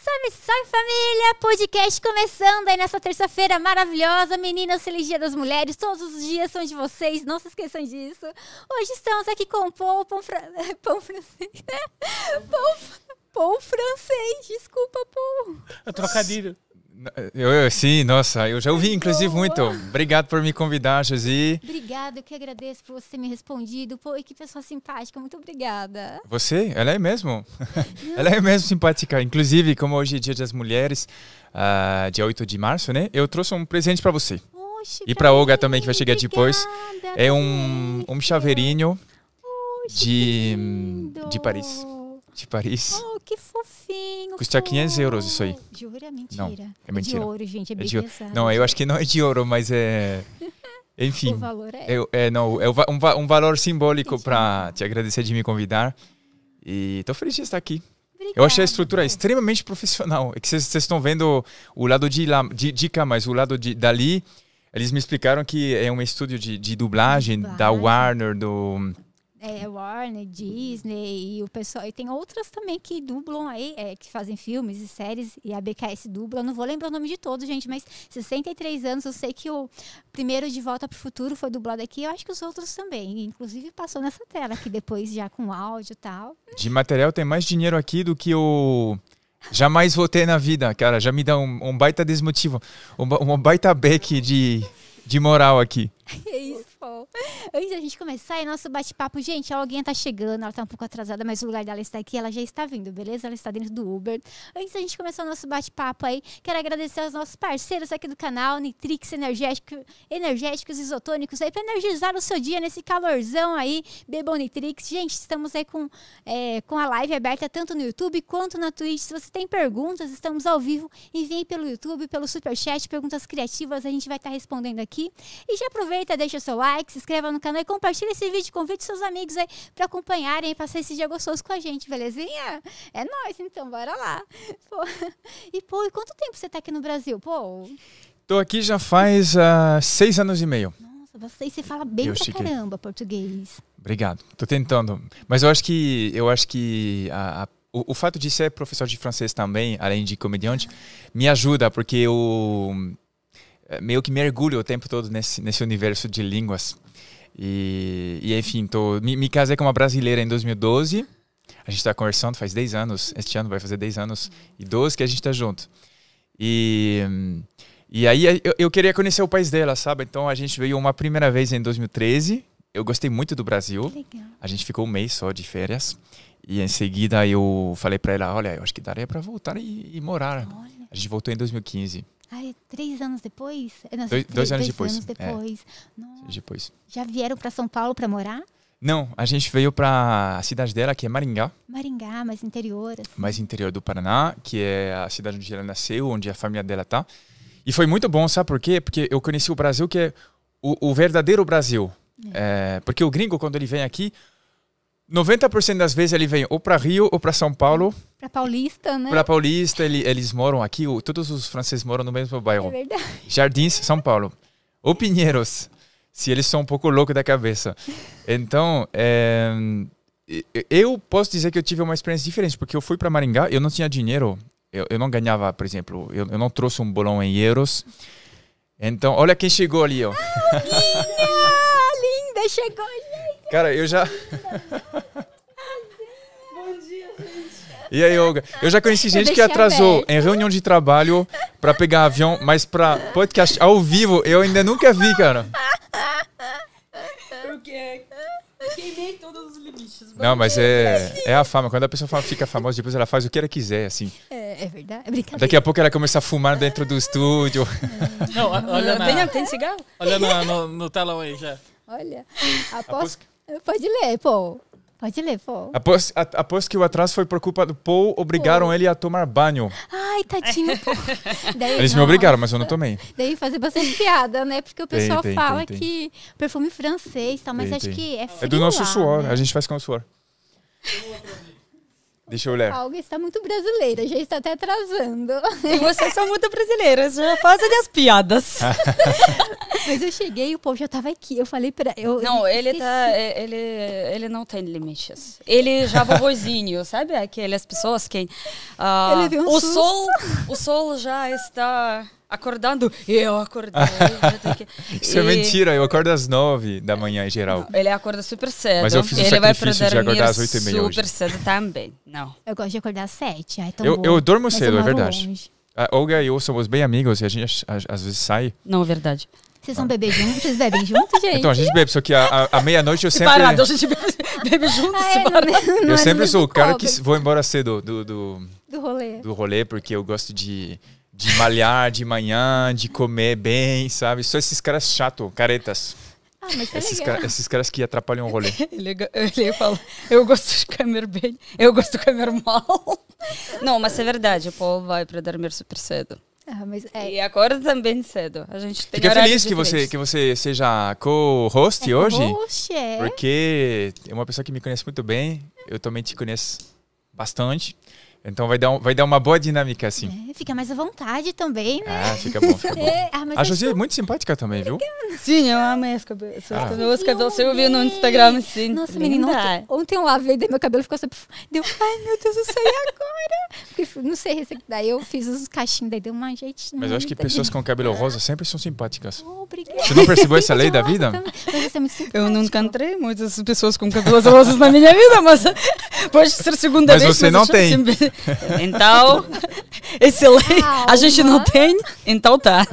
Salve, salve família! Podcast começando aí nessa terça-feira maravilhosa. Meninas, feliz dia das mulheres. Todos os dias são de vocês, não se esqueçam disso. Hoje estamos aqui com o Paul, pão, fra... pão francês. Pão, pão francês, desculpa, Paul. É trocadilho. Eu, eu, sim, nossa, eu já ouvi, inclusive, muito. Obrigado por me convidar, Josi. Obrigada, eu que agradeço por você ter me respondido. Pô, e que pessoa simpática, muito obrigada. Você? Ela é mesmo. ela é mesmo simpática. Inclusive, como hoje é Dia das Mulheres, uh, dia 8 de março, né? Eu trouxe um presente para você. Oxe, e para Olga também, que vai chegar obrigada, depois. É um, um chaveirinho Oxe, de, de Paris de Paris. Oh, que fofinho. Custa 500 euros isso aí. Jura? É mentira. Não, é mentira. É de ouro, gente. É, é de ouro. Não, eu acho que não é de ouro, mas é... Enfim. o valor é... É, é não, é um, um valor simbólico para te agradecer de me convidar. E tô feliz de estar aqui. Obrigada, eu achei a estrutura extremamente profissional. É que vocês estão vendo o lado de, lá, de, de cá, mas o lado de, dali... Eles me explicaram que é um estúdio de, de dublagem, dublagem. da Warner, do é, Warner, uhum. Disney e o pessoal. E tem outras também que dublam aí, é, que fazem filmes e séries, e a BKS dubla. não vou lembrar o nome de todos, gente, mas 63 anos, eu sei que o primeiro de Volta para o Futuro foi dublado aqui, eu acho que os outros também. Inclusive passou nessa tela aqui depois, já com áudio e tal. De material tem mais dinheiro aqui do que o. Jamais votei na vida, cara. Já me dá um, um baita desmotivo. Um, baita beck de, de moral aqui. É isso bom. Antes da gente começar é nosso bate-papo, gente, alguém está tá chegando, ela tá um pouco atrasada, mas o lugar dela está aqui, ela já está vindo, beleza? Ela está dentro do Uber. Antes da gente começar o nosso bate-papo aí, quero agradecer aos nossos parceiros aqui do canal, Nitrix Energético, Energéticos Isotônicos, aí para energizar o seu dia nesse calorzão aí, bebam Nitrix. Gente, estamos aí com, é, com a live aberta tanto no YouTube quanto na Twitch. Se você tem perguntas, estamos ao vivo, enviem pelo YouTube, pelo Superchat, perguntas criativas, a gente vai estar tá respondendo aqui. E já aproveita, deixa o seu like, like, se inscreva no canal e compartilhe esse vídeo. Convide seus amigos aí para acompanharem e passar esse dia gostoso com a gente, belezinha? É nóis, então, bora lá. Pô. E, pô, e quanto tempo você tá aqui no Brasil, pô? Tô aqui já faz uh, seis anos e meio. Nossa, você, você fala bem eu pra caramba português. Obrigado. Tô tentando. Mas eu acho que eu acho que a, a o, o, fato de ser professor de francês também, além de comediante, me ajuda, porque eu, é, meio que mergulho o tempo todo nesse, nesse universo de línguas. E, e enfim, tô, me, me, casei com uma brasileira em 2012. A gente está conversando faz 10 anos. Este ano vai fazer 10 anos e 12 que a gente está junto. E, e aí eu, eu, queria conhecer o país dela, sabe? Então a gente veio uma primeira vez em 2013. Eu gostei muito do Brasil. A gente ficou um mês só de férias. E em seguida eu falei para ela: olha, eu acho que daria para voltar e, e morar. Olha. A gente voltou em 2015. Ai, três anos depois? Eh, não, dois, três, dois, anos dois depois. Anos é. depois. É. depois. Já vieram para São Paulo para morar? Não, a gente veio para a cidade dela, que é Maringá. Maringá, mais interior. Assim. Mais interior do Paraná, que é a cidade onde ela nasceu, onde a família dela tá. E foi muito bom, sabe por quê? Porque eu conheci o Brasil, que é o, o verdadeiro Brasil. É. É, porque o gringo, quando ele vem aqui, 90% das vezes ele vem ou para Rio ou para São Paulo. Para Paulista, né? Para Paulista, ele, eles moram aqui, todos os franceses moram no mesmo bairro. É verdade. Jardins, São Paulo. Ou Pinheiros, se eles são um pouco loucos da cabeça. Então, é, eu posso dizer que eu tive uma experiência diferente, porque eu fui para Maringá, eu não tinha dinheiro, eu, eu não ganhava, por exemplo, eu, eu, não trouxe um bolão em euros. Então, olha quem chegou ali, ó. Ah, linda! linda, chegou já! Cara, eu já. Bom dia, gente. E aí, Olga? Eu já conheci gente que atrasou aberto. em reunião de trabalho para pegar avião, mas para podcast ao vivo eu ainda nunca vi, cara. Porque queimei todos os limites. Não, mas é, é a fama. Quando a pessoa fala, fica famosa, depois ela faz o que ela quiser, assim. É, é verdade. É Daqui a pouco ela começa a fumar dentro do estúdio. Não, olha na... Tem, tem cigarro? Olha no, no, no telão aí já. Olha, aposto, Pode ler, Paul. Pode ler, Paul. Após, a, após que o atraso foi por culpa do Paul, obrigaram Paul. ele a tomar banho. Ai, tadinho, Paul. Daí, Eles não, me obrigaram, mas eu não tomei. Daí fazer bastante piada, né? Porque o pessoal tem, tem, fala tem, que perfume francês e tal, mas acho que é frio É do nosso lá, suor, né? a gente faz com o suor. Deixa eu ler. Alguém está muito brasileira, já está até atrasando. E vocês são muito brasileiras, já fazem as piadas. Mas eu cheguei e o povo já tava aqui. Eu falei pra. Eu, não, ele tá. Ele, ele não tem limites. Ele já é vovozinho, sabe? Aquelas pessoas que. Uh, ele um o susto. sol. O sol já está acordando. Eu acordei. isso é e... é mentira, eu acordo às nove da manhã em geral. ele acorda super cedo. Mas eu fiz o ele sacrifício de acordar às oito e meia Super hoje. cedo também, não. Eu gosto de acordar às sete. eu, eu, durmo cedo, eu é verdade. Longe. A ah, Olga e eu somos bem amigos e a gente às vezes sai. Não, é verdade. Vocês vão beber juntos? Vocês bebem juntos, gente? Então, a gente bebe, só que à meia-noite eu se sempre... Parado, a gente bebe, bebe junto, ah, é, se não, é, não, é Eu sempre sou o cara que vou embora cedo do, do, do, rolê. do rolê, porque eu gosto de, de malhar de manhã, de comer bem, sabe? Só esses caras chato, caretas. Ah, mas é esses, ca esses caras que atrapalham o rolê. ele, ele fala, eu gosto de comer bem, eu gosto de comer mal. Não, mas é verdade, o povo vai para dormir super cedo. Ah, mas é. E agora também cedo. A gente tem feliz que você, que você seja co-host é, hoje. Co-host, é. Porque é uma pessoa que me conhece muito bem. Eu também te conheço bastante. Então vai dar, um, vai dar uma boa dinâmica, assim. É, fica mais à vontade também, né? Ah, fica bom, fica bom. É, ah, a é Josi é muito simpática também, viu? Sim, eu amei as cabelos. Ah. Os cabelos você ouviu no Instagram, sim. Nossa, menina, ontem, ontem eu lavei, daí meu cabelo ficou assim, Deu, ai, meu Deus, eu saí agora. Porque, não sei, daí eu fiz os cachinhos, daí deu uma jeitinha. Mas eu acho que tá pessoas com cabelo ah. rosa sempre são simpáticas. Oh, obrigada. Você não percebeu essa lei da vida? Mas você é muito Eu nunca entrei muitas pessoas com cabelos rosas na minha vida, mas pode ser segunda mas vez. mas você não tem. Sempre... Então, excelente. A gente não tem, então tá.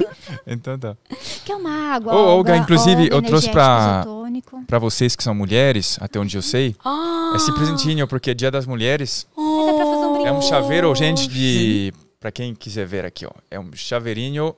Então tá. Quer uma água? Ô, Olga, Olga inclusive, Olga, eu trouxe pra, pra vocês que são mulheres, até onde eu sei, ah. esse presentinho, porque é Dia das Mulheres. Oh. É um chaveiro, gente, de. para Pra quem quiser ver aqui, ó. É um chaveirinho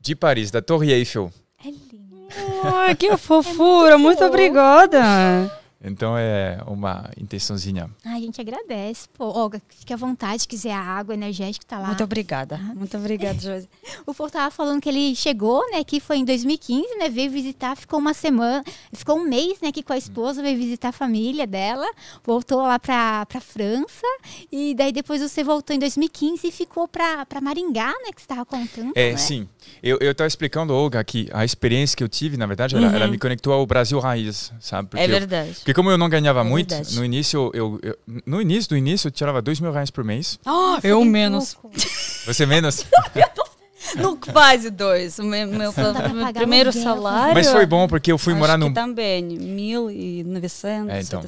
de Paris, da Torre Eiffel. É lindo. Ai, que fofura. É muito, muito obrigada. Então é uma intençãozinha. a gente agradece. Pô, Olga, fique à vontade, quiser a água energética, tá lá. Muito obrigada. Ah. Muito obrigada, José. o Porto tava falando que ele chegou, né, que foi em 2015, né, veio visitar, ficou uma semana, ficou um mês, né, aqui com a esposa, veio visitar a família dela, voltou lá para pra França, e daí depois você voltou em 2015 e ficou para pra Maringá, né, que você tava contando, É, né? sim. Eu, eu tava explicando, Olga, que a experiência que eu tive, na verdade, uhum. ela, ela, uhum. me conectou ao Brasil Raiz, sabe? Porque é verdade. Eu, porque como eu não ganhava é muito, no início eu, eu, No início do início eu tirava dois mil reais por mês. Ah, eu menos. Você menos? No quase dois. O meu, meu, meu primeiro ninguém, salário. Mas foi é bom porque eu fui morar no. também, mil e novecentos, é, então.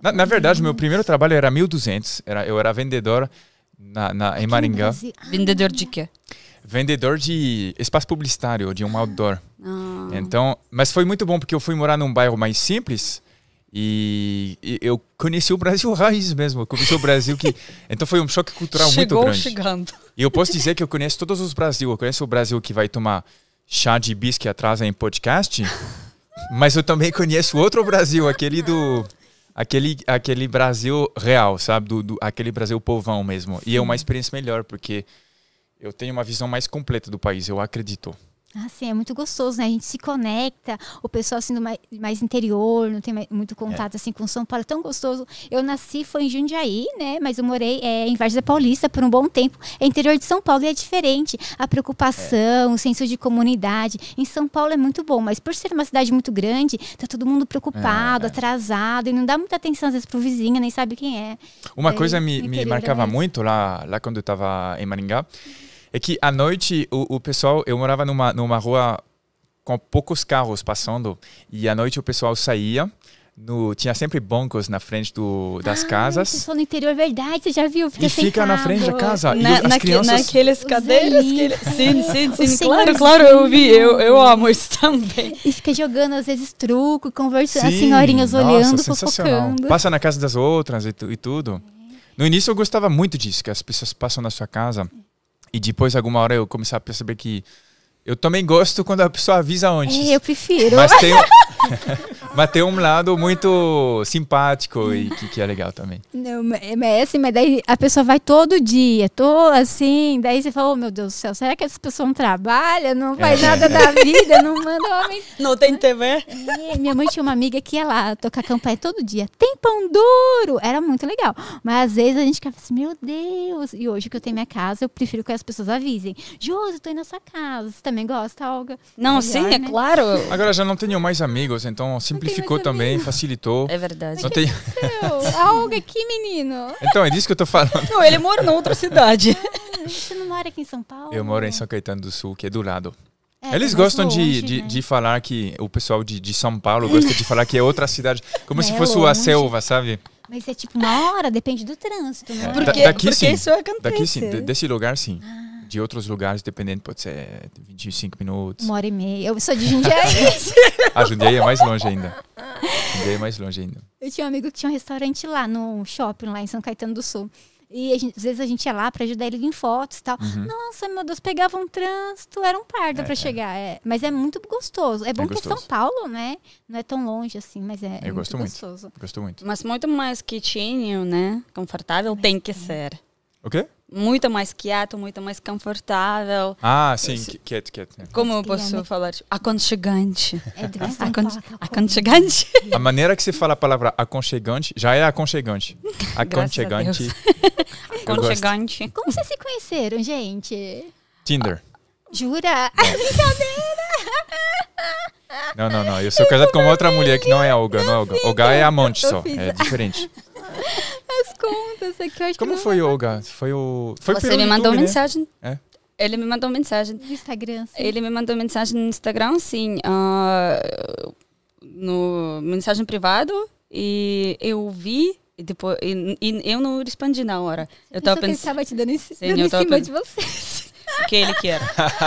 Na, na, verdade, meu primeiro trabalho era 1.200. Era, eu era vendedor na, na em Maringá. Ah. Vendedor de quê? Vendedor de espaço publicitário, de um outdoor. Ah. Então, mas foi muito bom porque eu fui morar num bairro mais simples e, e eu conheci o Brasil raiz mesmo. Eu conheci o Brasil que. Então foi um choque cultural Chegou muito grande. chegando. E eu posso dizer que eu conheço todos os Brasil. Eu conheço o Brasil que vai tomar chá de bisque atrás em podcast. Mas eu também conheço outro Brasil, aquele do. Aquele, aquele Brasil real, sabe? Do, do aquele Brasil povão mesmo. E é uma experiência melhor, porque eu tenho uma visão mais completa do país, eu acredito. Assim, é muito gostoso, né? A gente se conecta, o pessoal assim do mais, mais interior, não tem mais, muito contato é. assim com São Paulo, é tão gostoso. Eu nasci foi em Jundiaí, né? Mas eu morei é, em Vargas da Paulista por um bom tempo. É interior de São Paulo e é diferente. A preocupação, é. o senso de comunidade. Em São Paulo é muito bom, mas por ser uma cidade muito grande, tá todo mundo preocupado, é, é. atrasado, e não dá muita atenção às vezes pro vizinho, nem sabe quem é. Uma é coisa me, me marcava muito lá, lá quando eu tava em Maringá. Uhum é que à noite o, o pessoal. Eu morava numa, numa rua com poucos carros passando e à noite o pessoal saía. No, tinha sempre bancos na frente do, das ah, casas. Só no interior, verdade, você já viu? Fica e fica na frente da casa. Na, e na, crianças... Naqueles cadeiras que ele... Sim, sim, sim. sim claro, claro, eu vi. Eu, eu amo isso também. E fica jogando, às vezes, truco, conversando, as senhorinhas nossa, olhando, fofocando. Passa na casa das outras e, tu, e tudo. É. No início eu gostava muito disso, que as pessoas passam na sua casa e depois, alguma hora, eu começar a perceber que eu também gosto quando a pessoa avisa antes. É, eu prefiro. Mas tem, mas tem um lado muito simpático e que, que é legal também. Não, é assim, mas daí a pessoa vai todo dia, tô assim, daí você fala, oh, meu Deus do céu, será que essa pessoa não trabalha, não é. faz é, nada é. da vida, não manda homem... Não tem TV? É, minha mãe tinha uma amiga que ia lá tocar campanha todo dia, tem pão duro, era muito legal, mas às vezes a gente ficava assim, meu Deus, e hoje que eu tenho minha casa, eu prefiro que as pessoas avisem, Josi, tô indo na sua casa, você também gosta, Olga? Não, Melhor, sim, é né? é claro. Agora já não tenho mais amigos, amigos, então simplificou também, amigos. facilitou. É verdade. Não tem... Algo aqui, menino. Então, é disso que eu tô falando. Não, ele mora em outra cidade. Ah, você não mora aqui em São Paulo? Eu moro em São Caetano do Sul, que é do lado. É, Eles gostam longe, de, de, né? de, falar que o pessoal de, de São Paulo gosta de falar que é outra cidade, como é se fosse longe. a selva, sabe? Mas é tipo uma hora, depende do trânsito, né? É, porque, daqui, porque sim. isso acontece. É daqui sim, de, desse lugar sim. Ah. De outros lugares, dependendo, pode ser 25 minutos. Uma hora e meia. Eu sou de Jundiaí. A Jundiaí é mais longe ainda. Jundiaí é mais longe ainda. Eu tinha um amigo que tinha um restaurante lá no shopping, lá em São Caetano do Sul. E gente, às vezes a gente ia lá para ajudar ele em fotos e tal. Uhum. Nossa, meu Deus, pegava um trânsito, era um pardo é, para é. chegar. É. É. mas é muito gostoso. É, é bom é que é São Paulo, né? Não é tão longe assim, mas é, Eu gosto muito gostoso. Muito. Gosto muito. Mas muito mais quitinho, né? Confortável tem que ser. O quê? muito mais quieto, muito mais confortável. Ah, sim, quieto, quieto. Como eu posso falar? Aconchegante. É Acon tá aconchegante. A maneira que se fala a palavra aconchegante já é aconchegante. Aconchegante. aconchegante. Como vocês se conheceram, gente? Tinder. Jura? É. Brincadeira! Não, não, não. Eu sou casado com outra mulher que não é a Olga, não é Olga. Olga é amante só. É diferente. As contas aqui, é eu acho Como que foi, Olga? Foi o. Foi Você me mandou YouTube, né? mensagem. Né? É. Ele me mandou mensagem. No Instagram, sim. Ele me mandou mensagem no Instagram, sim. Uh, no mensagem privado. E eu vi. E depois, e, e eu não respondi na hora. eu tava pensando. estava te dando, sim, dando em cima pensando. de vocês. O que ele quer.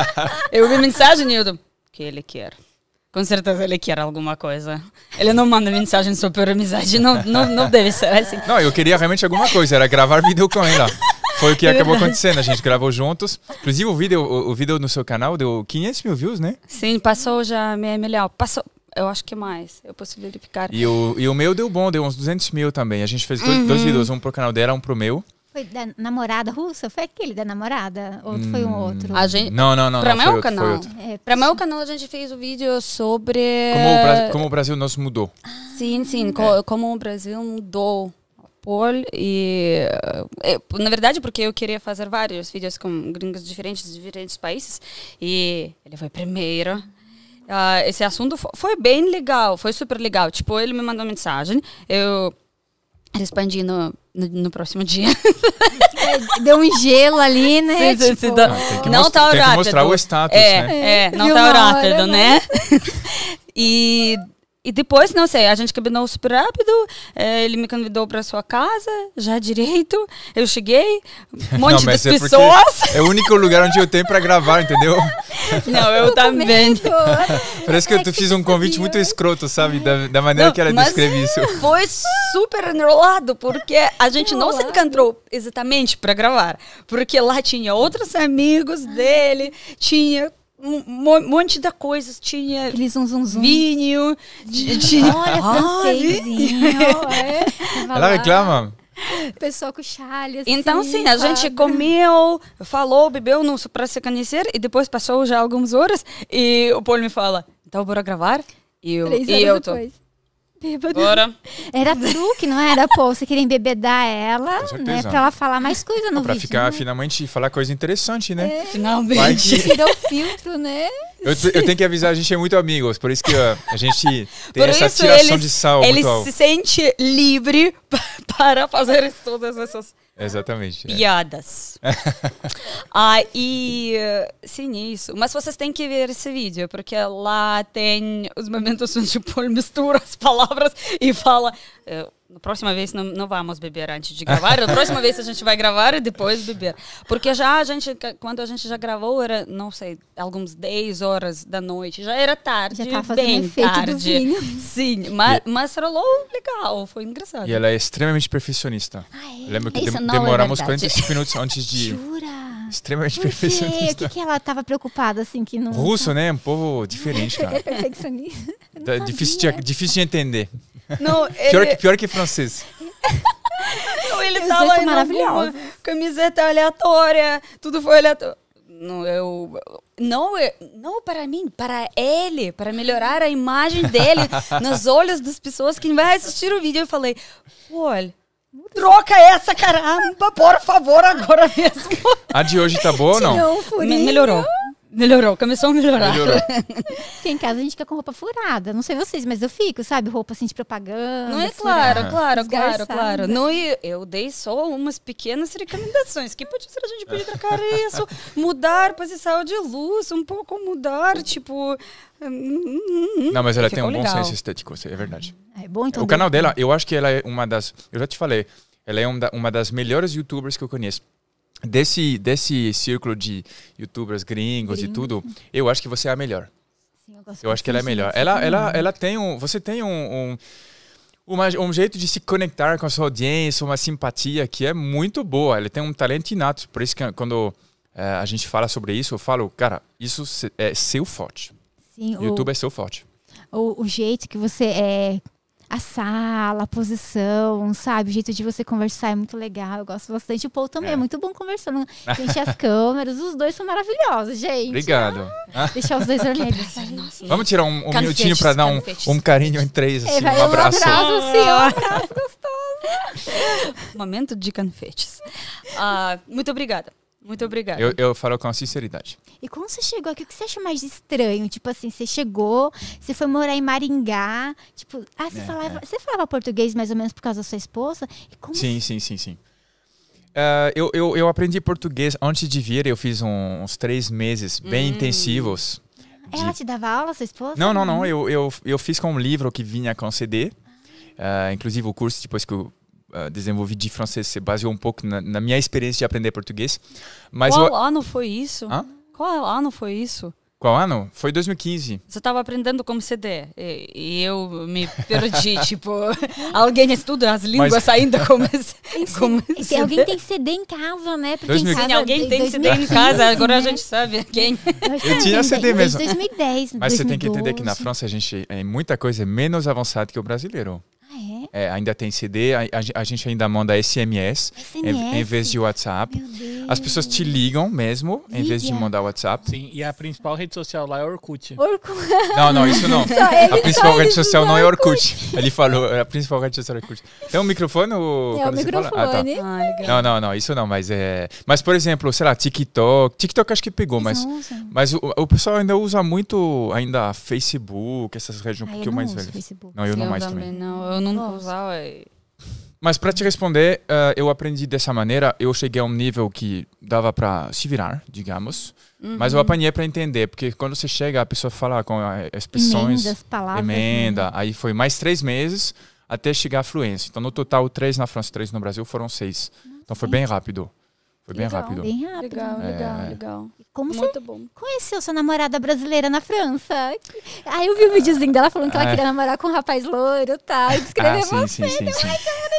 eu vi mensagem Nildo. O que ele quer. Com certeza ele quer alguma coisa. Ele não manda mensagem só por amizade, não, não, não deve ser assim. Não, eu queria realmente alguma coisa, era gravar vídeo com ele Foi o que é acabou acontecendo, a gente gravou juntos. Inclusive o vídeo, o, o, vídeo no seu canal deu 500 mil views, né? Sim, passou já meia milhão. Passou, eu acho que mais, eu posso verificar. E o, e o meu deu bom, deu uns 200 mil também. A gente fez dois, uhum. dois vídeos, um pro canal dela, um pro meu foi da namorada russa? Foi aquele da namorada? Ou hum, foi um hum. outro? A gente... Não, não, não. Para meu outro, canal. É, para meu canal a gente fez o um vídeo sobre... Como o, Brasil, como o Brasil nos mudou. Ah. Sim, sim. É. Co como o Brasil mudou Paul e é, na verdade porque eu queria fazer vários vídeos com gringos diferentes de diferentes países e ele foi primeiro uh, esse assunto foi, foi bem legal foi super legal tipo ele me mandou mensagem eu Respondi no, no, no, próximo dia. Deu um gelo ali, né? Sim, tipo... dá... não tá o rápido. Tem que tá mostrar o status, é, né? É, não Viu tá o rápido, né? né? e e depois, não sei, a gente combinou super rápido, eh, ele me convidou para sua casa, já direito, eu cheguei, um monte não, de é pessoas. É o único lugar onde eu tenho para gravar, entendeu? Não, eu, também. Parece que tu fiz um convite sabia? muito escroto, sabe? Da, da maneira não, que ela descreve isso. Foi super enrolado, porque a gente enrolado. não se encontrou exatamente para gravar. Porque lá tinha outros amigos dele, tinha um monte de coisas. Tinha zum, zum, zum. vinho. Tinha... Olha, francesinho. Ah, é. é. Ela reclama. Pessoa com chale, assim, Então, sim, a gente comeu, falou, bebeu não para se conhecer e depois passou já algumas horas e o Paulo me fala, então bora gravar? E eu, Três e eu tô... Depois. Bêbada. Bora. Era truque, não era? Pô, você queria embebedar ela, né? Pra ela falar mais coisa no não, pra vídeo. Pra ficar né? finalmente falar coisa interessante, né? É. Finalmente. Que... Tirou o filtro, né? Eu, eu, tenho que avisar, a gente é muito amigos, por isso que a gente tem por essa isso, tiração eles, de sal. Ele se sente livre para fazer todas essas Exatamente. É. Piadas. É. ah, e sim, isso. Mas vocês têm que ver esse vídeo, porque lá tem os momentos onde o Paul mistura as palavras e fala. Eh, na próxima vez não, não vamos beber antes de gravar. Na próxima vez a gente vai gravar e depois beber. Porque já a gente, quando a gente já gravou, era, não sei, algumas 10 horas da noite. Já era tarde. Já estava fazendo bem efeito tarde. do vinho. Sim, mas, mas rolou legal, foi engraçado. E ela é extremamente perfeccionista. Ah, é? Lembro que de é demoramos é 45 minutos antes de. Jura? extremamente perfeccionista. O que, que ela estava preocupada, assim, que não... Russo, tá- né? Um povo diferente, cara. perfeccionista. difícil, de, difícil de entender. Não, ele... pior, que, pior que francês. então ele tava aí Camiseta aleatória, tudo foi aleatório. Não, eu, não, não para mim, para ele, para melhorar a imagem dele nos olhos das pessoas que vai assistir o vídeo. Eu falei, olha, Troca essa caramba, por favor, agora mesmo. A de hoje tá boa ou não? não melhorou. Melhorou, começou a melhorar. Melhorou. Porque em casa a gente fica com roupa furada. Não sei vocês, mas eu fico, sabe? Roupa assim de propaganda. Não é claro, furada, claro, claro, claro. Não, eu dei só umas pequenas recomendações. Que pode ser a gente pedir trocar isso, mudar posição de luz, um pouco mudar, tipo. Hum, hum, hum. Não, mas ela tem um legal. bom senso estético, é verdade. É bom então. O canal dela, eu acho que ela é uma das. Eu já te falei, ela é uma das melhores youtubers que eu conheço desse, desse círculo de youtubers gringos Gringo. e tudo, eu acho que você é a melhor. Sim, eu, eu acho que ela é melhor. Ela, ela, ela tem um. Você tem um, um uma, um jeito de se conectar com a sua audiência, uma simpatia que é muito boa. Ele tem um talento inato. Por isso que quando é, a gente fala sobre isso, eu falo, cara, isso é seu forte. Sim, YouTube o, é seu forte. O, o jeito que você é a sala, a posição, sabe? O jeito de você conversar é muito legal. Eu gosto bastante. O Paul também é, é muito bom conversando. Gente, as câmeras, os dois são maravilhosos, gente. Obrigado. Ah, deixar os dois olhados. Vamos tirar um, um minutinho para dar um, um carinho em três, assim, um abraço. Um abraço, sim, um ah. abraço gostoso. Momento de canfetes. Uh, muito obrigada. Muito obrigada. Eu, eu falo com sinceridade. E quando você chegou aqui, o que você achou mais estranho? Tipo assim, você chegou, você foi morar em Maringá, tipo, ah, você, é, falava, é. você falava português mais ou menos por causa da sua esposa? Sim, sim, sim, sim. Uh, ah, eu, eu, eu aprendi português antes de vir, eu fiz um, uns três meses bem hum. intensivos. De... Ela te dava aula, sua esposa? Não, não, não. Eu, eu, eu fiz com um livro que vinha com CD. Uh, ah, inclusive o curso, depois que eu ah, desenvolvi de francês se baseou um pouco na, na minha experiência de aprender português. Mas Qual eu... ano foi isso? Hã? Qual ano foi isso? Qual ano? Foi 2015. Você estava aprendendo como CD e, eu me perdi. tipo, alguém estuda as línguas Mas... ainda como, como é CD. Se alguém tem CD em casa, né? Porque 2000... em casa, alguém tem 2015, CD em casa, né? agora a gente sabe quem. Eu é tinha CD mesmo. 2010, Mas 2012. você tem que entender que na França a gente é muita coisa menos avançada que o brasileiro. Ah, é? é ainda tem CD, a, a, a, gente ainda manda SMS, SMS? Em, em, vez de WhatsApp. As pessoas te ligam mesmo, Liga. em vez de mandar WhatsApp. Sim, e a principal rede social lá é Orkut. Orkut. Não, não, isso não. a principal rede social não é Orkut. Ele falou, é a principal rede social é Orkut. Tem um microfone? o ah, tá. microfone. Ah, tá. ah, não, não, não, isso não, mas é... Mas, por exemplo, sei lá, TikTok. TikTok acho que pegou, mas, mas o, o pessoal ainda usa muito ainda Facebook, essas redes um ah, pouquinho mais velhas. Facebook. Não, eu, não mais também. também. Não, eu não nunca Nossa. Mas para te responder, uh, eu aprendi dessa maneira. Eu cheguei a um nível que dava para se virar, digamos. Uhum. Mas eu uhum. apanhei para entender, porque quando você chega, a pessoa fala com expressões, eh, Emendas, palavras, emenda. Né? Aí foi mais três meses até chegar à fluência. Então no total três na França, três no Brasil, foram seis. Nossa, então foi bem rápido. Foi legal, bem rápido. Bem rápido. Legal, é... legal, legal. Como Muito bom. conheceu sua namorada brasileira na França? Aí eu vi o um videozinho dela falando que ela é. queria namorar com um rapaz loiro, tá? E ah, sim, você. Sim, né? sim, sim.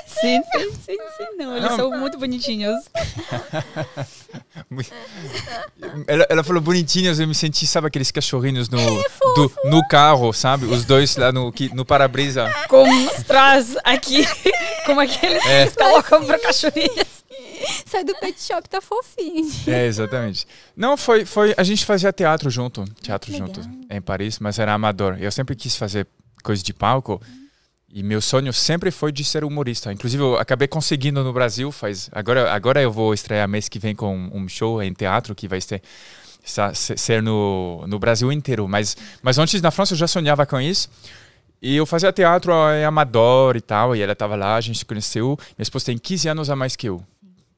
Sim, sim, sim, sim, não. Eles são muito bonitinhos. ela, ela falou bonitinhos, eu me senti, sabe, aqueles cachorrinhos no, é, do, no carro, sabe? Os dois lá no, no para-brisa. Com os trás aqui, como aqueles é. que colocam para cachorrinhos. Sai do pet shop, tá fofinho. É, exatamente. Não, foi, foi. A gente fazia teatro junto. Teatro Legal. junto em Paris, mas era amador. Eu sempre quis fazer coisa de palco. Uhum. E meu sonho sempre foi de ser humorista. Inclusive, eu acabei conseguindo no Brasil. Faz agora, agora eu vou estrear mês que vem com um show em teatro que vai ser, ser no, no Brasil inteiro. Mas, mas antes na França eu já sonhava com isso. E eu fazia teatro em é, Amador e tal. E ela estava lá, a gente se conheceu. Minha esposa tem 15 anos a mais que eu.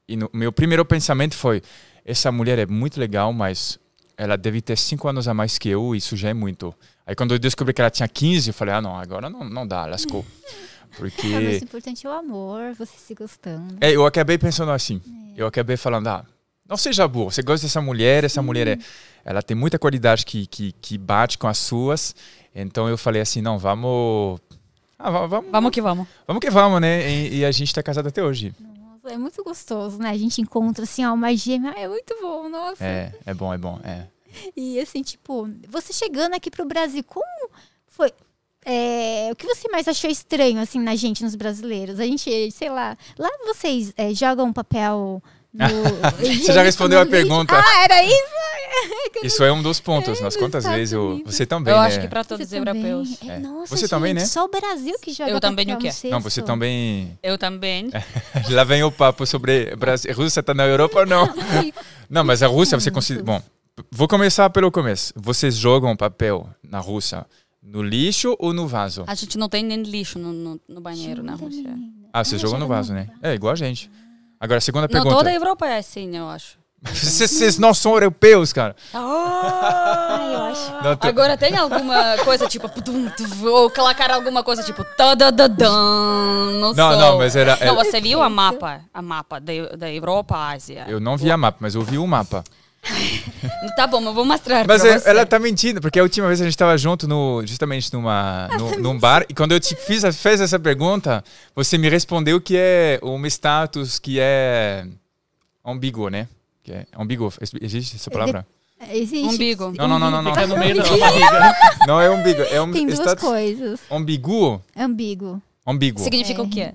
E no, meu primeiro pensamento foi: essa mulher é muito legal, mas ela deve ter 5 anos a mais que eu, e isso já é muito. Aí quando eu descobri que ela tinha 15, eu falei: ah, não, agora não, não dá, lascou. Porque. É, mas o importante é o amor, você se gostando. É, eu acabei pensando assim. É. Eu acabei falando: ah, não seja burro, você gosta dessa mulher, essa Sim. mulher é, ela tem muita qualidade que, que, que bate com as suas. Então eu falei assim: não, vamos. Ah, vamos, vamos, vamos que vamos. Vamos que vamos, né? E, e a gente está casado até hoje. Não. É muito gostoso, né? A gente encontra assim, ó, uma gêmea. é muito bom, nossa. É, é bom, é bom, é. E assim, tipo, você chegando aqui pro Brasil, como foi? É, o que você mais achou estranho, assim, na gente, nos brasileiros? A gente, sei lá, lá vocês é, jogam papel você já respondeu a pergunta. Ah, era isso? isso é um dos pontos. É, quantas vezes eu. Você também. Eu né? acho que para todos os europeus. É, é. Nossa, você gente, também, né? Só o Brasil que joga. Eu também não quero. Não, você também. Eu também. Lá vem o papo sobre Brasil. Rússia está na Europa ou não? não, mas a Rússia você considera. Bom, vou começar pelo começo. Vocês jogam papel na Rússia no lixo ou no vaso? A gente não tem nem lixo no, no, no banheiro na Rússia. Ah, você jogou no vaso, né? É igual a gente. Agora, a segunda pergunta. Não, toda a Europa é assim, eu acho. Vocês não são europeus, cara. Oh, eu acho. Agora tem alguma coisa tipo. Ou colocar alguma coisa tipo. Tá, não, não, não, mas era. É- não, você viu a mapa? A mapa da, da Europa, Ásia. Eu não vi a mapa, mas eu vi o mapa. tá bom, eu vou mostrar Mas eu, é, ela tá mentindo, porque a última vez a gente tava junto no, justamente numa, no, tá num bar, e quando eu te fiz, fez essa pergunta, você me respondeu que é um status que é ambíguo, né? Que é ambíguo, existe essa é, palavra? É, existe. Umbigo. Não, não, não, não. não. Tá Fica no meio da Não é umbigo, é um Tem duas status... coisas. Ambíguo? Ambíguo. Ambíguo. Significa é. o quê?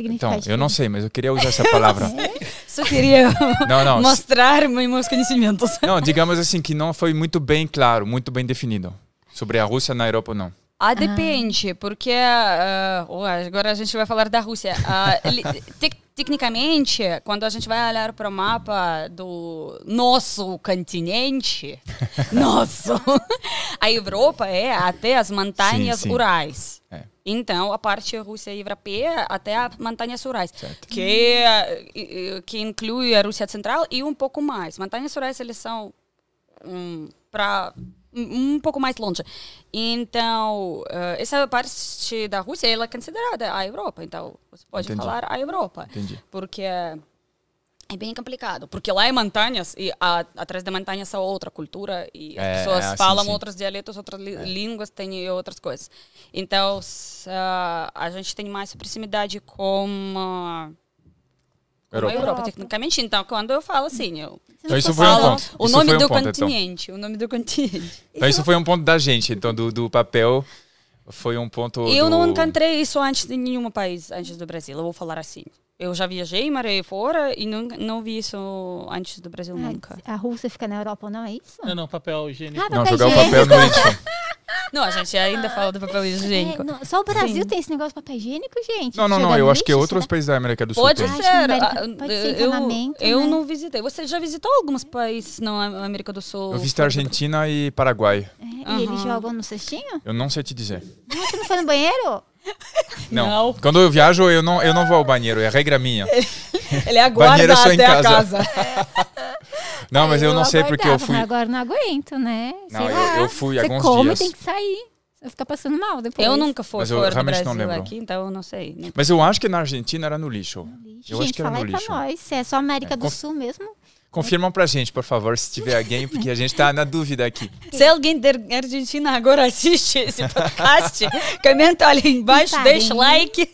Então, eu não sei, mas eu queria usar essa palavra. É? Só queria não, não, mostrar meus conhecimentos. Não, digamos assim, que não foi muito bem claro, muito bem definido sobre a Rússia na Europa ou não. Ah, depende, ah. porque uh, agora a gente vai falar da Rússia. Uh, te tecnicamente, quando a gente vai olhar para o mapa do nosso continente, nosso, a Europa é até as montanhas sim, sim. Urais. É. Então, a parte Rússia europeia até a montanha Surais, que que inclui a Rússia Central e um pouco mais. Montanhas Surais eles são um, para um pouco mais longe. Então, eh, essa parte da Rússia ela é considerada a Europa. Então, você pode Entendi. falar a Europa. Entendi. Porque é bem complicado, porque lá é montanhas e a, atrás da montanha é outra cultura e as é, pessoas assim, falam sim. outros dialetos, outras é. línguas, tem outras coisas. Então, uh, a gente tem mais proximidade com, uh, Europa. a Europa, tecnicamente. Então, quando eu falo assim, eu então, isso foi um ponto. O nome um do ponto, então. continente, então. o nome do continente. Então, isso foi um ponto da gente, então do, do papel foi um ponto Eu do... não encontrei isso antes de nenhum país, antes do Brasil, eu vou falar assim. Eu já viajei, morei fora e não, não vi isso antes do Brasil ah, nunca. A Rússia fica na Europa, não é isso? Não, não, papel higiênico. Ah, papel não, jogar higiênico. o papel no lixo. Não, a gente ainda ah, fala do papel é, higiênico. É, não, só o Brasil Sim. tem esse negócio de papel higiênico, gente. Não, não, não. Eu acho que é outros países da América do Sul. Pode ser. Ah, pode ser eu, eu né? não visitei. Você já visitou alguns é. países na América do Sul? Eu visitei Argentina e Paraguai. É, e uhum. eles jogam no cestinho? Eu não sei te dizer. Você não foi no banheiro? Não. não. Quando eu viajo, eu não, eu não vou ao banheiro, é regra minha. Ele é aguarda banheiro é só em até casa. a casa. não, mas eu, eu não é sei porque eu fui. Agora não aguento, né? Não, eu, eu, fui Você alguns come, dias. tem que sair. Eu ficar passando mal depois. Eu nunca fui mas eu fora realmente não lembro. aqui, então eu não sei. Né? Mas eu acho que na Argentina era no lixo. No lixo. Eu Gente, acho que era fala no aí lixo. pra nós, se é só América é, do Sul mesmo. Confirmam pra gente, por favor, se tiver alguém, porque a gente tá na dúvida aqui. Se alguém da Argentina agora assiste esse podcast, comenta ali embaixo, tá deixa o né? like.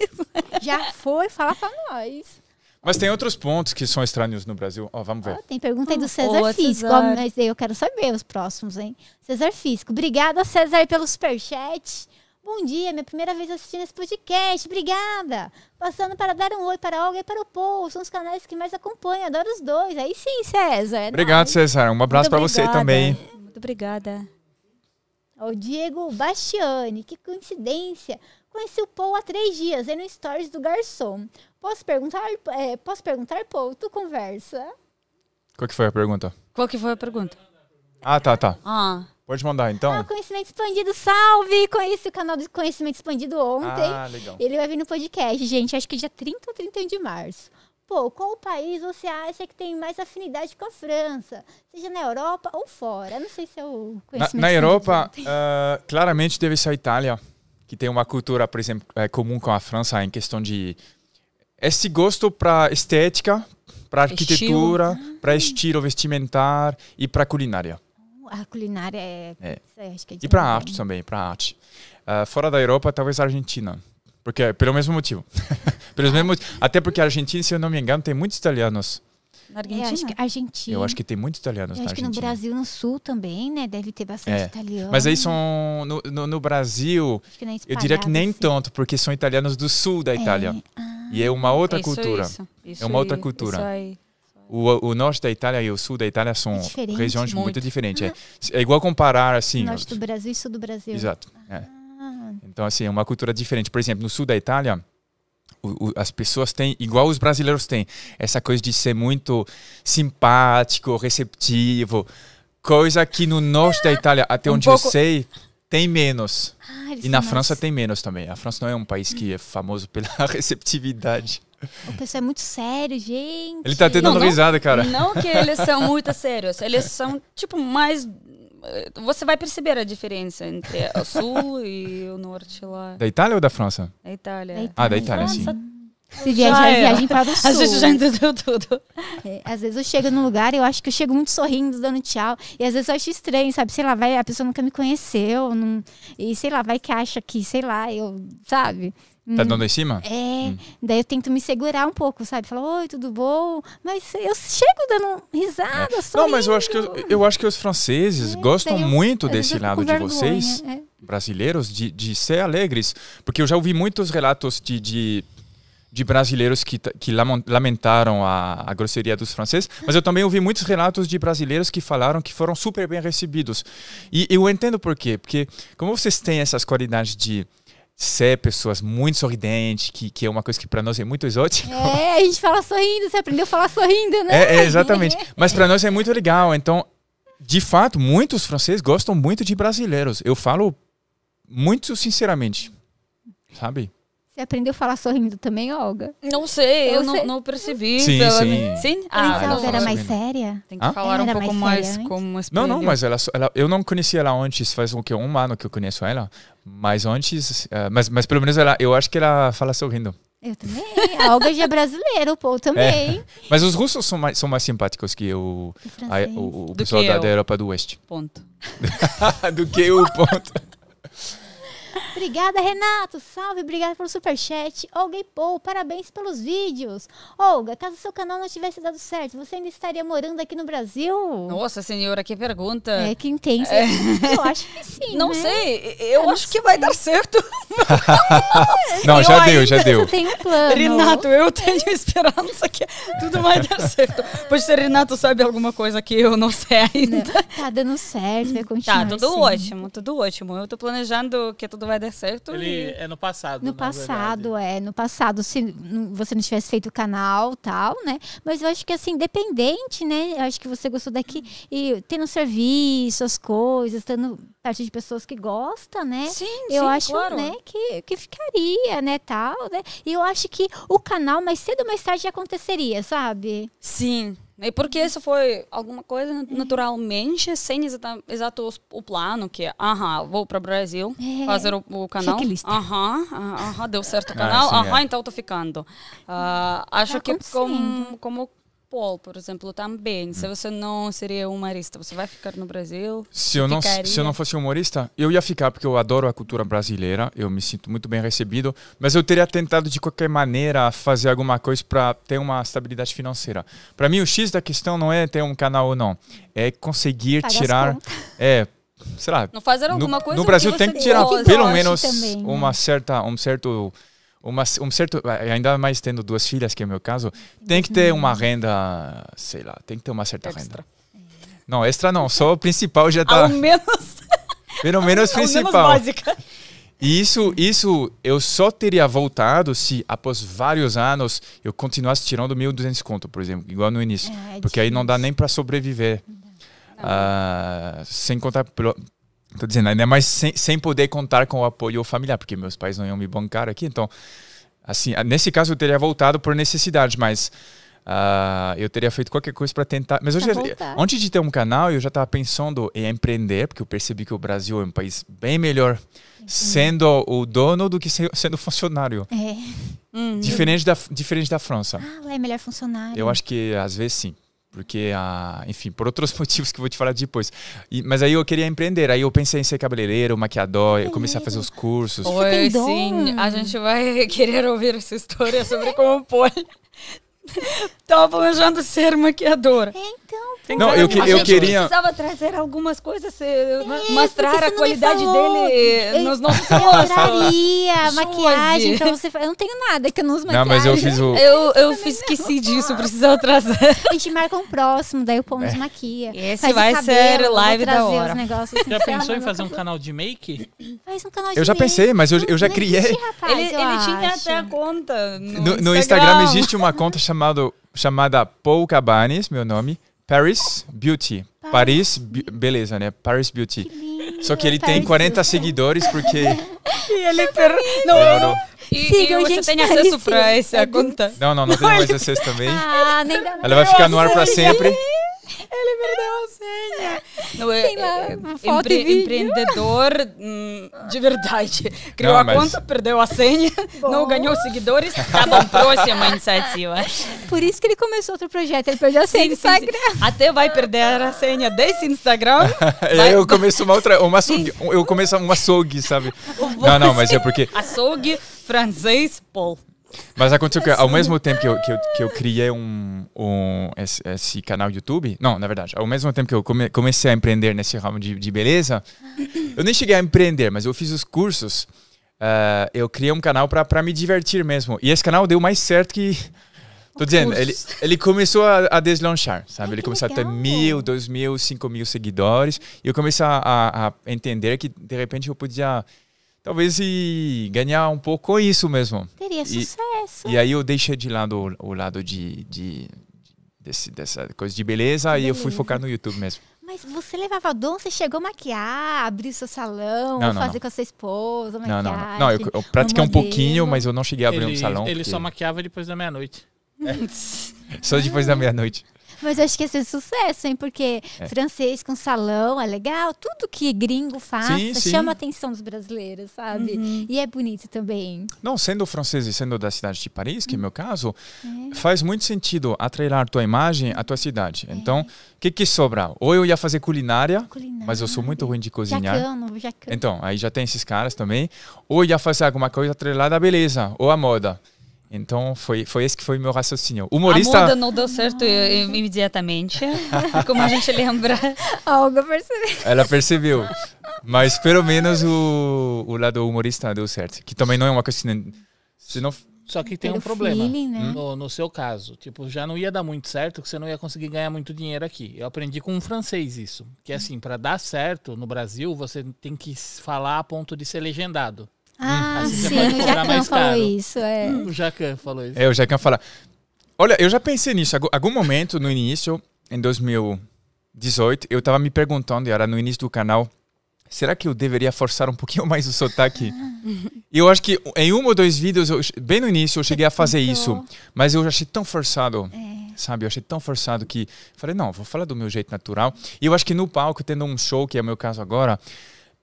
Já foi, fala pra nós. Mas tem outros pontos que são estranhos no Brasil. Ó, oh, vamos ver. Oh, tem pergunta aí do César oh, Físico. César. mas eu quero saber os próximos, hein? César Físico. Obrigada, César, pelo superchat. Bom dia, minha primeira vez assistindo esse podcast, obrigada! Passando para dar um oi para Olga e para o Paul, são os canais que mais acompanham. adoro os dois. Aí sim, César. É Obrigado, César. Um abraço para você também. Muito obrigada. O Diego Bastiani, que coincidência! Conheci o Paul há três dias, aí no Stories do Garçom. Posso perguntar, é, posso perguntar, Paul? Tu conversa? Qual que foi a pergunta? Qual que foi a pergunta? Ah, tá, tá. Ah. Pode mandar, então. Ah, Conhecimento Expandido, salve! Conheci o canal do Conhecimento Expandido ontem. Ah, legal. Ele vai vir no podcast, gente. Acho que dia 30 ou 31 de março. Pô, qual país você acha que tem mais afinidade com a França? Seja na Europa ou fora. Não sei se é o conhecimento. Na, na Europa, uh, claramente deve ser a Itália, que tem uma cultura, por exemplo, é comum com a França em questão de esse gosto para estética, para arquitetura, ah. para estilo vestimentar e para culinária. A culinária é. é. é e para arte né? também, para arte. Uh, fora da Europa, talvez a Argentina. Porque, é pelo mesmo motivo. pelo mesmo motivo. Até porque a Argentina, se eu não me engano, tem muitos italianos. Na é, Argentina? acho que, Argentina. Eu acho que tem muitos italianos eu na Argentina. que no Brasil, no Sul também, né? Deve ter bastante é. italiano. Mas aí são... No, no, no Brasil, eu diria que nem assim. tanto, porque são italianos do Sul da é. Itália. É. Ah. E é uma outra isso, cultura. Isso. Isso é uma outra cultura. Isso aí. O, o, norte da Itália e o sul da Itália são Diferente, regiões muito, muito diferentes. É, uhum. é, igual comparar assim. Norte do Brasil e sul do Brasil. Exato. É. Ah. É. Então, assim, é uma cultura diferente. Por exemplo, no sul da Itália, o, o, as pessoas têm, igual os brasileiros têm, essa coisa de ser muito simpático, receptivo. Coisa que no norte da Itália, até um onde pouco... eu sei, tem menos. Ah, e na França tem menos também. A França não é um país que é famoso pela receptividade. O pessoal é muito sério, gente. Ele tá tendo não, risada, cara. Não que eles são muito sérios. Eles são, tipo, mais você vai perceber a diferença entre o sul e o norte lá. Da Itália ou da França? Da Itália. Da Itália. Ah, da Itália, França, sim. Se viajar, é viagem para o sul. A gente já entendeu tudo. É, às vezes eu chego num lugar e eu acho que eu chego muito sorrindo, dando tchau. E às vezes eu acho estranho, sabe? Sei lá, vai, a pessoa nunca me conheceu. Não, e sei lá, vai que acha que, sei lá, eu, sabe? Tá hum. dando em cima? É. Hum. Daí eu tento me segurar um pouco, sabe? Falar, oi, tudo bom? Mas eu chego dando risada, é. só. Não, mas eu acho que, eu, eu acho que os franceses é, gostam eu, muito desse lado de vergonha, vocês, é. brasileiros, de, de ser alegres. Porque eu já ouvi muitos relatos de, de de brasileiros que, que lamentaram a, a, grosseria dos franceses, mas eu também ouvi muitos relatos de brasileiros que falaram que foram super bem recebidos. E eu entendo por quê, porque como vocês têm essas qualidades de ser pessoas muito sorridentes, que, que é uma coisa que para nós é muito exótica. É, a gente fala sorrindo, você aprendeu a falar sorrindo, né? É, é exatamente. Mas para nós é muito legal. Então, de fato, muitos franceses gostam muito de brasileiros. Eu falo muito sinceramente, sabe? Você aprendeu a falar sorrindo também, Olga? Não sei, eu, eu sei. Não, não, percebi. Sim, pela... sim. sim? Ah, ela então era mais séria? Tem que ah? falar um pouco mais, séria, mais como espelho. Não, não, mas ela, ela, eu não conhecia ela antes, faz um, um ano que eu conheço ela. Mas antes, uh, mas, mas pelo menos ela, eu acho que ela fala sorrindo. Eu também. A Olga já é brasileira, o Paul também. É. Mas os russos são mais, são mais simpáticos que o, a, o, o pessoal da, da Europa do Oeste. Ponto. do que o ponto. Obrigada, Renato. Salve, obrigada pelo superchat. Olga e Paul, parabéns pelos vídeos. Olga, caso seu canal não tivesse dado certo, você ainda estaria morando aqui no Brasil? Nossa, senhora, que pergunta. É que intensa. É. Eu acho que sim. Não né? sei, eu, eu acho que sei. vai dar certo. não, já eu deu, já deu. Tem um plano. Renato, eu tenho esperança que tudo vai dar certo. Pois se Renato sabe alguma coisa que eu não sei ainda. Não, tá dando certo, vai continuar. Tá, tudo assim. ótimo, tudo ótimo. Eu tô planejando que tudo vai dar der certo. Ele e... é no passado. No passado, verdade. é. No passado, se você não tivesse feito o canal tal, né? Mas eu acho que assim, dependente, né? Eu acho que você gostou daqui e tendo serviço, as coisas, tendo parte de pessoas que gostam, né? Sim, eu sim, acho, claro. né, que, que ficaria, né, tal, né? E eu acho que o canal mais cedo ou mais tarde aconteceria, sabe? Sim. E porque isso foi alguma coisa naturalmente, sem exata, exato o plano, que é, aham, vou para o Brasil é. fazer o, o canal. Aham, aham, deu certo o ah, canal, ah, é. então tô ficando. Uh, acho tá que como, como por exemplo, também. Tá se hum. você não seria humorista, você vai ficar no Brasil? Se eu, não, se eu não fosse humorista, eu ia ficar, porque eu adoro a cultura brasileira, eu me sinto muito bem recebido, mas eu teria tentado de qualquer maneira fazer alguma coisa para ter uma estabilidade financeira. Para mim, o X da questão não é ter um canal ou não, é conseguir tirar. É, sei lá. Não fazer alguma no, coisa no Brasil tem que tirar pelo menos uma né? certa, um certo uma, um certo, ainda mais tendo duas filhas, que é o meu caso, tem que ter uma renda, sei lá, tem que ter uma certa extra. renda. Não, extra não, só o principal já está. Ao menos. Pelo menos principal. Ao menos básica. Isso, isso eu só teria voltado se após vários anos eu continuasse tirando 1.200 conto, por exemplo, igual no início. É, é porque aí não dá nem para sobreviver. Ah, sem contar Tô dizendo, ainda mais sem, sem poder contar com o apoio familiar, porque meus pais não iam me bancar aqui, então, assim, ah, nesse caso eu teria voltado por necessidade, mas uh, eu teria feito qualquer coisa para tentar. Mas hoje, antes de ter um canal, eu já estava pensando em empreender, porque eu percebi que o Brasil é um país bem melhor sendo o dono do que sendo funcionário. É. Hum, diferente, eu... da, diferente da França. Ah, lá é melhor funcionário. Eu acho que às vezes sim. Porque, a, ah, enfim, por outros motivos que eu vou te falar depois. E, mas aí eu queria empreender. Aí eu pensei em ser cabeleireiro, maquiador, eu comecei a fazer os cursos. Oi, sim. A gente vai querer ouvir essa história sobre como pode ajudando a ser maquiadora. então, pô, não, eu, que, eu queria. precisava trazer algumas coisas, Isso, é, mostrar a qualidade dele eu, nos nossos rostos. maquiagem, então você Eu não tenho nada que eu não uso maquiagem. Não, mas eu fiz o. Eu, eu fiz, esqueci disso, precisava trazer. A gente marca um próximo, daí o Pão nos é. maquia. Esse vai cabelo, ser live da hora. Negócios, assim, já pensou em fazer um canal de make? Faz um canal de Eu já make. pensei, mas eu, eu já criei. Existe, rapaz, ele, ele tinha até a conta. no Instagram existe uma conta chamada chamado, chamada Paul Cabanes, meu nome, Paris Beauty. Paris, Be beleza, né? Paris Beauty. Que lindo, Só que ele Paris tem 40 Beauty. seguidores porque. e ele perdeu não, não. E, e você gente, tem acesso para essa conta? Não, não, não, não tem mais acesso também. Ah, nem dá Ela vai ficar no ar para sempre. Ele perdeu a senha. Não, é, lá, é, é foto empre, empreendedor hum, de verdade. Criou não, a conta, perdeu a senha, não ganhou seguidores. Tá bom, próxima iniciativa. Por isso que ele começou outro projeto. Ele perdeu a senha sim, do Instagram. Sim, sim. Até vai perder a senha desse Instagram. eu começo uma outra. Uma açougue, eu começo um açougue, sabe? Não, não, mas é porque. Açougue francês, Paul. Mas aconteceu que ao mesmo tempo que eu, que eu, que eu criei um, um esse, esse, canal YouTube, não, na verdade, ao mesmo tempo que eu come, comecei a empreender nesse ramo de, de, beleza, eu nem cheguei a empreender, mas eu fiz os cursos, uh, eu criei um canal para me divertir mesmo. E esse canal deu mais certo que... Tô dizendo, ele, ele começou a, a deslanchar, sabe? Ai, ah, ele começou legal. a ter mil, dois mil, cinco mil seguidores. E eu comecei a, a entender que, de repente, eu podia talvez e ganhar um pouco com é isso mesmo. Teria e, sucesso. E aí eu deixei de lado o, lado de, de desse, dessa coisa de beleza, beleza e eu fui focar no YouTube mesmo. Mas você levava dom, você chegou a maquiar, abrir seu salão, não, não, fazer não. com a sua esposa, maquiagem. Não, não, não. eu, eu pratiquei um, um pouquinho, mas eu não cheguei a abrir ele, um salão. Ele porque... só maquiava depois da meia-noite. É. Só depois da meia-noite. Mas eu acho que ia ser sucesso, hein? Porque é. francês com salão é legal, tudo que gringo faz sim, sim. chama a atenção dos brasileiros, sabe? Uhum. E é bonito também. Não, sendo francês e sendo da cidade de Paris, que uhum. é meu caso, é. faz muito sentido atrelar tua imagem à tua cidade. É. Então, o que que sobra? Ou eu ia fazer culinária, culinária. mas eu sou muito ruim de cozinhar. Jacano, jacano. Então, aí já tem esses caras também. Ou ia fazer alguma coisa atrelada à beleza ou à moda. Então foi, foi esse que foi meu raciocínio. Humorista. A muda não deu certo imediatamente, como a gente lembra. Olga percebeu. Ela percebeu. Mas pelo menos o, o lado humorista deu certo. Que também não é uma questão. Se não, só que tem Pelo um problema. Feeling, né? no, no, seu caso, tipo, já não ia dar muito certo, que você não ia conseguir ganhar muito dinheiro aqui. Eu aprendi com um francês isso, que assim, para dar certo no Brasil, você tem que falar a ponto de ser legendado. Ah, sim, o Jacan falou isso. É. Hum, o Jacan falou isso. É, o Jacan fala. Olha, eu já pensei nisso. Algum momento no início, em 2018, eu estava me perguntando, era no início do canal, será que eu deveria forçar um pouquinho mais o sotaque? E eu acho que em um ou dois vídeos, eu, bem no início, eu cheguei a fazer isso, mas eu achei tão forçado. É. Sabe, eu achei tão forçado que falei, não, vou falar do meu jeito natural. E eu acho que no palco, tendo um show, que é o meu caso agora,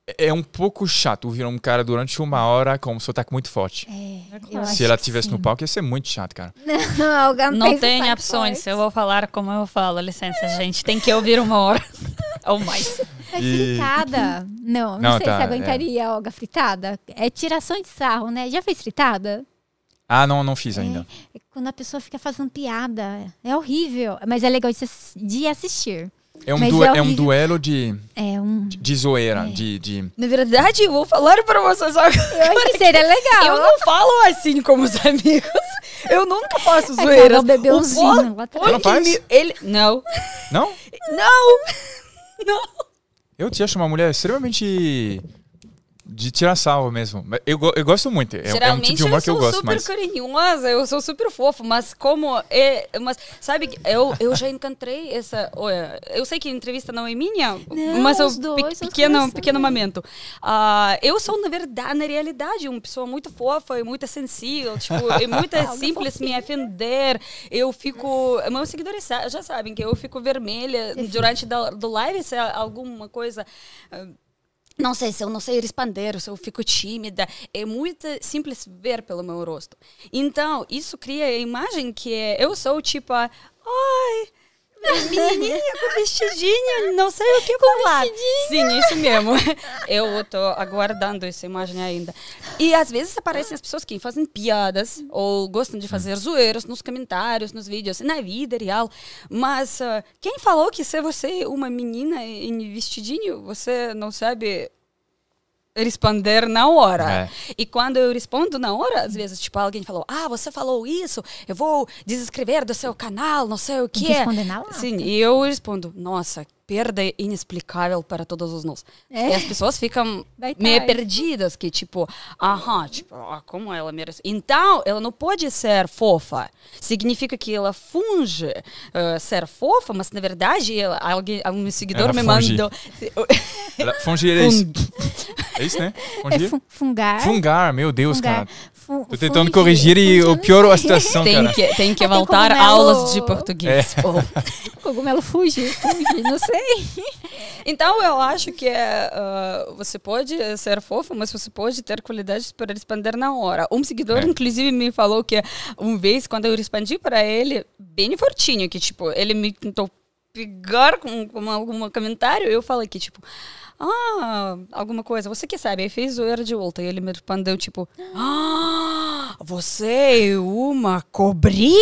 é, é um pouco chato ouvir um cara durante uma hora com um sotaque muito forte. É, é Se ela estivesse no palco, ia ser muito chato, cara. Não, não tem opções. Forte. Eu vou falar como eu falo. Licença, gente. Tem que ouvir uma hora ou mais. É fritada. E... Não, não, não, sei tá, se aguentaria, é. Olga, fritada. É tiração de sarro, né? Já fez fritada? Ah, não, não fiz é, ainda. É quando a pessoa fica fazendo piada. É horrível, mas é legal de assistir. É um, du é, é um duelo de. É um. De zoeira. É. De, de, Na verdade, eu vou falar para vocês agora. Eu acho que seria legal. Eu não falo assim como os amigos. Eu nunca faço é zoeiras. Ela Ela tá faz? Me... Ele... Não. Não? Não! Não! Eu te acho uma mulher extremamente de tirar salvo mesmo. Eu, eu gosto muito. É, Geralmente é um tipo de humor que eu gosto super carinhosa, eu sou super fofo, mas como é, mas sabe eu, eu já encontrei essa, eu sei que a entrevista não é minha, não, mas eu, pe, pequeno assim. pequeno momento. Uh, eu sou na verdade, na realidade, uma pessoa muito fofa e muito sensível, tipo, é muito simples me ofender. Eu fico, meus seguidores já sabem que eu fico vermelha durante do, do live se é alguma coisa uh, não sei se eu não sei responder, se eu fico tímida. É muito simples ver pelo meu rosto. Então, isso cria a imagem que é, eu sou tipo, ai, menininha com vestidinho, não sei o que com falar. Vestidinho. Sim, isso mesmo. Eu estou aguardando essa imagem ainda. E às vezes aparecem as pessoas que fazem piadas ou gostam de fazer zoeiras nos comentários, nos vídeos, na vida real. Mas uh, quem falou que se você é uma menina em vestidinho, você não sabe responder na hora. É. E quando eu respondo na hora, às vezes, tipo, alguém falou, ah, você falou isso, eu vou desescrever do seu canal, não sei o que. Responder na hora. Sim, e eu respondo, nossa, perda inexplicável para todos os nós. É. E as pessoas ficam Vai meio tais. perdidas, que tipo, aham, tipo, ah, como ela merece. Então, ela não pode ser fofa. Significa que ela funge uh, ser fofa, mas na verdade, ela, alguém, um seguidor ela me mandou. ela, fungir é isso. É isso, né? É fungir? É fun fungar. Fungar, meu Deus, fungar. cara fu Tô tentando corrigir e eu pioro é a situação, tem cara. Que, tem que é voltar cogumelo... aulas de português. É. Pô. cogumelo fugir, fugir, não sei. Então, eu acho que é, uh, você pode ser fofo, mas você pode ter qualidades para responder na hora. Um seguidor, é. inclusive, me falou que uma vez, quando eu respondi para ele, bem fortinho, que, tipo, ele me tentou pegar com, com algum comentário, eu falei que, tipo ah, alguma coisa, você que sabe. Aí fez zoeira de volta. E ele me respondeu, tipo, ah, você é uma cobrinha!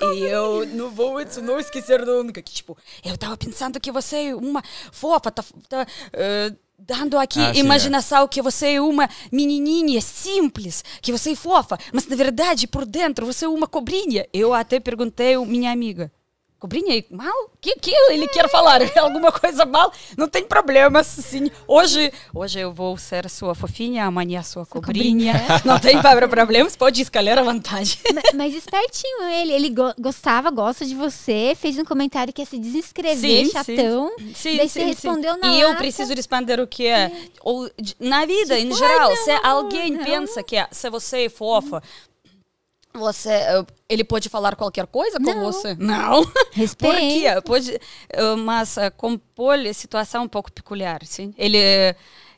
É e eu não vou isso não esquecer nunca. Que, tipo, eu tava pensando que você é uma fofa, tá, tá uh, dando aqui ah, é. imaginação é. que você é uma menininha simples, que você é fofa, mas na verdade por dentro você é uma cobrinha. Eu até perguntei minha amiga. Cobrinha, mal? que que ele quer falar? Alguma coisa mal? Não tem problema, sim. Hoje, hoje eu vou ser sua fofinha, amanhã é sua cobrinha. cobrinha. É. Não tem problemas, pode escalar a vantagem. Mas, mas espertinho ele, ele go gostava, gosta de você, fez um comentário que ia se desinscrever, sim, chatão. Sim, sim, daí sim, você respondeu sim. na E lata. eu preciso responder o que é. Ou, na vida, tipo, em geral, não, se alguém não. pensa que é, se você é fofa, você, ele pode falar qualquer coisa com não. você? Não. Respeito. pode, eh, mas eh, com Poli situação é um pouco peculiar, sim. Ele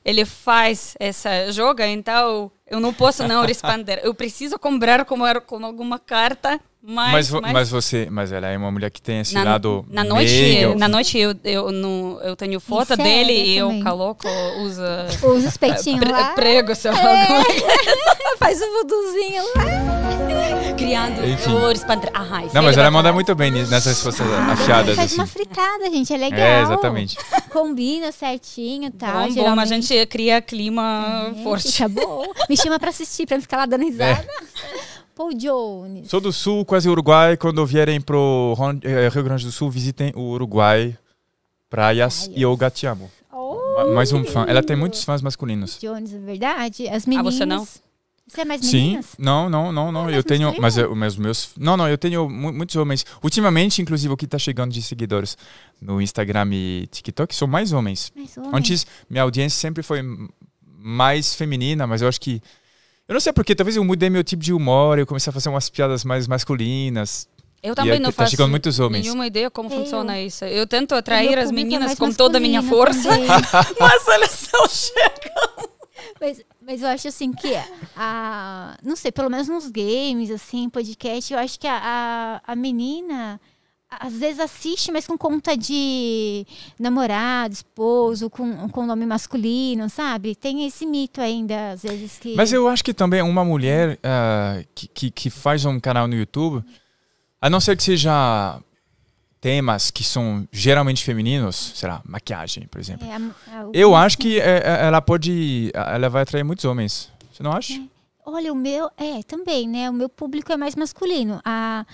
ele faz essa joga, então eu não posso não responder. Eu preciso comprar com, com alguma carta, mas, mas, mas, mas... você, mas ela é uma mulher que tem esse na, lado na meio. noite, na noite eu eu, não, eu tenho foto Sério, dele e eu coloco usa usa espetinho pre, prego se é. faz o um vuduzinho lá. Criando flores para ah, Não, mas ela manda muito bem nessas forças ah, afiadas faz assim. uma fritada, gente, é legal. É, exatamente. Combina certinho, tal. Bom, geralmente. a gente cria clima é, forte. Fica bom. Me chama pra assistir, pra eu ficar lá dando é. risada. É. Paul Jones. Sou do sul, quase Uruguai. Quando vierem pro eh, Rio Grande do Sul, visitem o Uruguai, praias, e o gatiamo. mais um fã. Ela tem muitos fãs masculinos. Jones, é verdade. As meninas. Ah, você não? Você é mais meninas? Sim. Não, não, não, não. É eu tenho, mas eu, mas meus, não, não, eu tenho muitos homens. Ultimamente, inclusive, o que está chegando de seguidores no Instagram e TikTok são mais homens. mais homens. Antes, minha audiência sempre foi mais feminina, mas eu acho que. Eu não sei porquê, talvez eu mudei meu tipo de humor, eu comecei a fazer umas piadas mais masculinas. Eu também é não tá faço chegando muitos homens. nenhuma ideia como eu. É. funciona isso. Eu tento atrair as meninas com toda a minha força, mas elas só chegam. Mas, mas eu acho assim que é, a. Não sei, pelo menos nos games, assim, podcast, eu acho que a, a, a menina às vezes assiste, mas com conta de namorado, esposo, com, com nome masculino, sabe? Tem esse mito ainda, às vezes que. Mas eu acho que também uma mulher uh, que, que, que, faz um canal no YouTube, a não ser que seja temas que são geralmente femininos, sei lá, maquiagem, por exemplo. É, a, a, é, eu acho que é, é, ela pode. Ela vai atrair muitos homens. Você não acha? É. Olha, o meu. É, também, né? O meu público é mais masculino. A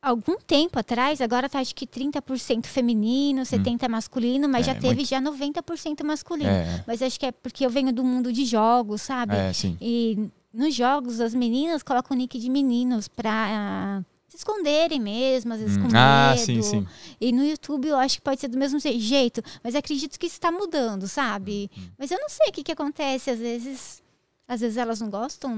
algum tempo atrás, agora tá acho que 30% feminino, 70% hum. masculino, mas é, já teve muito... já 90% masculino. É. Mas acho que é porque eu venho do mundo de jogos, sabe? É, sim. E nos jogos, as meninas colocam o nick de meninos pra. Ah, se esconderem mesmo, às vezes hum. com ah, medo. Ah, sim, sim. E no YouTube eu acho que pode ser do mesmo jeito, mas acredito que isso está mudando, sabe? Hum, hum. Mas eu não sei o que, que acontece, às vezes, às vezes elas não gostam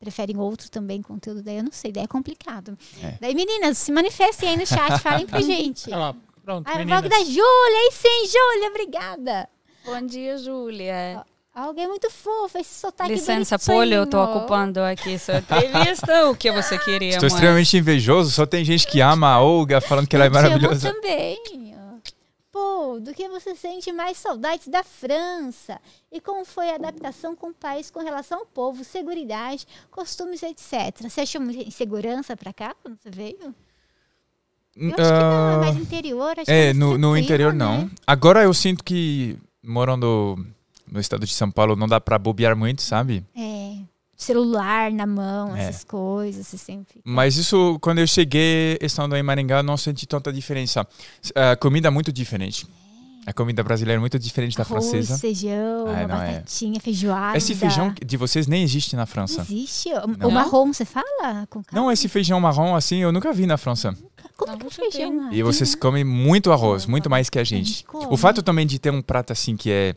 preferem outro também conteúdo, daí eu não sei, daí é complicado. É. Daí, meninas, se manifestem aí no chat, falem pra gente. Olha lá, pronto, a ah, meninas. da Júlia, aí sim, Júlia, obrigada. Bom dia, Júlia. Alguém muito fofo, esse sotaque Licença, bonitinho. eu tô ocupando aqui sua entrevista, o que você queria, Estou extremamente invejoso, só tem gente que ama a Olga, falando que eu ela é maravilhosa. Eu também. Pô, do que você sente mais saudades da França? E como foi a adaptação com o país com relação ao povo, segurança, costumes, etc. Você achou muita insegurança para cá quando você veio? Eu acho que não, é ah, mais interior. é, é no, no interior né? não. Agora eu sinto que morando no estado de São Paulo não dá para bobear muito, sabe? É celular na mão, é. essas coisas, assim. sempre Mas isso, quando eu cheguei, estando em Maringá, não senti tanta diferença. A ah, comida é muito diferente. A comida brasileira é muito diferente Arroz, da francesa. feijão, ah, não, é. batatinha, é. feijoada. Esse feijão de vocês nem existe na França. Não existe? O, marrom, você fala? não, esse feijão marrom, assim, eu nunca vi na França. Como é feijão? E vocês comem muito arroz, muito mais que a gente. O fato também de ter um prato assim que é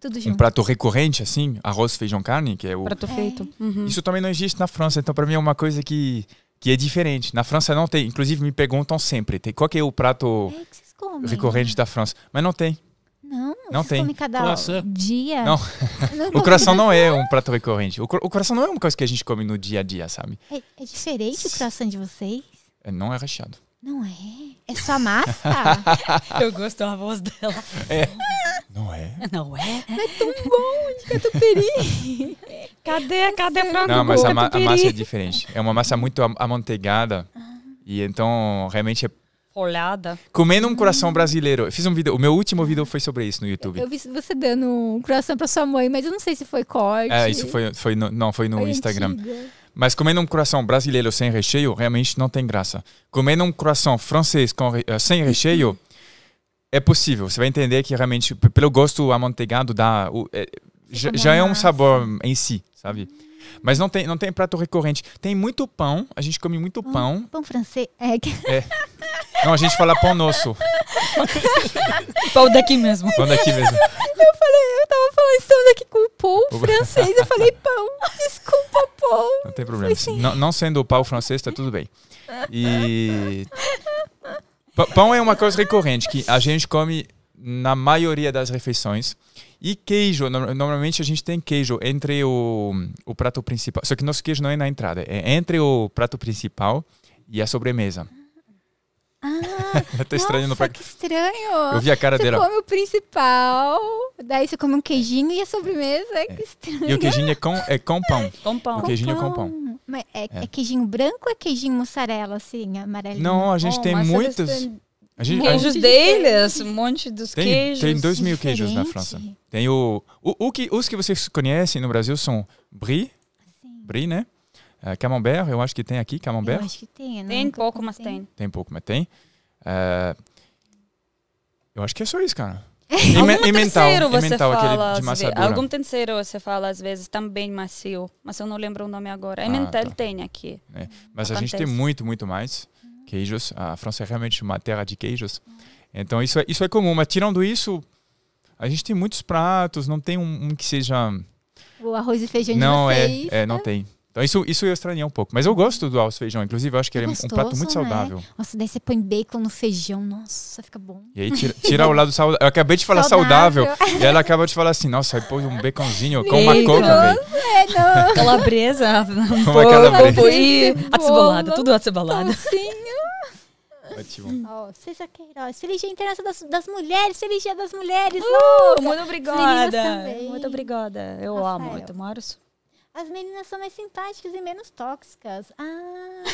tudo junto. Um prato recorrente, assim, arroz, feijão, carne, que é o. Prato feito. É. Uhum. Isso também não existe na França, então para mim é uma coisa que, que é diferente. Na França não tem. Inclusive me perguntam sempre: tem, qual que é o prato é recorrente né? da França? Mas não tem. Não, não tem. come cada croissant. dia. Não. não o coração não é um prato recorrente. O, o coração não é uma coisa que a gente come no dia a dia, sabe? É, é diferente o coração de vocês? É, não é recheado. Não é? É só massa? eu gosto da voz dela. É. Não é? Não é? é tão bom de catupiry. É cadê, cadê frango Não, mas a, ma a, massa é diferente. É uma massa muito am amanteigada. Ah. E então, realmente é olhada. Comendo um coração brasileiro. Eu fiz um vídeo, o meu último vídeo foi sobre isso no YouTube. Eu vi você dando um coração pra sua mãe, mas eu não sei se foi corte. É, isso foi, foi no, não, foi no foi Instagram. Antiga. Mas comendo um coração brasileiro sem recheio realmente não tem graça. Comendo um coração francês com, eh, sem recheio é possível. Você vai entender que realmente, pelo gosto amanteigado, dá, eh, já, já é um sabor em si, sabe? Mas não tem, não tem prato recorrente. Tem muito pão, a gente come muito hum, pão. Pão francês? É egg. é. Não, a gente fala pão nosso. pão daqui mesmo. Pão daqui mesmo. Eu falei, eu tava falando, estamos aqui com o pão francês. Eu falei, pão, desculpa, pão. Não tem problema. Assim. Não, não sendo o pão francês, tá tudo bem. E. Pão é uma coisa recorrente que a gente come na maioria das refeições. E queijo, normalmente a gente tem queijo entre o, o prato principal. Só que nosso queijo não é na entrada, é entre o prato principal e a sobremesa. Ah, tá estranho nossa, no pra... que estranho. Eu vi a cara você dela. Você come o principal, daí você come um queijinho e a sobremesa, é. que é. estranho. E o queijinho é com, é com pão. Com pão. O queijinho é com pão. É com pão. Mas é, é. é queijinho branco ou é queijinho mussarela, assim, amarelinho? Não, a gente oh, tem muitos... Gente, queijos gente... deles, um monte dos tem, queijos. Tem dois mil diferente. queijos na França. Tem o, o, o, que, os que vocês conhecem no Brasil são brie, Sim. brie, né? Uh, camembert, eu acho que tem aqui, camembert. Eu acho que tem. Tem pouco, mas tem. Tem pouco, mas tem. Uh, eu acho que é só isso, cara. Algum e você fala, Algum terceiro você fala às vezes também macio, mas eu não lembro o nome agora. Ah, Emmental ah, tá. tem aqui. É. Mas Acontece. a gente tem muito, muito mais queijos. A França é realmente uma terra de queijos. Então isso é, isso é comum, mas tirando isso, a gente tem muitos pratos, não tem um, um que seja. O arroz e feijão não de vocês, é, é, não tem. Então isso, isso eu estranhei um pouco. Mas eu gosto do alce feijão, inclusive, eu acho que é ele gostoso, é um prato muito né? saudável. Nossa, daí você põe bacon no feijão, nossa, fica bom. E aí tira, tira o lado saudável. Eu acabei de falar saudável, saudável e ela acaba de falar assim, nossa, aí põe um baconzinho com uma coca, É, calabresa, um com pouco, calabresa. e acebolada, tudo acebolada. Ótimo. Oh, César Queiroz, Feliz Dia Internacional é das, das, Mulheres, Feliz Dia das Mulheres. Uh, muito obrigada. Muito obrigada. Eu Rafael. amo, eu moro as meninas são mais simpáticas e menos tóxicas. Ah.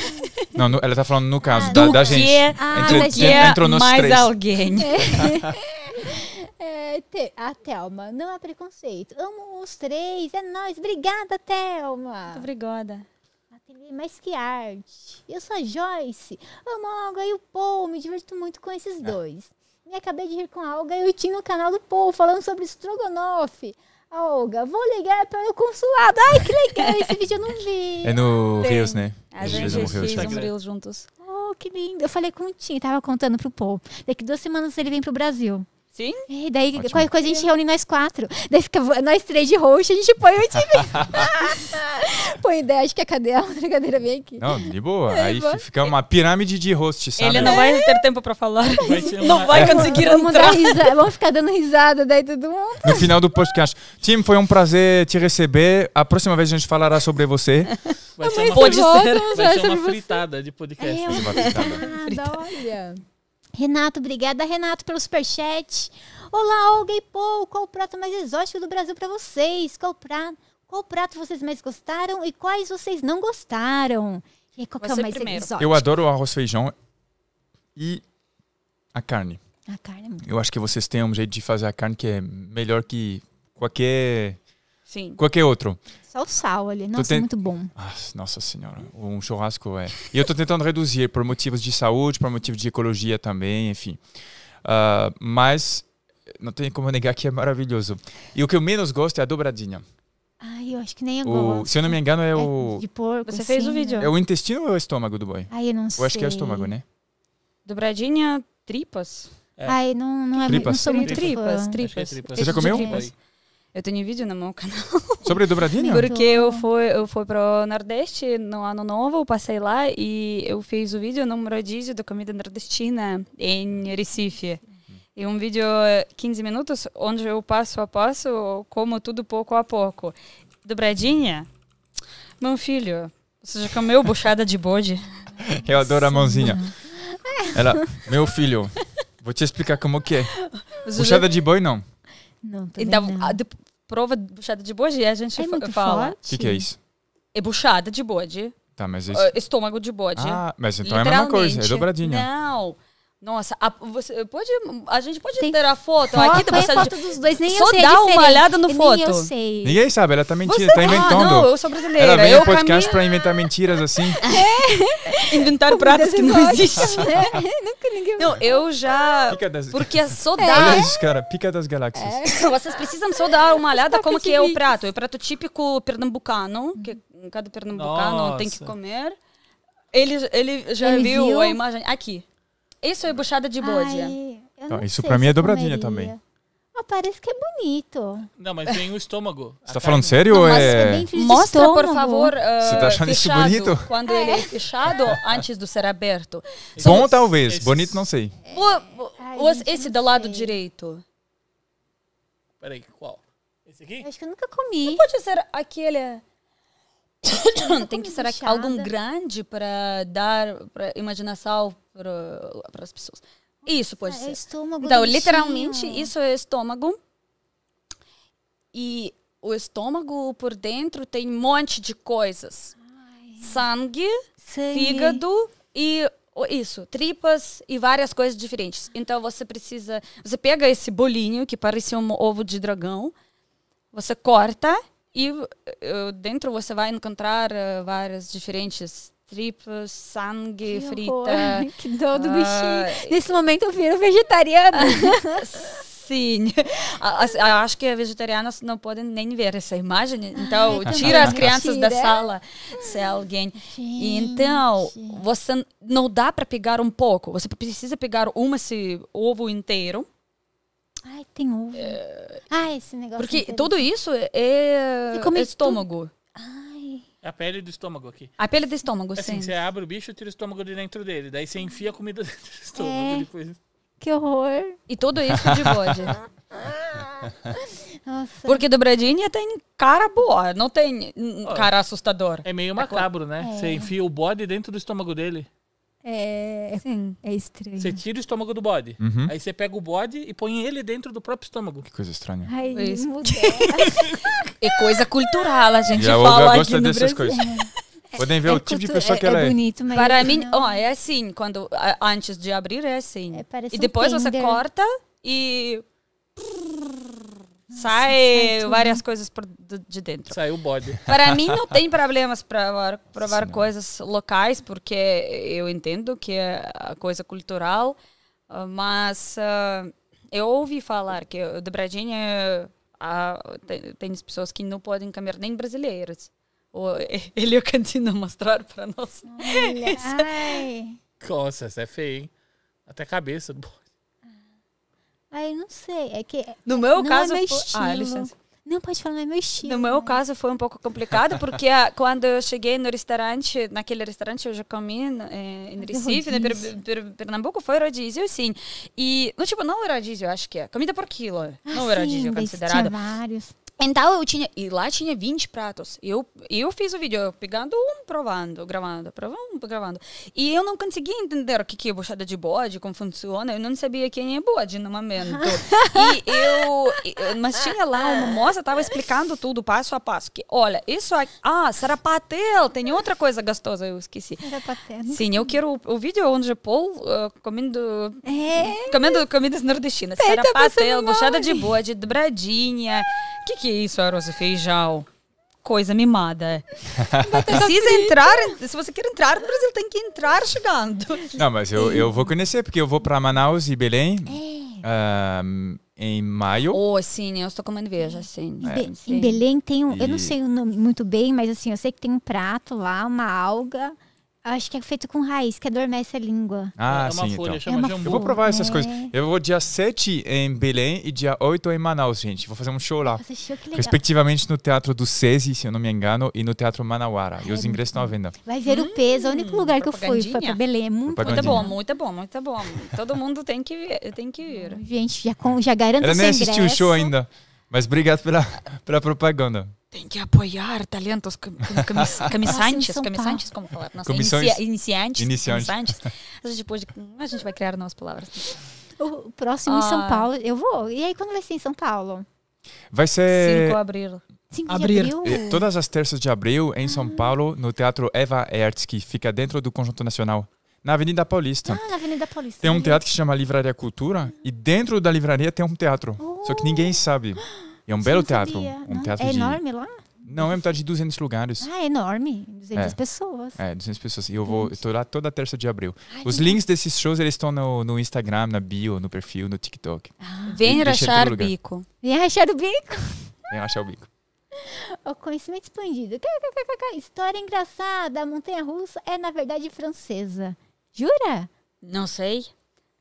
Não, no, ela tá falando no ah, caso ah, da, da gente. Ah, Entre, da gente. É entrou nos mais três. alguém. É, te, a Thelma, não há preconceito. Amo os três, é nós. Obrigada, Thelma. Muito obrigada. Mas mais que arte. Eu sou a Joyce. Amo a Olga e o Paul, me diverto muito com esses ah. dois. Me acabei de ir com a Olga e o Tim no canal do Paul, falando sobre estrogonofe. A Olga, vou ligar para o consulado. Ai, que legal, esse vídeo eu não vi. É no Rios, né? A gente fez um Rios juntos. Oh, que lindo. Eu falei com o Tim, tava contando pro Paul. Daqui duas semanas ele vem pro Brasil. Sim. E é, daí, Ótimo. qualquer coisa a gente reúne nós quatro. Daí fica nós três de roxo, a gente põe o time. põe ideia, acho que a cadeira, a cadeira vem aqui. Não, de boa. É, aí boa. fica uma pirâmide de host, sabe? Ele não vai ter tempo pra falar. Vai uma... Não vai conseguir vamos, entrar. Vamos, vamos ficar dando risada, daí todo mundo. No final do podcast. Tim, foi um prazer te receber. A próxima vez a gente falará sobre você. Vai é ser, uma, pode ser. Vai ser uma fritada de ah, podcast. É, uma fritada. fritada. Olha. Renato, obrigada, Renato, pelo superchat. Olá, Olga e Paul, qual o prato mais exótico do Brasil para vocês? Qual prato, qual prato vocês mais gostaram e quais vocês não gostaram? E qual que é o mais primeiro. exótico? Eu adoro arroz feijão e a carne. A carne. É Eu acho que vocês têm um jeito de fazer a carne que é melhor que qualquer Sim. Qualquer outro. Só o sal ali. Nossa, tem... muito bom. Ah, nossa senhora, um churrasco é. E eu estou tentando reduzir por motivos de saúde, por motivos de ecologia também, enfim. Uh, mas não tem como negar que é maravilhoso. E o que eu menos gosto é a dobradinha. Ai, eu acho que nem eu o, gosto. Se eu não me engano, é, é o. De porco. Você fez sim, o vídeo. É o intestino ou é o estômago do boi? Ai, eu não sei. Eu acho que é o estômago, né? Dobradinha, tripas. É. Ai, não, não, é, não sou muito tripas, é tripas. tripas. Você já comeu? Tripas. Eu tenho vídeo no meu canal. Sobre dobradinha? Porque eu fui, eu fui pro Nordeste no ano novo, passei lá e eu fiz o vídeo no rodízio da comida nordestina em Recife. E um vídeo 15 minutos onde eu passo a passo como tudo pouco a pouco. Dobradinha? Meu filho, você já comeu buchada de bode? Eu adoro a mãozinha. Ela, meu filho, vou te explicar como que é. Buchada de boi não. Não, Então, não. A, de, prova de buchada de bode, a gente é muito fala. O que, que é isso? É buchada de bode. Tá, mas isso... Ah, estômago de bode. Ah, mas então é a mesma coisa, é dobradinha. Não. Nossa, a, você pode, a gente pode Tem ter a foto, foto aqui da passagem. foto dos dois, nem Só eu sei é dá uma olhada no foto. Nem eu sei. Ninguém sabe, ela tá mentindo, você... tá ah, inventando. não, eu sou brasileira. Ela vem o podcast caminho... pra inventar mentiras assim. É. Inventar Como pratos é que não existem. É. Nunca ninguém. Não, eu já. Pica das... Porque é só dá. Olha isso, cara, pica das galáxias. É. Vocês precisam só dar uma olhada tá como que é o prato. É o prato típico pernambucano, que cada pernambucano Nossa. tem que comer. Ele, ele já ele viu, viu a imagem aqui. Isso é buchada de bode. então, isso para mim é dobradinha também. Ah, parece que é bonito. Não, mas tem o estômago. Você tá falando sério? Não, é... é Mostra, estômago. por favor. Uh, Você tá achando isso bonito? Quando ah, é. ele é fechado, antes de ser aberto. Então, Bom, talvez. Bonito, não sei. É. O, o, Ai, esse do lado sei. direito. Peraí, qual? Esse aqui? Acho que eu nunca comi. Não pode ser aquele. tem que ser algum grande para dar pra imaginação para as pessoas. Isso pode ah, ser. É estômago então, bonitinho. literalmente, isso é estômago. E o estômago por dentro tem um monte de coisas. Ai. Sangue, fígado e isso, tripas e várias coisas diferentes. Então você precisa, você pega esse bolinho que parecia um ovo de dragão, você corta e eh, dentro você vai encontrar eh, várias diferentes tripas, sangue que frita. Que dor do ah, bichinho. Uh, Nesse momento eu viro vegetariana. Sim, eu acho que vegetarianos não podem nem ver essa imagem, ah, então Ai, então tira as crianças da sala se é alguém. Gente. Então, você não dá para pegar um pouco, você precisa pegar uma esse ovo inteiro. Ai, tem ovo. É... Ah, esse negócio. Porque tudo isso é, é estômago. Tu... Ah. É a pele do estômago aqui. A pele do estômago, é assim, sim. Você abre o bicho e tira o estômago de dentro dele. Daí você enfia a comida dentro do estômago. É. Depois... Que horror. E tudo isso de bode. Nossa. Porque dobradinha tem cara boa, não tem cara assustador. É meio macabro, é. né? É. Você enfia o bode dentro do estômago dele. É, Sim. é estranho. Você tira o estômago do bode. Uhum. Aí você pega o bode e põe ele dentro do próprio estômago. Que coisa estranha. Ai, é Isso. é coisa cultural, a gente e fala aqui gosta dessas Brasil. coisas. É. Podem ver é o tipo de pessoa é, que é ela é. é. Bonito, mas Para mim, ó, é assim, quando antes de abrir é assim. É, e depois um você corta e Sai várias né? coisas por, de dentro. Saiu o bode. Para mim não tem problemas para provar coisas locais, porque eu entendo que é a coisa cultural, mas uh, eu ouvi falar que o Dobradinha uh, ah, tem, tem pessoas que não podem comer nem brasileiras. Ou ele continua a mostrar para nós. Olha, Nossa, isso é feio, hein? Até a cabeça Aí não sei, é que no meu não é caso ah, é meu estilo. Ah, licença. Não pode falar, não é meu estilo. No meu né? caso foi um pouco complicado, porque a, ah, quando eu cheguei no restaurante, naquele restaurante eu já comi é, em Recife, né, per, per, Pernambuco, foi rodízio, sim. E, no, tipo, não era rodízio, acho que é. Comida por quilo. Ah, não era ah, rodízio considerado. Tinha vários. Então eu tinha. E lá tinha 20 pratos. Eu, eu fiz o vídeo pegando um, provando, gravando, provando, gravando. E eu não conseguia entender o que, que é buchada de bode, como funciona. Eu não sabia quem é bode no momento. e eu. Eh, mas tinha lá uma moça, tava explicando tudo passo a passo. Que olha, isso aqui. É, ah, sarapatel, tem outra coisa gostosa, eu esqueci. Sarapatel. Sim, eu quero o, o vídeo onde Paul uh, comendo. É. Comendo comidas nordestinas. Sarapatel, buchada de bode, dobradinha. O que, que que isso, arroz e feijão? Coisa mimada. É. Precisa entrar. Se você quer entrar no Brasil, tem que entrar chegando. Não, mas eu, eu vou conhecer, porque eu vou para Manaus e Belém. É. Ah, em maio. Oh, sim, eu estou comendo veja, sim. É. sim. Em Belém tem um, eu não sei o nome muito bem, mas assim, eu sei que tem um prato lá, uma alga Acho que é feito com raiz, que adormece a língua. Ah, é sim, folha, então. É eu vou provar essas é. coisas. Eu vou dia 7 em Belém e dia 8 em Manaus, gente. Vou fazer um show lá. Nossa, show, Respectivamente no Teatro do SESI, se eu não me engano, e no Teatro Manauara. e os ingressos estão à venda. Vai ver hum, o peso. O único lugar que eu fui foi pra Belém. É muito, muito bom, muito bom, muito bom. Todo mundo tem que ver. Tem que vir. Gente, já, com, já garanto Ela nem assistiu o show ainda. Mas obrigado pela, pela propaganda. Tem que apoiar talentos cam cam camissantes, como falar? iniciantes, iniciantes. A gente, pode, a gente vai criar novas palavras. O próximo ah. em São ah. Paulo, eu vou. E aí, quando vai ser em São Paulo? Vai ser... 5 de abril. 5 de abril? Todas as terças de abril, em São ah. Paulo, no Teatro Eva Hertz, que fica dentro do Conjunto Nacional na Avenida Paulista. Ah, na Avenida Paulista. Tem um teatro que se chama Livraria Cultura e dentro da livraria tem um teatro. Oh. Só que ninguém sabe. é um belo teatro. Um teatro é de... enorme lá? Não, é metade de 200 lugares. Ah, é enorme. 200 é. pessoas. É, 200 pessoas. E eu vou, estou lá toda terça de abril. Ai, Os links desses shows, eles estão no, no Instagram, na bio, no perfil, no TikTok. Ah. Vem rachar o bico. Vem rachar o bico. Vem rachar o bico. O conhecimento expandido. História engraçada. A montanha russa é, na verdade, francesa. Jura? Não sei.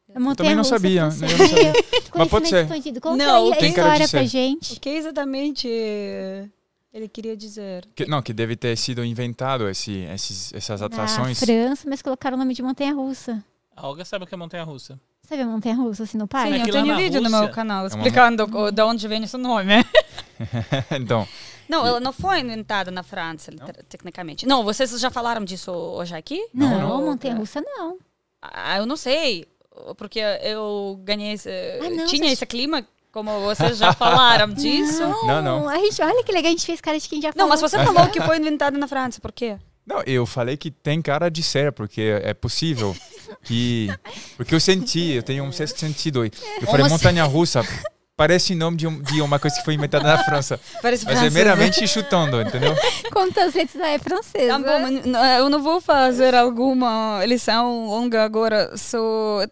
Eu também não sabia, né? eu não sabia. Mas pode ser. Expandido. Conta não, aí a história pra gente. O que exatamente eh, ele queria dizer? Que, não, que deve ter sido inventado esse, esses, essas atrações. Na França, mas colocaram o nome de montanha-russa. A Olga sabe o que é montanha-russa. Sabe a montanha-russa assim no parque? Sim, é eu tenho vídeo Rússia... no meu canal explicando é uma... Uhum. de onde vem esse nome. então... Não, ela não foi inventada na França, não? tecnicamente. Não, vocês já falaram disso hoje aqui? Não, não. montanha-russa não. Ah, eu não sei porque eu ganhei esse, ah, não, tinha esse clima como vocês já falaram disso. Não, não. não. Gente, olha que legal, a gente fez cara de quem já falou. Não, mas você falou que foi inventado na França, por quê? Não, eu falei que tem cara de ser, porque é possível que... Porque eu senti, eu tenho um sexto sentido. Eu falei assim? montanha-russa, Parece o nome de, um, de, uma coisa que foi inventada na França. Parece mas é meramente chutando, entendeu? Quantas letras é francesa? Tá bom, eu não vou fazer alguma lição longa agora. Só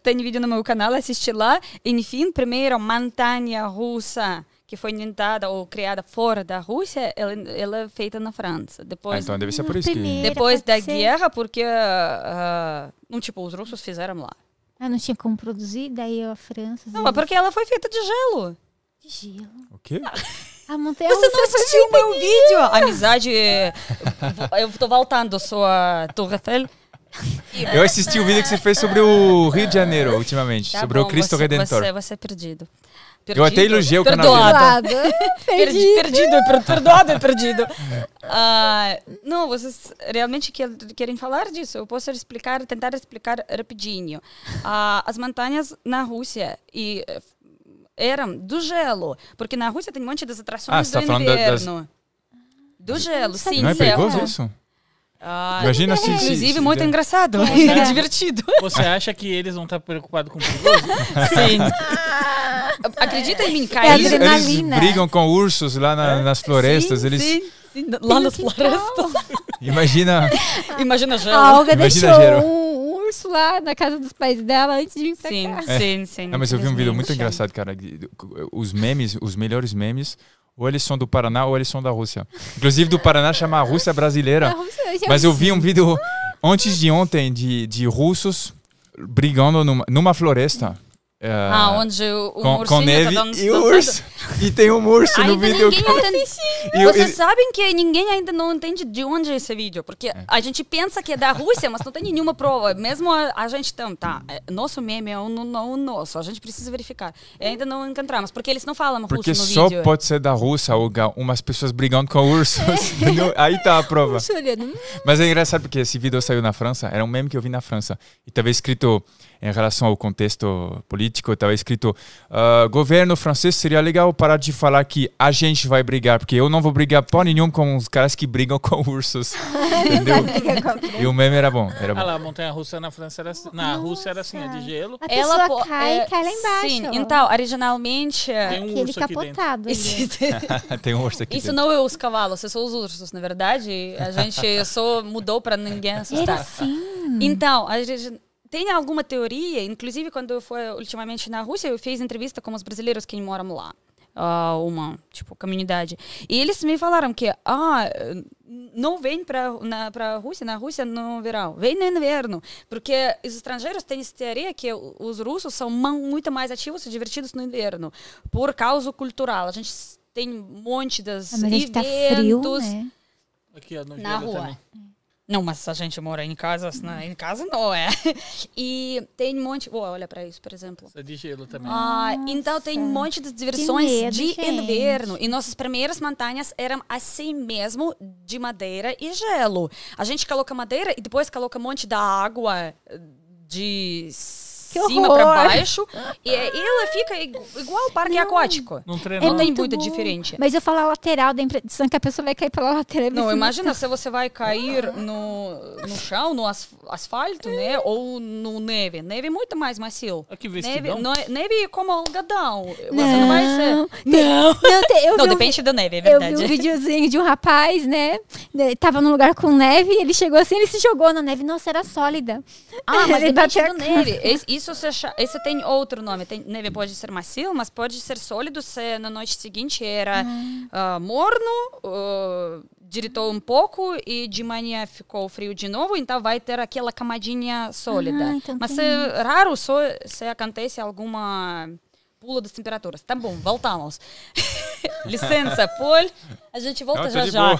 tem vídeo no meu canal, assiste lá. Enfim, primeiro, montanha russa que foi inventada ou criada fora da Rússia, ela, ela é feita na França. Depois, ah, então deve ser por isso que... Depois da guerra, porque... Uh, não, tipo, os russos fizeram lá. Ah, não tinha como produzir, daí a França. Não, mas porque ela foi feita de gelo. De gelo. O quê? Ah, a montanha Você não é assistiu o meu vídeo? Amizade. Eu tô voltando, sua Torre Eiffel. Eu assisti o vídeo que você fez sobre o Rio de Janeiro ultimamente, tá sobre bom, o Cristo você, Redentor. Você, você é perdido. Perdido. Eu até elogiei o perdoado. perdido. É é perdido, perdido é. perdoado e perdido. Uh, não, vocês realmente querem falar disso? Eu posso explicar, tentar explicar rapidinho. Uh, as montanhas na Rússia e eh, eram do gelo, porque na Rússia tem um monte de atrações ah, tá do tá inverno. Das... Do gelo, sim. Não é perigoso isso? Ah, Imagina é. se, Inclusive, se, muito se engraçado. Você é divertido. Você acha que eles vão estar tá preocupados com o perigoso? Sim. Acredita em mim, Caio. É eles, eles, brigam com ursos lá na, nas florestas. Sim, eles... Sim. Sim, lá nas florestas. Imagina. Imagina gelo. A Imagina deixou curso lá na casa dos pais dela antes de vir pra sim, cá. Sim, é. sim, sim. É, mas eu vi um vídeo muito engraçado, cara. Os memes, os melhores memes ou eles são do Paraná ou eles são da Rússia. Inclusive do Paraná chama a Rússia brasileira. A Rússia, mas eu vi um vídeo antes de ontem de, de russos brigando numa, numa floresta. Uh, ah, onde o, com, com tá neve tá e o urso. E tem um urso ainda no vídeo. Entende... Assim, Vocês sabem que ninguém ainda não entende de onde é esse vídeo. Porque é. a gente pensa que é da Rússia, mas não tem nenhuma prova. Mesmo a, a gente tam, tá, é, nosso meme é o, nosso. A gente precisa verificar. E ainda não encontramos, porque eles não falam porque russo no vídeo. Porque só pode ser da Rússia ou umas pessoas brigando com ursos. É. Aí tá a prova. mas é engraçado porque esse vídeo saiu na França. Era um meme que eu vi na França. E tava escrito em relação ao contexto político, estava escrito: uh, governo francês seria legal parar de falar que a gente vai brigar, porque eu não vou brigar por nenhum com os caras que brigam com ursos. entendeu? É? e o meme era bom. Era bom. Ah, lá, a montanha russa na França era assim, na Nossa. Rússia era assim, é de gelo. A Ela cai, é, cai lá embaixo. Sim, então, originalmente. Tem um urso capotado. Tem um urso aqui. Isso dentro. não é os cavalos, são os ursos, na verdade. A gente só mudou para ninguém assustar. Era assim. Então, a gente tem alguma teoria, inclusive quando eu fui ultimamente na Rússia, eu fiz entrevista com os brasileiros que moram lá. Uh, uma tipo comunidade e eles me falaram que ah não vem para na pra Rússia na Rússia no verão vem no inverno porque os estrangeiros têm essa teoria que os russos são muito mais ativos e divertidos no inverno por causa cultural a gente tem um monte das ah, eventos tá frio, né? Aqui, na rua também. É. Não, mas a gente mora em casa, assim, né? em casa não é. E tem um monte. Oh, olha para isso, por exemplo. Isso é de gelo também. Ah, então tem um monte de diversões medo, de gente. inverno. E nossas primeiras montanhas eram assim mesmo, de madeira e gelo. A gente coloca madeira e depois coloca um monte da água de cima para baixo. E é, ela fica igual o parque não, aquático. Não, treina. É não tem muita bom. Mas eu falo a lateral, da impressão que a pessoa vai cair pela lateral. É não, imagina se você vai cair no, no chão, no asfalto, né? Ou no neve. Neve é muito mais macio. É que vestidão? Neve, neve como algodão. Você não, não vai ser... Não, não, te, eu não depende um, da neve, é verdade. Eu vi um videozinho de um rapaz, né, né? Tava num lugar com neve, ele chegou assim, ele se jogou na neve. Nossa, era sólida. Ah, mas ele da neve. Isso isso, se, isso tem outro nome. Tem, né, pode ser macio, mas pode ser sólido se na noite seguinte era uhum. uh, morno, uh, ah, diretou um pouco e de manhã ficou frio de novo, então vai ter aquela camadinha sólida. então mas é raro só se acontece alguma pula das temperaturas. Tá bom, voltamos. Licença, Paul. A gente volta Não, já já.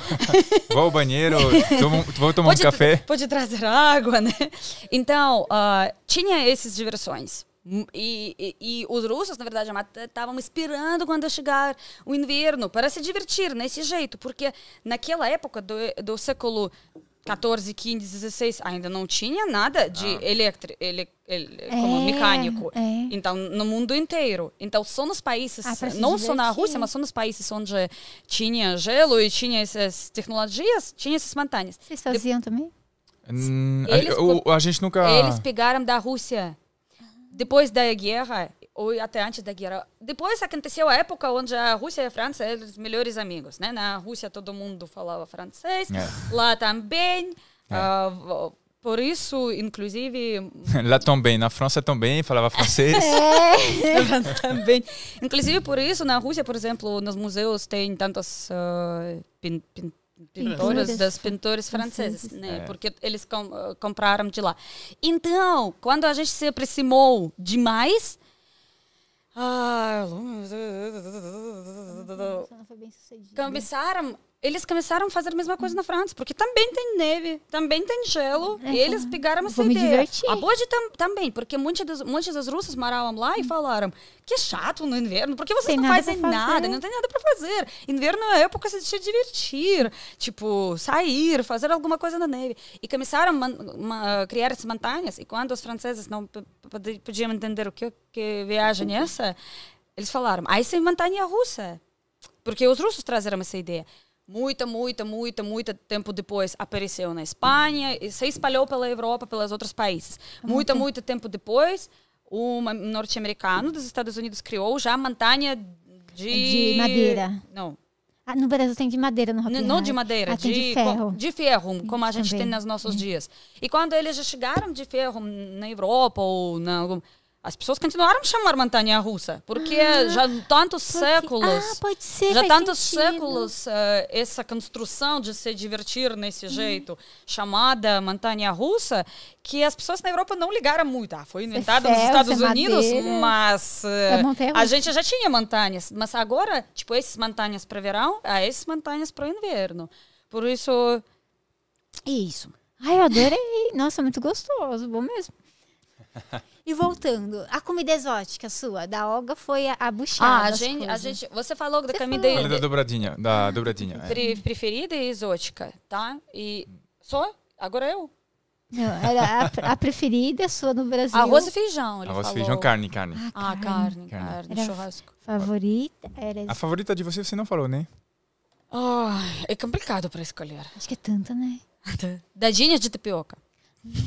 vou ao banheiro, tomo, vou tomar pode, um café. Pode trazer água, né? Então, uh, tinha essas diversões. E, e, e, os russos, na verdade, estavam esperando quando chegar o inverno para se divertir nesse jeito, porque naquela época do, do século 14, 15, 16, ainda não tinha nada de ah. ele, ele, é, como mecânico. É. Então, no mundo inteiro. Então, só nos países, ah, não só na Rússia, mas só nos países onde tinha gelo e tinha essas tecnologias, tinha essas montanhas. Vocês faziam de, também? Eles, a, o, a gente nunca... Eles pegaram da Rússia. Depois da guerra, ou até antes da guerra. Depois aconteceu a época onde a Rússia e a França eram os melhores amigos, né? Na Rússia todo mundo falava francês, é. lá também. É. Uh, por isso, inclusive... lá também, na França também falava francês. é, também. Inclusive, por isso, na Rússia, por exemplo, nos museus tem tantas uh, ah, pintores das pintores franceses, né? É. Porque eles com, ah, compraram de lá. Então, quando a gente se aproximou demais, ah, Cambiçaram? eles começaram a fazer a mesma coisa na França, porque também tem neve, também tem gelo, é, e eles pegaram essa ideia. Divertir. A Bode tam, também, porque muitos dos, muitos dos russos moravam lá e falaram que é chato no inverno, porque vocês tem não nada fazem nada, não tem nada para fazer. Inverno é época de se divertir, tipo, sair, fazer alguma coisa na neve. E começaram a criar essas montanhas, e quando os franceses não podiam entender o que, que viagem é essa, eles falaram, ah, isso é montanha russa. Porque os russos trazeram essa ideia muita, muita, muita, muito tempo depois apareceu na Espanha e se espalhou pela Europa, pelos outros países. Muito, uhum. muito tempo depois, um norte-americano dos Estados Unidos criou já a montanha de... de madeira. Não. Ah, no Brasil tem de madeira no Não, não de madeira, ah, de, de, ferro. De ferro, hum, como a gente Também. tem nos nossos hum. dias. E quando eles já chegaram de ferro na Europa ou na as pessoas continuaram a chamar montanha russa, porque ah, já tantos porque, séculos. Ah, pode ser. Já tantos sentido. séculos uh, essa construção de se divertir nesse uhum. jeito, chamada montanha russa, que as pessoas na Europa não ligaram muito. Ah, foi é inventada nos Estados é Unidos, madeira, mas uh, a gente já tinha montanhas. Mas agora, tipo, essas montanhas para verão, ah, essas montanhas para inverno. Por isso. É isso. Ai, eu adorei. Nossa, muito gostoso. Bom mesmo. E voltando, a comida exótica sua, da Olga, foi a, a buchada. Ah, a gente, a gente. Você falou da comida. Falou. Da dobradinha. Da dobradinha. É. Pre, preferida e exótica, tá? E. Só? Agora eu? Não, era a, a, preferida sua no Brasil. Arroz e feijão. Arroz e feijão, carne, carne. Ah, ah, carne, carne, carne, carne churrasco. Favorita era. A favorita de você, você não falou, né? Oh, é complicado para escolher. Acho que é tanta, né? Dadinha de tapioca.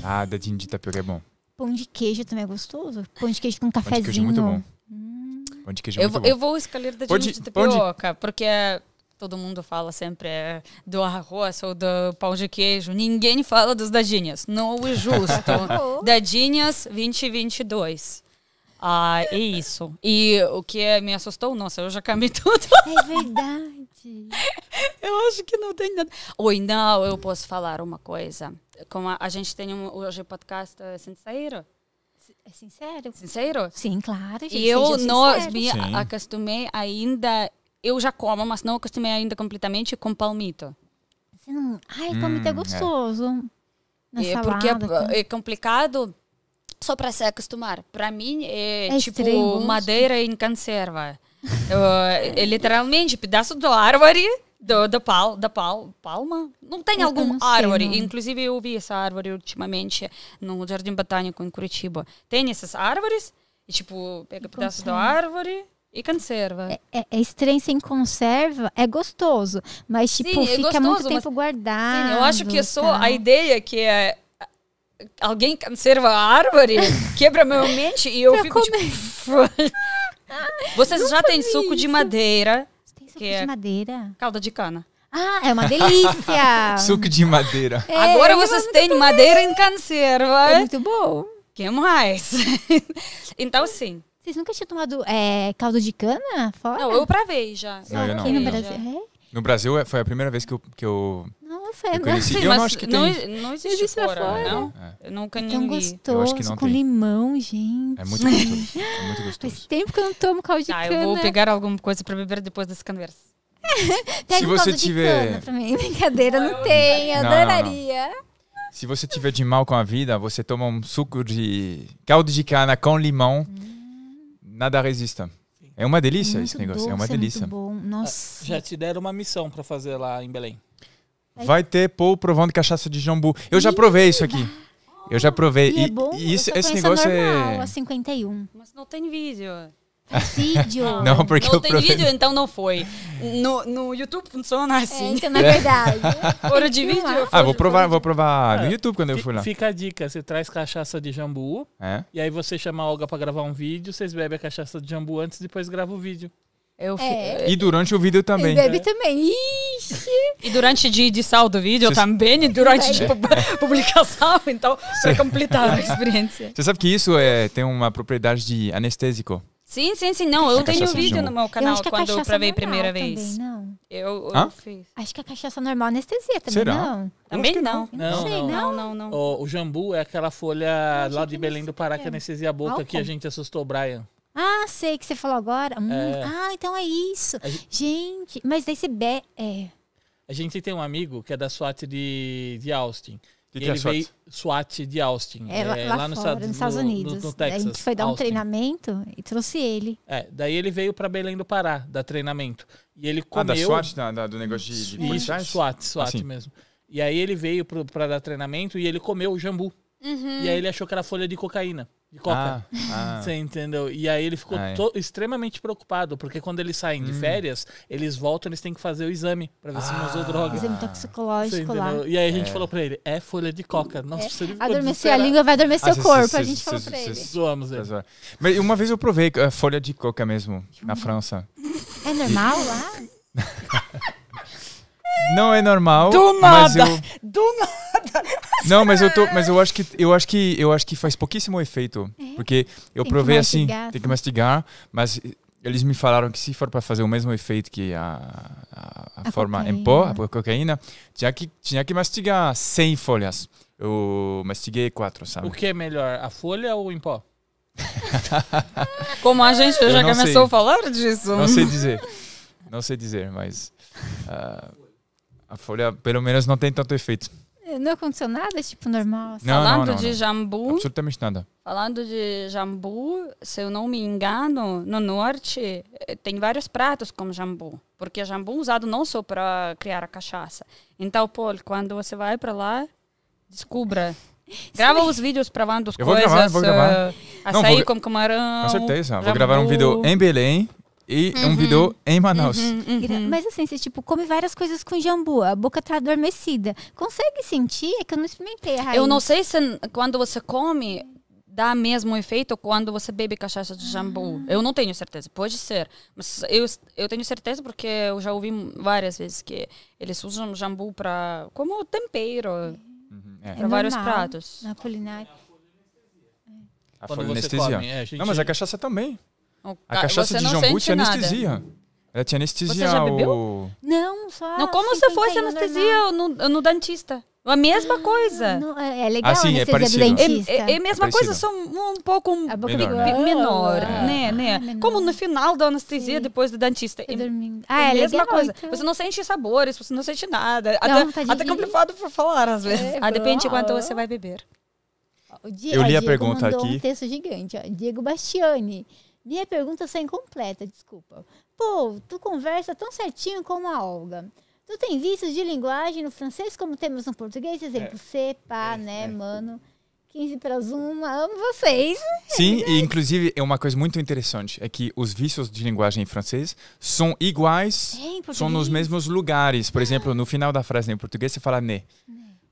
Ah, dadinha de tapioca é bom. Pão de queijo também é gostoso. Pão de queijo com cafezinho. Pão de queijo é muito bom. Hum. Pão de queijo é eu, muito vou, bom. Eu vou escolher da de, de tapioca, de... porque é, todo mundo fala sempre é do arroz ou do pão de queijo. Ninguém fala dos dadinhas. Não é justo. dadinhas 2022. Ah, é isso. E o que me assustou, nossa, eu já camei tudo. É verdade. eu acho que não tem nada. Oi, não, eu posso falar uma coisa como a, a gente tem um, hoje o podcast é Sincero. É sincero? Sincero? Sim, claro. Gente, e eu não me Sim. acostumei ainda. Eu já como, mas não acostumei ainda completamente com palmito. Você não... Ai, hum, palmito é, é. gostoso. É, é porque é, é complicado só para se acostumar. Para mim é, é tipo estranho. madeira em conserva. É, é literalmente pedaço de árvore do, da, pal, da pal, palma? Não tem eu alguma não árvore. Inclusive, eu vi essa árvore ultimamente no Jardim Botânico em Curitiba. Tem essas árvores, e tipo, pega um pedaço da árvore e conserva. É, é, é, estranho sem conserva, é gostoso, mas tipo, Sim, é fica é gostoso, muito tempo mas... guardado. Sim, eu acho que é só a ideia que é alguém conserva a árvore, quebra meu mente e eu pra fico tipo, comer. tipo. Vocês já têm suco isso. de madeira Suco é de madeira. Calda de cana. Ah, é uma delícia! Suco de madeira. É, Agora vocês têm madeira em conserva. É muito bom. que mais? então, sim. Vocês nunca tinham tomado é, caldo de cana fora? Não, eu provei já. Não, eu não. no Brasil? É? No Brasil é, foi a primeira vez que eu, que eu eu conheci, né? eu não acho que tem. Não, não existe, pra fora, não? É. Eu nunca nem é Tão gostoso, eu acho que não com tem. limão, gente. É muito gostoso. É muito gostoso. Faz tempo que eu não tomo caldo de tá, cana. eu vou pegar alguma coisa para beber depois dessa conversa. Se você tiver... Pra mim, brincadeira, não, não tem, adoraria. Se você tiver de mal com a vida, você toma um suco de caldo de cana com limão, hum. nada resista. É uma delícia muito esse negócio, doce, é uma é delícia. É Nossa. Já te deram uma missão para fazer lá em Belém. Vai ter Paul provando cachaça de jambu. Eu já provei isso aqui. Eu já provei. E, é bom, é e isso, esse negócio normal, é. A 51. Mas não tem vídeo. Vídeo. Não, porque não eu tem provei... vídeo, então não foi. No, no YouTube funciona é, assim. É, então, na verdade. Hora de vídeo. É? Ah, vou provar, vou provar no YouTube quando eu fui lá. Fica a dica, você traz cachaça de jambu, é. e aí você chama a Olga pra gravar um vídeo, vocês bebem a cachaça de jambu antes e depois grava o vídeo. Eu é, é. E durante o vídeo também. E bebe né? também. Ixi. E durante de edição do vídeo Cês... também, e durante de tipo, publicação, então, para completar a experiência. Você sabe que isso é, tem uma propriedade de anestésico? Sim, sim, sim. Não, eu tenho tenho é vídeo no meu canal eu é quando eu a primeira vez. Também, não. Eu, eu fiz. Acho que a cachaça normal anestesia também, Será? não. Também não. Não, não. Sei, não, não, não. O, o, jambu é aquela folha ah, lá de Belém do Pará que anestesia a boca que a gente assustou o Brian. Ah, sei que você falou agora. Hum, é. Ah, então é isso. Gente... gente, mas daí se be... É. A gente tem um amigo que é da SWAT de, de Austin. Que é ele veio SWAT de Austin. É, lá, é, lá, lá fora, nos Estados Unidos. No, no Texas, a gente foi dar Austin. um treinamento e trouxe ele. É, daí ele veio para Belém do Pará, dar treinamento. E ele comeu... Ah, da SWAT, da, da do negócio de, de Isso, SWAT, ah, SWAT assim. mesmo. E aí ele veio para dar treinamento e ele comeu o jambu. Uhum. E aí ele achou que era folha de cocaína de coca. Ah, ah. Você entendeu? E aí ele ficou ah, é. to- extremamente preocupado, porque quando eles saem hum. de férias, eles voltam, eles têm que fazer o exame para ver ah. se não usou ah. droga. Exame é toxicológico lá. E aí a gente é. falou para ele, é folha de coca. Nossa, é. você Adormecer a língua vai adormecer ah, o corpo, a gente falou cê, pra ele. Zoamos ele. Mas uma vez eu provei é, folha de coca mesmo, na hum. França. É normal lá? Não é normal. Do nada. Eu... Do nada. Não, mas eu tô, mas eu acho que eu acho que eu acho que faz pouquíssimo efeito, é? porque eu tem provei assim, tem que né? mastigar, mas eles me falaram que se for para fazer o mesmo efeito que a, a, a, a forma cocaína. em pó, a cocaína, tinha que tinha que mastigar 100 folhas. Eu mastiguei quatro, sabe? O que é melhor, a folha ou em pó? Como a gente já começou sei. a falar disso. Não sei dizer. Não sei dizer, mas uh, a folha, pelo menos, não tem tanto efeito. É, não aconteceu nada, tipo, normal. Assim? Não, falando não, não, de jambu. Absolutamente nada. Falando de jambu, se eu não me engano, no norte eh, tem vários pratos com jambu. Porque jambu é usado não só para criar a cachaça. Então, Paul, quando você vai para lá, descubra. Grava Sim. os vídeos provando as eu coisas. Eu vou gravar, vou gravar. Eh, açaí não, vou... com camarão. Com certeza. Jambu. Vou gravar um vídeo em Belém e é uhum. um vídeo em Manaus. Uhum, uhum. Mas assim, você tipo, come várias coisas com jambu, a boca tá adormecida. Consegue sentir? É que eu não experimentei a raiz. Eu não sei se quando você come dá mesmo efeito quando você bebe cachaça de jambu. Ah. Eu não tenho certeza, pode ser. Mas eu, eu tenho certeza porque eu já ouvi várias vezes que eles usam jambu para como tempero. Uhum, é. Para é vários normal, pratos. Na culinária. A quando você come, é, gente... Não, mas a cachaça também a cachaça de jambu tinha anestesia. Ela tinha anestesia. Você já bebeu? O... Não, só. Não, como se assim fosse anestesia no, no dentista. A mesma ah, coisa. Não, é, é legal assim, é parecido. É, é, a é mesma é coisa, só um, pouco menor, menor é. né, né? Como no final da anestesia, sim. depois do dentista. dormindo. Ah, é a mesma coisa. Então. Você não sente sabores, você não sente nada. até, até complicado por falar, às é, vezes. É, ah, depende de quanto você vai beber. O Diego, eu li a Diego pergunta aqui. um texto gigante. Ó. Diego Bastiani. Minha pergunta está incompleta, desculpa. Pô, tu conversa tão certinho como a Olga. Tu tem vícios de linguagem no francês como temos no português? Exemplo, é. C, pá, é, né, é. mano. 15 para uma, amo vocês. Sim, e inclusive é uma coisa muito interessante, é que os vícios de linguagem em francês são iguais, é, são nos mesmos lugares. Por exemplo, no final da frase em português você fala né.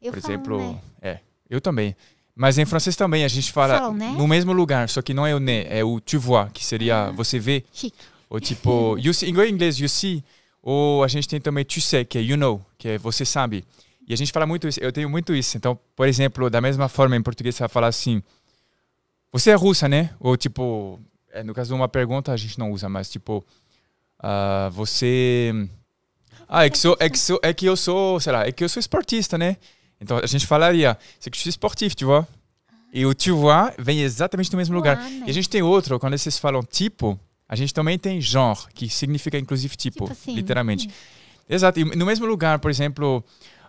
Eu Por exemplo, né. é, eu também. Mas em francês também a gente fala né? no mesmo lugar, só que não é o né, é o tu vois, que seria ah. você vê. Ou tipo, you see, em inglês, you see. Ou a gente tem também tu sais, que é you know, que é você sabe. E a gente fala muito isso, eu tenho muito isso. Então, por exemplo, da mesma forma em português você vai falar assim, você é russa, né? Ou tipo, é, no caso de uma pergunta a gente não usa, mas tipo, uh, você... Ah, é que, sou, é, que sou, é que eu sou, sei lá, é que eu sou esportista, né? Então a gente falaria, sexo é esportivo, tu vois? Ah. E o tu vois vem exatamente do mesmo lugar. E a gente tem outro, quando vocês falam tipo, a gente também tem genre, que significa inclusive tipo, tipo assim, literalmente. Hum. Exato. E no mesmo lugar, por exemplo,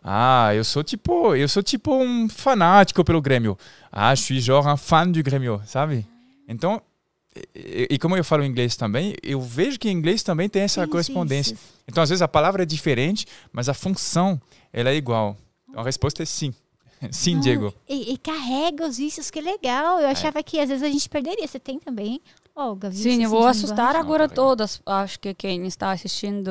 ah, eu sou tipo, eu sou tipo um fanático pelo Grêmio. Ah, eu sou genre um fã do Grêmio, sabe? Ah. Então, e, e, como eu falo inglês também, eu vejo que inglês também tem essa sim, correspondência. Sim, então, às vezes a palavra é diferente, mas a função ela é igual. Então a resposta é sim. Sim, Diego. Ah, e, e, carrega os vícios, que legal. Eu é. achava é. que às vezes a gente perderia. Você tem também, Olga? Sim, eu vou assustar agora não, tá todas. Acho que quem está assistindo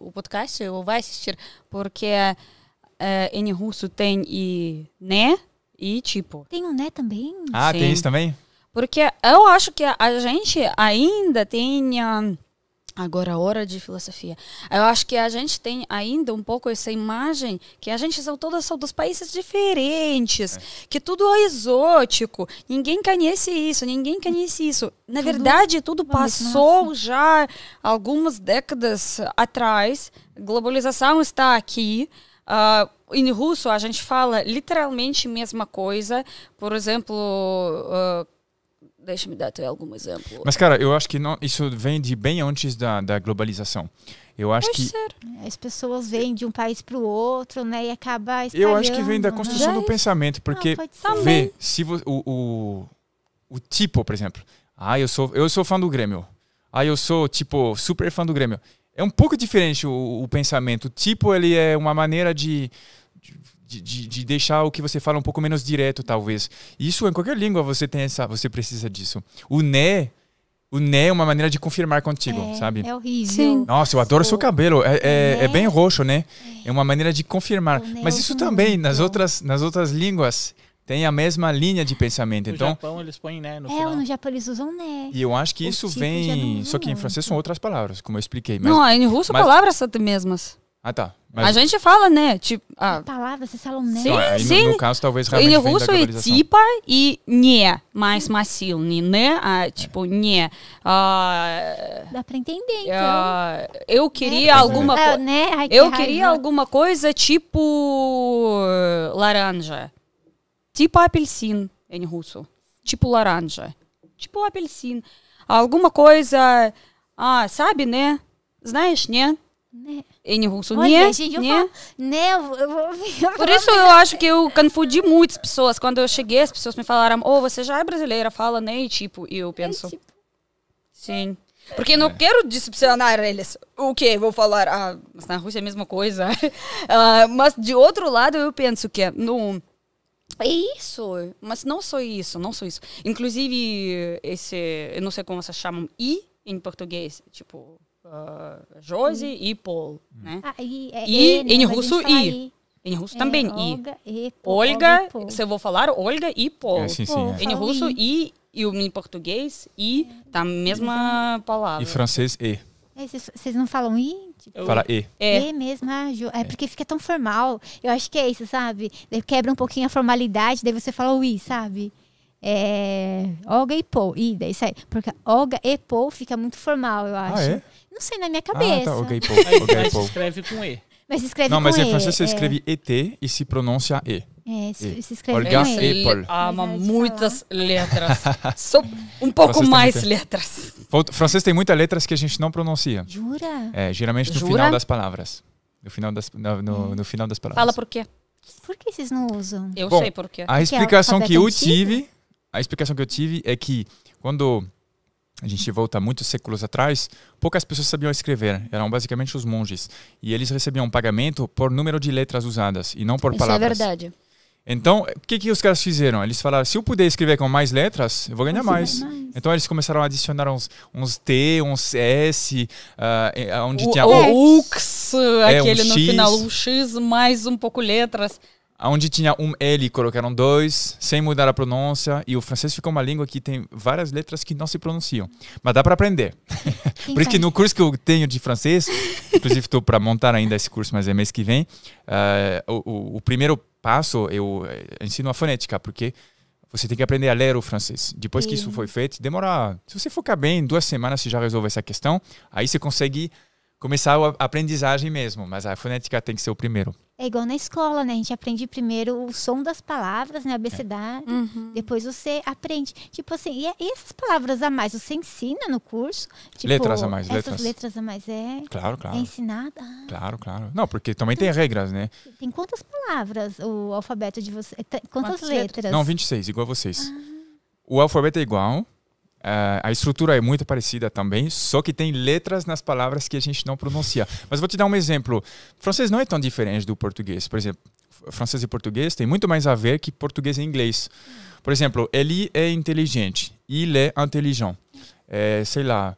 o podcast ou vai assistir, porque é, em é, russo tem e né e tipo. Tem o né também? Ah, Sim. tem isso também? Porque eu acho que a gente ainda tem. Um, Agora, hora de filosofia. Eu acho que a gente tem ainda um pouco essa imagem que a gente são todas são dos países diferentes, é. que tudo é exótico, ninguém conhece isso, ninguém conhece isso. Na tudo, verdade, tudo passou nossa. já algumas décadas atrás. Globalização está aqui. Uh, em russo, a gente fala literalmente a mesma coisa. Por exemplo, uh, Deixa-me dar até algum exemplo. Mas, cara, eu acho que não, isso vem de bem antes da, da globalização. Eu acho Pode que. Ser. As pessoas vêm de um país para o outro, né? E acaba. Eu acho que vem da né? construção né? do pensamento, porque não, vê se vo, o, o, o tipo, por exemplo. Ah, eu sou, eu sou fã do Grêmio. Ah, eu sou, tipo, super fã do Grêmio. É um pouco diferente o, o pensamento. O tipo, ele é uma maneira de, de de, de, deixar o que você fala um pouco menos direto, talvez. Isso em qualquer língua você tem essa, você precisa disso. O né, o né é uma maneira de confirmar contigo, é, sabe? É horrível. Sim. Nossa, eu adoro o seu cabelo. É, é, é, bem né? roxo, né? É. é uma maneira de confirmar. Né mas é isso também nas outras, nas outras línguas tem a mesma linha de pensamento. No então, Japão eles põem né no é, final. no Japão eles usam né. E eu acho que o isso tipo vem, só que em francês são outras palavras, como eu expliquei. Mas, não, em russo mas, palavras são as mesmas. Ah, tá. Mas... A gente fala, né? Tipo, a... Ah, palavra, tá falam né? Sim, é, sim. No, no, caso, talvez realmente Em russo é tipo e не, mais macio, né? Ah, é. tipo, не. Ah, Dá pra entender, ah, então. Né? Ah, eu queria né? alguma coisa... Né? Ai, que eu raiva. queria alguma coisa tipo eh, laranja. Tipo apelsin, em russo. Tipo laranja. Tipo apelsin. Alguma coisa... Ah, sabe, né? Знаешь, né? Не. И не né Не, не. не. Por isso eu acho que eu confundi muitas pessoas. Quando eu cheguei, as pessoas me falaram, oh, você já é brasileira, fala nem né? tipo. E eu é, penso, tipo, sim. Porque não é. quero decepcionar eles. O que? Vou falar, ah, mas na Rússia é a mesma coisa. uh, mas de outro lado, eu penso que não. É isso, mas não só isso, não só isso. Inclusive, esse, eu não sei como se chamam, I em português, tipo, ah, Josi e Paul, né? Ah, e, é e é, em russo I. Em russo também é Olga I. Olga, Olga se eu vou falar Olga e Paul. É, sim, sim, Em russo I e o em português I, tá a mesma palavra. E francês E. Vocês não falam I? Tipo, Fala E. É. E mesmo, ah, Ju. É, é porque fica tão formal. Eu acho que é isso, sabe? quebra um pouquinho a formalidade, daí você fala o I, sabe? É, Olga e Paul. I, daí sai. Porque Olga e Paul fica muito formal, eu ah, acho. Ah, é? Não sei, na minha cabeça. Ah, tá, ok, mas escreve com E. Mas se escreve Não, mas em é francês você é. escreve ET e se pronuncia E. É, se, se escreve Olga Apple. Ama muitas letras. Só um pouco mais muita... letras. Francês tem muitas letras que a gente não pronuncia. Jura? É, geralmente no Jura? final das palavras. No final das, no, no, é. no, final das palavras. Fala por quê? Por que vocês não usam? Eu Bom, sei por quê. A explicação que eu tive, a explicação que eu tive é que quando a gente volta muitos séculos atrás, poucas pessoas sabiam escrever, eram basicamente os monges. E eles recebiam pagamento por número de letras usadas e não por Isso é palavras. Isso é verdade. Então, o que, que os caras fizeram? Eles falaram: se eu puder escrever com mais letras, eu vou ganhar mais. mais. Então, eles começaram a adicionar uns, uns T, uns S, uh, onde o, tinha o, o X, é, aquele um no X. final, o X, mais um pouco letras onde tinha um L, colocaram dois, sem mudar a pronúncia. E o francês ficou uma língua que tem várias letras que não se pronunciam. Mas dá para aprender. Por isso que no curso que eu tenho de francês, inclusive estou para montar ainda esse curso, mas é mês que vem, uh, o, o, o, primeiro passo eu eh, ensino a fonética, porque você tem que aprender a ler o francês. Depois que isso foi feito, demora. Se você focar bem, duas semanas você já resolve essa questão. Aí você consegue começar a aprendizagem mesmo, mas a fonética tem que ser o primeiro. É igual na escola, né? A gente aprende primeiro o som das palavras, né? Obesidade. É. Uhum. Depois você aprende. Tipo assim, e essas palavras a mais, você ensina no curso? Tipo, letras a mais, essas letras. letras a mais é. Claro, claro. É ensinada. Ah. Claro, claro. Não, porque também tem regras, né? Tem quantas palavras o alfabeto de você. É, tá, quantas, quantas letras? letras? Não, 26, igual a vocês. Ah. O alfabeto é igual, Uh, a estrutura é muito parecida também, só que tem letras nas palavras que a gente não pronuncia. Mas vou te dar um exemplo. O francês não é tão diferente do português. Por exemplo, francês e português tem muito mais a ver que português e inglês. Por exemplo, ele é inteligente. Il est é intelligent. É, sei lá.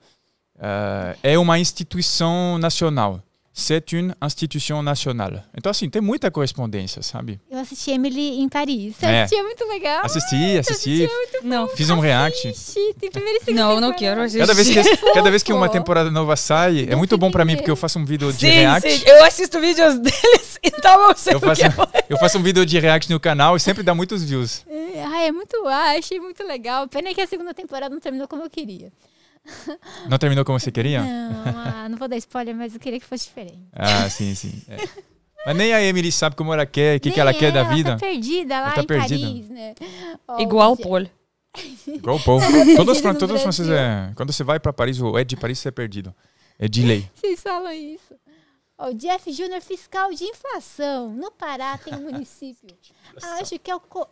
Uh, é uma instituição nacional c'est une institution nacional. Então, assim, tem muita correspondência, sabe? Eu assisti Emily em Paris. Você é. muito legal. Assisti, assisti. assisti muito não. Fiz um react. tem Não, não quero assistir. Cada vez que, cada vez que uma temporada nova sai, é muito bom pra mim, porque eu faço um vídeo de sim, react. Sim. Eu assisto vídeos deles, então eu sei eu faço, que é. Eu faço um vídeo de react no canal e sempre dá muitos views. É, ai, é muito... Ah, achei muito legal. Pena é que a segunda temporada não terminou como eu queria. Não terminou como você queria? Não, ah, não vou dar spoiler, mas eu queria que fosse diferente. Ah, sim, sim. É. Mas nem a Emily sabe como ela quer, o que, que ela quer da vida. Ela tá perdida lá tá em perdida. Paris, né? Igual o Paul. Igual tá o Paul. Todos, todos franceses, é, quando você vai para Paris, ou é de Paris, você é perdido. É de lei. Vocês falam isso. O Jeff Júnior, fiscal de inflação. No Pará tem um município. Acho que é o... Co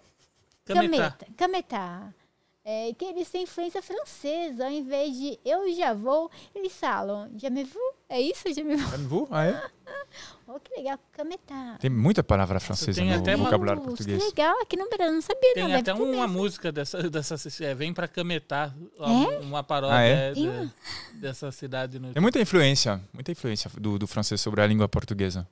Cametá. Cametá. Cametá é, que eles têm influência francesa, ao invés de eu já vou, eles falam, já me vou? É isso, já me vou? Já me vou? Ah, é? oh, que legal, cametá. Tem muita palavra francesa tem no até vocabulário uma... português. Que legal, aqui no Brasil, não sabia. Tem não, até uma mesmo. música dessa, dessa é, Vem Pra Cametá, é? uma paródia ah, é? de, dessa cidade. No... Tem muita influência, muita influência do, do francês sobre a língua portuguesa.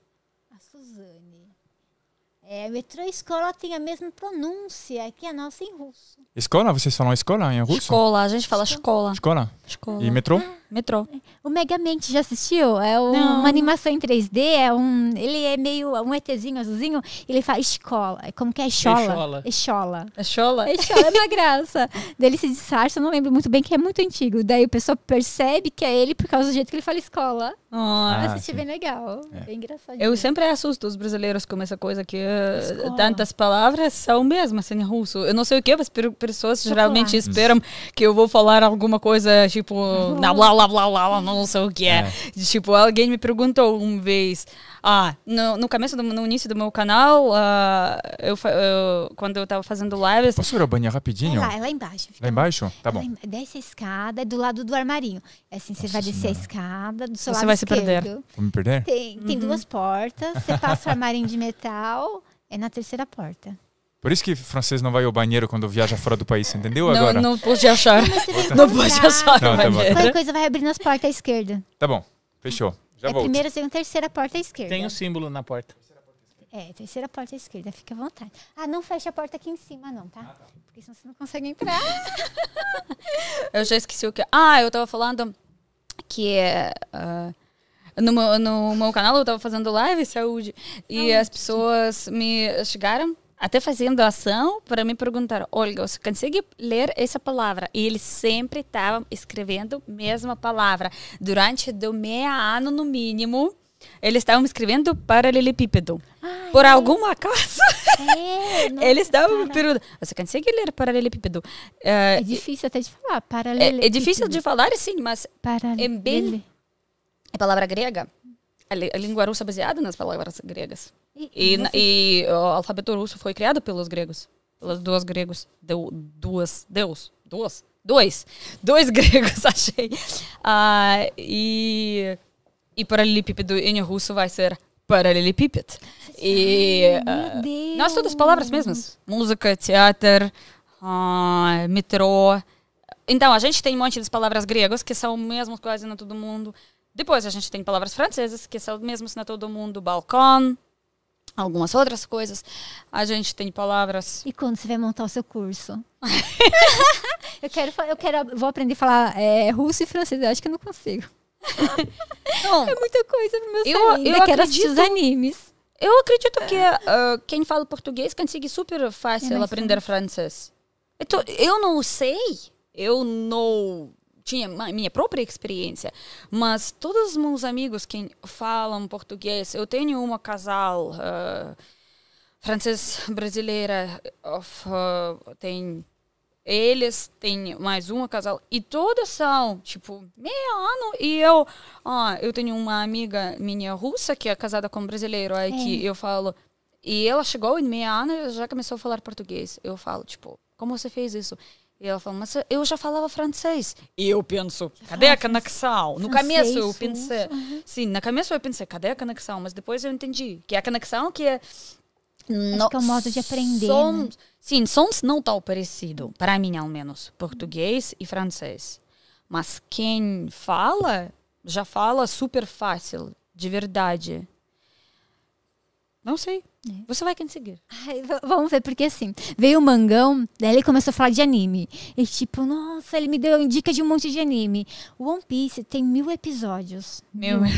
É, metrô e escola tem a mesma pronúncia que a nossa em russo. Escola? Vocês falam escola em russo? Escola, a gente fala escola. Escola? Escola. E metrô? Ah. metrô. O Megamente já assistiu? É um, uma animação em 3D, é um, ele é meio um ETzinho azulzinho, ele fala escola, é como que é? Escola. Escola. Escola? Escola é uma graça. Daí ele se disfarça, eu não lembro muito bem, que é muito antigo. Daí o pessoal percebe que é ele por causa do jeito que ele fala escola. Ah, ah, Nossa, ah, isso é legal, é. bem engraçado. Eu sempre assusto os brasileiros com essa coisa que eh, tantas palavras são mesmo assim em russo. Eu não sei o que, mas pessoas Chocolate. geralmente esperam que eu vou falar alguma coisa tipo, uhum. blá blá blá blá, blá não sei o que é. é. Tipo, alguém me perguntou uma vez. Ah, no, no começo, do, no início do meu canal, uh, eu, eu, quando eu tava fazendo lives... Assim, Posso ir ao banheiro rapidinho? É lá, é lá embaixo. Lá embaixo? tá bom. desce a escada, é do lado do armarinho. É assim, Nossa, você vai descer a escada, do seu você lado Você vai se perder. Vou me perder? Tem, tem uhum. duas portas, você passa o armarinho de metal, é na terceira porta. Por isso que francês não vai ao banheiro quando viaja fora do país, entendeu não, agora? Não pude achar. Não, não pode achar. Não, tá Qualquer coisa vai abrir nas portas à esquerda. Tá bom, fechou. Já é volto. primeira, segunda, terceira porta à esquerda. Tem um símbolo na porta. É, terceira porta à esquerda, fica à vontade. Ah, não fecha a porta aqui em cima, não, tá? Ah, tá. Porque senão você não consegue entrar. eu já esqueci o que. Ah, eu tava falando que é. Uh, no, meu, no meu canal eu tava fazendo live saúde. E ah, as pessoas me chegaram até fazendo ação para me perguntar, Olga, você consegue ler essa palavra? E eles sempre estavam escrevendo mesma palavra. Durante do meia ano, no mínimo, eles estavam escrevendo paralelepípedo. Ah, Por é. algum acaso, é, eles estavam me perguntando, você consegue ler paralelepípedo? É, é difícil até de falar, paralelepípedo. É, é difícil de falar, sim, mas é bem... É palavra grega. A língua russa é baseada nas palavras gregas. E, e, e o alfabeto russo foi criado pelos gregos. Pelas duas gregos. Deu, duas. Deus. Duas? Dois. Dois gregos, achei. Uh, e, e paralelepípedo em russo vai ser paralelepípedo. E, uh, nós todas palavras mesmas. Música, teatro, uh, metrô. Então, a gente tem um monte de palavras gregas que são mesmas quase na todo mundo. Depois a gente tem palavras francesas que são mesmas na todo mundo. Balcão, algumas outras coisas. A gente tem palavras. E quando você vai montar o seu curso? eu quero, eu quero, vou aprender a falar é, russo e francês. Eu acho que eu não consigo. é muita coisa eu, Eu, quero acredito, assistir os animes. Eu acredito que uh, quem fala português consegue super fácil é aprender francês. Então, eu não sei, eu não tinha minha própria experiência, mas todos os meus amigos que falam português, eu tenho uma casal uh, francês brasileira, uh, tem eles, tem mais uma casal e todas são tipo meio ano e eu, ah, eu tenho uma amiga minha russa que é casada com um brasileiro aí é. que eu falo e ela chegou em meia ano já começou a falar português, eu falo tipo como você fez isso? E ela falou, mas eu já falava francês. E eu penso, cadê a conexão? No começo eu pensei, sim, uhum. no começo eu pensei, cadê a conexão? Mas depois eu entendi que a conexão que é... No, que é um modo de aprender. Som, né? Sim, sons não tão tá parecido, para mim ao menos, português e francês. Mas quem fala, já fala super fácil, de verdade. Não sei. É. Você vai conseguir. Ai, vamos ver, porque assim, veio o Mangão, daí ele começou a falar de anime. E tipo, nossa, ele me deu dica de um monte de anime. One Piece tem mil episódios. Meu. mil.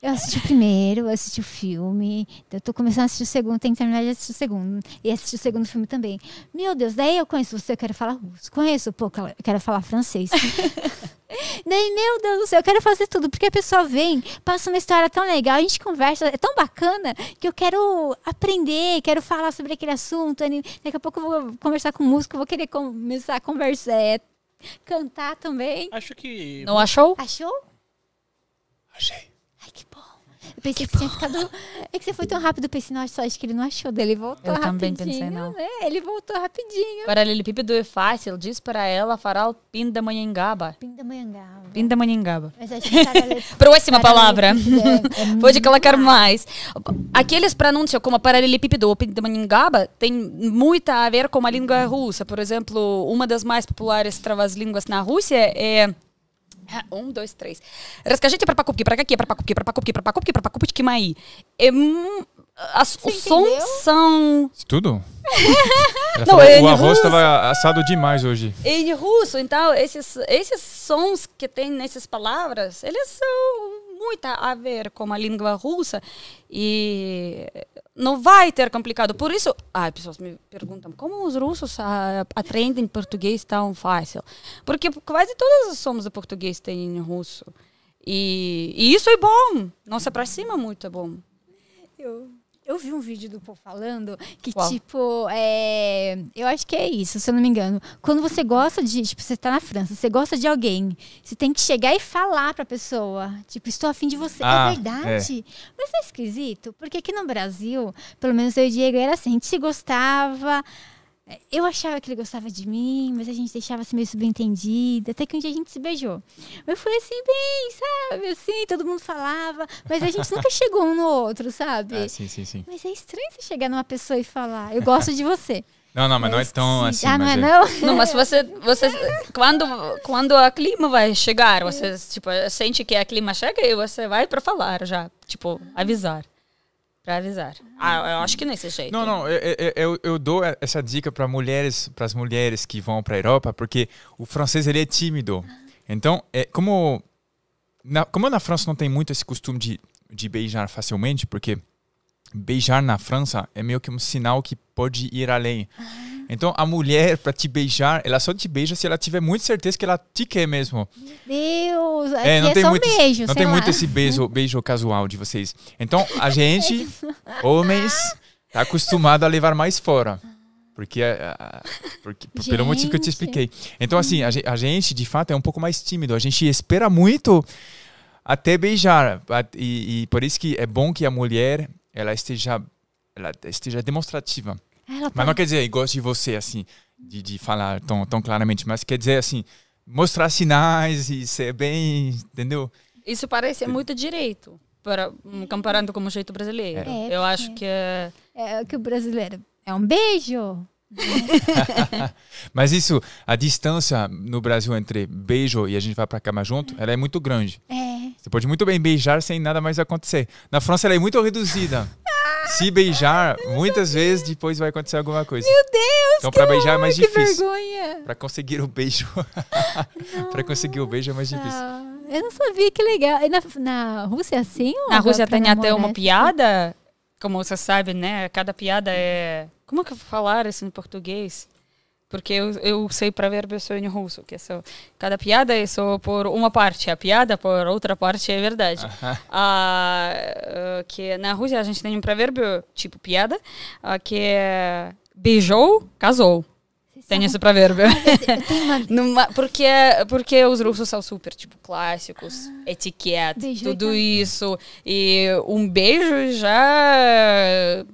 Eu assisti o primeiro, eu assisti o filme. Eu tô começando a assistir o segundo, tenho que terminar de assistir o segundo. E assisti o segundo filme também. Meu Deus, daí eu conheço você, eu quero falar russo. Conheço, pô, eu quero falar francês. daí, meu Deus do céu, eu quero fazer tudo. Porque a pessoa vem, passa uma história tão legal, a gente conversa, é tão bacana que eu quero aprender, quero falar sobre aquele assunto. Daqui a pouco eu vou conversar com músico, vou querer começar a conversar, é, cantar também. Acho que. Não achou? Achou? Achei. Eu pensei que, que tinha ficado. É que você foi tão rápido, eu pensei, não acho que ele não achou, dele voltou eu rapidinho. Também pensei, não. Né? Ele voltou rapidinho. Paralelepípedo é fácil, diz para ela fará o pin da manhangaba. Pin da manhangaba. Pin da manhangaba. Próxima palavra. É Pode colocar mais. Aqueles pronúncios como paralelepípedo ou pin da manhangaba tem muita a ver com a língua russa. Por exemplo, uma das mais populares travas línguas na Rússia é ah, um, dois, três. Расскажите про покупки, про какие про покупки, про покупки, про покупки, про покупочки мои. As, o som são. Tudo? Não, falou, o arroz estava assado demais hoje. Em russo, então, esses, esses sons que tem nessas palavras, eles são muito a ver com a língua russa. E não vai ter complicado. Por isso, as pessoas me perguntam como os russos aprendem português tão fácil. Porque quase todas as somas do português têm em russo. E, e isso é bom. Nossa, para cima é muito é bom. Eu eu vi um vídeo do Paul falando que, tipo, é... eu acho que é isso, se eu não me engano. Quando você gosta de, tipo, você tá na França, você gosta de alguém, você tem que chegar e falar pra pessoa, tipo, estou afim de você. É ah, é verdade. É. Mas é esquisito, porque aqui no Brasil, pelo menos eu e o Diego, era assim, a gente se gostava eu achava que ele gostava de mim, mas a gente deixava assim meio subentendida, até que um dia a gente se beijou. Mas foi assim, bem, sabe? Assim, todo mundo falava, mas a gente nunca chegou um no outro, sabe? Ah, sim, sim, sim. Mas é estranho você chegar numa pessoa e falar, eu gosto de você. Não, não, mas, não é tão assim. Ah, não é, é, não? Não, mas você, você quando, quando a clima vai chegar, você tipo, sente que a clima chega e você vai para falar já, tipo, avisar avisar. Ah, eu acho que nesse esse jeito. Não, não, eu, eu, eu dou essa dica para mulheres, para as mulheres que vão para a Europa, porque o francês ele é tímido. Então, é, como na, como na França não tem muito esse costume de, de beijar facilmente, porque beijar na França é meio que um sinal que pode ir além. Então a mulher, para te beijar, ela só te beija se ela tiver muita certeza que ela te quer mesmo. Meu Deus! É, não é tem muito, beijo, Não tem lá. muito esse beijo, beijo casual de vocês. Então a gente, homens, tá acostumado a levar mais fora. Porque, é, porque pelo motivo que eu te expliquei. Então, assim, a, a gente, de fato, é um pouco mais tímido. A gente espera muito até beijar. E, e por isso que é bom que a mulher ela esteja, ela esteja demonstrativa. Mas não tá- quer dizer, igual de você, assim, de, de falar tão, tão claramente, mas quer dizer, assim, mostrar sinais e ser bem, entendeu? Isso parece é. muito direito, para, comparando com o jeito brasileiro. É, Eu acho é. que... É-, é... é que o brasileiro é um beijo. Mas isso, a distância no Brasil entre beijo e a gente vai pra cama junto, ela é muito grande. É. Você pode muito bem beijar sem nada mais acontecer. Na França ela é muito reduzida. se beijar, muitas vezes depois vai acontecer alguma coisa. Meu Deus! Então, para beijar é mais difícil. Para conseguir o beijo. para conseguir o beijo é mais difícil. Eu não sabia que legal. na, na Rússia, é assim? Na Rússia tem até uma piada. Como você sabe, né? Cada piada é. Como é que eu vou falar isso em português? Porque eu, eu sei para ver o em russo, que é só, cada piada é só por uma parte, a piada por outra parte é verdade. Uh -huh. ah, eh, que na Rússia a gente tem um provérbio, tipo piada, ah, que é, beijou, casou. Tem esse provérbio. É, Numa, porque, porque os russos são super, tipo, clássicos, ah, etiqueta, tudo então. isso. E um beijo já...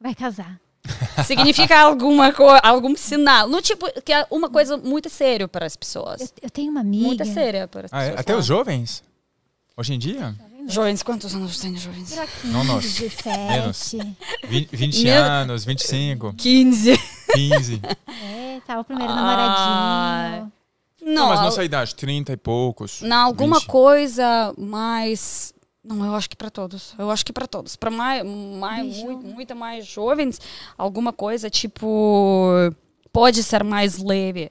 Vai casar. Significa alguma coisa, algum sinal. No tipo, que é uma coisa muito séria para as pessoas. Eu, eu tenho uma amiga. Muito séria para as ah, é? pessoas. É? Até os jovens? Hoje em dia? Jovens, quantos anos tem jovens? Não, nós. 17. Menos. 20, anos, 25. 15. 15. É, tá o primeiro ah. namoradinho. Não, não, mas nossa idade, 30 e poucos. Na alguma 20. coisa mais não, eu acho que para todos. Eu acho que para todos. Para mais, mais muito, muita mais jovens, alguma coisa tipo pode ser mais leve,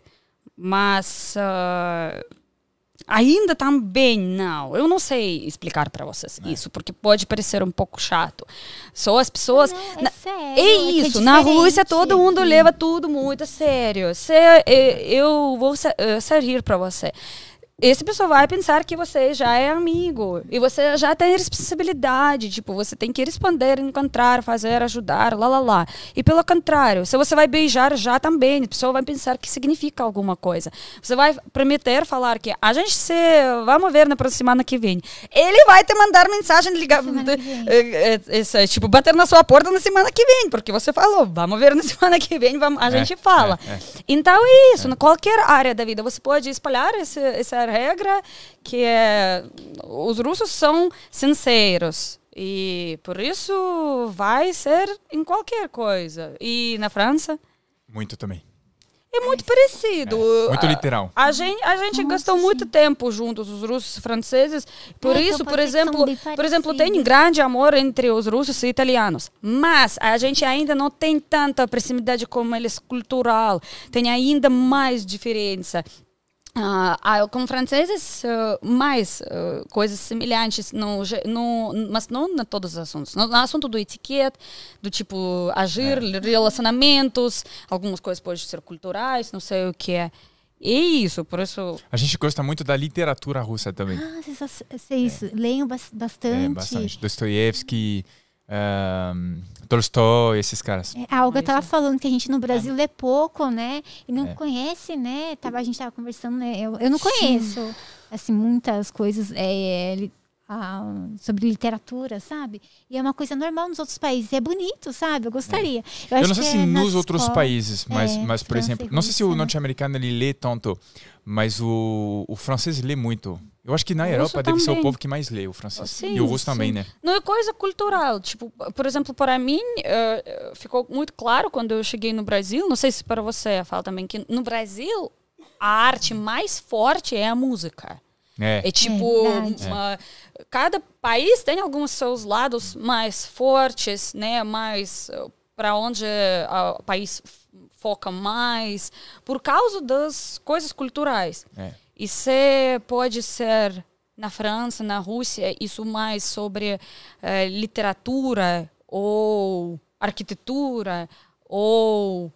mas uh, ainda também não. Eu não sei explicar para vocês não. É. isso, porque pode parecer um pouco chato. Só as pessoas. Não, é, sério, é, é, é isso. É na Rússia todo mundo leva tudo muito a sério. Se, eh, eu vou ser, eh, servir para você esse pessoal vai pensar que você já é amigo e você já tem responsabilidade, tipo, você tem que responder, encontrar, fazer, ajudar, lá lá lá. E pelo contrário, se você vai beijar já também, a pessoa vai pensar que significa alguma coisa. Você vai prometer falar que a gente se vamos ver na próxima semana que vem. Ele vai te mandar mensagem ligar é, é, é, é, tipo bater na sua porta na semana que vem, porque você falou, vamos ver na semana que vem, vamos, a é, gente fala. É, então é isso, é. em qualquer área da vida você pode espalhar esse, essa regra que é, os russos são sinceros. E por isso vai ser em qualquer coisa. E na França? Muito também. É muito parecido. É, muito literal. A, a gente, a gente gastou sim. muito tempo juntos, os russos e franceses. Por é, isso, por exemplo, por exemplo, tem grande amor entre os russos e italianos. Mas a gente ainda não tem tanta proximidade como eles cultural. Tem ainda mais diferença. Uh, com franceses, uh, mais uh, coisas semelhantes, no, no, mas não em todos os assuntos. No, no assunto do etiqueta, do tipo agir, é. relacionamentos, algumas coisas podem ser culturais, não sei o que é. é isso, por isso. A gente gosta muito da literatura russa também. Ah, isso. É. Leiam bastante. É, bastante. Dostoiévski um, Tolstói, esses caras. É, a Olga tava é. falando que a gente no é. Brasil é. lê pouco, né? E não é. conhece, né? Tava, a gente tava conversando, né? Eu, eu não conheço, Sim. assim, muitas coisas é, li, a, ah, sobre literatura, sabe? E é uma coisa normal nos outros países. É bonito, sabe? Eu gostaria. É. Eu, eu não sei se nos outros escola, países, mas, mas por exemplo, não sei se o né? norte-americano ele lê tanto, mas o, o francês lê muito. Eu acho que na Europa deve ser o povo que mais lê o francês. Sim, e o russo sim. também, né? Não é coisa cultural. Tipo, por exemplo, para mim, uh, ficou muito claro quando eu cheguei no Brasil. Não sei se para você, fala também que no Brasil a arte mais forte é a música. É, é tipo, é uma, cada país tem alguns seus lados mais fortes, né? Mais eh, para onde o país foca mais, por causa das coisas culturais. É. E se pode ser na França, na Rússia, isso mais sobre eh, literatura ou arquitetura ou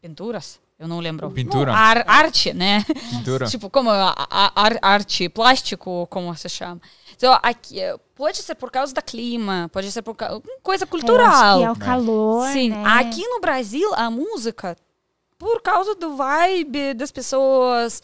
pinturas? Eu não lembro. Pintura. Não, ar, arte, né? Pintura. tipo, como a, a, a, arte, plástico, como se chama. Então, aqui, eh, pode ser por causa do clima, pode ser por causa. coisa é, cultural. É, é o né? calor. Sim. Né? Aqui no Brasil, a música, por causa do vibe das pessoas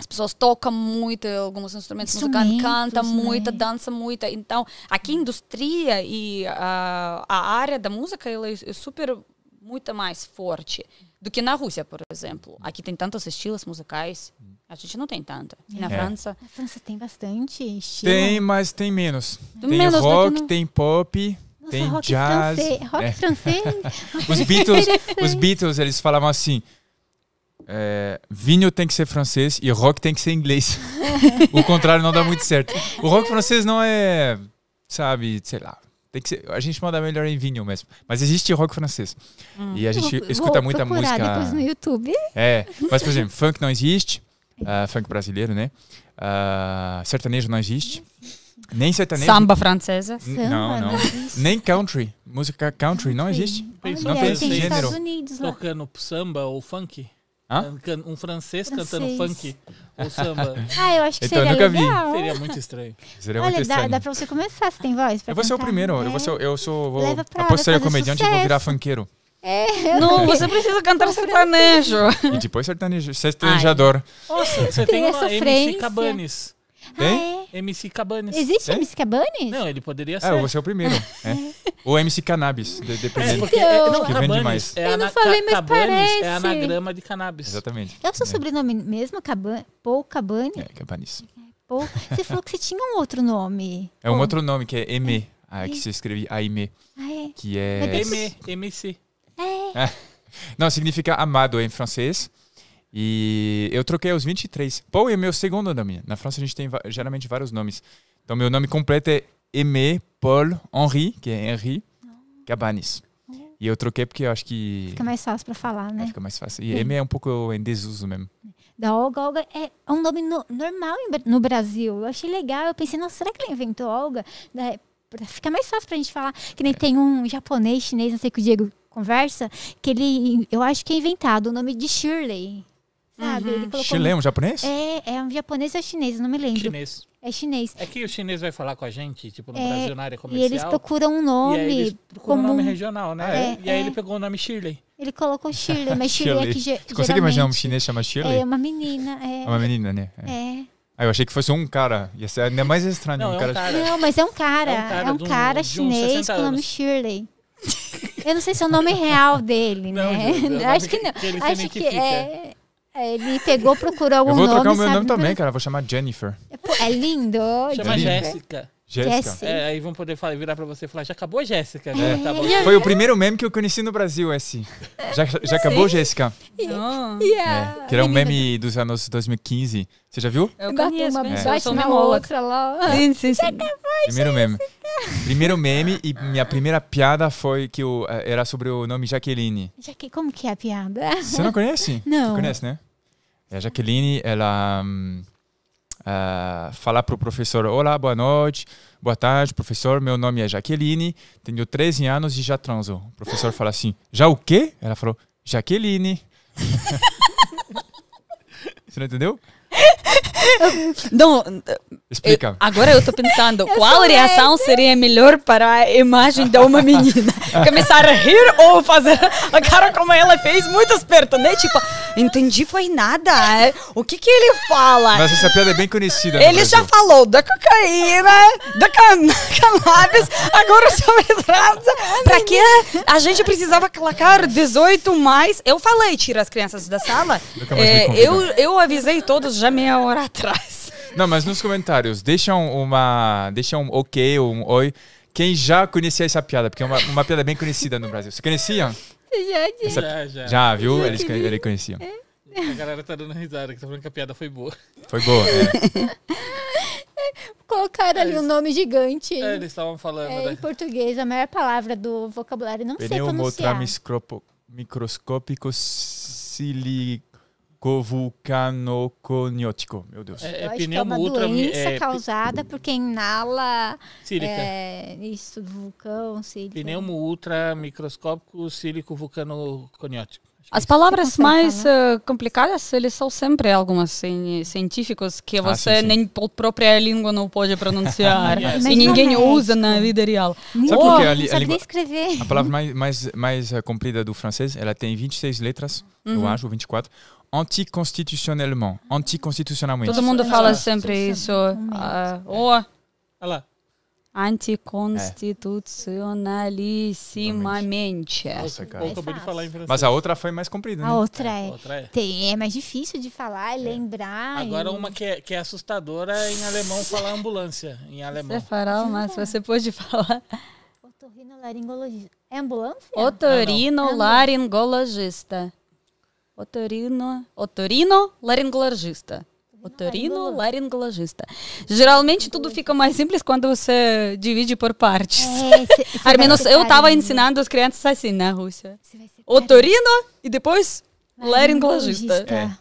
as pessoas tocam muito alguns instrumentos, instrumentos musicais, cantam né? muito, dançam muito. Então, aqui a indústria e a, a área da música ela é super muito mais forte do que na Rússia, por exemplo. Aqui tem tantos estilos musicais, a gente não tem tanto. E na é. França? Na França tem bastante estilo. Tem, mas tem menos. Tem menos rock, no... tem pop. Nossa, tem rock jazz. Francês. Rock é. francês. os Beatles, os Beatles, eles falavam assim: é, vinho tem que ser francês e rock tem que ser inglês. o contrário não dá muito certo. O rock francês não é, sabe, sei lá. Tem que ser, a gente manda melhor em vinho mesmo. Mas existe rock francês. Hum. E a gente vou, escuta vou muita música. depois no YouTube. É, mas por exemplo, funk não existe. Uh, funk brasileiro, né? Uh, sertanejo não existe. Nem sertanejo. Samba francesa. Samba não, não. não Nem country. Música country não existe. Olha, não tem, tem gênero. Tocando samba ou funk? Hã? Um francês, francês, cantando funk ou samba. Ah, eu acho que então, seria nunca legal. Vi. Seria muito estranho. Seria Olha, muito dá, estranho. dá pra você começar, se tem voz? eu vou ser o primeiro. É. Eu, vou ser, eu sou. Vou, Leva pra comediante e vou virar funkeiro. É, não, você precisa cantar sertanejo. E depois sertanejo, sertanejador. Nossa, você tem, tem uma MC Cabanes. Tem? Ah, é? MC Cabanes. Existe MC Cabanes? Não, ele poderia ser. É, eu vou ser o primeiro. é. Ou MC Cannabis, de, dependendo. É, então, é, é, não, que vende mais. É eu não falei, mas cabanes parece. É anagrama de cannabis. Exatamente. É o seu é. sobrenome mesmo? Caban Paul Cabane? É, Cabanes. Paul. Você falou que você tinha um outro nome. É um outro nome, que é Eme. É. Ah, que você escreve Aime. Ah, é. Que é... Eme, MC. É. é. Não, significa amado em francês. E eu troquei aos 23. Paul é meu segundo nome. Na França a gente tem geralmente vários nomes. Então meu nome completo é Aimé Paul Henri, que é Henri Cabanis. E eu troquei porque eu acho que. Fica mais fácil para falar, né? É, fica mais fácil. E Aimé é um pouco em desuso mesmo. Da Olga, Olga é um nome no, normal no Brasil. Eu achei legal. Eu pensei, nossa, será que ele inventou Olga? fica mais fácil pra gente falar. Que nem é. tem um japonês, chinês, não sei que o Diego conversa, que ele, eu acho que é inventado o nome de Shirley sabe? Uhum. Ele colocou Chileno, um... japonês? É, é um japonês ou chinês, não me lembro. Chinês. É chinês. É que o chinês vai falar com a gente, tipo, no é, Brasil, na área comercial. E eles procuram um nome. E eles procuram comum. um nome regional, né? É, e aí é. ele pegou o nome Shirley. Ele colocou Shirley, mas Shirley, é que ge Você consegue imaginar um chinês chamado Shirley? É uma menina, é. É uma menina, né? É. é. Ah, eu achei que fosse um cara. Ia ser ainda mais estranho. Não, um é cara... cara... Não, mas é um cara. É um cara, é um um cara chinês com o nome Shirley. Eu não sei se é o nome real dele, né? Não, acho que não. acho que é, é, ele pegou, procurou algum nome. Eu vou trocar o meu nome também, cara. Vou chamar Jennifer. É, é lindo. Chama Jennifer. Jéssica. Jéssica. É, aí vão poder falar, virar pra você e falar, já acabou, Jéssica? Né? É. Tá Foi o primeiro meme que eu conheci no Brasil, esse. Já, já acabou, Jéssica? Yeah. É, que era é um meme dos anos 2015. Você já viu? Eu conheço, uma é. bate na outra lá. Sim, sim, sim. Primeiro meme. Primeiro meme e minha primeira piada foi que eu, eh, era sobre o nome Jaqueline. Jaqueline, como que é a piada? Você não conhece? Não. Você conhece, né? A é, Jaqueline, ela... Hum, uh, falar para o professor: Olá, boa noite, boa tarde, professor. Meu nome é Jaqueline, tenho 13 anos e já transo. O professor fala assim: Já o quê? Ela falou: Jaqueline. Você não entendeu? Não, Explica. Eu, agora eu estou pensando, eu qual reação seria melhor para a imagem de uma menina? Começar a rir ou fazer a cara como ela fez, muito esperto, né? Tipo, entendi, foi nada. É. O que que ele fala? Mas essa piada é bem conhecida. Ele já falou da cocaína, da can cannabis, agora sobre drogas. Pra que a gente precisava colocar 18 mais? Eu falei, tira as crianças da sala. É, eu, eu avisei todos, já meia hora para trás. Não, mas nos comentários, deixam uma. deixa um ok ou um oi. Quem já conhecia essa piada, porque é uma, uma piada bem conhecida no Brasil. Você conhecia? Já, essa, já, já. Já, viu? Já Eles, ele conhecia. É. A galera tá dando risada, que tá falando que a piada foi boa. Foi boa, né? Colocaram é, ali um nome gigante. É, eles estavam falando. É, né? Em português, a maior palavra do vocabulário, não Pneumotra sei pronunciar. microscópico silic Covulcanoconiótico, meu Deus. É, é, é pneumo é uma doença é, causada quem inala sílica. É, isso do vulcão, sílica. Pneumo microscópico sílico vulcanoconiótico. As palavras tá mais uh, complicadas, eles são sempre algumas assim, científicas que ah, você ah, sim, sim. nem a própria língua não pode pronunciar. yes. E ninguém usa na vida real. Sabe oh, que a, li, a, língua, escrever. a palavra mais, mais, mais eh, comprida do francês, ela tem 26 letras, uhum. eu acho, 24 anticonstitucionalmente. Anticonstitucionalmente. Todo mundo fala sempre isso. Uh, oh. Olha Anticonstitucionalissimamente. É. Nossa, cara. É de falar em francês. Mas a outra foi mais comprida, né? A outra é. é. é. Tem, é mais difícil de falar e é. lembrar. Agora, e... uma que é, que é assustadora é em alemão falar ambulância. Em alemão. Você fará, mas você pôde falar. Otorrinolaringologista. É ambulância? Otorrinolaringologista. Otorino, otorino laringologista. Otorino laringologista. Geralmente tudo fica mais simples quando você divide por partes. É, menos eu estava ensinando as crianças assim na né, Rússia. Otorino e depois laringologista. É.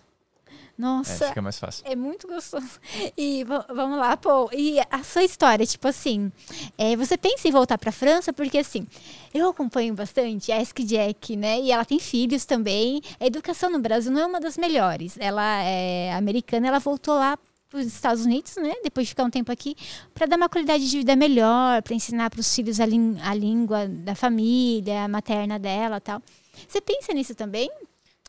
Nossa. É, fica mais fácil. É muito gostoso. E vamos lá, pô. E a sua história, tipo assim, é, você pensa em voltar para França? Porque assim, eu acompanho bastante a Esk Jack, né? E ela tem filhos também. A educação no Brasil não é uma das melhores. Ela é americana, ela voltou lá para os Estados Unidos, né? Depois de ficar um tempo aqui, para dar uma qualidade de vida melhor, para ensinar para os filhos a, a língua da família, a materna dela, tal. Você pensa nisso também?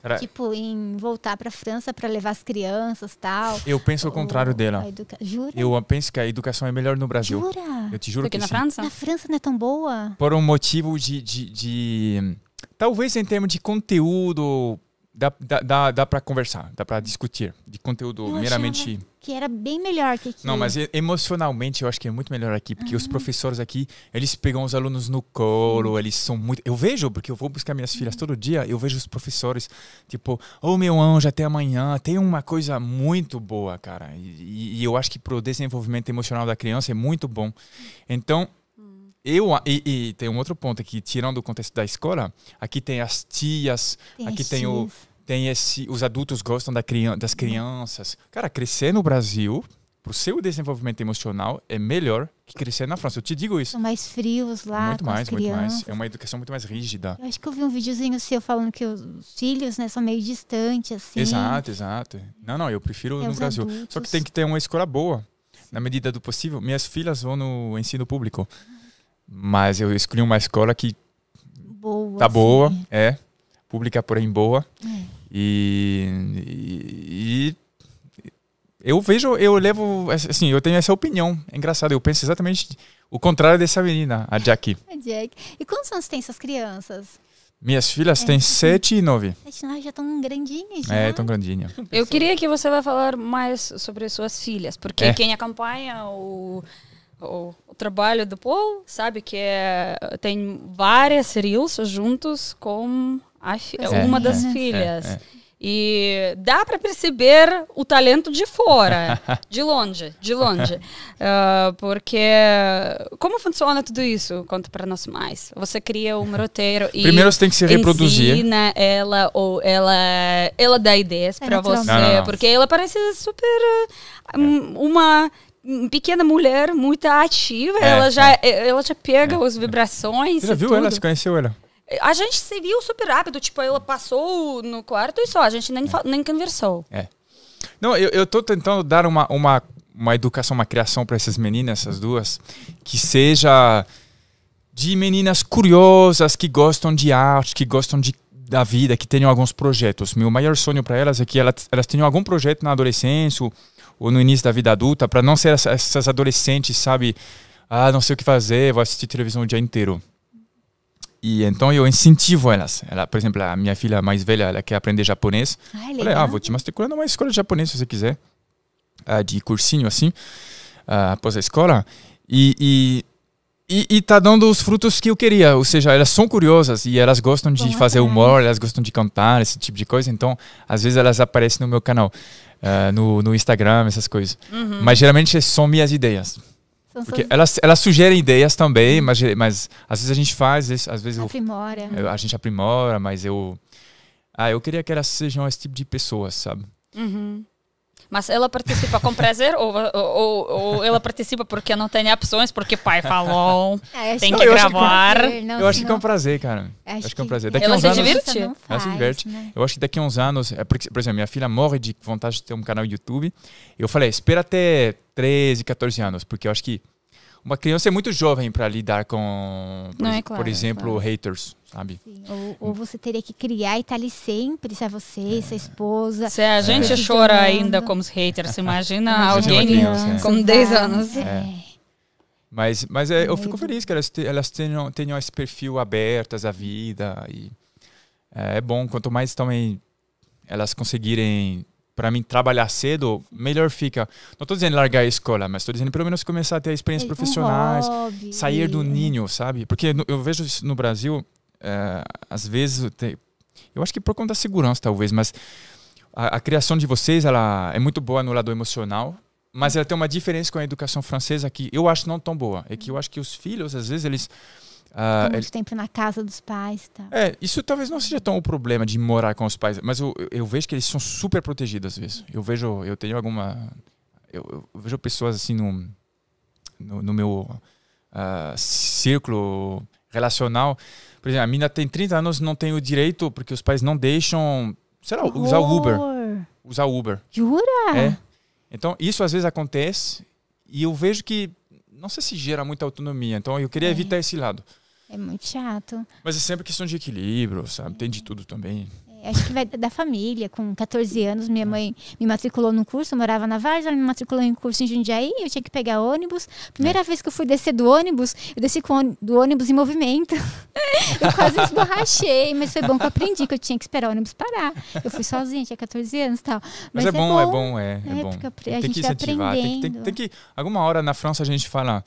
Era... Tipo, em voltar pra França para levar as crianças tal. Eu penso o contrário dela. Educa... Jura? Eu penso que a educação é melhor no Brasil. Jura? Eu te juro Porque que na sim. França? Na França não é tão boa. Por um motivo de... de, de... Talvez em termos de conteúdo, dá, dá, dá, para conversar, dá para discutir. De conteúdo eu meramente... Achava que era bem melhor que aqui. Não, mas emocionalmente eu acho que é muito melhor aqui, porque uhum. os professores aqui, eles pegam os alunos no colo, uhum. eles são muito. Eu vejo, porque eu vou buscar minhas filhas uhum. todo dia, eu vejo os professores, tipo, ô oh, meu anjo, até amanhã. Tem uma coisa muito boa, cara. E, e eu acho que pro desenvolvimento emocional da criança é muito bom. Uhum. Então. Uhum. Eu, e, e, tem um outro ponto aqui, tirando o contexto da escola, aqui tem as tias, tem aqui as tem tias. o tem esse. Os adultos gostam da criança das crianças. Cara, crescer no Brasil, pro seu desenvolvimento emocional, é melhor que crescer na França. Eu te digo isso. São mais frios lá. Muito mais, muito mais. É uma educação muito mais rígida. Eu acho que eu vi um videozinho seu falando que os filhos, né, são meio distantes, assim. Exato, exato. Não, não, eu prefiro é no Brasil. Adultos. Só que tem que ter uma escola boa. Na medida do possível, minhas filhas vão no ensino público. Mas eu escolhi uma escola que boa, tá boa, sim. é pública, porém boa. É. E, e, e, eu vejo, eu levo, assim, eu tenho essa opinião. É engraçado, eu penso exatamente o contrário dessa menina, a Jackie. A Jack. E quantos anos tem suas crianças? Minhas filhas é. têm sete e nove 7 e 9 já estão grandinhas. É, já. É, estão grandinhas. Eu queria que você vai falar mais sobre suas filhas, porque é. quem acompanha o, o, o, trabalho do Paul sabe que é, tem várias reels juntos com Fi... É, uma é, das é, filhas. É. E dá para perceber o talento de fora, de longe, de longe. Uh, porque como funciona tudo isso? Conta para nós mais. Você cria um roteiro e Primeiro você tem que se reproduzir. Ensina ela ou ela ela dá ideias é para você, não, não, não. porque ela parece super uma pequena mulher muito ativa, é, ela já é. ela já pega as vibrações Você já viu tudo. ela? Você conheceu ela? A gente se viu super rápido, tipo, ela passou no quarto e só, a gente nem, é. nem conversou. É. Não, eu, eu tô tentando dar uma, uma, uma educação, uma criação para essas meninas, essas duas, que seja de meninas curiosas, que gostam de arte, que gostam de, da vida, que tenham alguns projetos. Meu maior sonho para elas é que elas, elas tenham algum projeto na adolescência ou no início da vida adulta, para não ser essas adolescentes, sabe? Ah, não sei o que fazer, vou assistir televisão o dia inteiro e então eu incentivo elas. Ela, por exemplo, a minha filha mais velha, ela quer aprender japonês. Ah, é Falei, ah, vou te matricular numa escola de japonês se você quiser. de cursinho assim, após a escola. E, e, e, e, tá dando os frutos que eu queria. Ou seja, elas são curiosas e elas gostam de fazer humor, elas gostam de cantar, esse tipo de coisa. Então, às vezes elas aparecem no meu canal, ah, no, no Instagram, essas coisas. Uhum. Mas geralmente são minhas ideias. Porque elas, elas sugerem ideias também, uhum. mas, mas às vezes a gente faz, às vezes aprimora. Eu, a gente aprimora, mas eu ah, eu queria que elas sejam esse tipo de pessoas, sabe? Uhum. Mas ela participa com prazer ou, ou, ou ela participa porque não tem opções, porque pai falou, é, tem que é não, gravar. eu acho que é um prazer, não, acho que prazer cara. Acho acho que é um prazer. É. Daqui ela se anos, diverte? Ela se diverte. Né? Eu acho que daqui a uns anos, é porque, por exemplo, minha filha morre de vontade de ter um canal no YouTube. Eu falei, é, espera até 13, 14 anos, porque eu acho que uma criança é muito jovem para lidar com, por, é claro, por é exemplo, é claro. haters, sabe? Ou, ou, você teria que criar e estar tá ali sempre, se é você, é. se é esposa. Se a gente é chora ainda como os haters, você imagina alguém criança, com 10 é. anos. Mas, mas eu fico feliz que elas, te, elas tenham, tenham esse perfil abertas à vida. E é, bom, quanto mais também elas conseguirem para mim trabalhar cedo, melhor fica. Não estou dizendo largar a escola, mas estou dizendo pelo menos começar a ter experiências é profissionais, um sair do ninho, sabe? Porque eu vejo isso no Brasil, é, às vezes, eu acho que por conta da segurança talvez, mas a, a criação de vocês ela é muito boa no lado emocional, mas ela tem uma diferença com a educação francesa que eu acho não tão boa. É que eu acho que os filhos, às vezes, eles ah, muito ele... tempo na casa dos pais tá. É, isso talvez não seja tão o problema de morar com os pais, mas eu, eu vejo que eles são super protegidos às vezes. Uhum. Eu vejo, eu tenho alguma. Eu, eu vejo pessoas assim no, no, no meu uh, círculo relacional. Por exemplo, a mina tem 30 anos, não tem o direito, porque os pais não deixam, sei lá, usar o Uber. Usar o Uber. Jura? É. Então, isso às vezes acontece e eu vejo que não sei se gera muita autonomia. Então, eu queria é. evitar esse lado. É muito chato. Mas é sempre questão de equilíbrio, sabe? Tem de tudo também. É, acho que vai da família. Com 14 anos, minha mãe me matriculou num curso, eu morava na Vargas, ela me matriculou em curso em Jundiaí, eu tinha que pegar ônibus. Primeira é. vez que eu fui descer do ônibus, eu desci com, do ônibus em movimento. eu quase esborrachei, mas foi bom que eu aprendi que eu tinha que esperar o ônibus parar. Eu fui sozinha, tinha 14 anos e tal. Mas, é mas é, é, bom, é bom, é, é, é bom. Porque a tem gente que incentivar, tem tem, tem que... Alguma hora na França a gente fala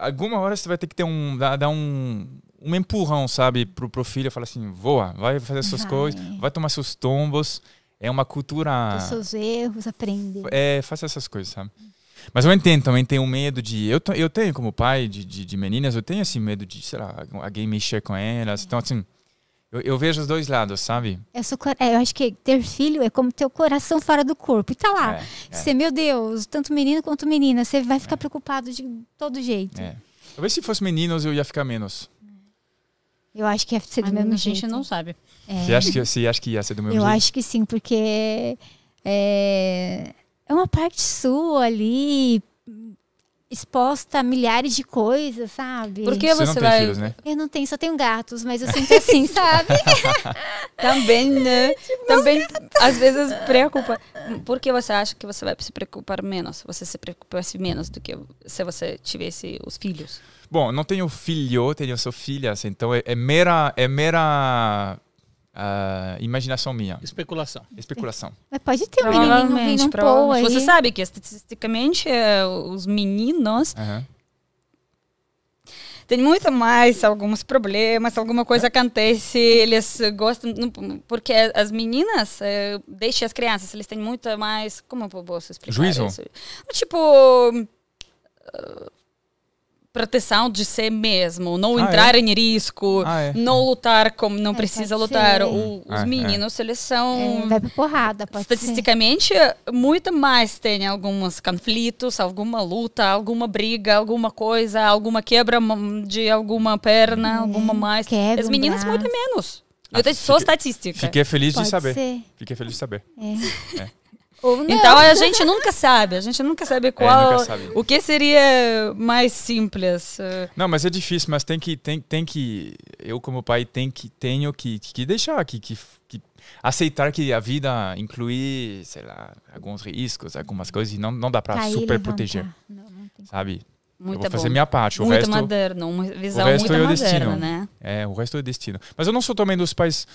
alguma hora você vai ter que ter um dar, dar um um empurrão, sabe, pro, pro filho, falar assim, voa, vai fazer suas vai. coisas, vai tomar seus tombos, é uma cultura... Dos seus erros, aprende. É, faça essas coisas, sabe? Mas eu entendo, também tenho medo de... Eu, eu tenho, como pai de, de, de meninas, eu tenho esse assim, medo de, sei lá, alguém mexer com elas, é. então assim eu, eu, vejo os dois lados, sabe? É eu, sou, é, eu acho que ter filho é como ter o coração fora do corpo. E tá lá. É, é. Você, meu Deus, tanto menino quanto menina, você vai ficar é. preocupado de todo jeito. É. Talvez se fosse meninos eu ia ficar menos. Eu acho que ia ser do a mesmo jeito. A gente não sabe. Você, acha que, você acha que ia ser do mesmo eu jeito? Eu acho que sim, porque é, é uma parte sua ali, exposta a milhares de coisas, sabe? Porque você, você vai... Filhos, né? Eu não tenho, só tenho gatos, mas eu sinto assim, sabe? também, né? também, às vezes, preocupa. Por que você acha que você vai se preocupar menos? Você se preocupasse menos do que se você tivesse os filhos? Bom, não tenho filho, tenho só filhas, assim, então é, é mera... É mera Uh, imaginação minha. Especulação. Especulação. Mas é, pode ter um Provavelmente, menino Você sabe que estatisticamente é, os meninos uhum. têm muito mais alguns problemas, alguma coisa acontece, eles gostam porque as meninas é, deixam as crianças, eles têm muito mais como eu posso explicar Juízo? Isso? Tipo proteção de si mesmo, não ah, é? entrar é? em risco, ah, é. não é. lutar como não ah, ah, é, precisa lutar. O, os meninos, eles são. É, vai porrada, pode Estatisticamente, ser. muito mais tem alguns conflitos, alguma luta, alguma briga, alguma coisa, alguma quebra de alguma perna, hum, alguma mais. Quebra, As meninas, muito menos. Ah, Eu tenho só estatística. Fiquei feliz pode de saber. Ser. Fiquei feliz de saber. é. Então a gente nunca sabe, a gente nunca sabe é, qual, é, nunca sabe. o que seria mais simples. Não, mas é difícil, mas tem que, tem, tem que, eu como pai tem que, tenho que, que deixar, que, que, que aceitar que a vida inclui, sei lá, alguns riscos, algumas coisas e não, não dá para super proteger, não, não sabe? Muito eu vou fazer bom. minha parte. O muito resto, moderno, uma visão o resto muito é o moderna, destino. né? É, o resto é o destino. Mas eu não sou também dos pais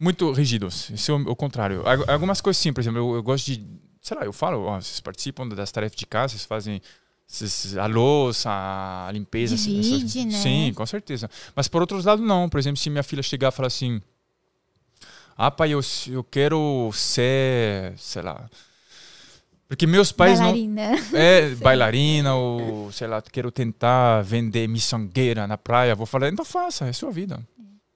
muito rígidos. Isso é o contrário. Algumas coisas sim, por exemplo, eu, eu gosto de. Sei lá, eu falo, ó, vocês participam das tarefas de casa, vocês fazem vocês, a louça, a limpeza. Divide, essas... né? Sim, com certeza. Mas por outro lado, não. Por exemplo, se minha filha chegar e falar assim: Ah, pai, eu, eu quero ser, sei lá. Porque meus pais bailarina. não. É, Sim. bailarina, ou sei lá, quero tentar vender miçangueira na praia. Vou falar: Então faça, é sua vida.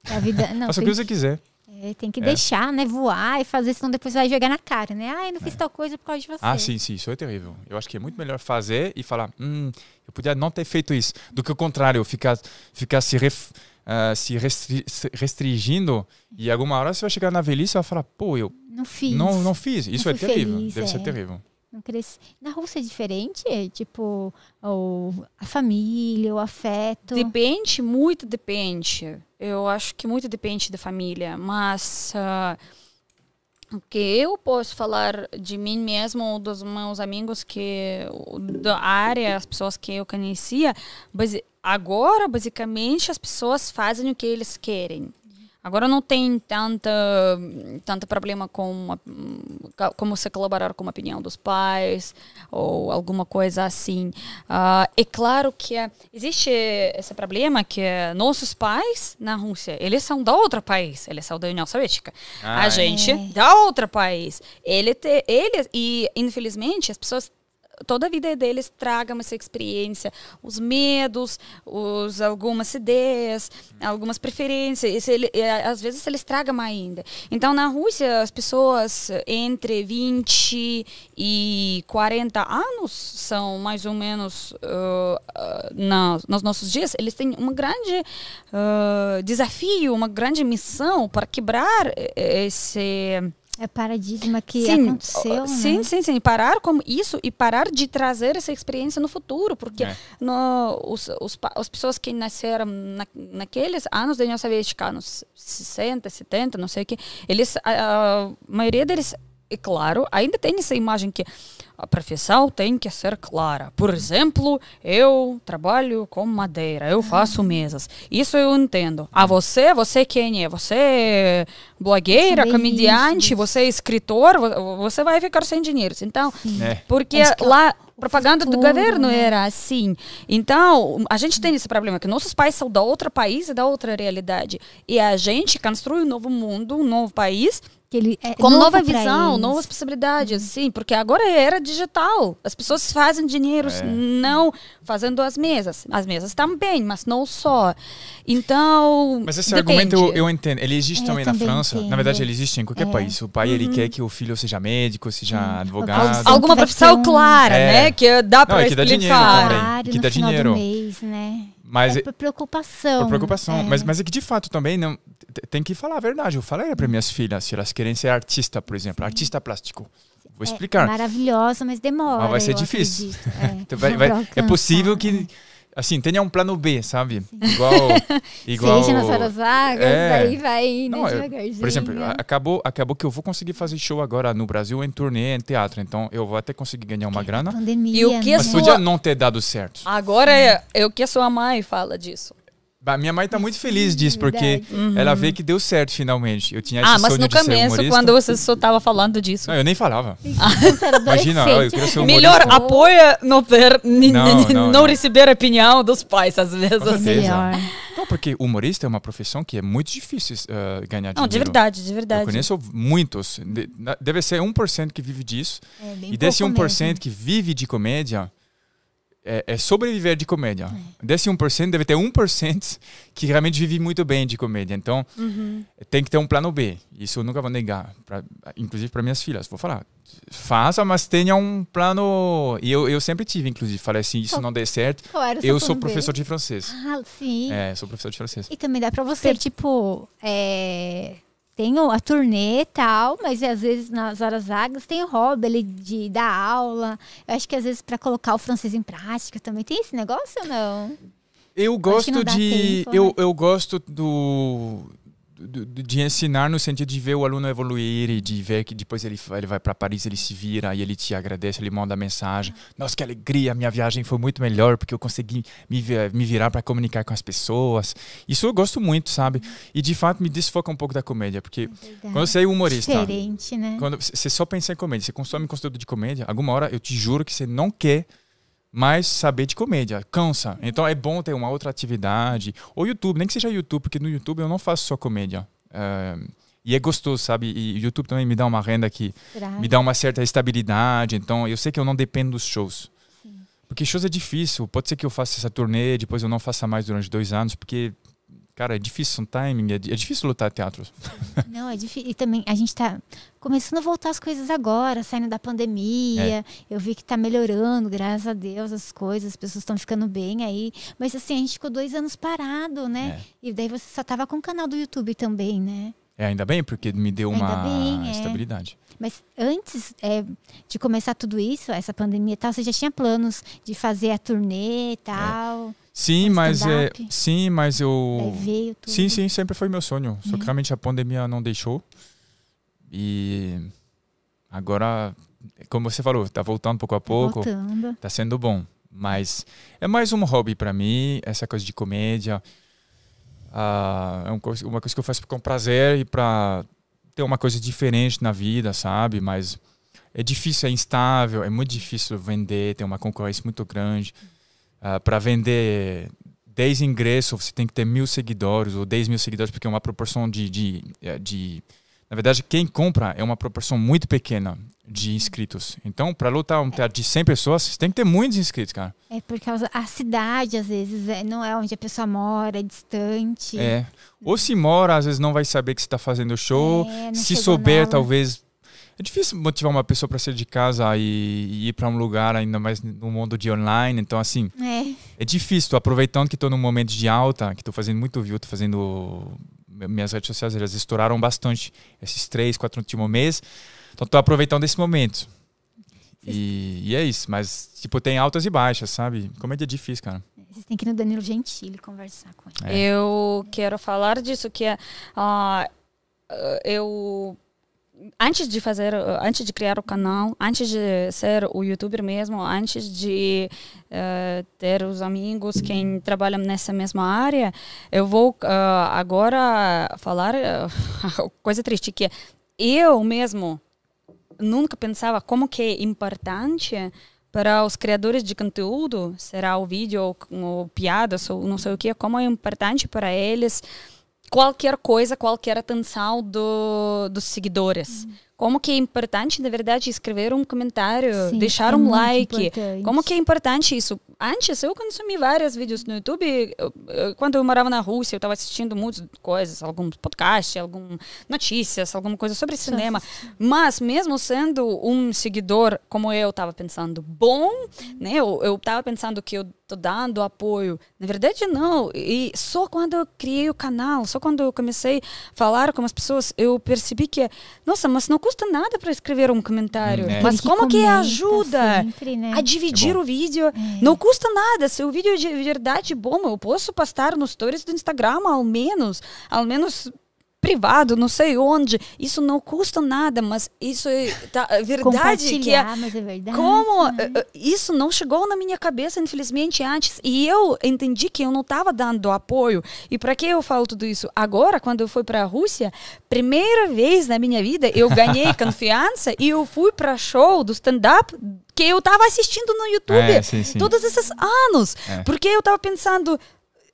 É, é a vida não, Faça o que você quiser. É, tem que é. deixar, né? Voar e fazer, senão depois vai jogar na cara, né? Ah, eu não fiz é. tal coisa por causa de ah, você. Ah, sim, sim, isso é terrível. Eu acho que é muito melhor fazer e falar, hum, eu podia não ter feito isso, do que o contrário, ficar, ficar se, ref, uh, se, restri, restringindo e alguma hora você vai chegar na velhice e vai falar, pô, eu não fiz. Não, não fiz. Isso não é terrível. Feliz, Deve ser é. terrível. Na Rússia é diferente? Tipo, ou a família, o afeto? Depende, muito depende. Eu acho que muito depende da família, mas uh, o que eu posso falar de mim mesmo ou dos meus amigos que da área, as pessoas que eu conhecia, agora basicamente as pessoas fazem o que eles querem. Agora não tem tanta, tanto problema com a, como se colaborar com a opinião dos pais ou alguma coisa assim. Uh, é claro que é, existe esse problema que é nossos pais na Rússia, eles são da outro país, eles são da União Soviética. a ah, é. gente é. da outro país. Ele te, ele, e infelizmente as pessoas toda a vida deles tragam essa experiência, os medos, os algumas ideias, algumas preferências, ele, é, às vezes eles tragam ainda. Então na Rússia as pessoas entre 20 e 40 anos são mais ou menos uh, na, nos nossos dias eles têm um grande uh, desafio, uma grande missão para quebrar eh, esse é paradigma que sim, aconteceu. Sim, né? sim, sim. Parar com isso e parar de trazer essa experiência no futuro, porque é. no, os, os, as pessoas que nasceram na, naqueles anos da União Soviética, anos 60, 70, não sei o que, eles, a, a maioria deles e é claro, ainda tem essa imagem que a profissão tem que ser clara. Por exemplo, eu trabalho com madeira, eu ah. faço mesas. Isso eu entendo. A você, você quem é? Você é blogueira, Sim, comediante, você é escritor, você vai ficar sem dinheiro. Então, é. porque lá propaganda do governo né? era assim. Então, a gente tem esse problema que nossos pais são da outro país e da outra realidade. E a gente construi um novo mundo, um novo país que ele é nova visão, eles. novas possibilidades, uhum. sim, porque agora é era digital. As pessoas fazem dinheiro é. não fazendo as mesas. As mesas também, tá mas não só. Então. Mas esse depende. argumento eu, eu, entendo. Ele existe é, também na França. Entendo. Na verdade, ele existe em qualquer é. país. O pai uhum. ele quer que o filho seja médico, seja uhum. advogado. Alguma profissão clara, é. né? Que dá para explicar. Dinheiro, que dá dinheiro. Claro, que dá dinheiro. Mês, né? Mas, é por preocupação. Por preocupação. É. Mas, mas é que de fato também não, tem que falar a verdade. Eu falei para minhas filhas, se elas querem ser artista, por exemplo, Sim. artista plástico. Vou é explicar. É maravilhosa, mas demora. Mas vai ser difícil. É. então vai, vai, é possível que né? assim, tenha um plano B, sabe? Igual. igual Seja nas horas vagas, é... aí vai Não, devagarzinho. por exemplo, né? acabou, acabou que eu vou conseguir fazer show agora no Brasil em turnê, em teatro. Então eu vou até conseguir ganhar uma grana. Pandemia, e o que né? Mas sua... podia não ter dado certo. Agora é, é o que a sua mãe fala disso. Minha mãe tá muito feliz disso, porque uhum. ela vê que deu certo finalmente. Eu tinha ah, esse Ah, mas no começo, quando você só tava falando disso. Não, eu nem falava. Imagina, eu queria ser humorista. Melhor apoia não ter, não, não, não, receber a opinião dos pais, às vezes. Assim, não, porque humorista é uma profissão que é muito difícil uh, ganhar dinheiro. Não, de verdade, de verdade. Eu conheço muitos. Deve ser 1% que vive disso. É, e desse 1% mesmo. que vive de comédia, é, é sobreviver de comédia. É. Desse 1%, deve ter 1% que realmente vive muito bem de comédia. Então, uhum. tem que ter um plano B. Isso eu nunca vou negar, pra, inclusive para minhas filhas. Vou falar, faça, mas tenha um plano. E eu, eu sempre tive, inclusive. Falei assim: isso não der certo, eu sou professor B? de francês. Ah, sim. É, sou professor de francês. E também dá para você, tipo, é, tenho a turnê e tal, mas às vezes nas horas vagas tem o hobby ele de dar aula. Eu acho que às vezes para colocar o francês em prática também tem esse negócio ou não? Eu gosto de tempo, eu, né? eu gosto do de, de, ensinar no sentido de ver o aluno evoluir e de ver que depois ele, ele vai para Paris, ele se vira e ele te agradece, ele manda mensagem. Nossa, que alegria, minha viagem foi muito melhor porque eu consegui me, me virar para comunicar com as pessoas. Isso eu gosto muito, sabe? E de fato me desfoca um pouco da comédia, porque é quando você é humorista. Diferente, né? Quando você só pensa em comédia, você consome conteúdo de comédia, alguma hora eu te juro que você não quer mas saber de comédia cansa. Então é bom ter uma outra atividade. Ou YouTube, nem que seja YouTube, porque no YouTube eu não faço só comédia. Eh, e é gostoso, sabe? E YouTube também me dá uma renda que me dá uma certa estabilidade. Então eu sei que eu não dependo dos shows. Sim. Porque shows é difícil. Pode ser que eu faça essa turnê, depois eu não faça mais durante dois anos, porque Cara, é difícil um timing, é, é difícil lutar teatro. Não, é difícil. E também a gente tá começando a voltar as coisas agora, saindo da pandemia. É. Eu vi que tá melhorando, graças a Deus, as coisas, as pessoas estão ficando bem aí. Mas assim, a gente ficou dois anos parado, né? É. E daí você só tava com o canal do YouTube também, né? É, ainda bem, porque me deu uma bem, é. estabilidade. É. Mas antes é, de começar tudo isso, essa pandemia e tal, você já tinha planos de fazer a turnê e é. tal? É. Sim, mas é, sim, mas eu é, veio tudo. Sim, sim, sempre foi meu sonho. Só que uhum. realmente a pandemia não deixou. E agora, como você falou, tá voltando pouco a pouco. Voltando. Tá sendo bom, mas é mais um hobby para mim, essa coisa de comédia. Ah, é uma coisa que eu faço com prazer e para ter uma coisa diferente na vida, sabe? Mas é difícil, é instável, é muito difícil vender, tem uma concorrência muito grande. Ah, para vender 10 ingressos, você tem que ter mil seguidores ou 10 mil seguidores, porque é uma proporção de, de, eh, de. Na verdade, quem compra é uma proporção muito pequena de inscritos. Então, para lutar um teatro de 100 pessoas, você tem que ter muitos inscritos, cara. É por causa a cidade, às vezes, é, não é onde a pessoa mora, é distante. É. Ou se mora, às vezes não vai saber que você está fazendo show. É, se souber, talvez é difícil motivar uma pessoa para sair de casa e, e ir para um lugar, ainda mais no mundo de online. Então, assim, é, é difícil. Tô aproveitando que estou num momento de alta, que estou fazendo muito view, estou fazendo. Minhas redes sociais elas estouraram bastante esses três, quatro últimos meses. Então tô aproveitando esse momento. E, e, é isso, mas tipo, tem altas e baixas, sabe? Comédia é difícil, cara. Vocês têm que ir no Danilo Gentili conversar com ele. É. Eu quero falar disso, que é. Uh, eu antes de fazer, antes de criar o canal, antes de ser o youtuber mesmo, antes de uh, ter os amigos que trabalham nessa mesma área, eu vou uh, agora falar uh, coisa triste que eu mesmo nunca pensava como que é importante para os criadores de conteúdo, será o vídeo ou, ou piadas ou não sei o que, como é importante para eles qualquer coisa, qualquer atenção do, dos seguidores. Uhum como que é importante, na verdade, escrever um comentário, Sim, deixar é um like. Importante. Como que é importante isso? Antes, eu consumi vários vídeos no YouTube. Quando eu morava na Rússia, eu estava assistindo muitas coisas, alguns podcasts, algumas notícias, alguma coisa sobre cinema. Mas, mesmo sendo um seguidor, como eu estava pensando, bom, uhum. né? Eu estava pensando que eu tô dando apoio. Na verdade, não. E só quando eu criei o canal, só quando eu comecei a falar com as pessoas, eu percebi que, nossa, mas não custa nada para escrever um comentário. é. Mas como que tá ajuda sempre, né? a dividir é o vídeo? É. Não custa nada. Se o vídeo é de verdade bom, eu posso postar nos stories do Instagram, ao menos. Ao menos privado, não sei onde. Isso não custa nada, mas isso é tá, é verdade que é, mas é verdade. Como né? isso não chegou na minha cabeça, infelizmente, antes. E eu entendi que eu não estava dando apoio. E para que eu falo tudo isso? Agora, quando eu fui para a Rússia, primeira vez na minha vida eu ganhei confiança e eu fui para show do stand-up que eu estava assistindo no YouTube é, sim, sim. todos esses anos. É. Porque eu estava pensando,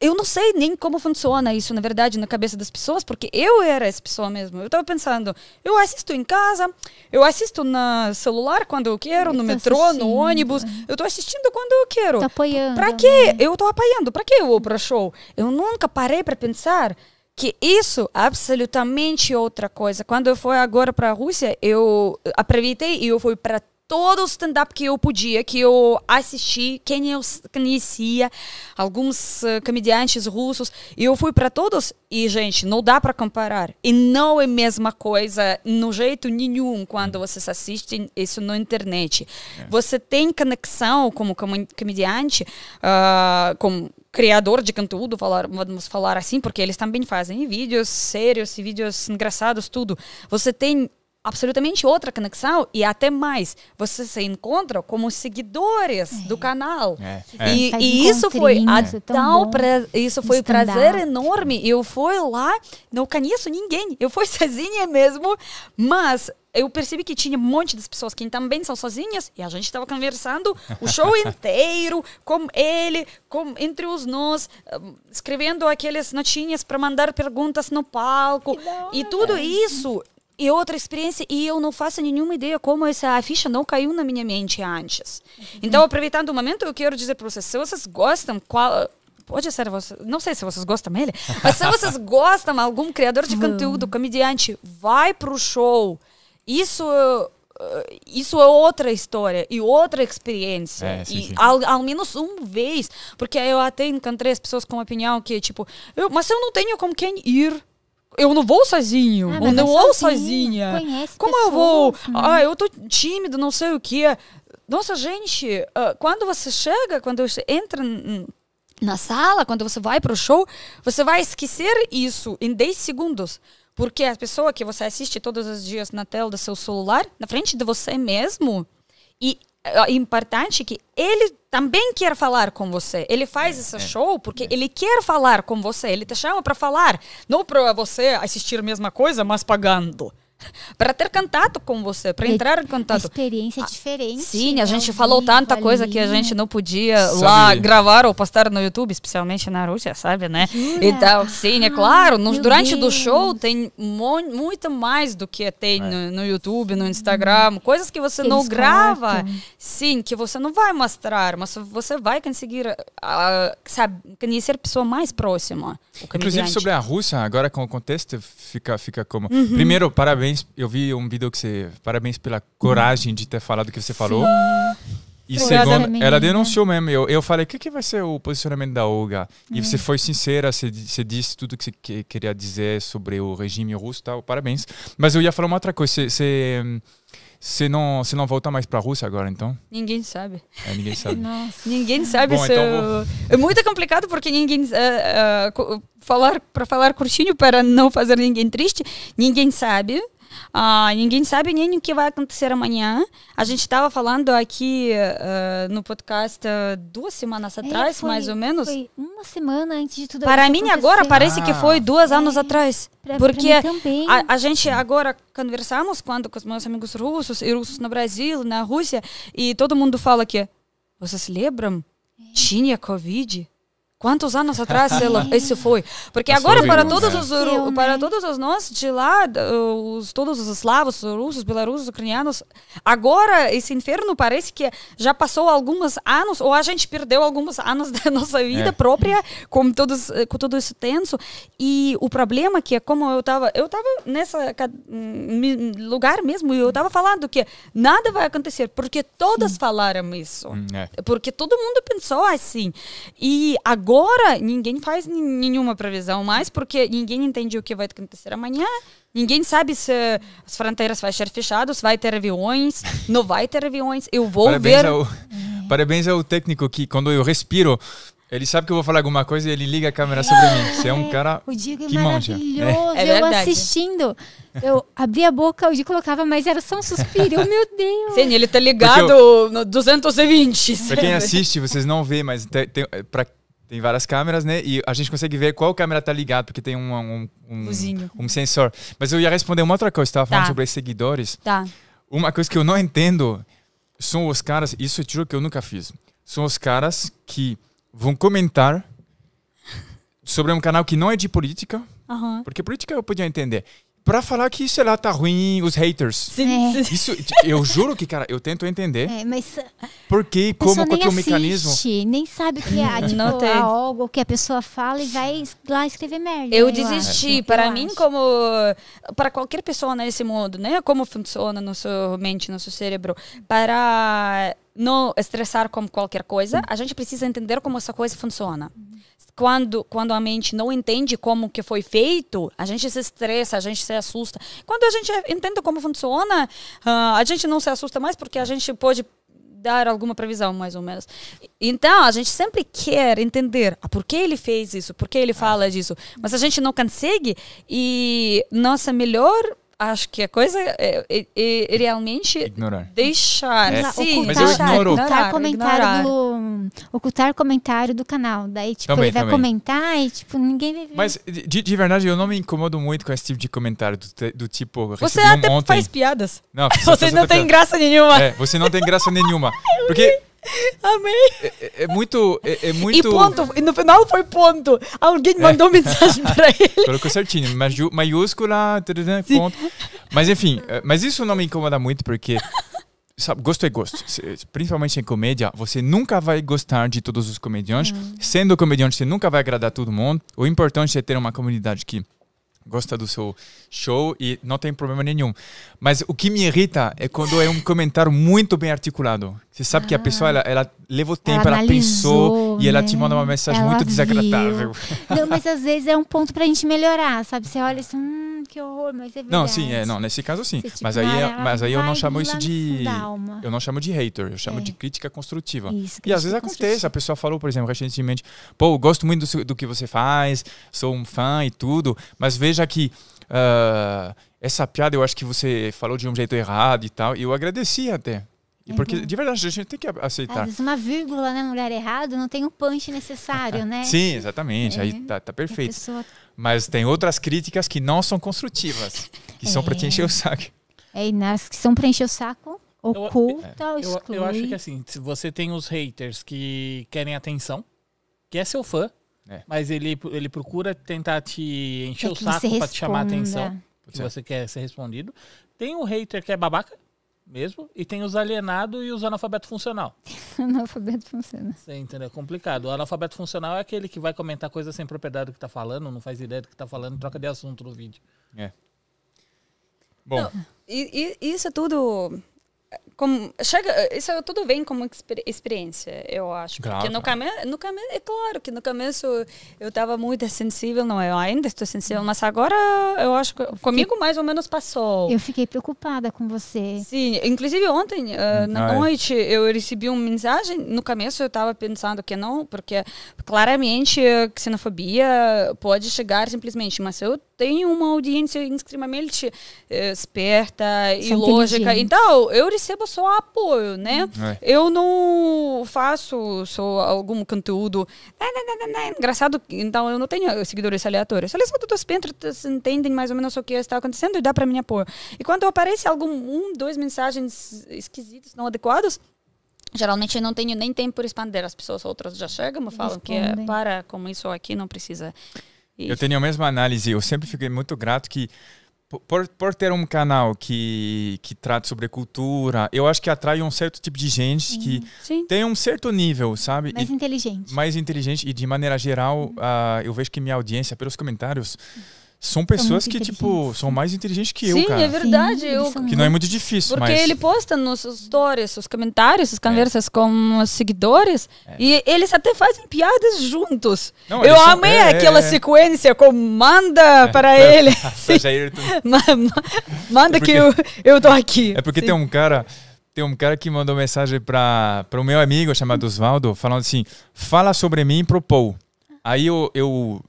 eu não sei nem como funciona isso, na verdade, na cabeça das pessoas, porque eu era essa pessoa mesmo. Eu estava pensando, eu assisto em casa, eu assisto no celular quando eu quero, eu no metrô, assistindo. no ônibus. Eu estou assistindo quando eu quero. Tá apoiando. Pra né? quê? Né? Eu estou apoiando. Pra que eu vou pro show? Eu nunca parei para pensar que isso é absolutamente outra coisa. Quando eu fui agora para a Rússia, eu aproveitei e eu fui para todo o stand-up que eu podia, que eu assisti, quem eu conhecia, alguns uh, comediantes russos, e eu fui para todos e, gente, não dá para comparar. E não é a mesma coisa, no jeito nenhum, quando hum. vocês assistem isso na internet. É. Você tem conexão como comediante, uh, como criador de conteúdo, falar, vamos falar assim, porque eles também fazem vídeos sérios e vídeos engraçados, tudo. Você tem absolutamente outra conexão e até mais. Você se encontra como seguidores é. do canal. É. É. E, e isso foi a é tal pra, isso foi um prazer enorme. Eu fui lá, não conheço ninguém. Eu fui sozinha mesmo, mas eu percebi que tinha um monte de pessoas que também são sozinhas e a gente estava conversando o show inteiro com ele, com entre os nós, hum, escrevendo aquelas notinhas para mandar perguntas no palco e tudo isso e outra experiência e eu não faço nenhuma ideia como essa ficha não caiu na minha mente antes. Uhum. Então, aproveitando o momento, eu quero dizer para vocês, se vocês gostam, qual, pode ser, vocês, não sei se vocês gostam dele, mas se vocês gostam algum criador de conteúdo, comediante, vai pro show. Isso eh, isso é outra história e outra experiência. É, sim, e Ao, ao, menos uma vez. Porque eu até encontrei as pessoas com a opinião que, tipo, eu, mas eu não tenho com quem ir eu não vou sozinho, ah, não vou sozinho, sozinha. Conhece Como pessoas, eu vou? Né? Ah, eu tô tímido, não sei o quê. Nossa, gente, ah, quando você chega, quando você entra na sala, quando você vai pro show, você vai esquecer isso em 10 segundos. Porque a pessoa que você assiste todos os dias na tela do seu celular, na frente de você mesmo, e é, importante que ele também quer falar com você. Ele faz é, esse é, show porque é. ele quer falar com você. Ele te chama para falar, não para você assistir a mesma coisa, mas pagando para ter contato com você, para entrar em contato. experiência ah, diferente. Sim, a então, gente falou vivo, tanta coisa ali. que a gente não podia sabe. lá gravar ou postar no YouTube, especialmente na Rússia, sabe, né? Jura? Então, sim, é claro. Nos, durante Deus. do show tem muito mais do que tem é. no, no, YouTube, no Instagram, coisas que você Eles não grava, cortam. sim, que você não vai mostrar, mas você vai conseguir uh, sabe, conhecer a pessoa mais próxima. Inclusive sobre a Rússia, agora com o contexto fica fica como uhum. primeiro parabéns parabéns. Eu vi um vídeo que você. Parabéns pela coragem de ter falado o que você falou. Sim. E Obrigada, segundo, ela denunciou mesmo. Eu, eu falei, o que, que vai ser o posicionamento da Olga? E hum. você é. foi sincera, você, você disse tudo que você que, queria dizer sobre o regime russo tal. Parabéns. Mas eu ia falar uma outra coisa. Você, você, você não, você não volta mais para a Rússia agora, então? Ninguém sabe. É, ninguém sabe. ninguém sabe. Bom, então eu... É muito complicado porque ninguém... Uh, uh, falar, para falar curtinho, para não fazer ninguém triste, ninguém sabe. Ah, ninguém sabe nem o que vai acontecer amanhã. A gente estava falando aqui uh, no podcast ah, duas semanas é, atrás, é, foi, mais ou menos. Foi uma semana antes de tudo Para mim, acontecer. agora parece ah. que foi duas é, anos atrás. Pra, porque pra a, a, gente agora conversamos quando com os meus amigos russos e russos no Brasil, na Rússia, e todo mundo fala que vocês lembram? É. Tinha Covid? Quantos anos atrás isso foi? Porque agora, para todos, né? os, para todos os nós de lá, os, todos os eslavos, russos, belarusos, ucranianos, agora esse inferno parece que já passou alguns anos, ou a gente perdeu alguns anos da nossa vida é. própria, com, todos, eh, com tudo isso tenso. E o problema que é como eu estava eu tava nesse hum, lugar mesmo, e eu estava falando que nada vai acontecer, porque todas falaram isso. Hum, é. Porque todo mundo pensou assim. E agora Agora, ninguém faz nenhuma previsão mais, porque ninguém entende o que vai acontecer amanhã. Ninguém sabe se as fronteiras vão ser fechadas, vai ter aviões, não vai ter aviões. Eu vou parabéns ver. Ao, parabéns ao técnico que, quando eu respiro, ele sabe que eu vou falar alguma coisa e ele liga a câmera sobre mim. Você é um é, cara o Diego é que maravilhoso. Manja. É. é. Eu assistindo. Eu abria a boca, o Diego colocava, mas era só um suspiro. meu Deus. Sim, ele tá ligado eu, no 220. para quem assiste, vocês não vê, mas te, te, tem várias câmeras, né? E a gente consegue ver qual câmera tá ligada, porque tem um, um, um, um, sensor. Mas eu ia responder uma outra coisa, estava falando tá. sobre seguidores. Tá. Uma coisa que eu não entendo são os caras, isso eu é juro que eu nunca fiz, são os caras que vão comentar sobre um canal que não é de política, uhum. porque política eu podia entender, pra falar que, sei lá, tá ruim os haters. Sim. É. Isso, eu juro que, cara, eu tento entender. É, mas. Ah, Por que, como, qual que é o mecanismo? Nem sabe o que é, tipo, não tem. É algo que a pessoa fala e vai lá escrever merda. Eu, eu desisti. Acho. Para eu mim, acho. como. Para qualquer pessoa nesse mundo, né? Como funciona nossa mente, nosso cérebro. Para não estressar com qualquer coisa, a gente precisa entender como essa coisa funciona. Uhum. Quando, quando a mente não entende como que foi feito, a gente se estressa, a gente se assusta. Quando a gente entende como funciona, uh, a gente não se assusta mais porque a gente pode dar alguma previsão, mais ou menos. Então, a gente sempre quer entender ah, por que ele fez isso, por que ele é. fala disso, mas a gente não consegue e nossa melhor acho que a coisa é, é, é realmente ignorar. deixar é. sim ocultar, mas eu ignoro. ocultar comentário do, ocultar comentário do canal daí tipo também, ele vai também. comentar e tipo ninguém vai ver. mas de, de, verdade eu não me incomodo muito com esse tipo de comentário do, do tipo você um até ontem. faz piadas não, você, não tem graça nenhuma é, você não tem graça nenhuma porque Amei. É, é, é, muito, é, é, muito. E ponto. E no final foi ponto. Alguém é. mandou mensagem para ele. Colocou certinho. Maiúscula, ponto. Mas enfim, eh, mas isso não me incomoda muito porque. Sabe, gosto é gosto. Principalmente em comédia, você nunca vai gostar de todos os comediantes. Hum. Sendo comediante, você nunca vai agradar todo mundo. O importante é ter uma comunidade que gosta do seu show e não tem problema nenhum. Mas o que me irrita é quando é um comentário muito bem articulado. Você sabe ah, que a pessoa ela, ela levou tempo, ela, ela pensou né? e ela te manda uma né? mensagem ela muito desagradável. Não, mas às vezes é um ponto pra gente melhorar, sabe? Você olha assim, hum, que horror, mas é verdade. Não, sim, é, não, nesse caso sim. Tipo, mas aí, é, mas aí eu não chamo isso de eu não chamo de hater, eu chamo é. de crítica construtiva. Isso, crítica e às vezes acontece, a pessoa falou, por exemplo, recentemente, pô, gosto muito do, do que você faz, sou um fã e tudo, mas veja que uh, essa piada eu acho que você falou de um jeito errado e tal. E eu agradeci até. E porque, uhum. de verdade, a gente tem que aceitar. Às vezes uma vírgula né, no lugar errado não tem o punch necessário, né? Sim, exatamente. É. Aí tá, tá perfeito. Pessoa... Mas tem outras críticas que não são construtivas, que é. são para te encher o é. saco. É, e nas que são para encher o saco, oculta eu, ou exclui. Eu, eu acho que assim, se você tem os haters que querem atenção, que é seu fã, é. mas ele, ele procura tentar te encher é o saco para te chamar a atenção que você quer ser respondido. Tem o hater que é babaca mesmo, e tem os alienados e os analfabeto funcional. analfabeto funcional. Você entendeu? É complicado. O analfabeto funcional é aquele que vai comentar coisa sem propriedade do que tá falando, não faz ideia do que tá falando, troca de assunto no vídeo. É. Bom. Não, e, e isso é tudo como chega, isso é, tudo vem como exper, experiência, eu acho. Claro, porque no caminho, no caminho, é claro que no começo eu estava muito sensível, não é? eu ainda estou sensível, hum. mas agora eu acho que comigo mais ou menos passou. Eu fiquei preocupada com você. Sim, inclusive ontem uh, na Ai. Ah, é. noite eu recebi uma mensagem, no começo eu estava pensando que não, porque claramente eh, xenofobia pode chegar simplesmente, mas eu tem uma audiência extremamente é, esperta e lógica. Então, eu recebo só apoio, né? É. Eu não faço só algum conteúdo. Né, né, né, Engraçado, então eu não tenho seguidores aleatórios. Eles são todos pentros, entendem mais ou menos o que está acontecendo e dá para mim apoio. E quando aparece algum um, dois mensagens esquisitas, não adequadas, Geralmente eu não tenho nem tempo para responder. As pessoas outras já chegam e falam é, Respondem. que para, como isso aqui não precisa isso. Eu tenho a mesma análise. Eu sempre fiquei muito grato que por, por ter um canal que, que trata sobre cultura, eu acho que atrai um certo tipo de gente que uhum. sim. tem um certo nível, sabe? Mais e, inteligente. Mais inteligente. E de maneira geral, uh, eu vejo que minha audiência, pelos comentários. São pessoas que, tipo, são mais inteligentes que Sim, eu, cara. Sim, é verdade. Sim, eu... Que não é muito difícil, Porque mas... ele posta nos stories, os comentários, as conversas é. com os seguidores, é. e eles até fazem piadas juntos. Não, eu são... amei é, é, aquela é. sequência com manda para ele. manda porque... que eu, eu tô aqui. É porque Sim. tem um cara... Tem um cara que mandou mensagem para o meu amigo chamado Osvaldo, falando assim: fala sobre mim e propôs. Aí eu, eu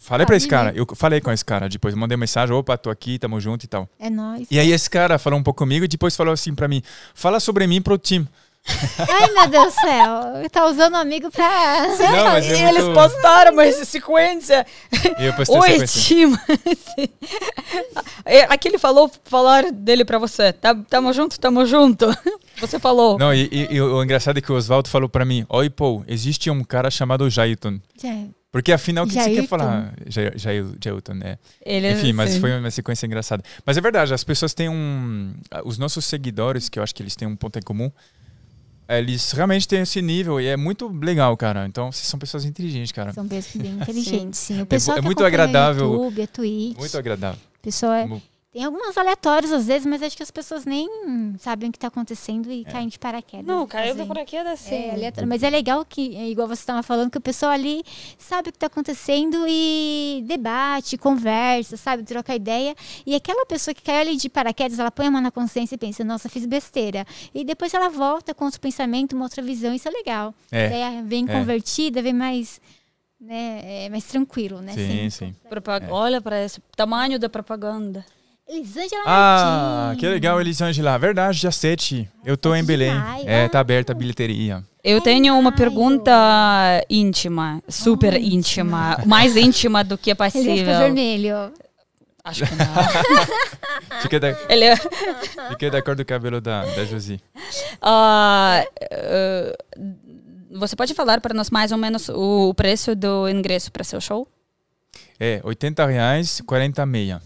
Falei para esse cara, eu falei com esse cara depois, mandei mensagem, opa, tô aqui, tamo junto e tal. É nóis. E aí esse cara falou um pouco comigo e depois falou assim para mim, fala sobre mim pro time. Ai, meu Deus do céu. Tá usando amigo pra. Sim, não, mas é muito... Eles postaram uma sequência. Eu postei Oi, sequência. Aqui ele falou, falar dele pra você. Tá, tamo junto, tamo junto. Você falou. Não, e, e, e o engraçado é que o Oswaldo falou pra mim: Oi, Paul, existe um cara chamado Jaiton. Jaiton. Porque é afinal, o que Jailton. você quer falar? Jair, Jair, Jailton, né? Ele é Enfim, mas assim. foi uma sequência engraçada. Mas é verdade, as pessoas têm um. Os nossos seguidores, que eu acho que eles têm um ponto em comum, eles realmente têm esse nível e é muito legal, cara. Então, vocês são pessoas inteligentes, cara. São pessoas bem inteligentes, sim. O é pessoal é, é muito agradável. YouTube, a Twitch. Muito agradável. Pessoal é, tem algumas aleatórias às vezes, mas acho que as pessoas nem sabem o que está acontecendo e é. caem de paraquedas. Não, caiu de paraquedas é, sim. É, aleatório. Mas é legal que, é, igual você estava falando, que o pessoal ali sabe o que está acontecendo e debate, conversa, sabe, troca ideia. E aquela pessoa que caiu ali de paraquedas, ela põe a mão na consciência e pensa, nossa, fiz besteira. E depois ela volta com outro pensamento, uma outra visão, isso é legal. É. Ideia vem é. convertida, vem mais né, é mais tranquilo, né? Sim, sim. Propag é. Olha para esse tamanho da propaganda. Elisângela Ah, Martins. que legal, Elisângela. Verdade, dia 7. Eu tô tá em Belém. É, ah, tá aberta a bilheteria. Eu tenho uma pergunta íntima, super íntima, mais íntima do que Ele ficou possível. vermelho. Acho que não. Fiquei da, Ele é- fiquei da cor do cabelo da, da Josi. Ah, eh, você pode falar para nós mais ou menos o preço do ingresso para seu show? É, 80 reais, 40 meia.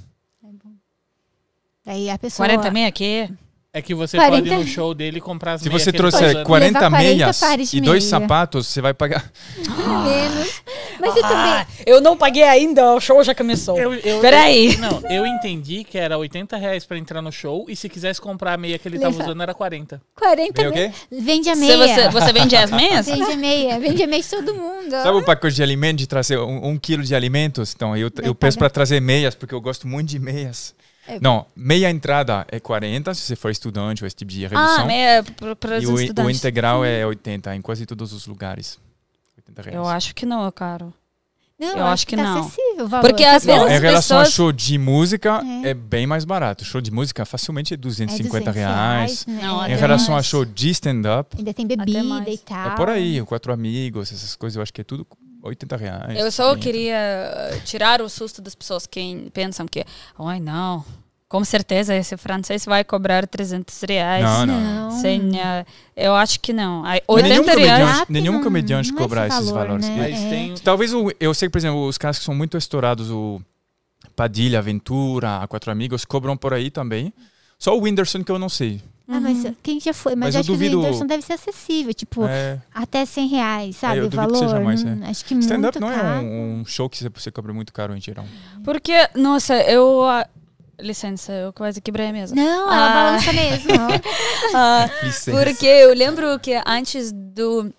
Aí a pessoa. 40 meia aqui? É que você 40... pode ir no show dele comprar as Se você trouxer 40, 40 meias 40 e dois meia. sapatos, você vai pagar. Menos. Mas ah. eu também. Eu não paguei ainda, o show já começou. Eu, eu, Peraí. Eu, não, eu entendi que era 80 reais pra entrar no show e se quisesse comprar a meia que ele Leva. tava usando era 40. 40 meia. Vende a meia. Você, você, vende as meias? Vende a meia. Vende a meia de todo mundo. Sabe o pacote de alimentos de trazer um, um quilo de alimentos? Então, eu, eu peço pra trazer meias, porque eu gosto muito de meias. É. Não, meia entrada é 40 se você for estudante ou esse tipo de ah, redução. Ah, meia para os e o integral é 80 uhum. em quase todos os lugares. Eu acho que não é caro. Não, eu acho que, que tá não. Acessível, Porque às vezes. em relação pessoas... a show de música, é. é. bem mais barato. Show de música facilmente é 250 é reais. reais. Não, em relação mais. a show de stand-up. Ainda tem bebida e tal. É por aí, quatro amigos, essas coisas, eu acho que é tudo 80 reais. Eu só queria eh, tirar o susto das pessoas que pensam que, ai não, com certeza esse francês vai cobrar 300 reais. Não, não. Sem, é, eu acho que não. 80 nenhum reais. Comediante, nenhum comediante é cobrar esses valor, valores. Né? É. Tem... Talvez o, eu sei, por exemplo, os caras que são muito estourados, o Padilha, Ventura, Quatro Amigos, cobram por aí também. Só o Whindersson que eu não sei. Ah, mas uhum. quem já foi? Mas, mas acho duvido... que o Whindersson deve ser acessível, tipo, é... até 100 reais, é, sabe? É, o valor. Que seja mais, hum, é. Acho que Stand-up não é caro. é um, um, show que você cobra muito caro em geral. Porque, nossa, eu. Ah, licença, eu quase quebrei a mesa. Não, ela ah. balança mesmo. ah, porque eu lembro que antes do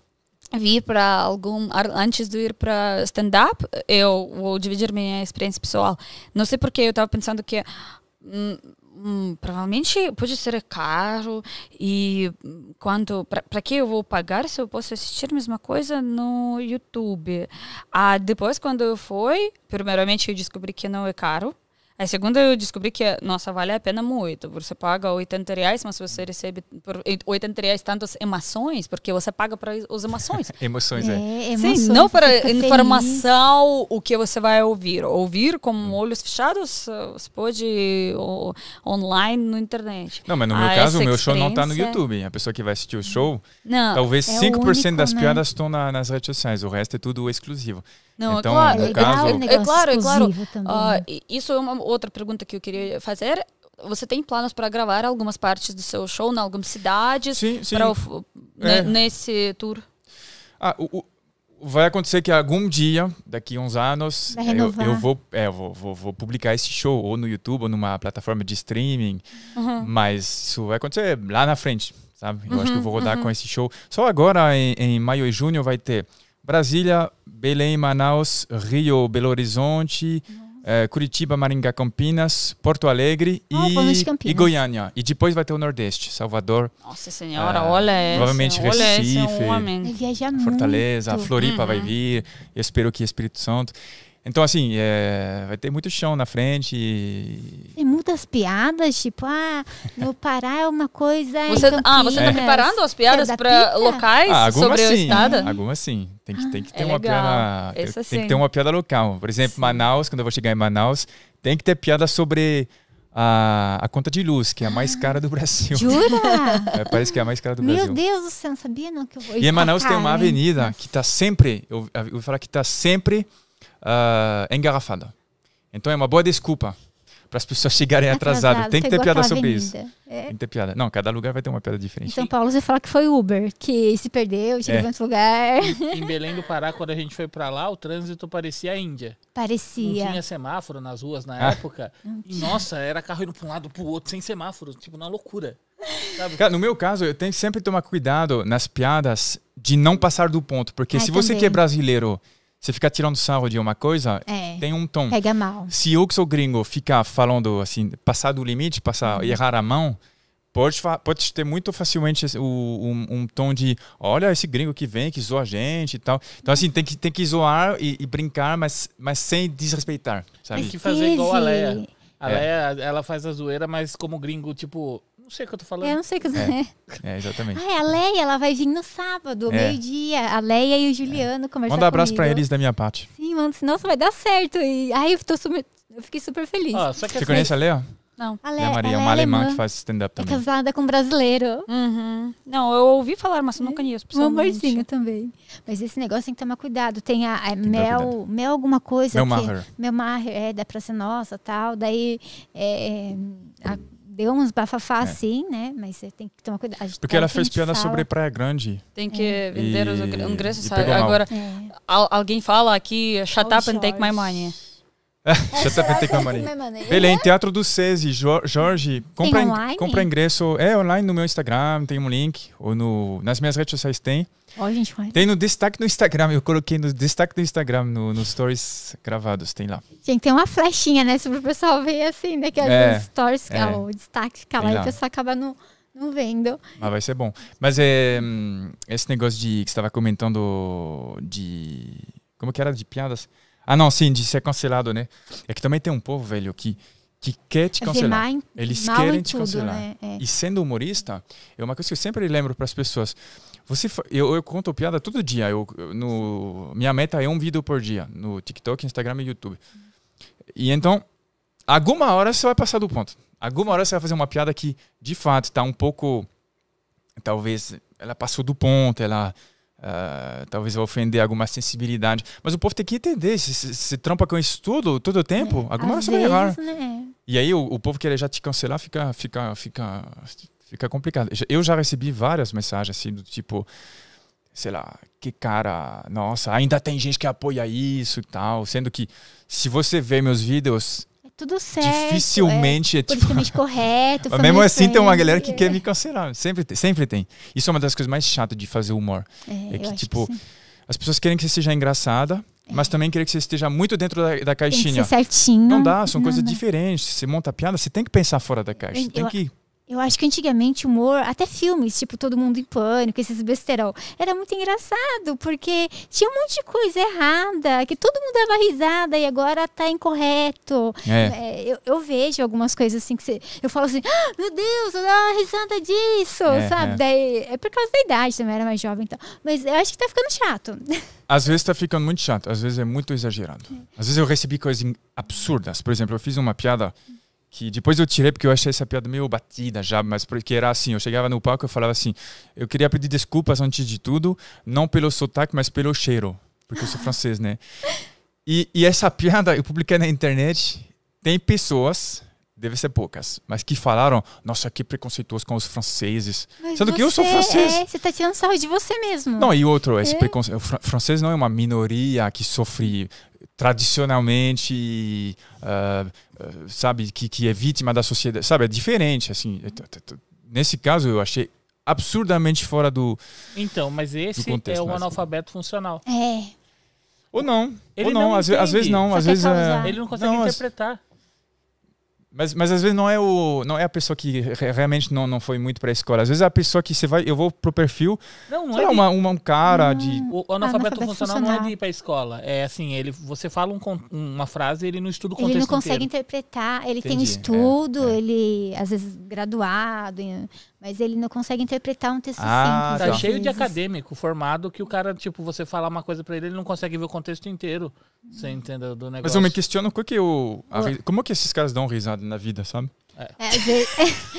vir para algum antes de ir para stand-up eu vou dividir minha experiência pessoal não sei porque eu estava pensando que hum, Hum, provavelmente pode ser caro e hum, quando para que eu vou pagar se eu posso assistir a mesma coisa no YouTube? Ah, depois quando eu fui, primeiramente eu descobri que não é caro a é, segunda eu descobri que, nossa, vale a pena muito. Você paga 80 reais, mas você recebe por 80 reais tantas emoções, porque você paga para as emoções. emoções, é. é emoções, Sim, não para informação, feliz. o que você vai ouvir. Ouvir com hum. olhos fechados, ah, você pode ou, online, no internet. Não, mas no meu ah, caso, o meu show não está no YouTube. A pessoa que vai assistir o show, não, talvez é 5% único, das né? piadas estão na, nas redes sociais, o resto é tudo exclusivo. Não, é então, é claro, no é caso... é, é, é claro, é claro. Uh, isso é uma outra pergunta que eu queria fazer. Você tem planos para gravar algumas partes do seu show em algumas cidades? Sim, sim. Né, é. Nesse tour? Ah, o, o vai acontecer que algum dia, daqui uns anos, é, eu, eu, vou, é, eu vou, vou, vou, publicar esse show ou no YouTube ou numa plataforma de streaming. Uhum. Mas isso vai acontecer lá na frente, sabe? Eu uhum, acho que eu vou uhum, rodar uhum. com esse show. Só agora, em, em maio e junho, vai ter Brasília, Belém, Manaus, Rio, Belo Horizonte, é, Curitiba, Maringá, Campinas, Porto Alegre ah, e, Campinas. e Goiânia. E depois vai ter o Nordeste, Salvador. Nossa Senhora, eh, olha essa. Provavelmente olha é Recife, esse Fortaleza, muito. Floripa uhum. vai vir. espero que Espírito Santo. Então, assim, é, vai ter muito chão na frente. E... Tem muitas piadas, tipo, ah, no Pará é uma coisa. Você, ah, você tá preparando as piadas para locais ah, sobre sim, o estado? Algumas sim. Tem que, ah, tem que é ter é uma legal. piada. tem que ter uma piada local. Por exemplo, sim. Manaus, quando eu vou chegar em Manaus, tem que ter piada sobre. A, a conta de luz, que é a mais ah. cara do Brasil. Jura? É, parece que é a mais cara do Meu Brasil. Meu Deus do céu, não sabia não que eu vou E em Manaus tem uma avenida que tá sempre, eu, eu vou falar que tá sempre uh, engarrafada. Então é uma boa desculpa para as pessoas chegarem atrasadas. Atrasado, tem que ter piada sobre avenida. isso. É. Tem que ter piada. Não, cada lugar vai ter uma piada diferente. Em São Paulo você fala que foi Uber, que se perdeu, chegou é. em outro lugar. Em, Belém do Pará, quando a gente foi para lá, o trânsito parecia a Índia. Parecia. Não tinha semáforo nas ruas na ah. época. E, nossa, era carro indo para um lado para o outro sem semáforo, tipo na loucura. no meu caso, eu tenho sempre que tomar cuidado nas piadas de não passar do ponto, porque Ai, ah, se você também. que é brasileiro você fica tirando sarro de uma coisa, é, tem um tom. Pega mal. Se eu que sou gringo ficar falando assim, passar do limite, passar, uhum. errar a mão, pode, pode ter muito facilmente o, um, um, tom de olha esse gringo que vem, que zoa a gente e tal. Então, assim, tem que, tem que zoar e, e brincar, mas, mas sem desrespeitar, sabe? Tem que fazer igual a Leia. A é. Leia, ela faz a zoeira, mas como gringo, tipo, não sei o que eu tô falando. eu não sei o que eu tô é. falando. É, é exatamente. ah, a Leia, ela vai vir no sábado, é. meio-dia. A Leia e o Juliano é. conversar Manda um abraço comigo. pra eles da minha parte. Sim, manda. só vai dar certo. E, ai, eu, tô super, eu fiquei super feliz. Ah, Você assim, conhece a Leia? Não. A Maria, é uma alemã, alemã, que faz stand-up é também. É casada com um brasileiro. Uhum. Não, eu ouvi falar, mas eu nunca é. conheço. Uma amorzinho também. Mas esse negócio tem que tomar cuidado. Tem a, a tem mel, mel alguma coisa. Mel que, Maher. Mel Maher, é, da ser Nossa tal. Daí é, a deu uns bafafá é. assim, né? Mas você tem que tomar cuidado. Porque ela fez piada fala. sobre Praia Grande. Tem que é. vender e, os ingressos. Agora, é. alguém fala aqui, é, shut up and take my money. Shut up and take my money. Belém, é? Teatro do SESI. Jorge, compra, in, compra ingresso. É online no meu Instagram, tem um link. Ou no, nas minhas redes sociais tem. Ó, gente, Tem no destaque no Instagram. Eu coloquei no destaque do Instagram, no, nos stories gravados, tem lá. Gente, tem uma flechinha, né? Sobre o pessoal ver assim, né? Que é, os stories, é. o destaque fica lá, lá e o pessoal acaba não não vendo. Mas vai ser bom. Mas é, esse negócio de que estava comentando de como que era de piadas. Ah, não, sim, de ser cancelado, né? É que também tem um povo velho que que quer te é cancelar. Eles querem te tudo, cancelar. Né? É. E sendo humorista, é uma coisa que eu sempre lembro para as pessoas. Você, eu, eu conto piada todo dia. Eu, no, minha meta é um vídeo por dia no TikTok, Instagram e YouTube. E então, alguma hora você vai passar do ponto. Alguma hora você vai fazer uma piada que, de fato, está um pouco. Talvez ela passou do ponto, ela. Uh, talvez vai ofender alguma sensibilidade. Mas o povo tem que entender. Se, se, se trampa com isso tudo, todo o tempo, é. alguma hora você vai errar. Né? E aí o, o povo querer já te cancelar fica, fica, fica fica complicado. Eu já recebi várias mensagens assim do tipo, sei lá, que cara, nossa, ainda tem gente que apoia isso e tal, sendo que se você vê meus vídeos, é tudo certo. Dificilmente é, é tipo. Politicamente correto. Mas mesmo assim, tem uma galera que quer me cancelar. Sempre, tem, sempre tem. Isso é uma das coisas mais chatas de fazer humor. É, é que, tipo, que as pessoas querem que você seja engraçada, é. mas também querem que você esteja muito dentro da, da caixinha. Tem que ser certinho. Não dá, são não, coisas diferentes. Você monta piada, você tem que pensar fora da caixa. Eu, tem que eu acho que antigamente humor, até filmes, tipo Todo Mundo em Pânico, esses besterol, era muito engraçado, porque tinha um monte de coisa errada, que todo mundo dava risada e agora tá incorreto. É. É, eu, eu, vejo algumas coisas assim que você, eu falo assim, ah, meu Deus, eu dava risada disso, é, sabe? É. Daí, é por causa da idade também, era mais jovem então. Mas eu acho que tá ficando chato. Às vezes tá ficando muito chato, às vezes é muito exagerado. É. Às vezes eu recebi coisas absurdas. Por exemplo, eu fiz uma piada que depois eu tirei porque eu achei essa piada meio batida já, mas porque era assim, eu chegava no palco e falava assim, eu queria pedir desculpas antes de tudo, não pelo sotaque, mas pelo cheiro, porque eu sou francês, né? E, e essa piada eu publiquei na internet, tem pessoas, deve ser poucas, mas que falaram, nossa, que preconceituoso com os franceses. Mas Sendo que eu sou francês. É, você está tirando sarro de você mesmo. Não, e outro, esse é. preconceito, o francês não é uma minoria que sofre tradicionalmente, uh, sabe, que, que é vítima da sociedade, sabe, é diferente, assim. É, nesse caso, eu achei absurdamente fora do Então, mas esse contexto, é o né? analfabeto funcional. É. Ou não. Ele ou não, não às, às, vezes não. Às vezes, é... Ele não consegue não, interpretar. Mas, mas às vezes não é o não é a pessoa que realmente não, não foi muito para a escola. Às vezes é a pessoa que você vai, eu vou pro perfil, não, não é lá, de... uma, um cara hum, de o, o ah, analfabeto, analfabeto funcional não é de ir para escola. É assim, ele você fala um, uma frase, ele não estuda o contexto Ele não consegue inteiro. interpretar, ele Entendi, tem estudo, é, é. ele às vezes graduado, mas ele não consegue interpretar um texto ah, simples. Tá, tá. cheio vezes. de acadêmico formado que o cara, tipo, você falar uma coisa para ele, ele não consegue ver o contexto inteiro. Você uhum. entendeu do negócio. Mas eu me questiono como que eu, a, como que esses caras dão risada na vida, sabe? É. É, às vezes,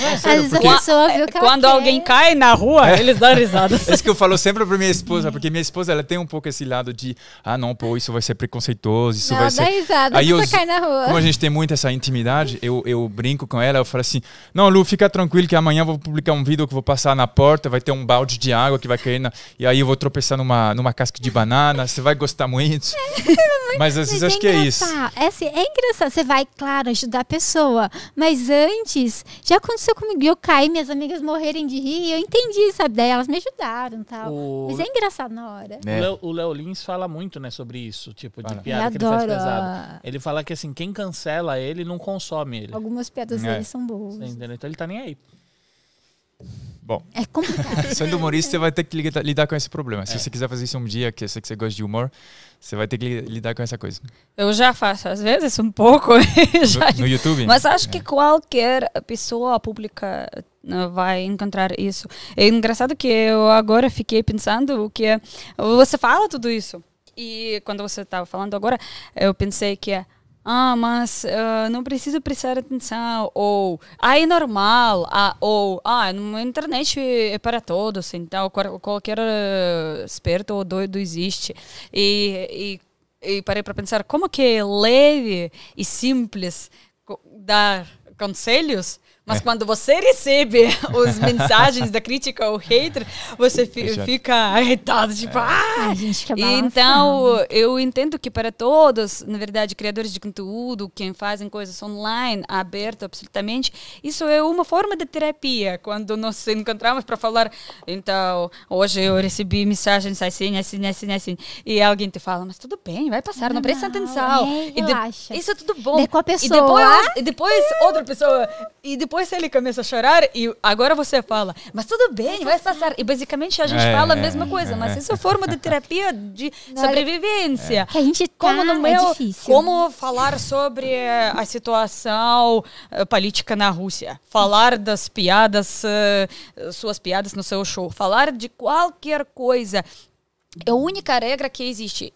É às vezes a pessoa viu que Quando alguém cai na rua, é. eles dão É Isso que eu falo sempre pra minha esposa, porque minha esposa ela tem um pouco esse lado de, ah não, pô, isso vai ser preconceituoso, isso não, vai dá ser. Risada, Aí eu, cai na rua. Como a gente tem muito essa intimidade, eu, eu brinco com ela, eu falo assim: "Não, Lu, fica tranquilo que amanhã eu vou publicar um vídeo que eu vou passar na porta, vai ter um balde de água que vai cair na, e aí eu vou tropeçar numa numa casca de banana, você vai gostar muito". É mas às vezes mas acho é que é isso. É, assim, é engraçado, você vai, claro, ajudar a pessoa, mas antes já aconteceu comigo, eu caí, minhas amigas morrerem de rir, e eu entendi, sabe? Daí elas me ajudaram tal. O... Mas é engraçado na hora. Né? O Léo Lins fala muito, né, sobre isso, tipo, de piada que ele faz pesado. Ele fala que assim, quem cancela ele não consome ele. Algumas piadas é. dele são boas. entendeu? Então ele tá nem aí. Bom. É complicado. Sendo humorista, você vai ter que lidar, lidar com esse problema. É. Se você quiser fazer isso um dia, que eu é, que você gosta de humor, você vai ter que lidar com essa coisa. Eu já faço, às vezes, um pouco. Né? no, no, YouTube? Mas acho é. que qualquer pessoa pública né, vai encontrar isso. É engraçado que eu agora fiquei pensando o que é. Você fala tudo isso. E quando você estava falando agora, eu pensei que é ah, mas uh, não preciso prestar atenção, ou ah, é normal, ah, ou ah, a internet é para todos, então qualquer esperto ou doido existe. E, e, e parei para pensar como que é leve e simples dar conselhos mas é. quando você recebe as mensagens da crítica ou hater, você fica, fica irritado, tipo, é. ah! então, eu entendo que para todos, na verdade, criadores de conteúdo, quem fazem coisas online, aberto, absolutamente, isso é uma forma de terapia. Quando nós nos encontramos para falar, então, hoje eu recebi mensagens assim, assim, assim, assim, e alguém te fala, mas tudo bem, vai passar, não, não presta atenção. É, e de, isso é tudo bom. De com a pessoa. E depois, e depois outra pessoa. E depois depois ele começa a chorar e agora você fala, mas tudo bem, vai passar. E basicamente a gente é, fala a é, mesma é. coisa, mas isso é forma de terapia de sobrevivência. É. A gente tá, como no é meu, é difícil. Como falar sobre eh, a situação eh, política na Rússia, falar das piadas, eh, suas piadas no seu show, falar de qualquer coisa. É a única regra que existe.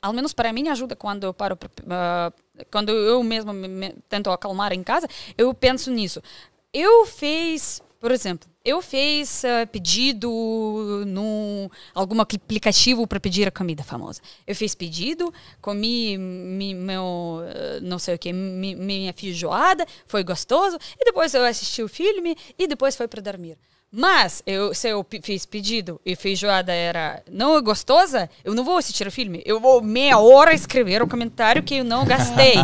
ao menos para mim ajuda quando eu paro para uh, quando eu mesma me, me, tento acalmar em casa, eu penso nisso. Eu fiz, por exemplo, eu fiz uh, pedido num algum aplicativo para pedir a comida famosa. Eu fiz pedido, comi mi, meu ah, não sei o que, mi, minha feijoada, foi gostoso. E depois eu assisti o filme e depois foi para dormir. Mas eu, se eu fiz pedido e feijoada era não gostosa, eu não vou assistir o filme. Eu vou meia hora escrever o um comentário que eu não gastei.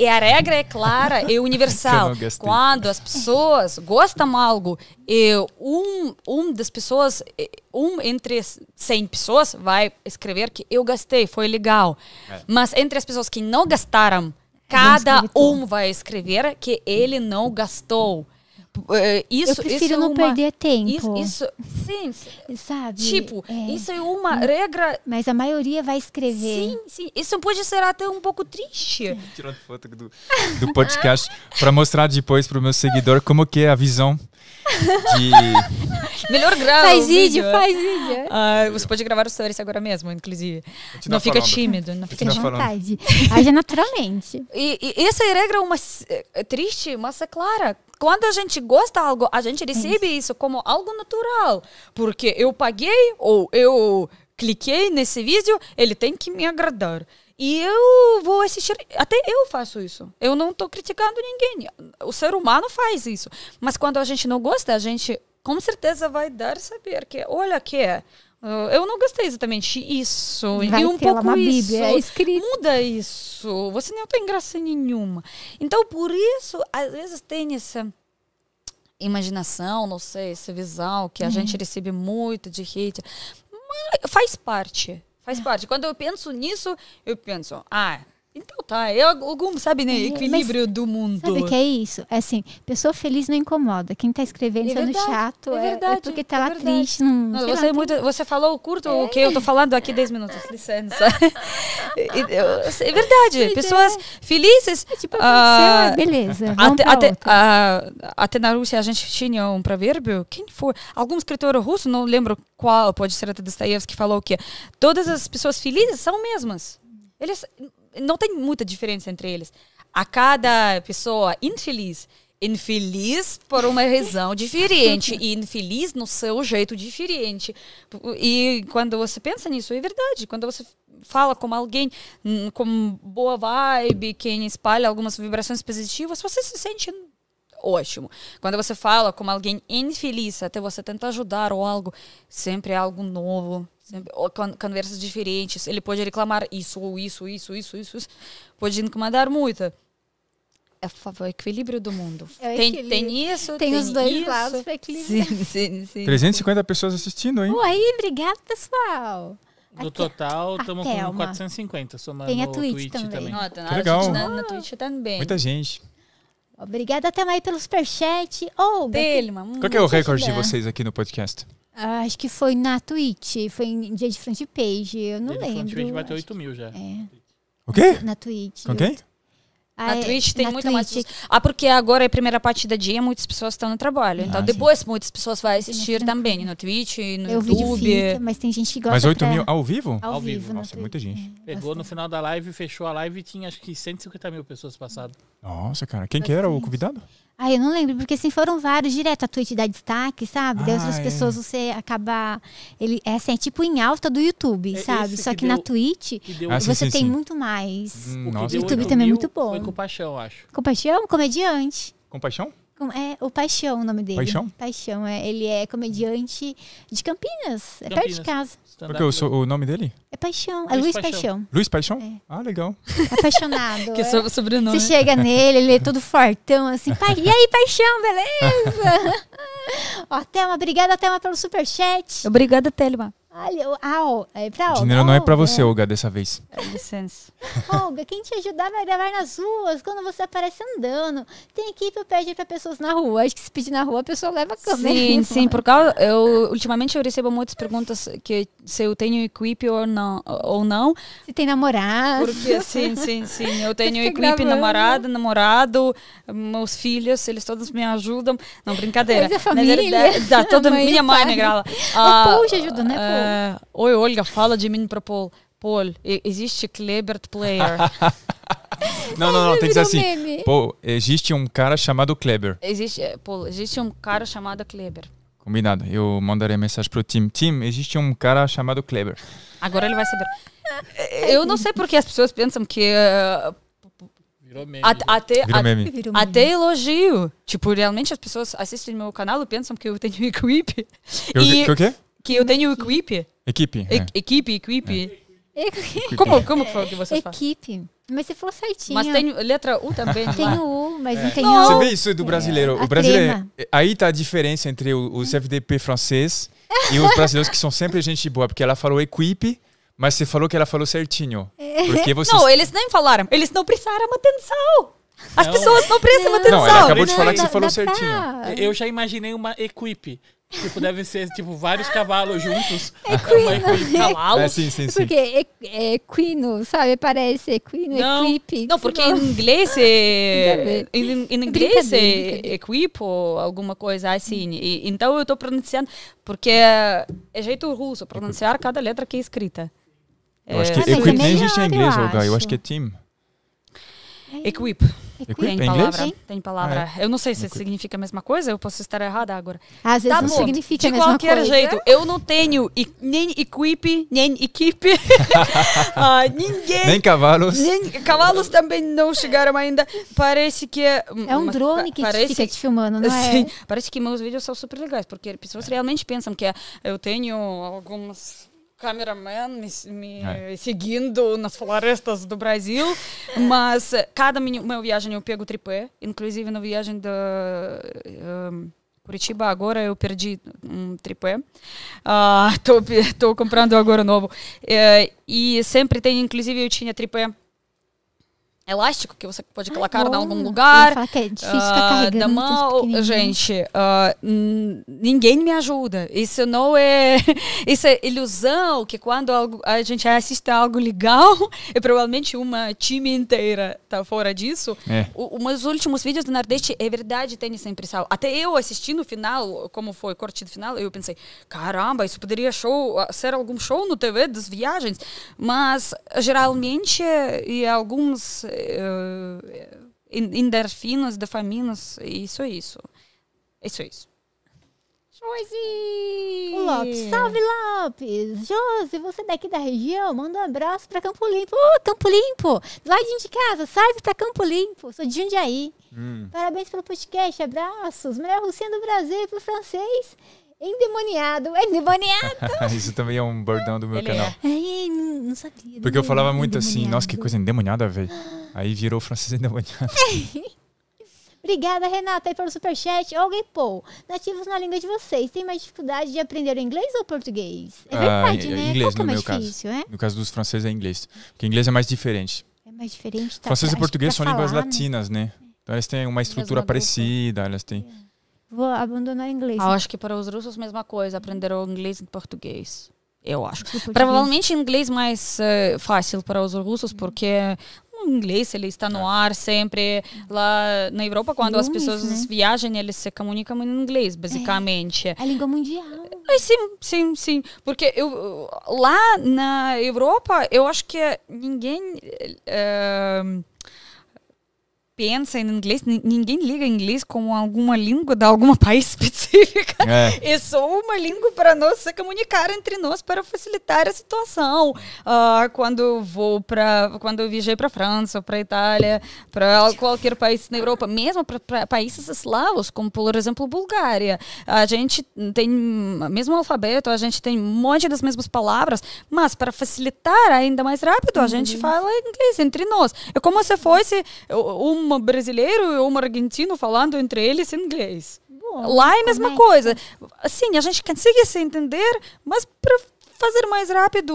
e a regra é clara e universal. Quando as pessoas gostam algo, e um, um das pessoas, um entre 100 pessoas vai escrever que eu gastei, foi legal. É. Mas entre as pessoas que não gastaram, cada um vai escrever que ele não gastou. Eh, isso, eu prefiro isso é não uma, perder tempo. Isso, isso sim, sabe? Tipo, é. isso é uma regra. Mas a maioria vai escrever. Sim, sim. Isso pode ser até um pouco triste. Tirando foto do, do podcast para mostrar depois para o meu seguidor como que é a visão de... Melhor grau. Faz vídeo, faz vídeo. Ah, você pode gravar o stories agora mesmo, inclusive. Não fica falando. tímido, não fica tímido. vontade. Haja naturalmente. E, e, essa é regra uma é, é triste, mas é clara. Quando a gente gosta de algo, a gente é recebe é isso. isso como algo natural. Porque eu paguei ou eu cliquei nesse vídeo, ele tem que me agradar. E eu vou assistir. Até eu faço isso. Eu não estou criticando ninguém. O ser humano faz isso. Mas quando a gente não gosta, a gente com certeza vai dar saber que, olha, que é. Ah, eu não gostei exatamente isso. Vai e um pouco uma isso. Bíblia é Muda isso. Você não tem graça nenhuma. Então, por isso, às vezes tem essa imaginação, não sei, essa visão que a uhum. gente recebe muito de hate. Mas faz parte Faz parte. Quando eu penso nisso, eu penso, ah, então tá, é algum, sabe, né, é, equilíbrio mas, do mundo. Sabe o que é isso? É assim, pessoa feliz não incomoda. Quem tá escrevendo é verdade, chato é, é, é verdade, é porque tá é lá verdade. triste. Não, não você, lá, muito, você falou curto é. o que eu tô falando aqui 10 minutos, licença. Assim, é verdade, pessoas felizes... É, tipo, ah, beleza, até, até, ah, até na Rússia a gente tinha um provérbio, quem foi? Algum escritor russo, não lembro qual, pode ser até que falou que todas as pessoas felizes são mesmas. Eles não tem muita diferença entre eles. A cada pessoa infeliz, infeliz por uma razão diferente e infeliz no seu jeito diferente. E quando você pensa nisso, é verdade. Quando você fala com alguém hum, com boa vibe, quem espalha algumas vibrações positivas, você se sente ótimo. Quando você fala com alguém infeliz, até você tenta ajudar ou algo, sempre é algo novo, Sempre, conversas diferentes. Ele pode reclamar isso, ou isso, isso, isso, isso. Pode incomodar muito é favor, é equilíbrio do mundo. É tem, equilíbrio. tem isso, tem, tem os dois isso. lados para equilibrar. Sim, sim, sim. 350 pessoas assistindo, hein? Uai, obrigado, pessoal. Do total, estamos ah, com 450, somando tem a Twitch, Twitch também. também. Não, tá legal. Na, na Twitch também. Muita gente. Obrigada também pelo superchat. Oh, Telma, Qual é o recorde de vocês aqui no podcast? Ah, acho que foi na Twitch, foi em dia de front page, eu não dia lembro. De front page bateu 8 mil já. É. O quê? Na Twitch. Com quem? Ah, na ah, Twitch tem na muito Twitch. mais Ah, porque agora é a primeira partida dia, muitas pessoas estão no trabalho. então ah, depois muitas pessoas vão assistir também no Twitch, no YouTube. Fica, mas tem gente que gosta. Mas 8 mil ao vivo? Ao, ao vivo. Nossa, é muita é, gente. É, Pegou bastante. no final da live, fechou a live e tinha acho que 150 mil pessoas passadas. Nossa, cara. Quem que era o convidado? Ah, eu não lembro, porque assim foram vários direto. A Twitch dá destaque, sabe? Ah, Daí outras ah, é. pessoas você acaba. Ele, é assim, é tipo em alta do YouTube, é sabe? Só que, que deu, na Twitch que deu, ah, você sim, tem sim. muito mais. Hum, o YouTube também é muito bom. Foi Compaixão, acho. Compaixão? Comediante. Compaixão? É, o Paixão, o nome dele. Paixão? Paixão, é. Ele é comediante de Campinas, Campinas. é perto de casa. Porque o nome dele? É Paixão, é Luiz, Paixão. Paixão. Luiz Paixão? É. Ah, legal. Apaixonado. que é sobrenome. Você chega nele, ele é todo fortão, assim, pa... e aí, Paixão, beleza? Ó, Thelma, obrigada, Thelma, pelo superchat. Obrigada, Thelma. Olha, au, ah, é pra Olga. Dinheiro tá não é pra você, é. Olga, dessa vez. É, licença. Olga, quem te ajudava a gravar nas ruas, quando você aparece andando. Tem equipe que pede pra pessoas na rua. Acho que se pedir na rua, a pessoa leva câmera. Sim, sim, por causa... Eu, ultimamente eu recebo muitas perguntas que se eu tenho equipe ou não. Ou não. Se tem namorado. Porque, sim, sim, sim. Eu tá tenho equipe, gravando. namorada, namorado, meus filhos, eles todos me ajudam. Não, brincadeira. Mas é a família. Na verdade, toda a minha mãe me grava. Ah, o te ajuda, né, Paul? Oi, Olga, fala de mim para Paul. Paul, existe Klebert Player. não, não, não, tem que dizer assim. Paul, existe um cara chamado Kleber. Existe, eh, Paul, existe um cara chamado Kleber. Combinado. Eu mandarei mensagem pro time. Tim, existe um cara chamado Kleber. Agora ele vai saber. Eu não sei porque as pessoas pensam que uh, Virou meme. At, até, Virou meme. Até elogio. Tipo, realmente as pessoas assistem meu canal e pensam que eu tenho equipe. Eu, e, que o quê? que eu tenho equipe. Equipe. E, é. Equipe, equipe. É. é. Como, como foi que você fala? Equipe. Mas você falou certinho. Mas tem letra U também. Tem é? U, mas é. não tem não. U. Você vê isso do brasileiro. É. O brasileiro. Aí tá a diferença entre os FDP francês e os brasileiros que são sempre gente boa, porque ela falou equipe. Mas você falou que ela falou certinho. Porque vocês... Não, eles nem falaram. Eles não precisaram atenção. As não. pessoas não prestam atenção. Não, ela acabou de falar não, que você tá falou certinho. Pra... Eu já imaginei uma equipe. Tipo, deve ser, tipo, vários cavalos juntos. É equino. Né? Cavalo? É, sim, sim, sim. Porque é, é equino, sabe? Parece equino, não, equipe. Não, porque não. em inglês é... Em, é inglês é equipo, alguma coisa assim. E, então eu estou pronunciando, porque é, jeito russo pronunciar cada letra que é escrita. Eu acho que é, ah, equipe nem existe em inglês, Olga. Eu acho que é team. Equipe. É equipe, tem palavra. Tem ah, palavra. É. Eu não sei se significa a mesma coisa, eu posso estar errada agora. Às vezes tá não bom. significa De qualquer jeito, eu não tenho nem equipe, nem equipe. ah, ninguém. Nem cavalos. Nem, cavalos também não chegaram ainda. Parece que. É um é drone que parece, fica te filmando, não é? Sim, parece que meus vídeos são super legais, porque as pessoas realmente pensam que é, eu tenho algumas cameraman me, me é. seguindo nas florestas do Brasil, mas cada minha, minha viagem eu pego tripé, inclusive na viagem da um, Curitiba agora eu perdi um tripé, estou uh, tô, tô comprando agora novo uh, e sempre tem, inclusive eu tinha tripé elástico que você pode ah, é colocar em algum lugar. Fala que é difícil ficar ah, carregando. Da mão, gente, uh, ninguém me ajuda. Isso não é. Isso é ilusão que quando algo, a gente assiste algo legal, e provavelmente uma time inteira tá fora disso. É. O, o, meus últimos vídeos do Nordeste, é verdade, tem essa Até eu assisti no final, como foi corte do final, eu pensei, caramba, isso poderia show, ser algum show no TV das viagens. Mas geralmente, é, e alguns eh, eh, endorfinas, defaminos, isso é isso. Isso é isso. Josi! Lopes, salve Lopes! Josi, você daqui da região, manda um abraço para Campo Limpo. Uh, Campo Limpo! Lá de casa, salve para Campo Limpo. Sou de Jundiaí. Hum. Parabéns pelo podcast, abraços. Melhor você do Brasil e pro francês endemoniado, é endemoniado. Isso também é um bordão do meu Ele canal. É. Ai, não, não sabia. Porque eu falava muito assim, nossa, que coisa endemoniada, velho. Aí virou francês endemoniado. Obrigada, Renata, aí pelo superchat. alguém pô. nativos na língua de vocês, tem mais dificuldade de aprender o inglês ou português? É ah, verdade, ah, né? Inglês, Qual no é mais meu difícil, caso. É? No caso dos franceses é inglês. Porque inglês é mais diferente. É mais diferente, tá? Francês e português são falar, línguas né? latinas, né? né? Então elas têm uma estrutura parecida, elas têm... É vou abandonar inglês. Eu acho que para os russos mesma coisa, aprender o inglês e português. Eu acho. Tipo, português. Provavelmente inglês mais uh, fácil para os russos, porque o inglês ele está no é. ar sempre. Lá na Europa, quando as pessoas né? viajam, eles se comunicam em inglês, é. basicamente. É a língua mundial. Sim, sim, sim. Porque eu, lá na Europa, eu acho que ninguém. Uh, pensa em inglês, ninguém liga inglês como alguma língua de algum país específico. É, é só uma língua para nós se comunicar entre nós para facilitar a situação. Uh, quando vou para, quando eu viajei para França, para Itália, para qualquer país na Europa, mesmo para países eslavos, como por exemplo Bulgária, a gente tem mesmo alfabeto, a gente tem um monte das mesmas palavras, mas para facilitar ainda mais rápido, a gente uhum. fala inglês entre nós. É como se fosse um um brasileiro e um argentino falando entre eles inglês. Lá é a mesma é coisa. Assim, a gente consegue se entender, mas para fazer mais rápido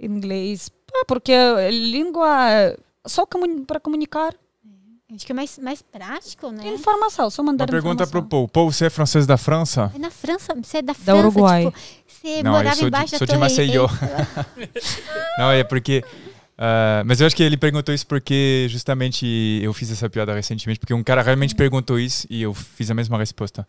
inglês, porque língua é só comun para comunicar. É, acho que é mais, mais prático, né? Informação, só mandar Uma pergunta para pro Paul. Paul, você é francês da França? É na França, você é da, da França. Da Uruguai. Tipo, você Não, morava eu sou embaixo de, da sou de Maceió. não, é porque Uh, mas eu acho que ele perguntou isso porque justamente eu fiz essa piada recentemente, porque um cara realmente uhum. perguntou isso e eu fiz a mesma resposta.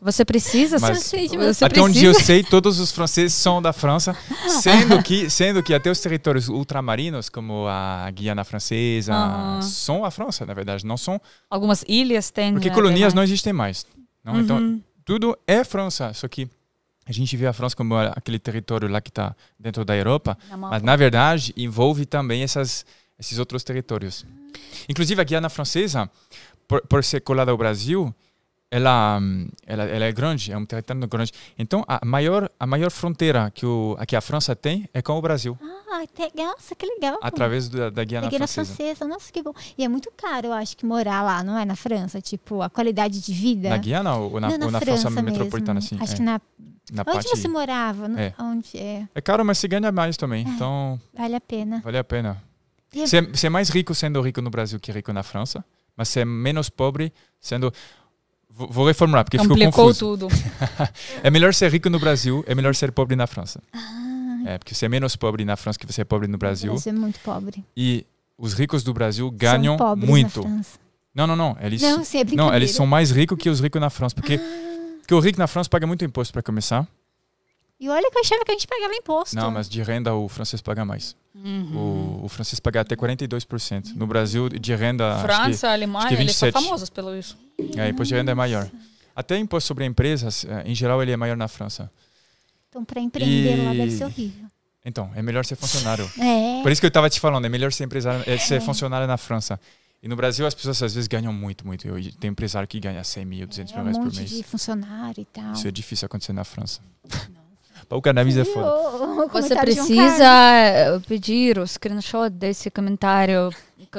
Você precisa mas, assim, você até precisa. onde eu sei, todos os franceses são da França, sendo que, sendo que até os territórios ultramarinos, como a Guiana Francesa, uhum. são a França, na verdade, não são. Algumas ilhas têm. Porque né, colônias não existem mais. Não? Então, uhum. Então, tudo é França, só que a gente vê a França como aquele território lá que está dentro da Europa, na mas na verdade envolve também essas, esses outros territórios. Ah. Inclusive a Guiana Francesa, por, por ser colada ao Brasil, ela, ela, ela é grande, é um território grande. Então, a maior, a maior fronteira que, o, que a França tem é com o Brasil. Ah, que, nossa, que legal. Através da, da Guiana, da Guiana francesa. francesa. Nossa, que bom. E é muito caro, eu acho, que morar lá, não é? Na França, tipo, a qualidade de vida. Na Guiana ou na, não, na, ou na França, metropolitana, assim? Acho é. que na... na onde parte... você morava? No, é. Onde é? é caro, mas se ganha mais também, é. então... Vale a pena. Vale a pena. É é, você é mais rico sendo rico no Brasil que rico na França, mas você é menos pobre sendo... Vou reformular, porque Complicou ficou confuso. tudo. é melhor ser rico no Brasil, é melhor ser pobre na França. Ah. É, porque você é menos pobre na França que você é pobre no Brasil. Você é muito pobre. E os ricos do Brasil ganham muito. Não, não, não. Eles, não, é não, eles são mais ricos que os ricos na França. Porque, ah. porque o rico na França paga muito imposto para começar. E olha que eu achava que a gente pagava imposto. Não, mas de renda o francês paga mais. Uhum. O, o, francês paga até 42%. No Brasil, de renda. França, que, Alemanha, eles são famosos pelo isso. É, imposto de renda é maior. Até imposto sobre empresas, eh, em geral, ele é maior na França. Então, para empreender e... lá deve ser horrível. Então, é melhor ser funcionário. É. Por isso que eu estava te falando, é melhor ser empresário, é ser é. funcionário na França. E no Brasil as pessoas às vezes ganham muito, muito. Eu, tem empresário que ganha 100 mil, 200 mil reais é um por mês. De funcionário e tal. Isso é difícil acontecer na França. Não. Pouca camisa é Sim, Você precisa um eh, pedir o screenshot desse comentário,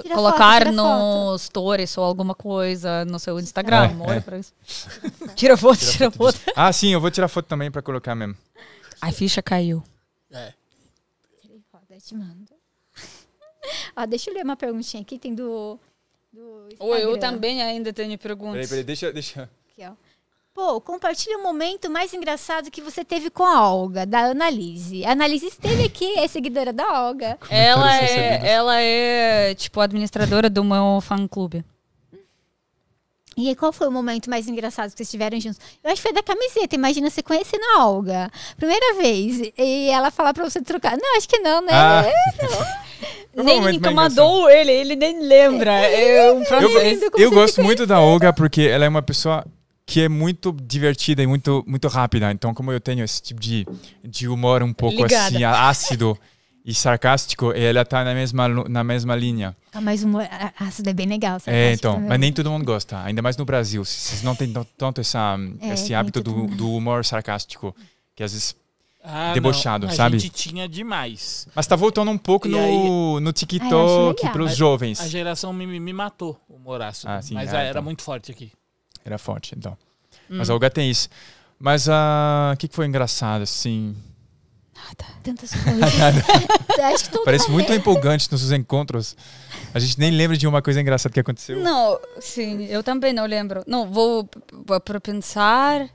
tira colocar foto, no foto. stories ou alguma coisa no seu Instagram. É, é. Tira foto, tira, tira foto. foto. Ah, sim, eu vou tirar foto também para colocar mesmo. A ficha caiu. É. Ah, deixa eu ler uma perguntinha aqui, tem do. do Instagram. Ou eu também ainda tenho perguntas. Peraí, peraí, deixa. deixa. Aqui, ó. Pô, compartilha o momento mais engraçado que você teve com a Olga, da Analise. A Analise esteve aqui, é seguidora da Olga. É ela é, é ela é, tipo, administradora do meu fã-clube. E aí, qual foi o momento mais engraçado que vocês tiveram juntos? Eu acho que foi da camiseta. Imagina você conhecendo a Olga. Primeira vez. E ela falar pra você trocar. Não, acho que não, né? Ah. Não. É nem incomodou ele, ele nem lembra. É um Eu, eu gosto muito da Olga porque ela é uma pessoa que é muito divertida e muito, muito rápida. Então, como eu tenho esse tipo de, de humor um pouco assim, Ligada. assim, ácido e sarcástico, ela está na mesma, na mesma linha. Ah, mas o humor ácido é bem legal. É, então. Também. Mas nem todo mundo gosta, ainda mais no Brasil. Vocês não têm tanto essa, é, esse hábito do, do humor sarcástico, que às vezes ah, debochado, A sabe? A gente tinha demais. Mas tá voltando um pouco no, aí... no ah, TikTok para os jovens. A geração me, me matou o Moraço. Ah, mas ah, é, era então. muito forte aqui. Era forte, então. Hum. Mas a Olga tem isso. Mas o uh, que, que foi engraçado, assim? Nada. Tantas coisas. Parece muito empolgante nos encontros. A gente nem lembra de uma coisa engraçada que aconteceu. Não, sim, eu também não lembro. Não, vou para pensar.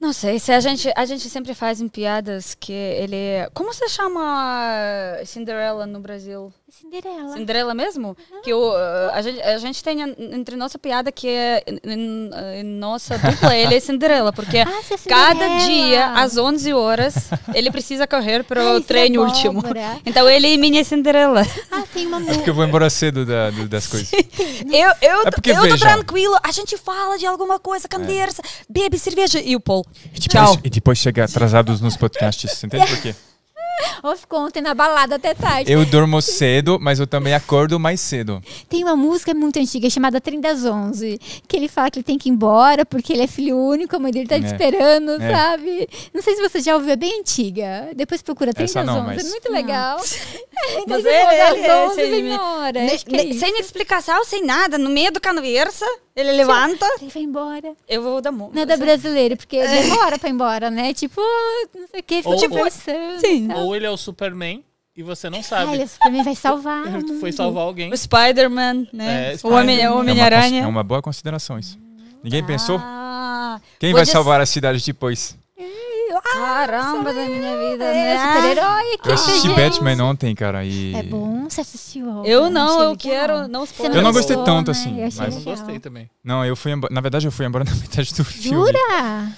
Não sei, se a gente, a gente sempre faz em piadas que ele. É, como se chama Cinderela no Brasil? Cinderela. Cinderela mesmo? Uhum. Que o, ah, a, gente, a gente tem entre nossa piada que é em, em eh, nossa dupla, ele é Cinderela, porque ah, é Cinderela. cada dia, às 11 horas, ele precisa correr para o trem é último. Então ele é minha Cinderela. Ah, tem uma É porque eu vou embora cedo da, do, das coisas. Né? eu eu, é porque, eu tô tranquilo, a gente fala de alguma coisa, é. conversa, é. bebe cerveja e o Paul. E depois, Tchau. E depois chega atrasados nos podcasts, entende por quê? Ou ficou ontem na balada até tarde. Eu durmo cedo, mas eu também acordo mais cedo. Tem uma música muito antiga chamada Trem das Onze, que ele fala que ele tem que ir embora porque ele é filho único, a mãe dele tá é. te esperando, é. sabe? Não sei se você já ouviu, é bem antiga. Depois procura Trem Essa Onze, é mas... é muito legal. É, mas ele, ele, ele, ele, ele, ele, ele, sem explicação, sem nada, no meio do conversa. Ele levanta. Ele vai embora. Eu vou dar multa. Nada brasileiro, porque é. demora pra ir embora, né? Tipo, não sei o que, fica tipo, pensando. Sim. Tá? Ou ele é o Superman e você não sabe. Ah, ele é o Superman vai salvar. Foi salvar alguém. O Spider-Man, né? É, Spider o é Homem-Aranha. Homem é, é, uma boa consideração isso. Ninguém ah, pensou? Quem vai salvar a cidade depois? Ah, Caramba da minha vida, é né? Super-herói. Eu assisti Batman ontem, cara. E... É bom, você assistiu. Eu não, eu quero. Não, não eu não gostei tanto, né? assim. Eu mas não gostei também. Não, eu fui embora. Na verdade, eu fui embora na metade do filme. Jura?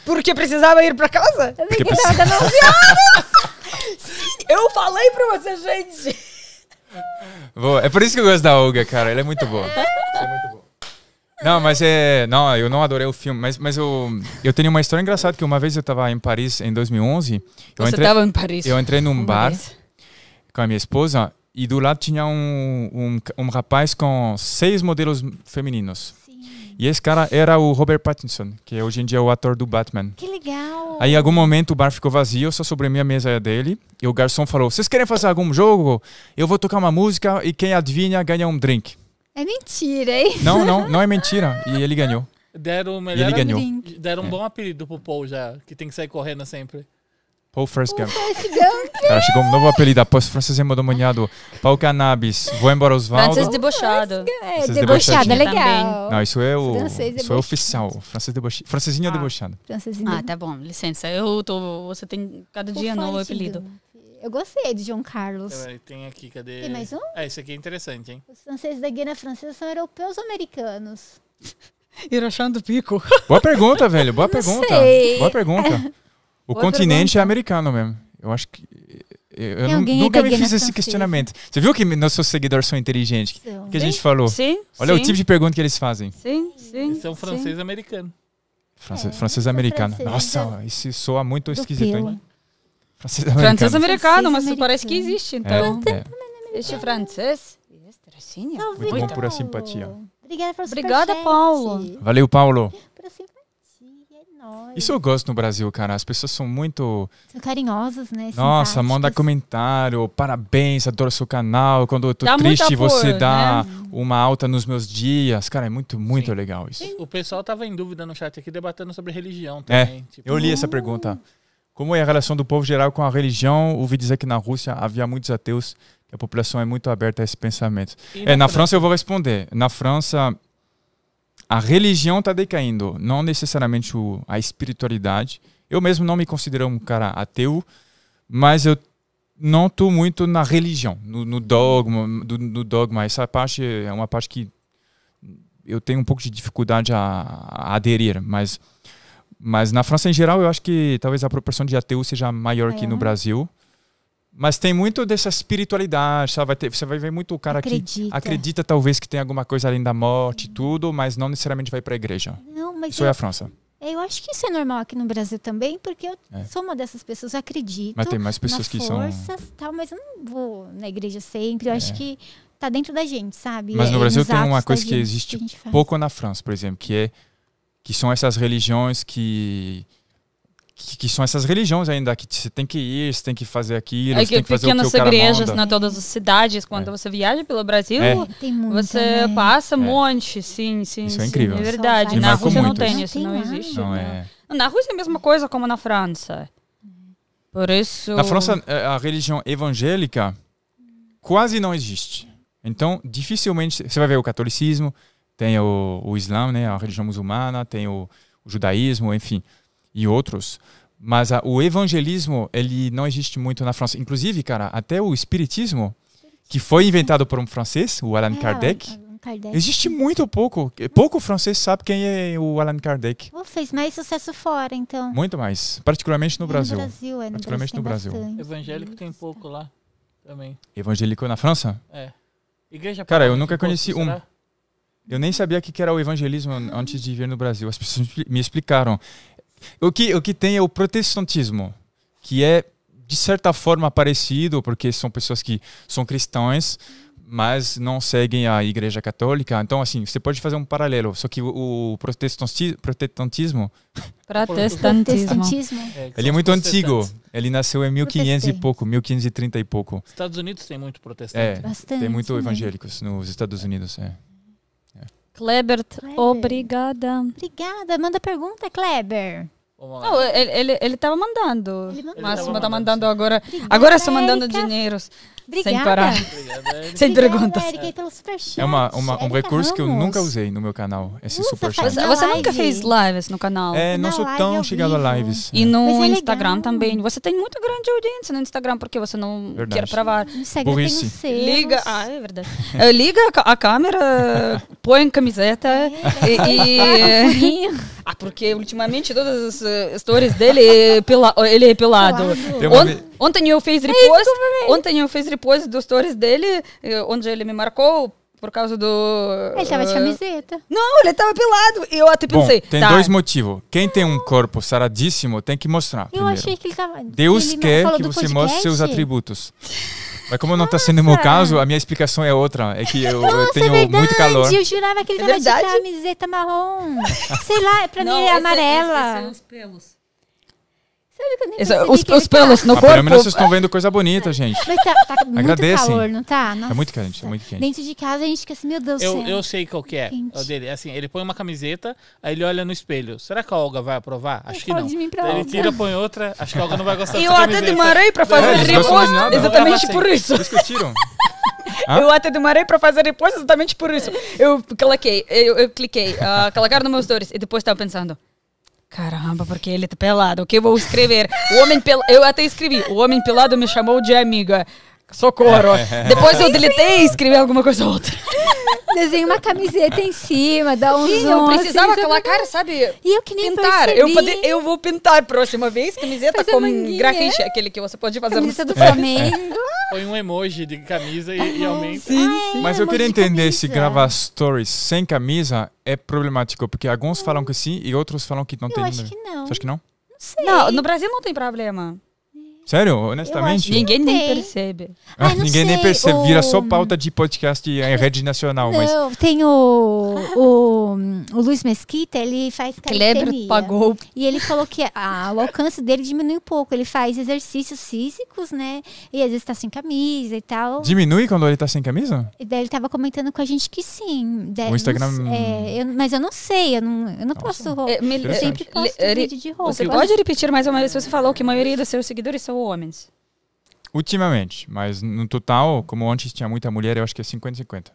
Porque precisava ir pra casa? Eu Porque precisava dando 11 horas! eu falei pra você, gente! Boa. É por isso que eu gosto da Olga, cara. Ela é muito boa. Ela é muito boa. Não, mas é. Não, eu não adorei o filme, mas, mas eu, eu tenho uma história engraçada que uma vez eu estava em Paris em 2011. Você estava em Paris? Eu entrei num bar com a minha esposa e do lado tinha um, um, um rapaz com seis modelos femininos. Sim. E esse cara era o Robert Pattinson, que hoje em dia é o ator do Batman. Que legal! Aí em algum momento o bar ficou vazio, só sobre a minha mesa dele. E o garçom falou: Vocês querem fazer algum jogo? Eu vou tocar uma música e quem adivinha ganha um drink. É mentira, hein? Não, não, não é mentira. E ele ganhou. Deram o melhor. ele ganhou. Deram um é. bom apelido pro Paul já, que tem que sair correndo sempre. Paul First Gump. Ela chegou um novo apelido após francês endemoniado. Paul Cannabis. Vou embora Osvaldo. Francês é, debochado. É, debochado é legal. Não, isso é o. Isso é oficial. Francês ah, debochado. Francesinho ah. debochado. ah, tá bom, licença. Eu tô. Você tem cada dia novo apelido. Eu gostei de John Carlos. tem aqui, cadê? Tem mais um? Ah, esse aqui é interessante, hein? Os franceses da Guiana Francesa são europeus ou americanos? Irachando do Pico. Boa pergunta, velho. Boa Não pergunta. Sei. Boa pergunta. O Boa continente pergunta. é americano mesmo. Eu acho que eu nunca me fiz esse questionamento. Você viu que nossos seguidores são inteligentes? O que a gente falou? Sim. Olha sim. o tipo de pergunta que eles fazem. Sim, sim. Eles são francês-americano. Francês, é, francês americano. Nossa, isso soa muito esquisito, pelo. hein? Francês americano. Francês americano, mas americano. parece que existe. Então. então, é, é. este francês. Muito, é muito bom por a simpatia. Obrigada, por Obrigada Paulo. Valeu, Paulo. Por simpatia, é nóis. Isso eu gosto no Brasil, cara. As pessoas são muito. São carinhosas, né? Nossa, manda comentário, parabéns, adoro seu canal. Quando eu tô dá triste, apoio, você dá né? uma alta nos meus dias. Cara, é muito, muito Sim. legal isso. O pessoal tava em dúvida no chat aqui, debatendo sobre religião é, também. É, tipo, eu li essa ah. pergunta. Uh. Como é a relação do povo geral com a religião? Ouvi dizer que na Rússia havia muitos ateus, que a população é muito aberta a esse pensamento. na, é, na França eu vou responder. Na França, a religião está decaindo, não necessariamente o, a espiritualidade. Eu mesmo não me considero um cara ateu, mas eu não estou muito na religião, no, no dogma, do, no dogma. Essa parte é uma parte que eu tenho um pouco de dificuldade a, a aderir, mas mas na França em geral, eu acho que talvez a proporção de ateu seja maior é. que no Brasil. Mas tem muito dessa espiritualidade, sabe? Vai ter, você vai ver muito o cara acredita. que acredita talvez que tem alguma coisa além da morte e tudo, mas não necessariamente vai para a igreja. Não, mas isso eu, é a França. É, eu acho que isso é normal aqui no Brasil também, porque eu é. sou uma dessas pessoas, acredito. Mas tem mais pessoas que forças, são tal, mas eu não vou na igreja sempre. Eu é. acho que tá dentro da gente, sabe? Mas no é, Brasil tem uma coisa que gente, existe que pouco na França, por exemplo, que é que são essas religiões que que, que, são essas religiões ainda, que você tem que ir, você tem que fazer aquilo, é, que, tem que fazer o que o cara igrejas manda. na todas as cidades, quando é. você viaja pelo Brasil, é. você né? passa um é. monte, sim, sim. Isso é incrível. É verdade. Na Rússia não tem, isso não, tem não existe. Né? É. Não Na Rússia é a mesma coisa como na França. Por isso... Na França, é, a religião evangélica quase não existe. Então, dificilmente, você vai ver o catolicismo, tem o, o Islã, né, a religião muçulmana, tem o, o judaísmo, enfim, e outros. Mas a, o evangelismo, ele não existe muito na França. Inclusive, cara, até o espiritismo, que foi inventado por um francês, o Allan é, Kardec. Existe muito pouco. Pouco francês sabe quem é o Allan Kardec. Oh, fez mais sucesso fora, então. Muito mais. Particularmente no Brasil. No Brasil, é. particularmente no Brasil. Evangélico tem pouco lá também. Evangélico na França? É. Igreja Cara, eu nunca conheci um. Será? Eu nem sabia o que era o evangelismo antes de vir no Brasil. As pessoas me explicaram. O que, o que tem é o protestantismo, que é, de certa forma, parecido, porque são pessoas que são cristãs, mas não seguem a Igreja Católica. Então, assim, você pode fazer um paralelo. Só que o, protestantismo. Protestantismo. protestantismo. É, ele é muito antigo. Ele nasceu em 1500 e pouco, 1530 e pouco. Estados Unidos tem muito protestante. É, Bastante, tem muito né? evangélicos nos Estados Unidos. É. Kleber, obrigada. Obrigada. Manda pergunta, Kleber. ele, ele, ele tava mandando. Ele mandou. Ele tá mandando, mandando agora. Obrigada, agora só tá mandando dinheiros. Obrigada. Sem parar. Sem perguntas. Obrigada, pelo É uma, uma um recurso Ramos. que eu nunca usei no meu canal, esse Usa, superchat. Você, você nunca fez lives no canal? É, não na sou tão chegado a lives. É. E no é Instagram também. Você tem muita grande audiência no Instagram, porque você não verdade. quer provar. No Instagram Burrice. Liga, ah, é verdade. É, liga a, câmera, põe camiseta é, e... ah, porque ultimamente todas as eh, stories dele, é pela, ele é pelado. Tem uma, Ontem eu fiz é repost. ontem eu fiz repost dos stories dele, eh, onde ele me marcou. Por causa do. Ele tava de eh, camiseta. Não, ele tava pelado. E eu até pensei. Bom, tem tá. dois motivos. Quem tem um corpo saradíssimo tem que mostrar. Eu primeiro. achei que ele tava. Deus ele quer que você podcast? mostre seus atributos. Mas como não está sendo o meu caso, a minha explicação é outra. É que eu, Nossa, eu é tenho verdade, muito calor. Eu jurava que ele é tava verdade? de camiseta marrom. Sei lá, pra é não, mim é amarela. Esse, esse é os pelos. Essa, os, os pelos tá... no ah, corpo. Pelo menos vocês estão vendo coisa bonita, gente. Mas tá, tá muito Agradecem. calor, não tá? Nossa. É muito quente, é muito quente. Dentro de casa a gente fica assim, meu Deus do eu, céu. Eu sei qual que é o dele. É assim, ele põe uma camiseta, aí ele olha no espelho. Será que a Olga vai aprovar? Acho eu que não. ele Olga. tira, põe outra, acho que a Olga não vai gostar Eu até demorei pra fazer é, reposto exatamente por isso. Discutiram. Ah? Eu até demorei para fazer repost exatamente por isso. Eu coloquei, eu, eu cliquei, uh, ah, colocar nos meus stories e depois estava pensando, Caramba, porque ele tá pelado. O que eu vou escrever? O homem pelado. Eu até escrevi. O homem pelado me chamou de amiga. Socorro, é. Depois eu deletei e escrevi alguma coisa ou outra. Desenha uma camiseta em cima, dá um Sim, zoom. eu precisava assim, aquela cara, sabe? E eu que nem pintar. Eu, eu vou pintar próxima vez camiseta fazer com grafite, aquele que você pode fazer. Camiseta no... do é. Flamengo. foi Põe um emoji de camisa e, e aumenta. Sim, ah, é, Mas eu queria entender se gravar stories sem camisa é problemático, porque alguns falam que sim e outros falam que não eu tem. Acho que não. Você acha que não? Não sei. Não, no Brasil não tem problema. Sério? Honestamente? Ninguém nem tem. percebe. Ah, Ai, ninguém sei. nem percebe. Vira o... só pauta de podcast em rede nacional. Não, mas... tem o, o, o Luiz Mesquita, ele faz Kleber pagou. E ele falou que ah, o alcance dele diminui um pouco. Ele faz exercícios físicos, né? E às vezes tá sem camisa e tal. Diminui quando ele tá sem camisa? E daí ele tava comentando com a gente que sim. Daí, o Instagram... é, eu, mas eu não sei, eu não, eu não posso... É, me, eu sempre posto le, vídeo de roupa. Você pode repetir mais uma vez? Você falou que a maioria dos seus seguidores são homens? Ultimamente, mas no total, como antes tinha muita mulher, eu acho que é 50-50.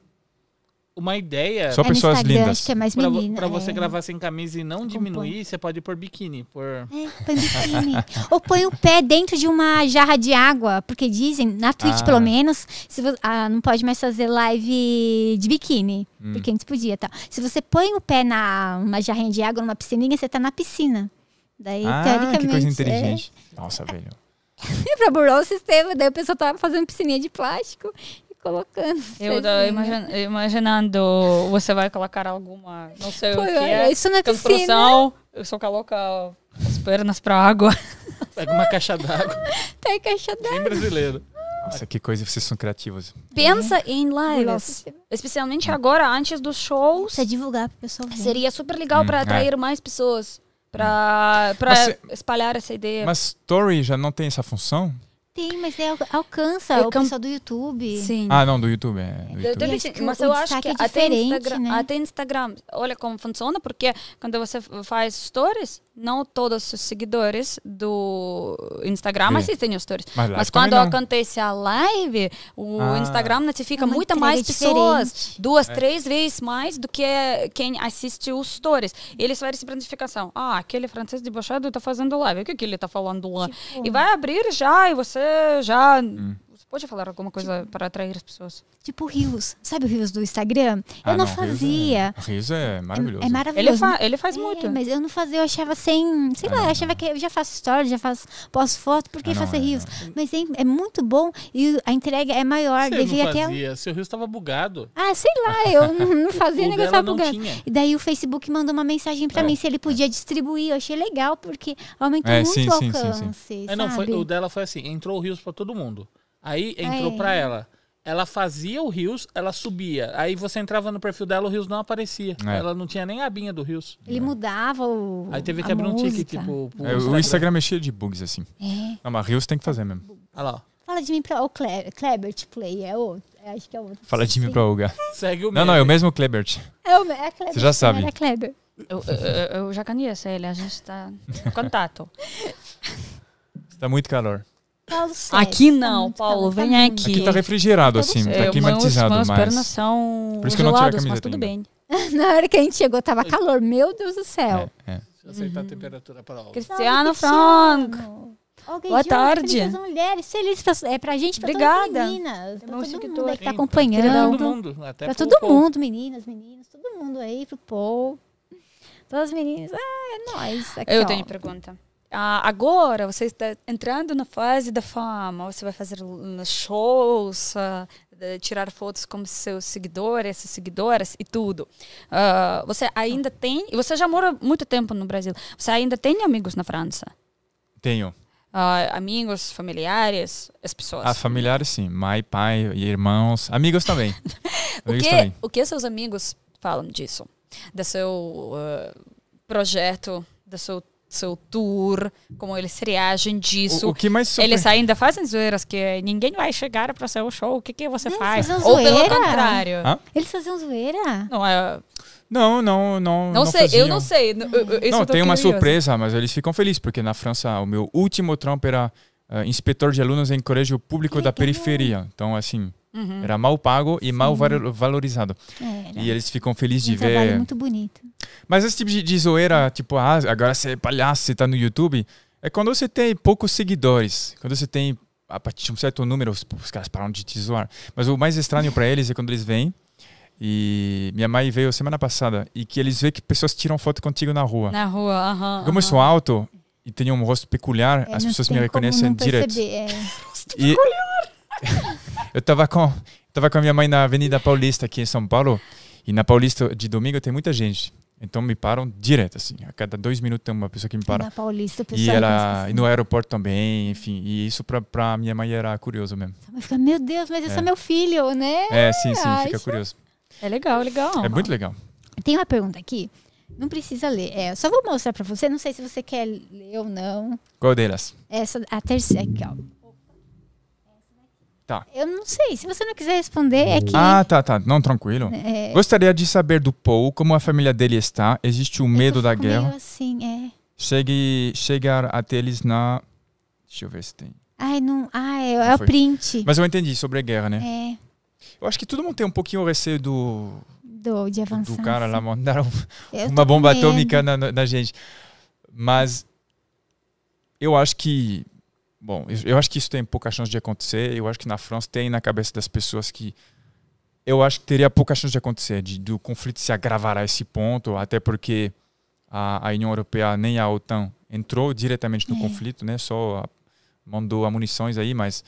Uma ideia. Só é pessoas lindas. É pra, pra é. você gravar sem camisa e não diminuir, você pode pôr biquíni. Por... É, põe biquíni. Ou põe o pé dentro de uma jarra de água. Porque dizem, na Twitch ah. pelo menos, se você, ah, não pode mais fazer live de biquíni. Hum. Porque antes podia tá? Se você põe o pé na uma jarrinha de água, numa piscininha, você tá na piscina. Daí, ah, teoricamente. Que coisa é. inteligente. Nossa, velho. pra burlar o sistema. Daí a pessoa tava fazendo piscininha de plástico e colocando. Eu imagino, imaginando, você vai colocar alguma, não sei Pô, o que é, isso na construção, piscina. eu só coloco as pernas pra água. Pega uma caixa d'água. Tem caixa d'água. Bem brasileiro. Nossa, que coisa, vocês são criativos. Pensa é. em lives. Especialmente agora, antes dos shows. Pra divulgar pro pessoal. Seria super legal hum, para atrair é. mais pessoas para espalhar essa ideia. Mas Story já não tem essa função? Tem, mas é, alcança é o pessoal do YouTube. Sim. Ah, não, do YouTube. É, do YouTube. mas eu acho que é até, Instagram, né? até Instagram, olha como funciona, porque quando você faz stories, não todos os seguidores do Instagram assistem os stories. Mas, mas quando acontece a live, o ah. Instagram notifica é muita mais pessoas. Duas, é. três vezes mais do que quem assiste os stories. Eles vão receber notificação. Ah, aquele francês debochado está fazendo live. O que, que ele está falando lá? Tipo. E vai abrir já e você 什么？Pode falar alguma tipo coisa tipo, para atrair as pessoas? Tipo rios. Sabe o rios do Instagram? Ah, eu não, não é fazia. Rios é, é, é maravilhoso. É, é maravilhoso. Ele, fa ele faz é, muito. Mas eu não fazia, eu achava sem. Sei lá, eu ah, achava que eu já faço stories, já faço, posto foto, por que ah, fazer é, rios? Mas é, muito bom e a entrega é maior. Você devia não fazia. Até... Seu rios estava bugado. Ah, sei lá, eu não fazia, o negócio estava bugado. Tinha. E daí o Facebook mandou uma mensagem para mim se ele podia distribuir. Eu achei legal, porque aumentou muito sim, o alcance. Sim, sim, sim, não, foi, o dela foi assim: entrou o rios para todo mundo. Aí entrou para pra é. ela. Ela fazia o Rios, ela subia. Aí você entrava no perfil dela, o Rios não aparecia. É. Ela não tinha nem a abinha do Rios. Ele é. mudava o. Aí teve que abrir música. um ticket, tipo. Pro é, Instagram. O Instagram mexia é de bugs assim. É. Não, mas Rios tem que fazer mesmo. Olha lá. Fala de mim pra. O Kleber, Klebert Play, é outro. É, acho que é outro. Fala de mim pra Olga. Segue o Não, não, é o mesmo Klebert. É o é Klebert. Você já né? sabe. É Kleber. Eu, eu, eu já conheço ele, a gente tá em contato. Está muito calor. Paulo sério. Aqui não, tá Paulo, tá vem aqui. Aqui tá refrigerado, tá assim, tá climatizado. mais. Por isso que eu não tirei a camiseta mas tudo bem. Na hora que a gente chegou, tava é. calor. Meu Deus do céu. É, é. Deixa eu aceitar a uhum. temperatura para aula. Cristiano Franco. Okay, Boa tarde. As mulheres, feliz pra, é pra gente, pra Obrigada. todas as meninas. Pra todo mundo aí que tá acompanhando. Pra todo mundo, até pra todo mundo, meninas, meninos, todo mundo aí, pro povo. Todas as meninas, ah, é nóis. Aqui, eu ó. tenho pergunta. Ah, agora você está entrando na fase da fama, você vai fazer shows, ah, tirar fotos com seus seguidores, seguidoras e tudo. Ah, você ainda tem, você já mora muito tempo no Brasil, você ainda tem amigos na França? Tenho. Uh, amigos, familiares, as pessoas? Ah, familiares sim, mãe, pai e irmãos, amigos também. o, que, também. o que seus amigos falam disso? Do seu uh, projeto, do seu seu tour, como eles reagem disso. O, o que mais super... Eles ainda fazem zoeiras que ninguém vai chegar para seu show. O que, que você não, faz? Ou pelo contrário. Eles faziam zoeira? Não é. Não, não, não. Não, não sei, faziam. eu não sei. Eu, eu, não, tem uma surpresa, mas eles ficam felizes, porque na França o meu último trampo era uh, inspetor de alunos em colégio público da periferia. Então, assim, Uhum. Era mal pago e Sim. mal valorizado. Era. E eles ficam felizes um de ver. muito bonito. Mas esse tipo de, de zoeira, tipo, ah, agora você é palhaço, você tá no YouTube, é quando você tem poucos seguidores. Quando você tem, a partir de um certo número, os, os caras param de te zoar. Mas o mais estranho para eles é quando eles vêm. E minha mãe veio semana passada e que eles veem que pessoas tiram foto contigo na rua. Na rua, aham. Uh -huh, Como uh -huh. eu sou alto e tenho um rosto peculiar, é, as pessoas me reconhecem direto. É. rosto peculiar! Eu estava com, tava com a minha mãe na Avenida Paulista, aqui em São Paulo, e na Paulista de domingo tem muita gente. Então me param direto, assim. A cada dois minutos tem uma pessoa que me para. Na Paulista, E, ela, assim. e no aeroporto também, enfim. E isso para pra minha mãe era curioso mesmo. Mas fica, meu Deus, mas esse é. é meu filho, né? É, sim, sim, fica é curioso. É legal, legal. É muito legal. Tem uma pergunta aqui. Não precisa ler. É, eu só vou mostrar para você. Não sei se você quer ler ou não. Qual delas? Essa, a terceira aqui, ó. Tá. Eu não sei. Se você não quiser responder, é que. Ah, tá, tá. Não, tranquilo. É... Gostaria de saber do Paul como a família dele está. Existe o medo da guerra. assim, é. Chegue, chegar até eles na. Deixa eu ver se tem. Ai, não. Ah, é, é o print. Mas eu entendi sobre a guerra, né? É. Eu acho que todo mundo tem um pouquinho o receio do. Do, de avançar. Do cara assim. lá mandar uma bomba atômica na, na gente. Mas eu acho que Bom, eu acho que isso tem pouca chance de acontecer. Eu acho que na França tem na cabeça das pessoas que eu acho que teria pouca chance de acontecer, de, do conflito se agravar a esse ponto, até porque a, a União Europeia nem a OTAN entrou diretamente no é. conflito, né? Só a, mandou a munições aí, mas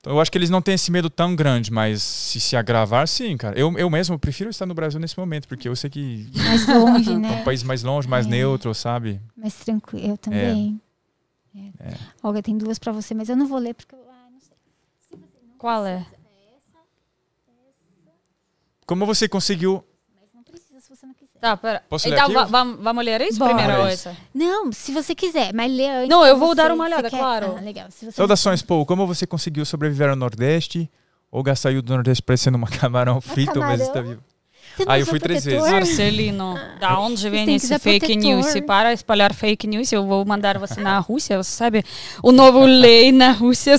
então, eu acho que eles não têm esse medo tão grande, mas se se agravar, sim, cara. Eu, eu mesmo prefiro estar no Brasil nesse momento, porque eu sei que. Mais longe, né? É um né? país mais longe, mais é. neutro, sabe? Mais tranquilo, eu também. É. É. É. Olga, tem duas para você, mas eu não vou ler porque eu ah, não sei. Se não Qual é? precisa, é? Essa, Como você conseguiu? Mas não precisa se você não quiser. Tá, pera. Posso então, ler aqui? vamos ler isso primeiro ou essa? Não, se você quiser, mas lê antes. Não, eu vou você, dar uma olhada, claro. Ah, legal. Saudações, Paul. Como você conseguiu sobreviver ao Nordeste? Olga saiu do Nordeste parecendo uma camarão frito, mas está vivo. Aí eu fui três vezes. Marcelino, ah. da onde vem esse fake protetor. news? Para espalhar fake news, eu vou mandar você na Rússia. Você sabe, o novo lei na Rússia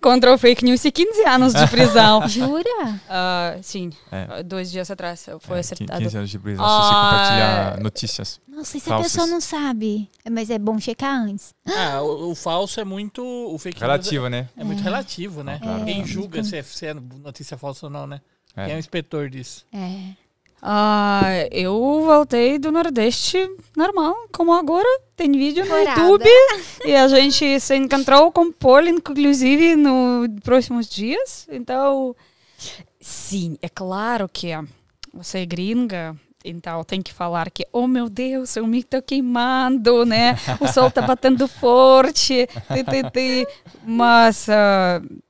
contra o fake news e 15 anos de prisão. Jura? Uh, sim, é. dois dias atrás foi é, acertado. 15 anos de prisão se você compartilhar ah, notícias. Nossa, isso falsas. a pessoa não sabe? Mas é bom checar antes. Ah, o, o falso é muito. O fake relativo, news é, né? É, muito é. relativo, né? Claro. Quem é, julga se é, se é notícia falsa ou não, né? É. Quem é o inspetor disso? É. Ah, eu voltei do Nordeste normal, como agora. Tem vídeo no Morada. YouTube. e a gente se encontrou com Paul, inclusive, nos próximos dias. Então, sim, é claro que você é gringa. Então, tem que falar que, oh meu Deus, eu me estou queimando, né? O sol está batendo forte. Mas. Uh,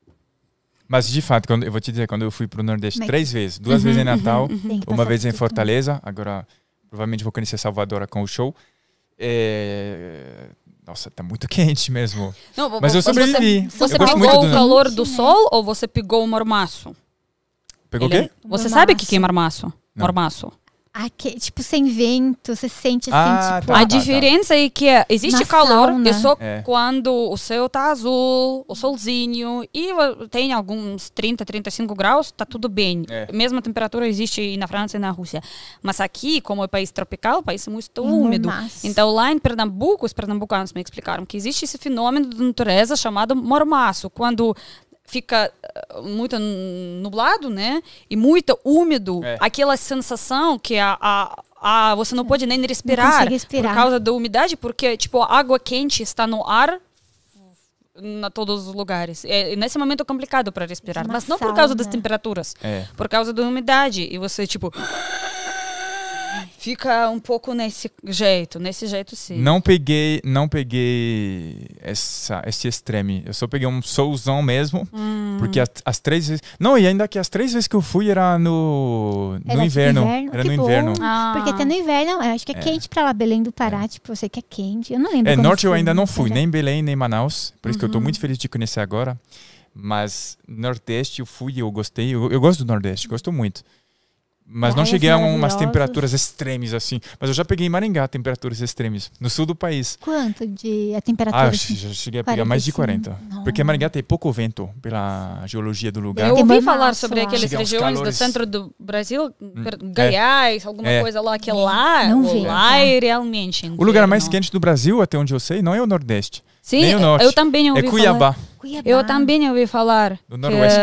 mas de fato, quando, eu vou te dizer, quando eu fui para o Nordeste Mas... três vezes, duas uhum, vezes em uhum, Natal, uhum, uhum. uma vez em Fortaleza, agora provavelmente vou conhecer Salvadora com o show. É... Nossa, tá muito quente mesmo. Não, Mas eu sobrevivi. Você, você pegou o calor do, do sol ou você pegou o mormaço? Pegou Ele... o quê? É- você mormaço. sabe o que é mormaço? Não. Mormaço tipo, sem vento, você sente assim, ah, tipo... Tá, a tá, tá. diferença tá. é que existe Na calor, é só é. quando o céu tá azul, o solzinho, e tem alguns 30, 35 graus, tá tudo bem. É. Mesma temperatura existe na França e na Rússia. Mas aqui, como é país tropical, o país é muito úmido. Então, lá em Pernambuco, os pernambucanos me explicaram que existe esse fenômeno da natureza chamado mormaço, quando fica eh, muito nublado, né? E muito úmido. É. Aquela sensação que a, a, a você não pode nem respirar, respirar, por causa da umidade, porque tipo a água quente está no ar na todos os lugares. É, nesse momento é complicado para respirar, é mas não sauna. por causa das temperaturas, é. por causa da umidade e você tipo fica um pouco nesse jeito, nesse jeito sim. Não peguei, não peguei essa, esse extreme. Eu só peguei um solzão mesmo, hum. porque as, as, três vezes, não e ainda que as três vezes que eu fui era no, no era inverno. inverno, era que no bom. inverno. Ah. Porque até no inverno, eu acho que é, é. quente para lá Belém do Pará, é. tipo você que é quente. Eu não lembro. É norte eu ainda não fui, é. nem Belém nem Manaus, por isso uhum. que eu estou hum. muito feliz de conhecer agora. Mas Nordeste eu fui, e eu gostei, eu, eu gosto do Nordeste, gosto muito. Mas não cheguei a umas temperaturas extremas assim. Mas eu já peguei em Maringá temperaturas extremas, no sul do país. Quanto de a temperatura? Ah, eu assim? já cheguei a pegar mais de 40. Não. Porque Maringá tem pouco vento pela geologia do lugar. Eu ouvi falar sobre aquelas regiões calores. do centro do Brasil, hum, é. Goiás, é. alguma é. coisa lá, que é. é. lá, não vi, lá é realmente. Inteiro, o lugar mais não. quente do Brasil, até onde eu sei, não é o Nordeste. Sim, norte. eu também ouvi É Cuiabá. Falar. Cuiabá. Eu também ouvi falar. No Noroeste.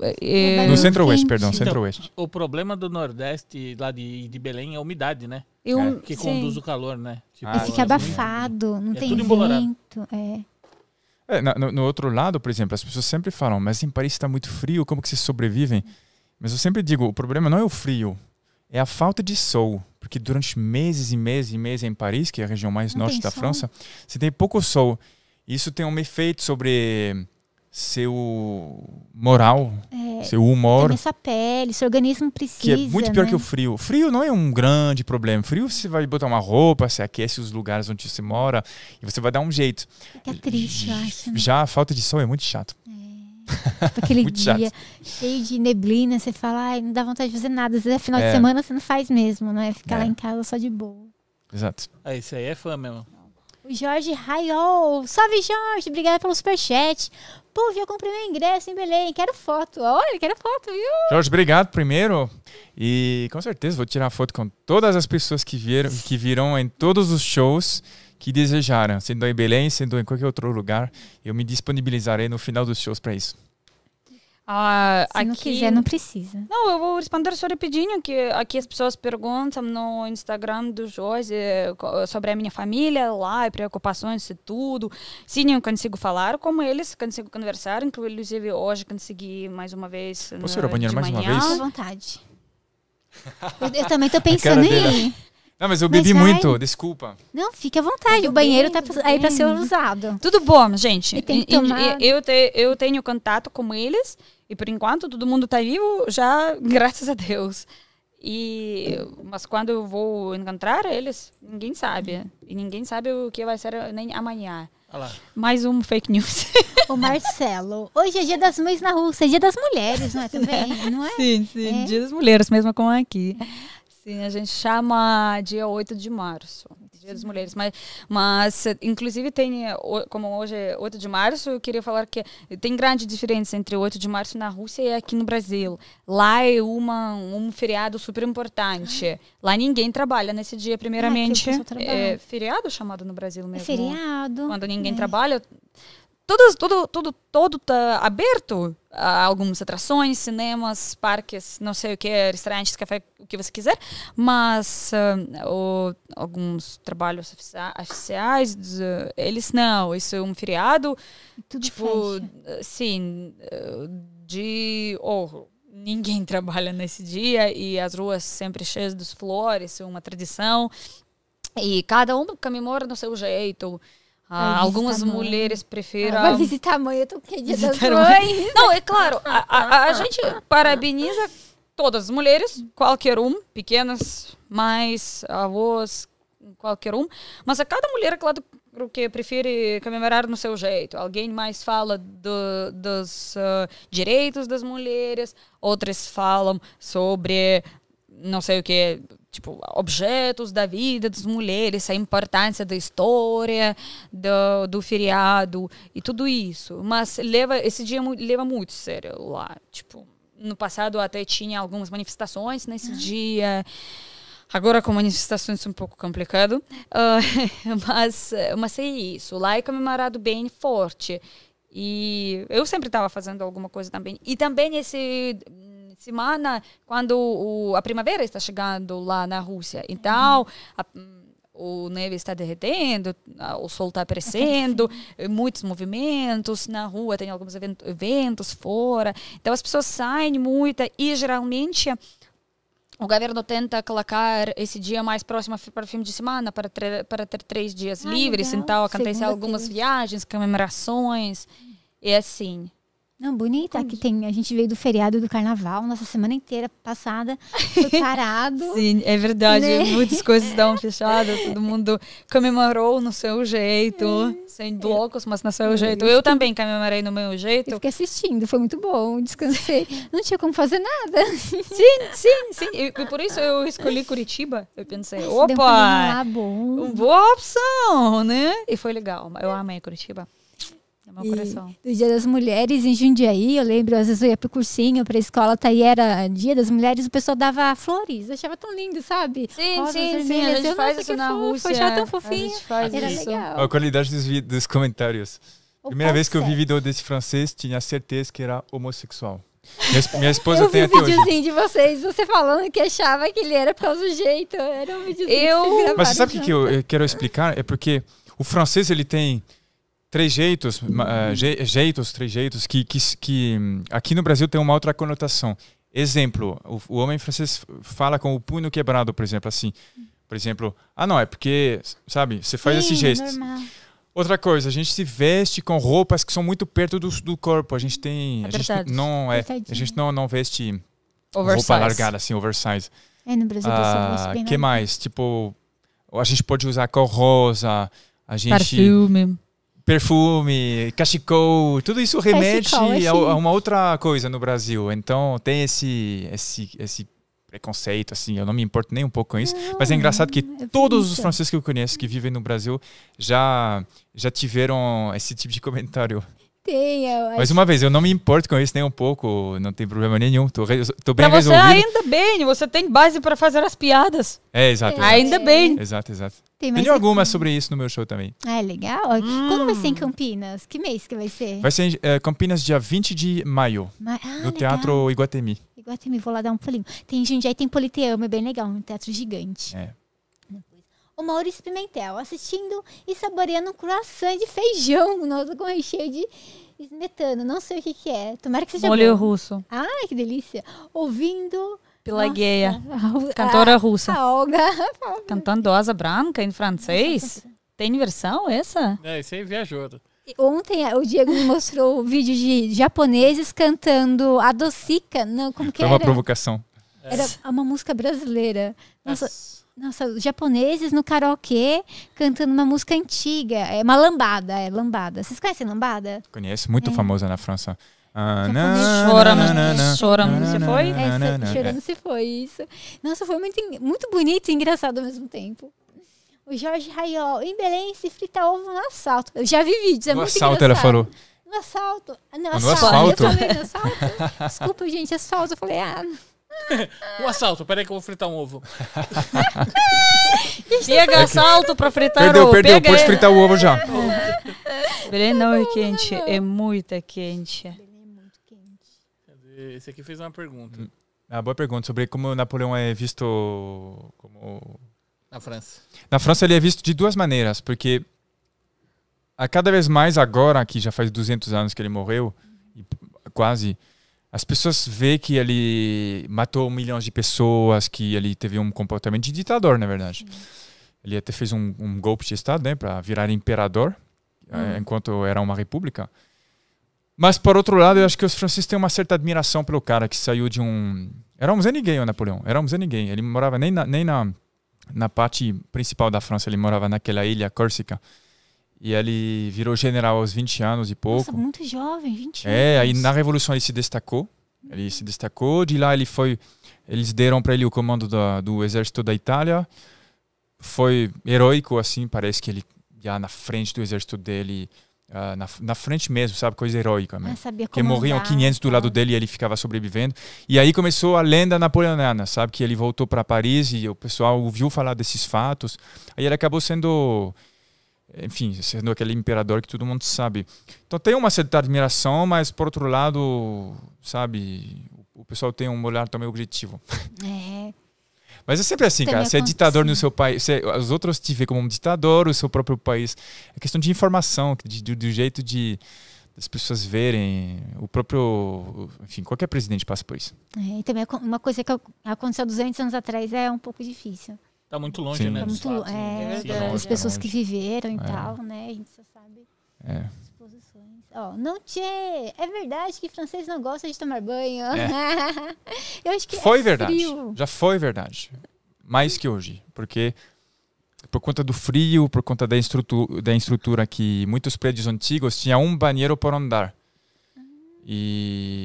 Eh, eh, no Centro-Oeste, perdão, então, Centro-Oeste. O problema do Nordeste, lá de, de Belém, é a umidade, né? é, que sim. conduz o calor, né? Tipo, ah, fica é abafado, não é tem vento. É. É, no, no, outro lado, por exemplo, as pessoas sempre falam, mas em Paris está muito frio, como que vocês sobrevivem? Mas eu sempre digo, o problema não é o frio, é a falta de sol. Porque durante meses e meses e meses em Paris, que é a região mais não norte da sol. França, você tem pouco sol. Isso tem um efeito sobre seu moral, é, seu humor. Essa pele, seu organismo precisa. Que é muito pior né? que o frio. Frio não é um grande problema. Frio você vai botar uma roupa, você aquece os lugares onde você mora e você vai dar um jeito. Fica triste, eu acho. Né? Já a falta de sol é muito chato. Tipo, aquele dia chato. cheio de neblina, você fala, ai, não dá vontade de fazer nada. Às vezes, é final é. de semana, você não faz mesmo, né? Ficar é. lá é. em casa só de boa. Exato. É, isso aí é fã mesmo. O Jorge Raiol. Salve, Jorge. Obrigada pelo superchat. Pô, eu comprei meu ingresso em Belém. Quero foto. Olha, quero foto, viu? Jorge, obrigado primeiro. E com certeza vou tirar foto com todas as pessoas que, vieram, que viram em todos os shows que desejaram, sendo em Belém, sendo em qualquer outro lugar, eu me disponibilizarei no final dos shows para isso. Ah, Se aqui... não quiser, não precisa. Não, eu vou responder só rapidinho, que aqui as pessoas perguntam no Instagram do José eh, sobre a minha família lá, preocupações e tudo. Sim, eu consigo falar como eles, consigo conversar, inclusive hoje consegui mais uma vez Posso eh, ir ao banheiro mais manhã. uma vez? À vontade. Eu, eu também estou pensando em ir. Não, mas eu bebi mas muito, desculpa. Não, fique à vontade. Tá tudo o banheiro bem, tá aí para ser usado. Tudo bom, gente. E tem que tomar. Eu, te, eu tenho contato com eles e por enquanto todo mundo tá vivo, já graças a Deus. E mas quando eu vou encontrar eles, ninguém sabe. E ninguém sabe o que vai ser nem amanhã. Olá. Mais um fake news. O Marcelo. Hoje é dia das mães na Rússia, é dia das mulheres, não é também? Não é? Sim, sim, é. dia das mulheres, mesmo como é aqui. Sim, a gente chama dia 8 de março, Dia das Mulheres. Mas, mas inclusive, tem, como hoje é 8 de março, eu queria falar que tem grande diferença entre 8 de março na Rússia e aqui no Brasil. Lá é uma, um feriado super importante. Lá ninguém trabalha nesse dia, ah, primeiramente. é feriado chamado no Brasil é mesmo. É feriado. Quando ninguém é. trabalha, tudo, tudo, tudo, tudo tá aberto a algumas atrações, cinemas, parques, não sei o que, restaurantes, café, o que você quiser, mas uh, o, alguns trabalhos oficiais, eles não, isso é um feriado, tudo tipo, fecha. sim, de Oh, ninguém trabalha nesse dia e as ruas sempre cheias de flores, é uma tradição. E cada um comemora no seu jeito. Ah, algumas mulheres preferem. Ah, vai visitar a mãe, eu tô com dia das mães. Não, é claro, a, a, a gente parabeniza todas as mulheres, qualquer um, pequenas, mais avós, qualquer um. Mas a cada mulher, é claro, que prefere comemorar no seu jeito. Alguém mais fala do, dos uh, direitos das mulheres, outras falam sobre não sei o que, tipo, objetos da vida das mulheres, a importância da história, do, do feriado e tudo isso. Mas leva esse dia leva muito sério lá. Tipo, no passado até tinha algumas manifestações nesse ah. dia. Agora com manifestações é um pouco complicado, uh, mas, mas é isso. Lá é comemorado bem forte. E eu sempre estava fazendo alguma coisa também. E também esse de semana, quando o, a primavera está chegando lá na Rússia. Então, a, hum, o neve está derretendo, o sol está aparecendo, eh, muitos movimentos na rua, tem alguns eventos fora. Então as pessoas saem muito e geralmente o governo tenta colocar esse dia mais próximo para o fim de semana, para ter, para ter três dias ah, livres. Legal. Então acontecem algumas viagens, comemorações e é assim. Não, bonita. Aqui é tem, a gente veio do feriado do carnaval, nossa semana inteira passada foi parado. Sim, é verdade. Né? Muitas coisas dão fechada, todo mundo comemorou no seu jeito, é. sem blocos, mas no seu jeito. Eu também comemorei no meu jeito. Eu fiquei assistindo, foi muito bom, descansei. Não tinha como fazer nada. Sim, sim, sim. E, por isso eu escolhi Curitiba. Eu pensei, opa, uma boa opção, né? E foi legal. Eu amei Curitiba meu e coração. Do Dia das Mulheres em Jundiaí, eu lembro, às vezes eu ia pro cursinho, pra escola, tá aí era Dia das Mulheres, o pessoal dava flores, achava tão lindo, sabe? Sim, Rosas sim, sim, a gente eu, faz isso na fofo, Rússia. Achava tão fofinho, era isso. legal. A qualidade dos, dos comentários. O Primeira vez que eu vi vídeo desse francês, tinha certeza que era homossexual. Minha, minha esposa eu tem até hoje. Eu vi um videozinho de vocês, você falando que achava que ele era por causa do jeito. Era um videozinho eu... Mas você sabe o que, eu quero explicar? É porque o francês, ele tem jeitos, eh, uh, uhum. je, jeitos, que, que, que aqui no Brasil tem uma outra conotação. Exemplo, o, o, homem francês fala com o punho quebrado, por exemplo, assim. Por exemplo, ah, não, é porque, sabe, você faz Sim, esse gesto. É outra coisa, a gente se veste com roupas que são muito perto do, do corpo. A gente tem. É a verdade. gente não, é, a gente não, não veste oversize. roupa largada, assim, oversize. É, no Brasil ah, O que mais? Tipo, a gente pode usar cor rosa, a gente. Perfume perfume, cachecol, tudo isso remete cachecol, é a, uma outra coisa no Brasil. Então tem esse, esse, esse preconceito, assim, eu não me importo nem um pouco com isso. Não, mas é ah, engraçado que é todos os franceses que eu conheço que vivem no Brasil já, já tiveram esse tipo de comentário tenha. É, Mas uma vez, eu não me importo com isso nem um pouco, não tem problema nenhum. Tô, re... tô bem pra resolvido. Você, ainda bem, você tem base para fazer as piadas. É, exato. É. Ainda bem. Exato, exato. Tem, tem algumas sobre isso no meu show também. Ah, é legal. Hum. Quando vai ser em hum. Campinas? Que mês que vai ser? Vai ser em é, Campinas dia 20 de maio, Ma ah, no legal. Teatro Iguatemi. Iguatemi, vou lá dar um pulinho. Tem Jundiaí, tem Politeama, é bem legal, um teatro gigante. É o Maurício Pimentel, assistindo e saboreando um croissant de feijão, nossa, com recheio de smetana, não sei o que, que é. Tomara que seja Molho bom. russo. Ai, que delícia. Ouvindo... Pelagueia, cantora a, russa. A Olga. Cantando Asa Branca em francês. Tem versão essa? É, isso aí viajou. Ontem eh, o Diego me mostrou o vídeo de japoneses cantando a Docica. Não, como que é? É uma provocação. Era é. uma música brasileira. Nossa, nossa, os japoneses no karaokê cantando uma música antiga. É uma lambada, é lambada. Vocês conhecem lambada? Conheço, muito é. famosa na França. Ah, não, choramos, não, se foi? Essa, é, chorando se foi, isso. Nossa, foi muito, muito bonito e engraçado ao mesmo tempo. O Jorge Raiol, em Belém, se frita ovo no assalto. Eu já vi vídeos, é no muito assalto, engraçado. ela falou. No assalto. Ah, no assalto. No assalto. Eu falei no assalto. Desculpa, gente, assalto. Eu falei, ah... um assalto, peraí que eu vou fritar um ovo. Pega é assalto pra fritar perdeu, ovo. Perdeu, perdeu, pode fritar o ovo já. Belém não é quente, é muito é quente. Esse aqui fez uma pergunta. Hum, ah, boa pergunta sobre como Napoleão é visto como... na França. Na França ele é visto de duas maneiras, porque a cada vez mais agora, que já faz 200 anos que ele morreu, quase, as pessoas veem que ele matou milhões de pessoas, que ele teve um comportamento de ditador, na verdade. Uhum. Ele até fez um, um, golpe de Estado né, para virar imperador, eh, uhum. enquanto era uma república. Mas, por outro lado, eu acho que os franceses têm uma certa admiração pelo cara que saiu de um. Era um Zé Ninguém, o Napoleão. Era um Zé Ninguém. Ele morava nem na, nem na, na parte principal da França, ele morava naquela ilha, Córsica e ele virou general aos 20 anos e pouco. Nossa, muito jovem, 20 anos. É, aí na Revolução ele se destacou. Ele se destacou, de lá ele foi. Eles deram para ele o comando da, do exército da Itália. Foi heróico, assim, parece que ele já na frente do exército dele, uh, na, na frente mesmo, sabe? Coisa heróica ah, mesmo. Sabia que morriam 500 do lado tá. dele e ele ficava sobrevivendo. E aí começou a lenda napoleonana, sabe? Que ele voltou para Paris e o pessoal ouviu falar desses fatos. Aí ele acabou sendo enfim, sendo aquele imperador que todo mundo sabe. Então tem uma certa admiração, mas por outro lado, sabe, o pessoal tem um olhar também objetivo. É. Mas é sempre assim, cara. Você é ditador no seu país, você, os outros te veem como um ditador, o seu próprio país. É questão de informação, de, de, do jeito de as pessoas verem o próprio, enfim, qualquer presidente passa por isso. É, e também uma coisa que aconteceu 200 anos atrás é um pouco difícil. Tá muito longe, Sim. né? Tá muito, né? é, as pessoas né? que viveram e é. tal, né? A gente só sabe é. as não te é verdade que francês não gosta de tomar banho. É. Eu acho que foi é verdade. Frio. Já foi verdade. Mais que hoje, porque por conta do frio, por conta da estrutura, da estrutura que muitos prédios antigos tinha um banheiro por andar. Uhum. E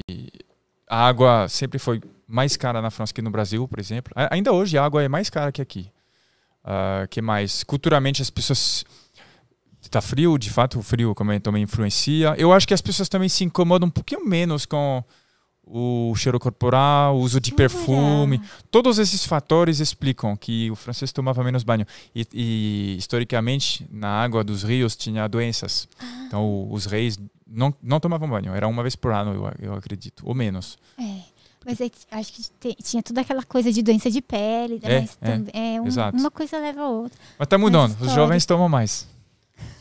a água sempre foi mais cara na França que no Brasil, por exemplo. Ainda hoje a água é mais cara que aqui. Uh, que mais? Culturalmente as pessoas. Tá frio, de fato, o frio também, também influencia. Eu acho que as pessoas também se incomodam um pouquinho menos com o cheiro corporal, o uso de é perfume. Todos esses fatores explicam que o francês tomava menos banho. E, e historicamente, na água dos rios tinha doenças. Ah. Então, os reis não, não tomavam banho. Era uma vez por ano, eu, eu acredito, ou menos. É. Mas é, acho que tinha toda aquela coisa de doença de pele, é, mas é, também, é, um, uma coisa leva a outra. Mas tá mudando, os jovens tomam mais.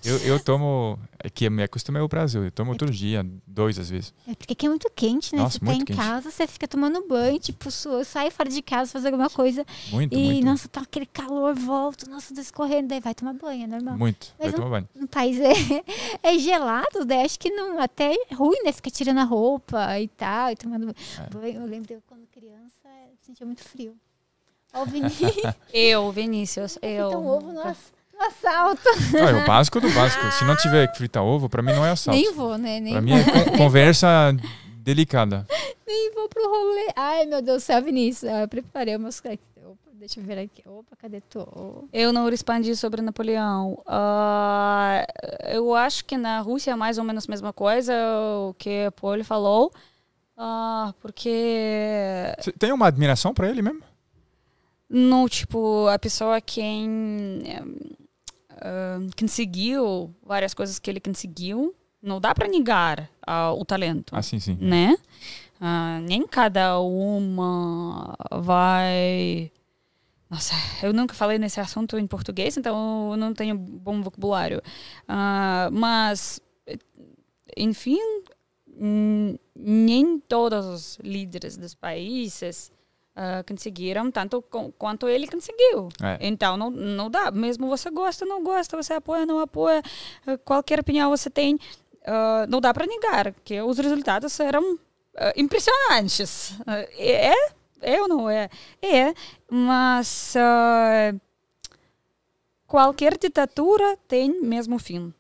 Eu, eu tomo. É que me acostumei ao Brasil. Eu tomo é todo dia, dois às vezes. É porque aqui é muito quente, né? Nossa, você tá em quente. casa, você fica tomando banho, tipo, sai fora de casa fazer alguma coisa. Muito, E, muito. nossa, tá aquele calor, volta, nossa, descorrendo. Daí vai tomar banho, é normal. Muito, Mas vai um, tomar banho. No país é, é gelado, daí acho que não. Até é ruim, né? Fica tirando a roupa e tal, e tomando é. banho. Eu lembro eu, quando criança, sentia muito frio. Ó, o Vinícius. eu, Vinícius. Eu. Então, ovo, nossa assalto. Não, ah, é o básico do básico. Se não tiver que fritar ovo, pra mim não é assalto. Nem vou, né? Nem pra mim é conversa delicada. Nem vou pro rolê. Ai, meu Deus do céu, Vinícius. Eu preparei umas Deixa eu ver aqui. Opa, cadê tu? Eu não respondi sobre Napoleão. Uh, eu acho que na Rússia é mais ou menos a mesma coisa o que o Poli falou. Uh, porque. Você tem uma admiração para ele mesmo? Não, tipo, a pessoa quem que conseguiu várias coisas que ele conseguiu. Não dá para negar uh, o talento. Ah, sim, sim. Né? Uh, nem cada uma vai. Nossa, eu nunca falei nesse assunto em português, então eu não tenho bom vocabulário. Ah, mas, enfim, nem todos os líderes dos países uh, conseguiram tanto com, quanto ele conseguiu. É. Então não, não dá. Mesmo você gosta, não gosta, você apoia, não apoia, ah, qualquer opinião você tem, uh, não dá para negar que os resultados eram uh, impressionantes. é, é ou não é? É, mas qualquer ditadura tem mesmo fim.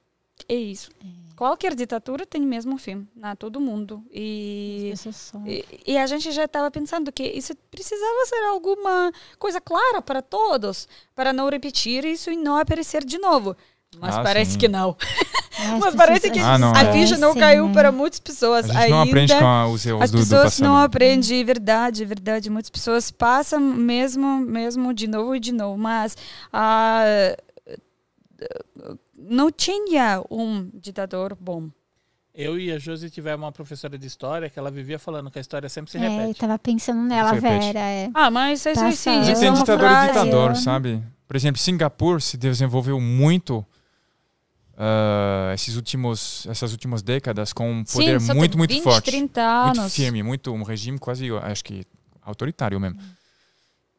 É isso. É qualquer ditadura tem o mesmo fim na todo mundo e, é e, e a gente já estava pensando que isso precisava ser alguma coisa clara para todos para não repetir isso e não aparecer de novo mas ah, parece sim. que não. mas parece que ah, não, a ficha é. não caiu para muitas pessoas. A gente ainda. não aprende com os erros As pessoas do não aprendem, é verdade, é verdade. Muitas pessoas passam mesmo, mesmo de novo e de novo. Mas ah, não tinha um ditador bom. Eu e a Josi tivemos uma professora de história que ela vivia falando que a história sempre se é, repete. É, eu tava pensando nela, Vera. É. Ah, mas é sim assim. Mas tem ditador e ditador, sabe? Por exemplo, Singapura se desenvolveu muito uh, esses últimos, essas últimas décadas com um poder Sim, muito, muito 20, forte. 30 anos. Muito firme, muito, um regime quase, acho que autoritário mesmo.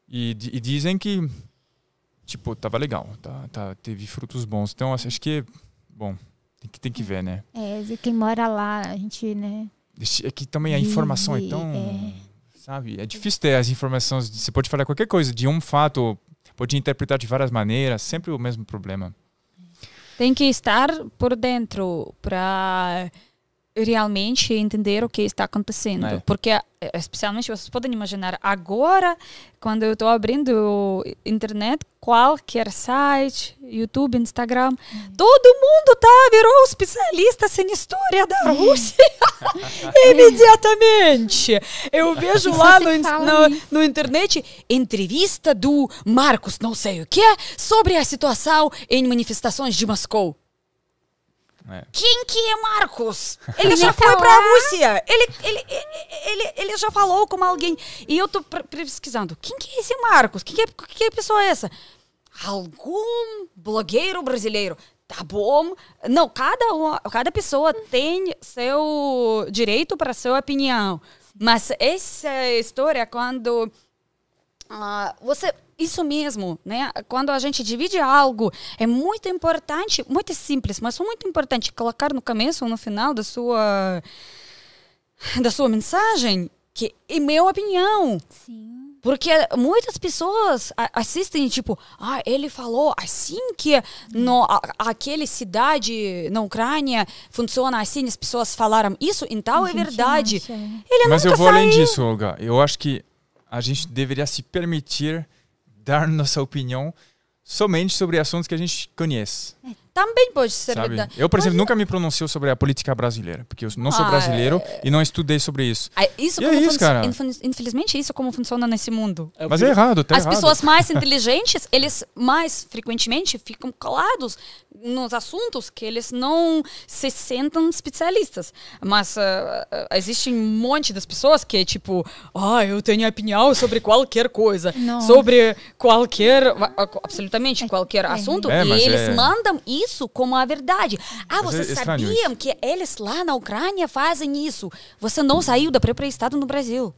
E, e dizem que tipo, tava legal, tá, tá, teve frutos bons. Então, acho que, bom, tem que, tem que ver, né? É, quem mora lá, a gente, né? É que também a informação e, é tão. É... Sabe? É difícil ter as informações. Você pode falar qualquer coisa de um fato, pode interpretar de várias maneiras, sempre o mesmo problema. Tem que estar por dentro para realmente entender o que está acontecendo. É. Porque, eh, especialmente, vocês podem imaginar, agora, quando eu estou abrindo internet, qualquer site, YouTube, Instagram, hum. todo mundo tá, virou especialista em assim, história da é. Rússia. Imediatamente. Eu vejo lá no, no, no, internet entrevista do Marcos não sei o que sobre a situação em manifestações de Moscou. É. Quem que é Marcos? Ele já tá foi para a Rússia. Ele, ele, ele, ele, já falou com alguém. E eu tô pesquisando. Quem que é esse Marcos? Quem que é, que é pessoa essa? Algum blogueiro brasileiro. Tá bom. Não, cada, cada pessoa tem seu direito para sua opinião. Mas essa história, quando uh, você isso mesmo, né? Quando a gente divide algo, é muito importante, muito é simples, mas muito importante colocar no começo ou no final da sua da sua mensagem que é minha opinião. Sim. Porque muitas pessoas assistem tipo, ah, ele falou assim que no, a, aquele cidade na Ucrânia funciona assim, as pessoas falaram isso, então é verdade. Ele Mas eu vou saiu. além disso, Olga. Eu acho que a gente deveria se permitir dar nossa opinião somente sobre assuntos que a gente conhece. É, também pode ser Sabe? verdade. Eu, por exemplo, nunca me pronunciou sobre a política brasileira, porque eu não sou ah, brasileiro é... e não estudei sobre isso. Ah, isso é isso, cara. Infelizmente, isso é como funciona nesse mundo. É Mas é errado, tá As errado. pessoas mais inteligentes, eles mais frequentemente ficam calados nos assuntos que eles não se sentam especialistas. Mas uh, existe um monte das pessoas que, tipo, ah, eu tenho opinião sobre qualquer coisa, não. sobre qualquer, ah, absolutamente é, qualquer é. assunto, é, e eles é... mandam isso como a verdade. Ah, vocês é sabiam que eles lá na Ucrânia fazem isso? Você não saiu da própria Estado no Brasil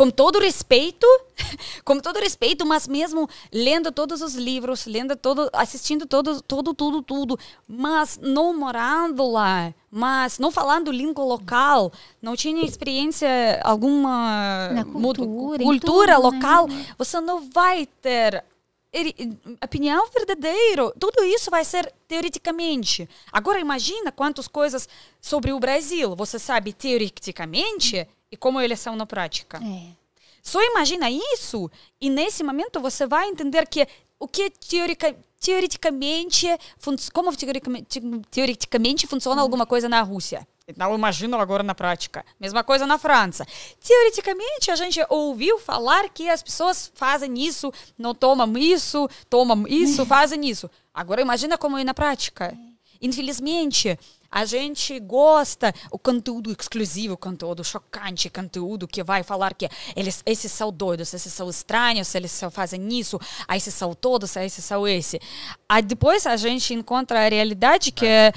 com todo respeito, com todo respeito, mas mesmo lendo todos os livros, lendo todo, assistindo todo, todo, tudo, tudo, mas não morando lá, mas não falando língua local, não tinha experiência alguma Na cultura, então, cultura tudo, né? local, né? você não vai ter opinião verdadeira, tudo isso vai ser teoricamente. Agora imagina quantas coisas sobre o Brasil você sabe teoricamente e como eles são na prática. É. Só imagina isso e nesse momento você vai entender que o que teorica, teoricamente como teoricamente, teoricamente funciona alguma coisa na Rússia. Então imagino agora na prática. Mesma coisa na França. Teoricamente a gente ouviu falar que as pessoas fazem isso, não tomam isso, tomam isso, fazem isso. Agora imagina como é na prática. É. Infelizmente, a gente gosta o conteúdo exclusivo, conteúdo chocante, conteúdo que vai falar que eles, esses são doidos, esses são estranhos, eles só fazem isso, aí ah, esses são todos, aí ah, esses são esse. Aí depois a gente encontra a realidade que é,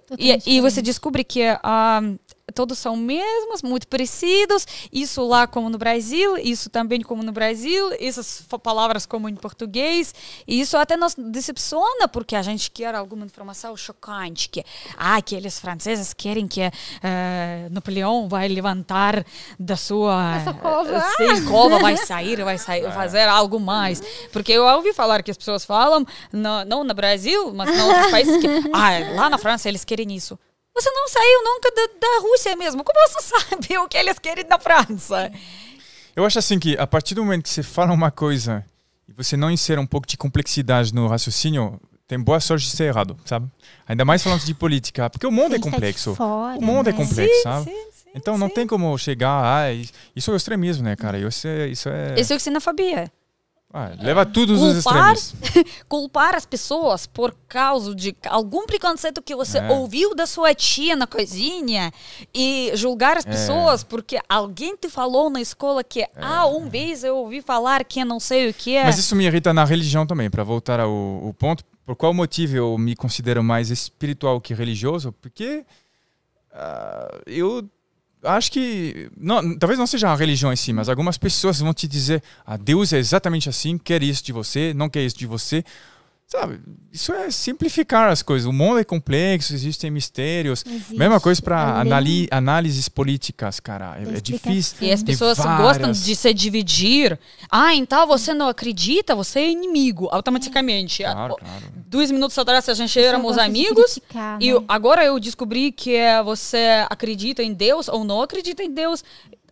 uh, e, e, você descobre que uh, todos são mesmos, muito parecidos, isso lá como no Brasil, isso também como no Brasil, essas palavras como em português, e isso até nos decepciona, porque a gente quer alguma informação chocante, que ah, aqueles franceses querem que uh, Napoleão vai levantar da sua cova. Eh, sim, cova, vai sair, vai sair, é. fazer algo mais, porque eu ouvi falar que as pessoas falam, no, não no Brasil, mas em outros países, que ah, lá na França eles querem isso. Você não saiu nunca da, da Rússia mesmo. Como você sabe o que eles querem da França? Eu acho assim que a partir do momento que você fala uma coisa e você não insere um pouco de complexidade no raciocínio, tem boa sorte de ser errado, sabe? Ainda mais falando de política, porque o mundo é complexo. Fora, o mundo é né? é complexo, sim, sabe? Sim, sim, então não tem como chegar, ah, isso é o extremismo, né, cara? Isso é, isso é... Isso é xenofobia. Ah, leva tudo os extremos. culpar as pessoas por causa de algum preconceito que você é. ouviu da sua tia na cozinha e julgar as é. pessoas porque alguém te falou na escola que é. ah, um vez eu ouvi falar que não sei o que é. Mas isso me irrita na religião também, para voltar ao, ao ponto. Por qual motivo eu me considero mais espiritual que religioso? Porque uh, eu acho que não, talvez não seja uma religião em si, mas algumas pessoas vão te dizer: ah, Deus é exatamente assim, quer isso de você, não quer isso de você. Sabe, isso é simplificar as coisas. O mundo é complexo, existem mistérios. Existe. Mesma coisa para é anali- análises políticas, cara. É, é difícil. E as pessoas várias... gostam de se dividir. Ah, então você não acredita, você é inimigo, automaticamente. É. Claro, ah, claro. Dois minutos atrás a gente éramos é amigos. Criticar, né? E agora eu descobri que é, você acredita em Deus ou não acredita em Deus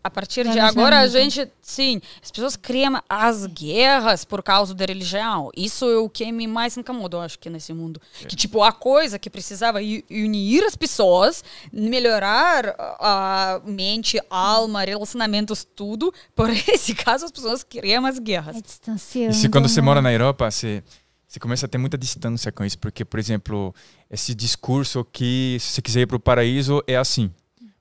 a partir tá de agora a então. gente, sim, as pessoas criam as guerras por causa da religião. Isso é o que me mais incomodou, acho que nesse mundo. Sim. Que tipo a coisa que precisava unir as pessoas, melhorar a mente, alma, relacionamentos, tudo. Por esse caso as pessoas criam as guerras. É E se quando você né? mora na Europa, você você começa a ter muita distância com isso, porque, por exemplo, esse discurso que se você quiser ir para o paraíso é assim.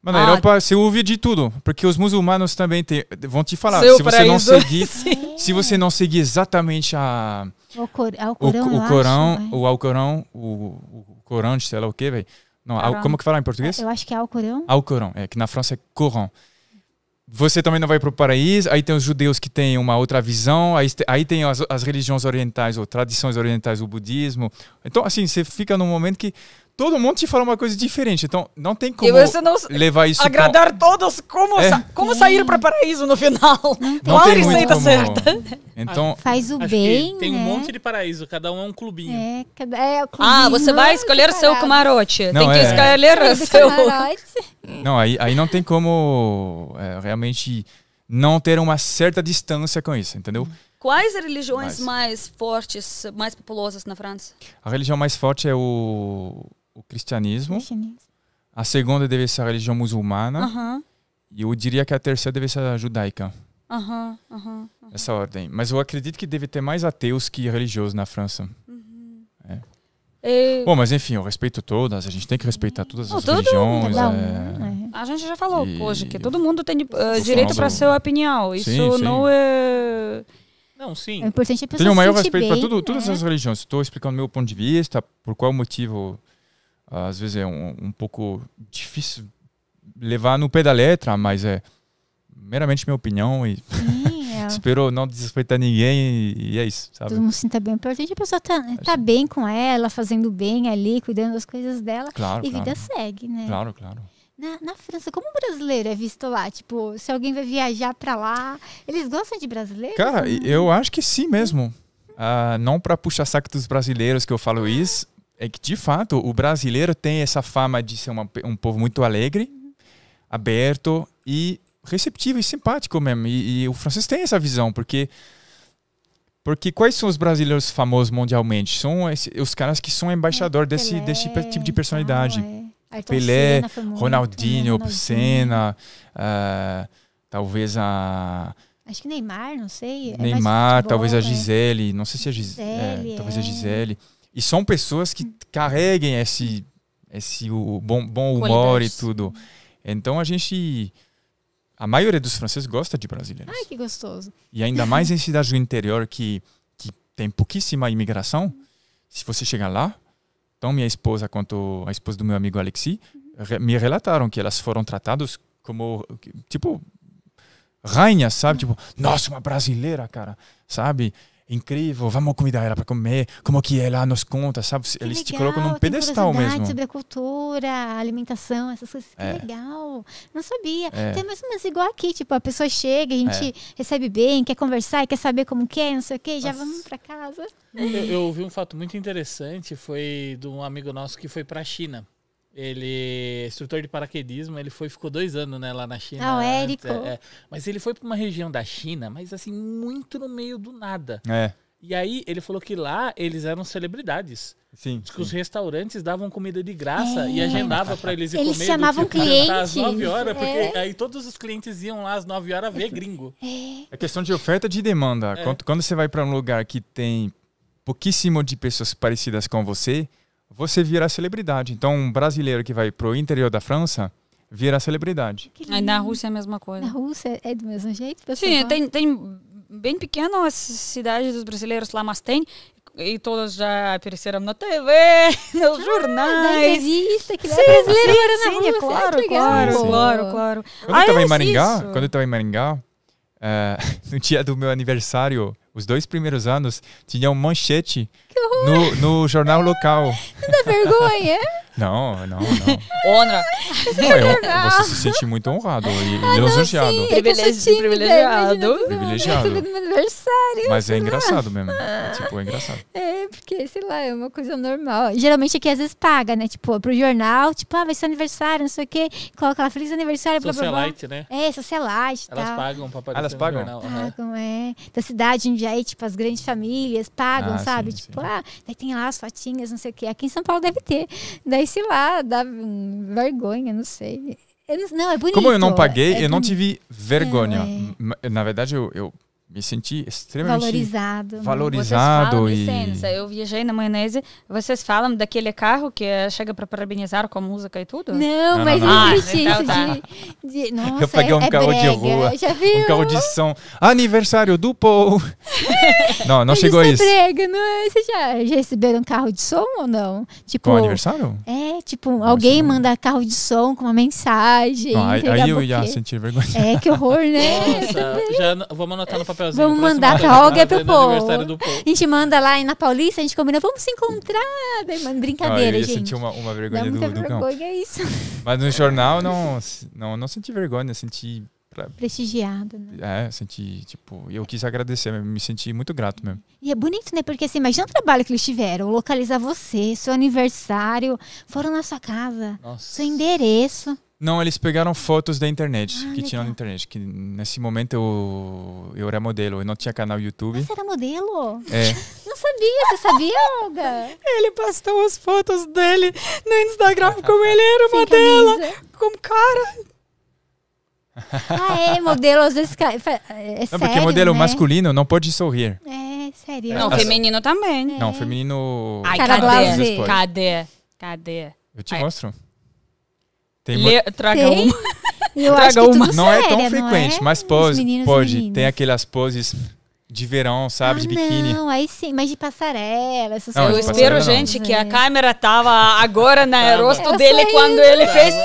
Mano, na ah, Europa você ouve de tudo, porque os muçulmanos também te, vão te falar. Se você não seguir, se você não seguir exatamente a o, cor, é o Corão, o, o Corão, acho, o né? Alcorão, o, o Corão, sei lá o que, velho. Não, como que fala em português? Eu acho que é Alcorão. Alcorão, é que na França é Corão. Você também não vai para o paraíso. Aí tem os judeus que têm uma outra visão. Aí, aí tem as, as religiões orientais ou tradições orientais, o budismo. Então, assim, você fica num momento que todo mundo te fala uma coisa diferente. Então, não tem como não levar isso... Agradar com... todos. Como, é. sa como sair para paraíso no final? Não, não tem receita como... certa. Então... Ah, faz o bem, Tem né? um monte de paraíso. Cada um é um clubinho. É, cada... é clubinho ah, você vai escolher o seu camarote. Não, tem que é... escolher o seu... É. Não, aí, aí não tem como é, realmente não ter uma certa distância com isso, entendeu? Quais religiões mais, mais fortes, mais populosas na França? A religião mais forte é o o cristianismo. cristianismo. A segunda deve ser a religião muçulmana. E eu diria que a terceira deve ser a judaica. Essa ordem. Mas eu acredito que deve ter mais ateus que religiosos na França. Uhum. É. E... Bom, mas enfim, eu respeito todas. A gente tem que respeitar todas as religiões. É. é... A gente já falou e... hoje que todo mundo tem uh, direito para do... sua opinião. Isso sim, sim. não é... Não, sim. É importante a pessoa Tenho o maior respeito para todas né? as religiões. Estou explicando meu ponto de vista, por qual motivo às vezes é um, um pouco difícil levar no pé da letra, mas é meramente minha opinião e Sim, é. espero não desrespeitar ninguém e, é isso, sabe? Todo mundo se sinta bem. O importante a pessoa tá, né, tá bem com ela, fazendo bem ali, cuidando das coisas dela claro, e claro. vida segue, né? Claro, claro. Na, na, França, como brasileiro é visto lá? Tipo, se alguém vai viajar para lá, eles gostam de brasileiro? Cara, eu acho que sim mesmo. Uh, não para puxar saco dos brasileiros que eu falo isso, é que, de fato, o brasileiro tem essa fama de ser uma, um povo muito alegre, aberto e receptivo e simpático mesmo. E, e, o francês tem essa visão, porque porque quais são os brasileiros famosos mundialmente? São esse, os caras que são embaixador é, desse, Pelé, desse tipo de personalidade. Então, é. Pelé, né? Ronaldinho, Ronaldinho, Senna, uh, talvez a... Acho que Neymar, não sei. É Neymar, é futebol, talvez a né? Gisele, não sei se a Gisele, é, talvez a é. Gisele. E são pessoas que carreguem esse, esse o bom, bom humor e tudo. Então a gente. A maioria dos franceses gosta de brasileiros. Ai, que gostoso. E ainda mais em cidades do interior que, que tem pouquíssima imigração. Se você chegar lá, então minha esposa, quanto a esposa do meu amigo Alexi, me relataram que elas foram tratadas como, tipo, rainha, sabe? Tipo, nossa, uma brasileira, cara, sabe? incrível, vamos convidar ela para comer, como que é lá, nos conta, sabe? Que Eles legal, te colocam num pedestal mesmo. sobre a cultura, a alimentação, essas coisas. Que é. legal. Não sabia. É. Tem então, é mais ou menos igual aqui, tipo, a pessoa chega, a gente é. recebe bem, quer conversar, quer saber como que é, não sei o quê, já vamos para casa. Eu, eu ouvi um fato muito interessante, foi de um amigo nosso que foi para a China. Ele é instrutor de paraquedismo, ele foi, ficou dois anos né, lá na China. Ah, o Érico. É, é, é. Mas ele foi para uma região da China, mas assim, muito no meio do nada. É. E aí ele falou que lá eles eram celebridades. Sim. Que sim. os restaurantes davam comida de graça é. e agendava para eles ir eles comer. Eles chamavam clientes. Às 9 horas, porque é. aí todos os clientes iam lá às 9 horas ver gringo. É. é questão de oferta e de demanda. É. Quando, quando você vai para um lugar que tem pouquíssimo de pessoas parecidas com você, você vira celebridade. Então, um brasileiro que vai para o interior da França vira celebridade. Aí na Rússia é a mesma coisa. Na Rússia é do mesmo jeito? Sim, tem, tem bem pequena as cidades dos brasileiros lá, mas tem e todas já apareceram na TV, nos ah, jornais. Na entrevista, que sim, brasileiro é na é Rússia, claro, claro, claro, claro. Quando ah, eu estava em é assim Maringá, quando eu tava em Maringá, uh, no dia do meu aniversário, os dois primeiros anos, tinha um manchete que horror. No, no jornal local. Não dá vergonha? Não, não, não. Honra. É é você se sente muito honrado e ah, lisonjeado. Sim, é Privilegi privilegiado. Privilegiado. aniversário. Mas é engraçado mesmo. tipo, é engraçado. É, porque, sei lá, é uma coisa normal. Geralmente aqui às vezes paga, né? Tipo, pro jornal, tipo, ah, vai ser aniversário, não sei o quê. Coloca lá, feliz aniversário, blá, blá, blá. Socialite, né? É, socialite Elas tal. pagam pra pagar Elas pagam? Jornal, pagam, é. Da cidade, onde aí, tipo, as grandes famílias pagam, ah, sabe? Sim, tipo, ah, daí tem lá as fotinhas, não sei o quê. Aqui em São Paulo deve ter. Daí, sei lá, dá vergonha, não sei. Eu não, não, é bonito. Como eu não paguei, é eu não tive vergonha. É. Na verdade, eu, eu me senti extremamente valorizado. Né? Valorizado. Falam, e... licença, eu viajei na maionese. Vocês falam daquele carro que chega para parabenizar com a música e tudo? Não, não mas não, não. existe ah, isso então tá. de, de, Nossa, eu peguei é um é carro brega. de rua. Já viu? Um carro de som. Aniversário do Paul. não, não chegou isso a isso. É brega, não é? Vocês já, já receberam um carro de som ou não? Tipo, com aniversário? É, tipo, alguém manda carro de som com uma mensagem. aí, aí eu ia sentir vergonha. É, que horror, né? Nossa, já, vamos anotar no papel cafezinho. Vamos mandar droga pro povo. A gente manda lá na Paulista, a gente combina, vamos se encontrar. brincadeira, ah, eu gente. Eu senti uma, uma vergonha Dá do, do vergonha, cão. É isso. Mas no jornal, não, não, não senti vergonha, senti Pra... prestigiado, né? É, senti, tipo, eu quis agradecer, me senti muito grato mesmo. E é bonito, né? Porque assim, imagina o trabalho que eles tiveram, localizar você, seu aniversário, foram na sua casa, Nossa. seu endereço. Não, eles pegaram fotos da internet, ah, que legal. tinham na internet. Que nesse momento eu, eu era modelo, eu não tinha canal YouTube. Você era modelo? É. Não sabia, você sabia, Olga? Ele postou as fotos dele no Instagram como ele era Sem modelo. Camisa. Como cara. Ah, é, modelo às vezes. É sério, não, porque modelo né? masculino não pode sorrir. É, sério. Não, feminino também. Né? Não, é. feminino. Ai, cadê? Cadê? Cadê? Eu te Ai. mostro. Tem Traga tem? uma. Eu traga acho uma. Não séria, é tão não frequente, é? mas pose, pode. Tem aquelas poses de verão, sabe? Ah, de biquíni. Não, aí sim, mas de passarela, essas não, Eu espero, gente, que a é. câmera tava agora na né, rosto dele quando ele fez.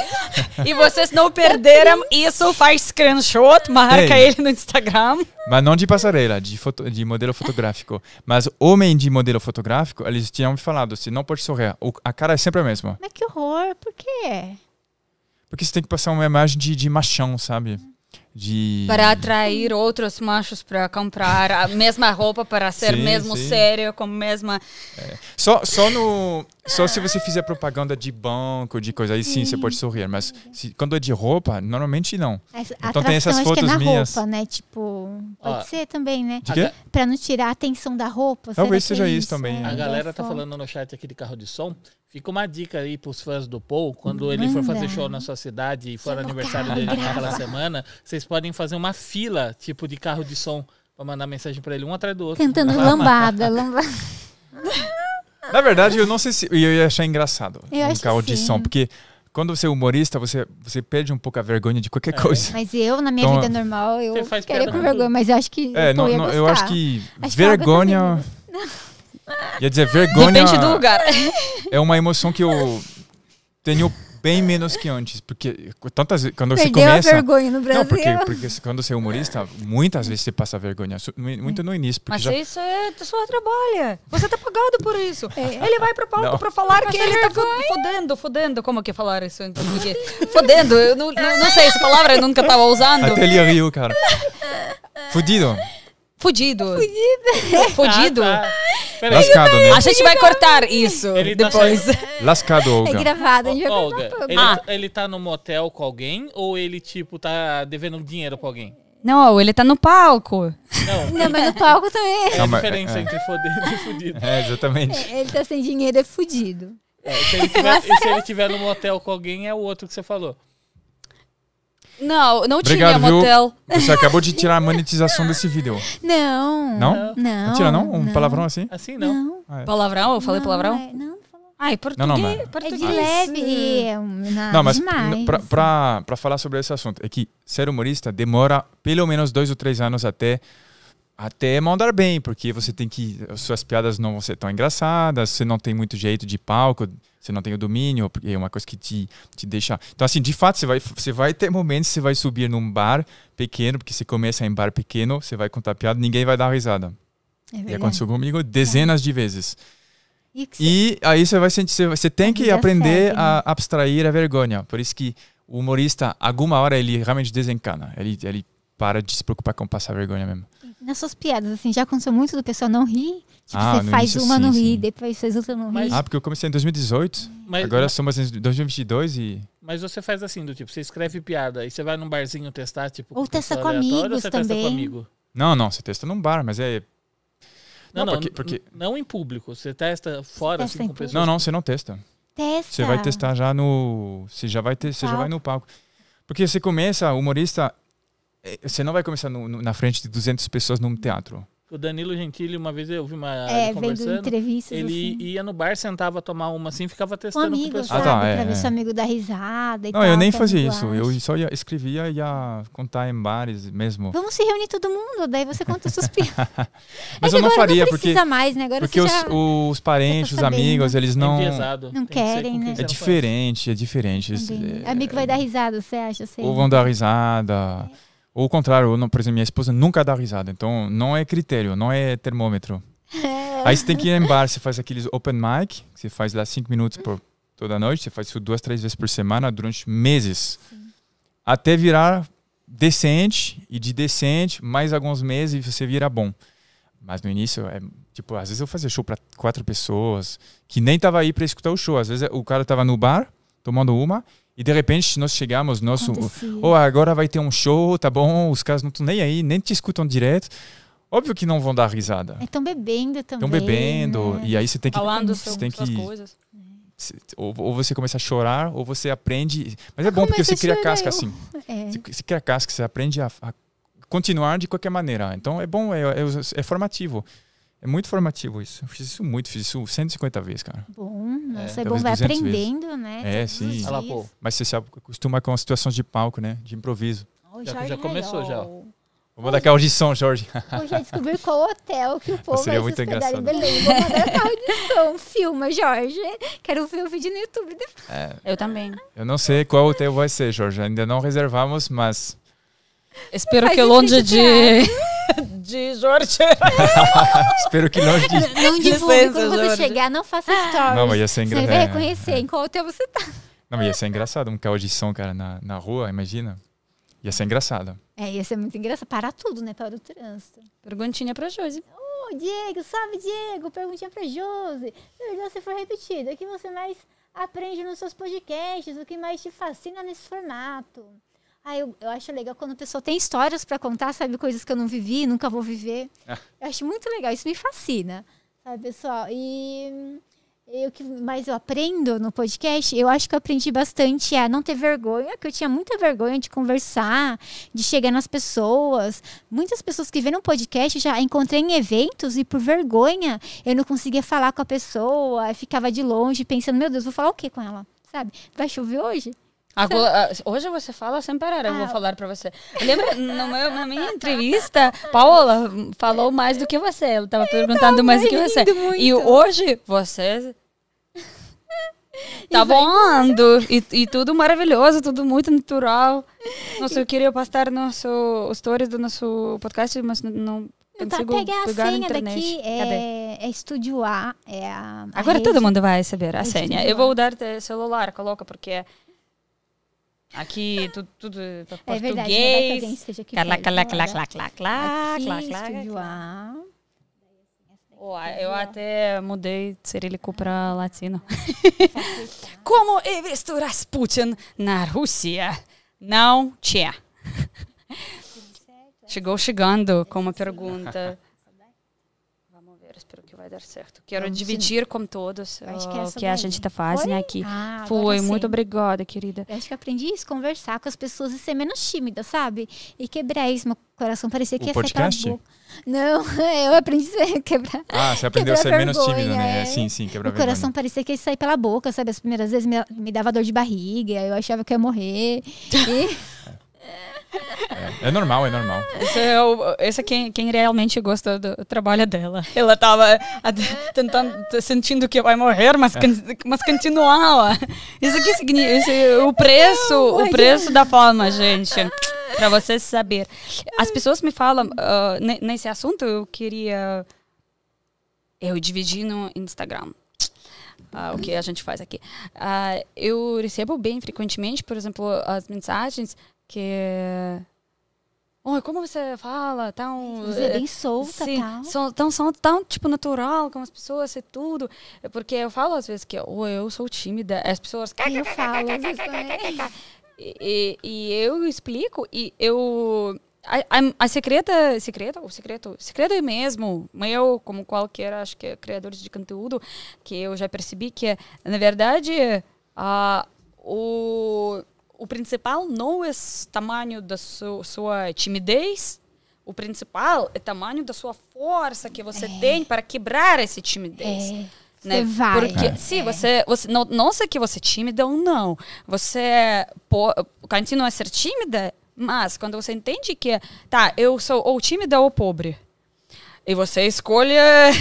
e vocês não perderam isso, faz screenshot, marca Ei. ele no Instagram. Mas não de passarela, de, foto, de modelo fotográfico. Mas homem de modelo fotográfico, eles tinham me falado, assim, não pode sorrir. a cara é sempre a mesma. Mas que horror, por quê? Porque você tem que passar uma imagem de, de machão, sabe? De... Para atrair outros machos para comprar a mesma roupa, para ser sim, mesmo sim. sério, com mesma. É. Só, só no. Só se você fizer propaganda de banco, de coisa aí sim, sim você pode sorrir, mas se, quando é de roupa, normalmente não. então tem essas fotos que é na minhas. roupa, né? Tipo, pode ah. ser também, né? De quê? Pra não tirar a atenção da roupa. Talvez seja é isso, isso, também. A galera tá falando no chat aqui de carro de som. Fica uma dica aí pros fãs do Paul, quando Manda. ele for fazer show na sua cidade e for Chama aniversário tá dele naquela semana, vocês podem fazer uma fila, tipo, de carro de som, pra mandar mensagem pra ele um atrás do outro. Cantando lambada, lambada. Na verdade, eu não sei se. Eu ia achar engraçado. Eu acho que audição, sim. porque quando você é humorista, você, você perde um pouco a vergonha de qualquer é. coisa. Mas eu, na minha então, vida normal, eu ficaria com vergonha, mas eu acho que. É, não, não eu acho que acho é vergonha. Assim. ia dizer, vergonha. Depende do lugar. É uma emoção que eu tenho bem menos que antes. Porque tantas quando Perdeu você começa. A vergonha no Brasil. Não, porque, porque quando você é humorista, muitas vezes você passa vergonha. Muito no início. Mas já... isso é sua trabalha. Você tá pagado por isso. É. Ele vai pro palco não. pra falar que é ele tá vergonha. tá fodendo, fodendo. Como que falaram isso fodendo. Eu não, não, não, sei, essa palavra eu nunca tava usando. Até ele riu, cara. Fudido. Fudido. Tá fudido. Tá fudido. Ah, tá. Lascado, tá né? A gente vai cortar isso Ele tá depois. Lascado, Olga. É gravado, a gente vai Olga, cortar. ele, Ah. ele tá no motel com alguém ou ele, tipo, tá devendo dinheiro pra alguém? Não, ele tá no palco. Não, Não, mas no palco também. é, é a Não, mas- diferença é. é. entre fodido e fudido. É, exatamente. É, ele tá sem dinheiro, é fudido. É, se, ele tiver, e se ele tiver no motel com alguém, é o outro que você falou. Não, não Obrigado, tinha viu? Você acabou de tirar a monetização desse vídeo. Não. Não? Não. não tira não? Um não. palavrão assim? Assim não. não. Ah, é. Palavrão? Eu falei não, palavrão? É, não. Ai, português, não, não, mas... português. É de leve. É, não, mas pra, pra, pra, falar sobre esse assunto, é que ser humorista demora pelo menos dois ou três anos até até mandar bem, porque você tem que. Suas piadas não vão ser tão engraçadas, você não tem muito jeito de palco, você não tem o domínio, porque é uma coisa que te, te deixa. Então, assim, de fato, você vai, você vai ter momentos que você vai subir num bar pequeno, porque você começa em bar pequeno, você vai contar piada, ninguém vai dar risada. É e aconteceu comigo dezenas é. de vezes. E, você... e, aí você vai sentir, você tem que aprender segue, né? a abstrair a vergonha. Por isso que o humorista, alguma hora, ele realmente desencana. Ele, ele para de se preocupar com passar vergonha mesmo nessas piadas, assim, já aconteceu muito do pessoal não rir. Tipo, ah, você faz início, uma, sim, não ri, depois faz outra, não mas, ri. Ah, porque eu comecei em 2018, mas, agora mas, somos em 2022 e... Mas você faz assim, do tipo, você escreve piada e você vai num barzinho testar, tipo... Ou testa com amigos ou também. Testa com amigo? Não, não, você testa num bar, mas é... Não, não, porque, porque... não em público, você testa fora, você testa assim, com pessoas. Não, não, você não testa. Testa. Você vai testar já no... Você já vai, ter, você já vai no palco. Porque você começa, humorista, é, você não vai começar no, no, na frente de 200 pessoas num teatro. O Danilo Gentili, uma vez eu vi uma é, conversando. entrevistas, ele assim. ia no bar, sentava a tomar uma assim, ficava testando um amigo, com o pessoal. Ah, tá, é, pra é. ver é. se o amigo dá risada e Não, tal, eu nem tá fazia isso. Eu só ia, escrevia e ia contar em bares mesmo. Vamos se reunir todo mundo, daí você conta os seus Mas é eu não faria, não porque... mais, né? Agora porque os, já, os, tá parentes, os amigos, eles não... Enviesado. Não querem, né? É diferente, é diferente. É, amigo vai dar risada, você acha? Ou vão dar risada... Ou o contrário, não, por exemplo, minha esposa nunca dá risada. Então, não é critério, não é termômetro. Aí você tem que ir em bar, você faz aqueles open mic, você faz lá cinco minutos por toda noite, você faz isso duas, três vezes por semana durante meses. Sim. Até virar decente, e de decente, mais alguns meses e você vira bom. Mas no início, é, tipo, às vezes eu fazia show para quatro pessoas que nem tava aí para escutar o show. Às vezes o cara tava no bar, tomando uma, e de repente nós chegamos, nosso, oh, agora vai ter um show, tá bom? Os caras não estão nem aí, nem te escutam direto. Óbvio que não vão dar risada. Estão é bebendo também. Estão bebendo. Né? E aí você tem que. Falando sobre tem que, coisas. Ou, ou, você começa a chorar, ou você aprende. Mas é ah, bom porque você cria é casca assim. É. Você, você cria casca, você aprende a, a, continuar de qualquer maneira. Então é bom, é, é, é formativo. É muito formativo isso. Eu fiz isso muito, fiz isso 150 vezes, cara. Bom, nossa, é, é bom, vai aprendendo, vezes. né? É, sim. Mas você se acostuma com as situações de palco, né? De improviso. Oh, já, já começou, já. Vou mandar aquela audição, Jorge. Eu já descobri qual hotel que o povo seria é vai muito engraçado. em Belém. Vou mandar a audição. Filma, Jorge. Quero ver o vídeo no YouTube depois. É, eu também. Eu não sei qual hotel vai ser, Jorge. Ainda não reservamos, mas... Espero Faz que longe de... de Jorge. Espero que não. De... Não divulgue quando você Jorge. chegar, não faça stories. Não, mas ia ser engraçado. Você vai reconhecer é. em qual hotel você tá. Não, mas ia ser engraçado, um carro de som, cara, na, na rua, imagina. Ia ser engraçado. É, ia ser muito engraçado. Para tudo, né? Para o trânsito. Perguntinha pra Josi. Ô, oh, Diego, salve, Diego. Perguntinha pra Josi. Perdão se for repetido. O que você mais aprende nos seus podcasts? O que mais te fascina nesse formato? Ah, eu, eu acho legal quando a pessoa tem histórias para contar, sabe? Coisas que eu não vivi, nunca vou viver. Ah. Eu acho muito legal, isso me fascina, sabe, pessoal? E o que mais eu aprendo no podcast, eu acho que eu aprendi bastante a não ter vergonha, que eu tinha muita vergonha de conversar, de chegar nas pessoas. Muitas pessoas que vêm no podcast eu já encontrei em eventos e por vergonha eu não conseguia falar com a pessoa, ficava de longe pensando, meu Deus, vou falar o que com ela? Sabe? Vai chover hoje? Agora, hoje você fala sem parar, eu ah, vou falar para você. Lembra, meu, na minha entrevista, Paola falou mais do que você. Ela estava então, perguntando mais do que tá você. E hoje você tá voando e, e, tudo maravilhoso, tudo muito natural. Nossa, eu queria postar nosso stories do nosso podcast, mas não consigo tá, pegar a senha daqui, é, é Estúdio A, é a, a Agora rede. todo mundo vai saber a é senha. Eu vou dar celular, coloca porque é Aqui, tudo, tudo tá é português. É verdade, né? alguém esteja aqui. Clá, clá, clá, clá, clá, clá, clá, clá. Oh, eu até mudei cirílico para latino. Como investir Rasputin na Rússia? Não tinha. É. Chegou chegando com uma pergunta. Vamos ver as perguntas vai dar certo. Quero Vamos dividir sim. com todos acho que é ah, o que daí. a gente está fazendo Foi? aqui. Ah, Foi, muito sim. obrigada, querida. Eu acho que aprendi isso, conversar com as pessoas e ser menos tímida, sabe? E quebrar isso, meu coração parecia que o ia podcast? ser tabu. Não, eu aprendi a quebrar. Ah, você aprendeu a ser vergonha, menos tímida, né? É. Sim, sim, quebrar O coração parecia que ia sair pela boca, sabe? As primeiras vezes me, me dava dor de barriga, eu achava que ia morrer. E... é. É, é, normal, é normal. Esse é, o, esse é quem, quem, realmente gosta do trabalho dela. Ela estava tentando, sentindo que vai morrer, mas, é. mas continuava. Isso aqui significa esse, o preço, Não, o preço da fama, gente. Para vocês saber. As pessoas me falam uh, nesse assunto, eu queria eu dividi no Instagram. Ah, o que a gente faz aqui. Ah, eu recebo bem frequentemente, por exemplo, as mensagens que oi como você fala, tão... Tá você é bem é, solta, sim, São, tão, são tão, tipo, natural com as pessoas e tudo. É porque eu falo às vezes que ou eu sou tímida, as pessoas... que eu falo às vezes também. Né? E, e, eu explico, e eu... A, a, a, secreta, secreta, o secreto, secreto é mesmo, meu, como qualquer, acho que é, criadores de conteúdo, que eu já percebi que, é, na verdade, a, o o principal não é o tamanho da sua timidez, o principal é o tamanho da sua força que você é. tem para quebrar esse timidez. É. Né? Você vai. Porque é. se é. você, você não, não sei que você é tímida ou não, você pô, continua a ser tímida, mas quando você entende que é, tá, eu sou ou tímida ou pobre, e você escolha é,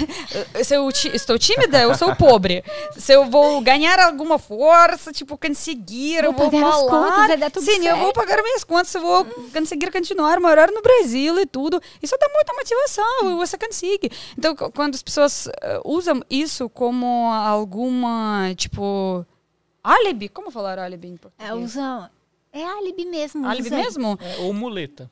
se eu estou tímida, eu sou pobre. Se eu vou ganhar alguma força, tipo, conseguir, vou eu vou pagar falar. As contas, é tudo Sim, certo. eu vou pagar minhas contas, eu vou conseguir continuar morar no Brasil e tudo. Isso dá muita motivação, e você consegue. Então, quando as pessoas eh, usam isso como alguma, tipo, álibi, como falar álibi em português? É, usam... É álibi mesmo. Álibi mesmo? É, ou muleta.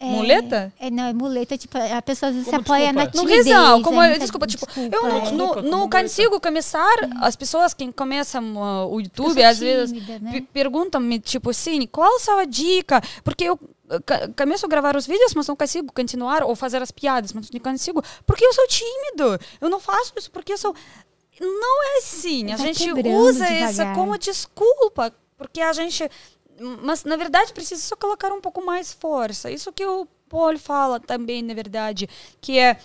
É, muleta? É, não, é muleta, tipo, a pessoa como, se apoia desculpa? na timidez. Não, risal como, é, desculpa, tipo, desculpa, eu não, é. não, consigo começar, é. as pessoas que começam uh, o YouTube, às tímida, vezes, né? perguntam-me, tipo, assim, qual a sua dica? Porque eu uh, começo a gravar os vídeos, mas não consigo continuar, ou fazer as piadas, mas não consigo, porque eu sou tímido, eu não faço isso porque eu sou... Não é assim, a gente usa devagar. isso como desculpa, porque a gente mas na verdade precisa só colocar um pouco mais força. Isso que o Paul fala também, na verdade, que é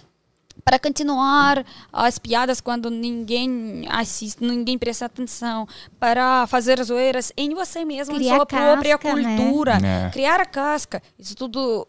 para continuar as piadas quando ninguém assiste, ninguém presta atenção, para fazer zoeiras em você mesmo, Criar em sua casca, própria né? cultura, né? criar a casca. Isso tudo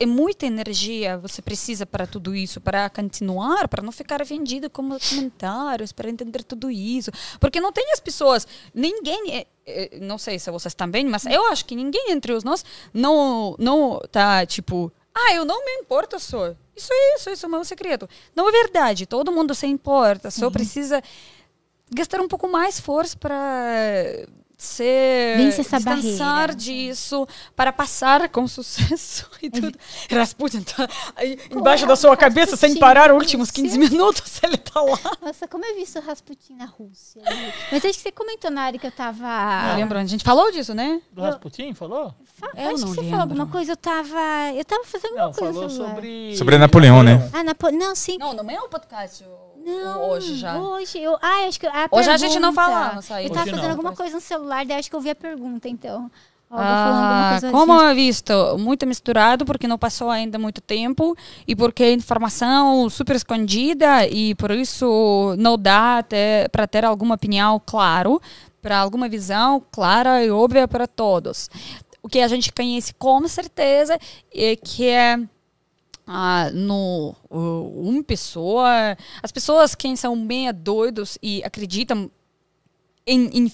é muita energia você precisa para tudo isso, para continuar, para não ficar vendido como comentários, para entender tudo isso. Porque não tem as pessoas, ninguém, eh, eh, não sei se vocês também, mas eu acho que ninguém entre os nós não, não tá tipo, ah, eu não me importo só. Isso é isso, isso é o meu segredo. Não é verdade, todo mundo se importa, só Sim. precisa gastar um pouco mais força para ser Vence essa barreira. disso para passar com sucesso e tudo. Rasputin tá aí embaixo é da sua cabeça Rasputin, sem parar os últimos 15 minutos, ele tá lá. Nossa, como eu vi o Rasputin na Rússia. Mas acho que você comentou na hora que eu tava... Não. Ah, Lembrando, a gente falou disso, né? Do Rasputin, falou? Fa eu acho que você lembro. falou alguma coisa, eu tava... Eu tava fazendo alguma não, coisa. falou sobre... Sobre Napoleão, né? Ah, Napo... Não, sim. Não, não é o podcast, não, hoje já? Hoje, eu. acho que. A hoje pergunta. a gente não fala. eu tava tá fazendo não. alguma coisa no celular, daí acho que eu vi a pergunta, então. Ah, como eu visto, muito misturado, porque não passou ainda muito tempo e porque a informação super escondida e por isso não dá para ter alguma opinião claro, para alguma visão clara e óbvia para todos. O que a gente conhece com certeza é que é ah, no uh, uma pessoa. As pessoas que são meia doidos e acreditam em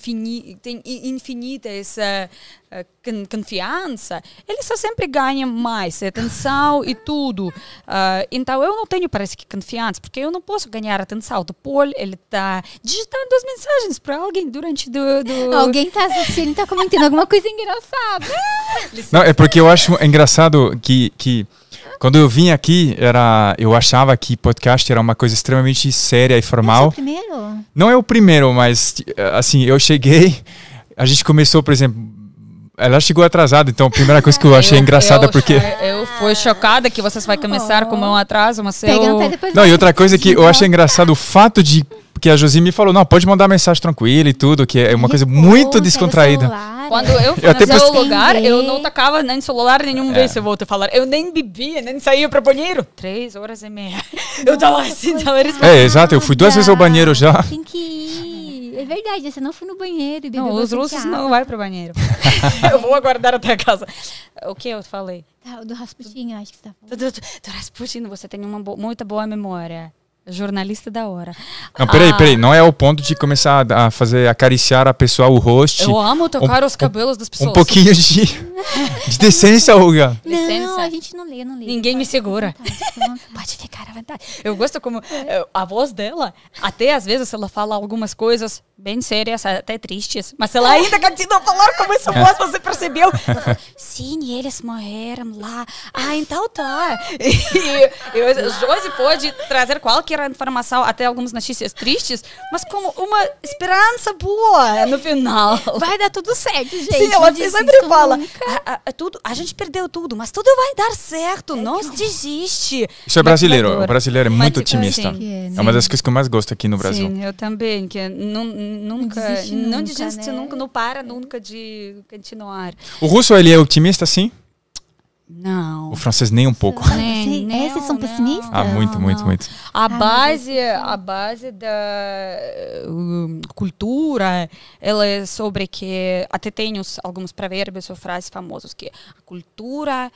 tem infinita essa uh, confiança, eles só sempre ganham mais atenção e tudo. Uh, então eu não tenho parece que confiança, porque eu não posso ganhar atenção do Paul, ele está digitando as mensagens para alguém durante do, do... Alguém está assistindo, está comentando alguma coisa engraçada. não, é porque eu acho engraçado que, que quando eu vim aqui, era, eu achava que podcast era uma coisa extremamente séria e formal. Não é o primeiro? Não é o primeiro, mas eh, assim, eu cheguei, a gente começou, por exemplo, ela chegou atrasada, então a primeira coisa que eu é, achei engraçada porque. Eu, eu fui chocada que vocês vão começar com mão atraso, mas eu. Não, e outra coisa que eu né? achei engraçado, o fato de que a Josi me falou, não, pode mandar mensagem tranquila e tudo, que é uma coisa muito descontraída. Quando eu fui eu no meu lugar, eu não tocava nem celular nenhum é. vez, eu volto a falar. Eu nem bebia, nem saía para o banheiro. Três horas e meia. Eu tava assim, tava É, exato, eu fui duas vezes ao banheiro já. Tem que ir. É verdade, você não foi no banheiro e bebeu Não, os russos não vai pro banheiro. eu vou aguardar até a casa. O que eu falei? Tá, do Rasputin, acho que você tá falando. Do, do, do Rasputin, você tem uma bo muita boa memória. Jornalista da hora. Não, peraí, ah, peraí. Não é o ponto de começar a fazer acariciar a pessoa, o rosto. Eu amo tocar um, os cabelos das pessoas. Um pouquinho de, de decência, Olga. Não, a gente não lê, não lê. Ninguém me segura. Vontade, pode ficar à vontade. Eu gosto como eh, a voz dela, até às vezes ela fala algumas coisas bem sérias, até tristes. Mas ela ainda continua a falar com essa é. voz, você percebeu? Sim, eles morreram lá. Ah, então tá. E, e, Josi pode trazer qualquer era informação, até algumas notícias tristes, mas como uma esperança boa no final. Vai dar tudo certo, gente. Sim, ela sempre fala. A, a, tudo, a gente perdeu tudo, mas tudo vai dar certo. É não que... desiste. Isso é brasileiro. O brasileiro é muito otimista. É, é, uma das coisas que eu mais gosto aqui no Brasil. Sim, eu também. Que não, nunca, não desiste, não nunca, né? nunca, não para nunca de continuar. O russo, ele é otimista, sim? Não. O francês nem um pouco. Nem, nem Esses são não, pessimistas? Ah, muito, muito, não. muito. A ah, base, a base da uh, cultura, ela é sobre que até tenho alguns provérbios ou frases famosos que a cultura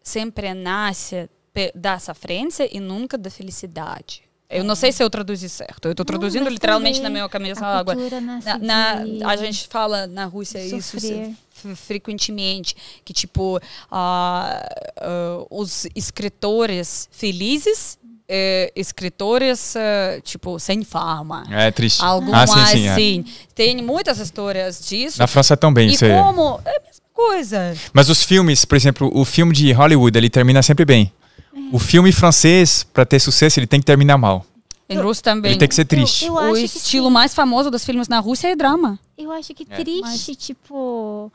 sempre nasce da sofrência e nunca da felicidade. Eu não sei se eu traduzi certo. Eu estou traduzindo literalmente também. na minha cabeça a agora. Na, na, a gente fala na Rússia Sofrer. isso frequentemente que tipo uh, uh, os escritores felizes é, escritores eh, tipo sem fama. É triste. Alguma ah, sim, sim, assim. É. Tem muitas histórias disso. Na França também. E você... como é a mesma coisa. Mas os filmes, por exemplo, o filme de Hollywood ele termina sempre bem. É. O filme francês para ter sucesso ele tem que terminar mal. Em russo também. Ele tem que ser triste. Eu, eu o estilo mais famoso dos filmes na Rússia é drama. Eu acho que é. triste, Mas... tipo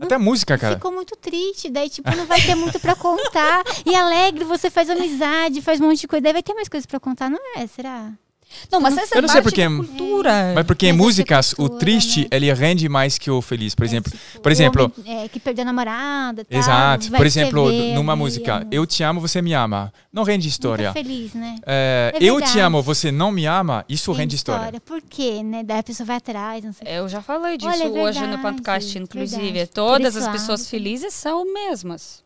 até música, cara. Ficou muito triste, daí, tipo, não vai ter muito pra contar. E alegre, você faz amizade, faz um monte de coisa, daí vai ter mais coisas pra contar, não é? Será? Não, mas essa eu não sei porque, é cultura. Mas porque em músicas cultura, o triste né? ele rende mais que o feliz, por é, exemplo. É, tipo, por exemplo, homem, é, que perdeu a namorada, Exato. Por exemplo, numa música, né? eu te amo, você me ama. Não rende é história. Nunca feliz, né? É, é eu te amo, você não me ama, isso rende história. história. Por quê, né? Daí a pessoa vai atrás, Eu já falei disso Olha, hoje verdade, no podcast, inclusive. Verdade. Todas as pessoas felizes são mesmas.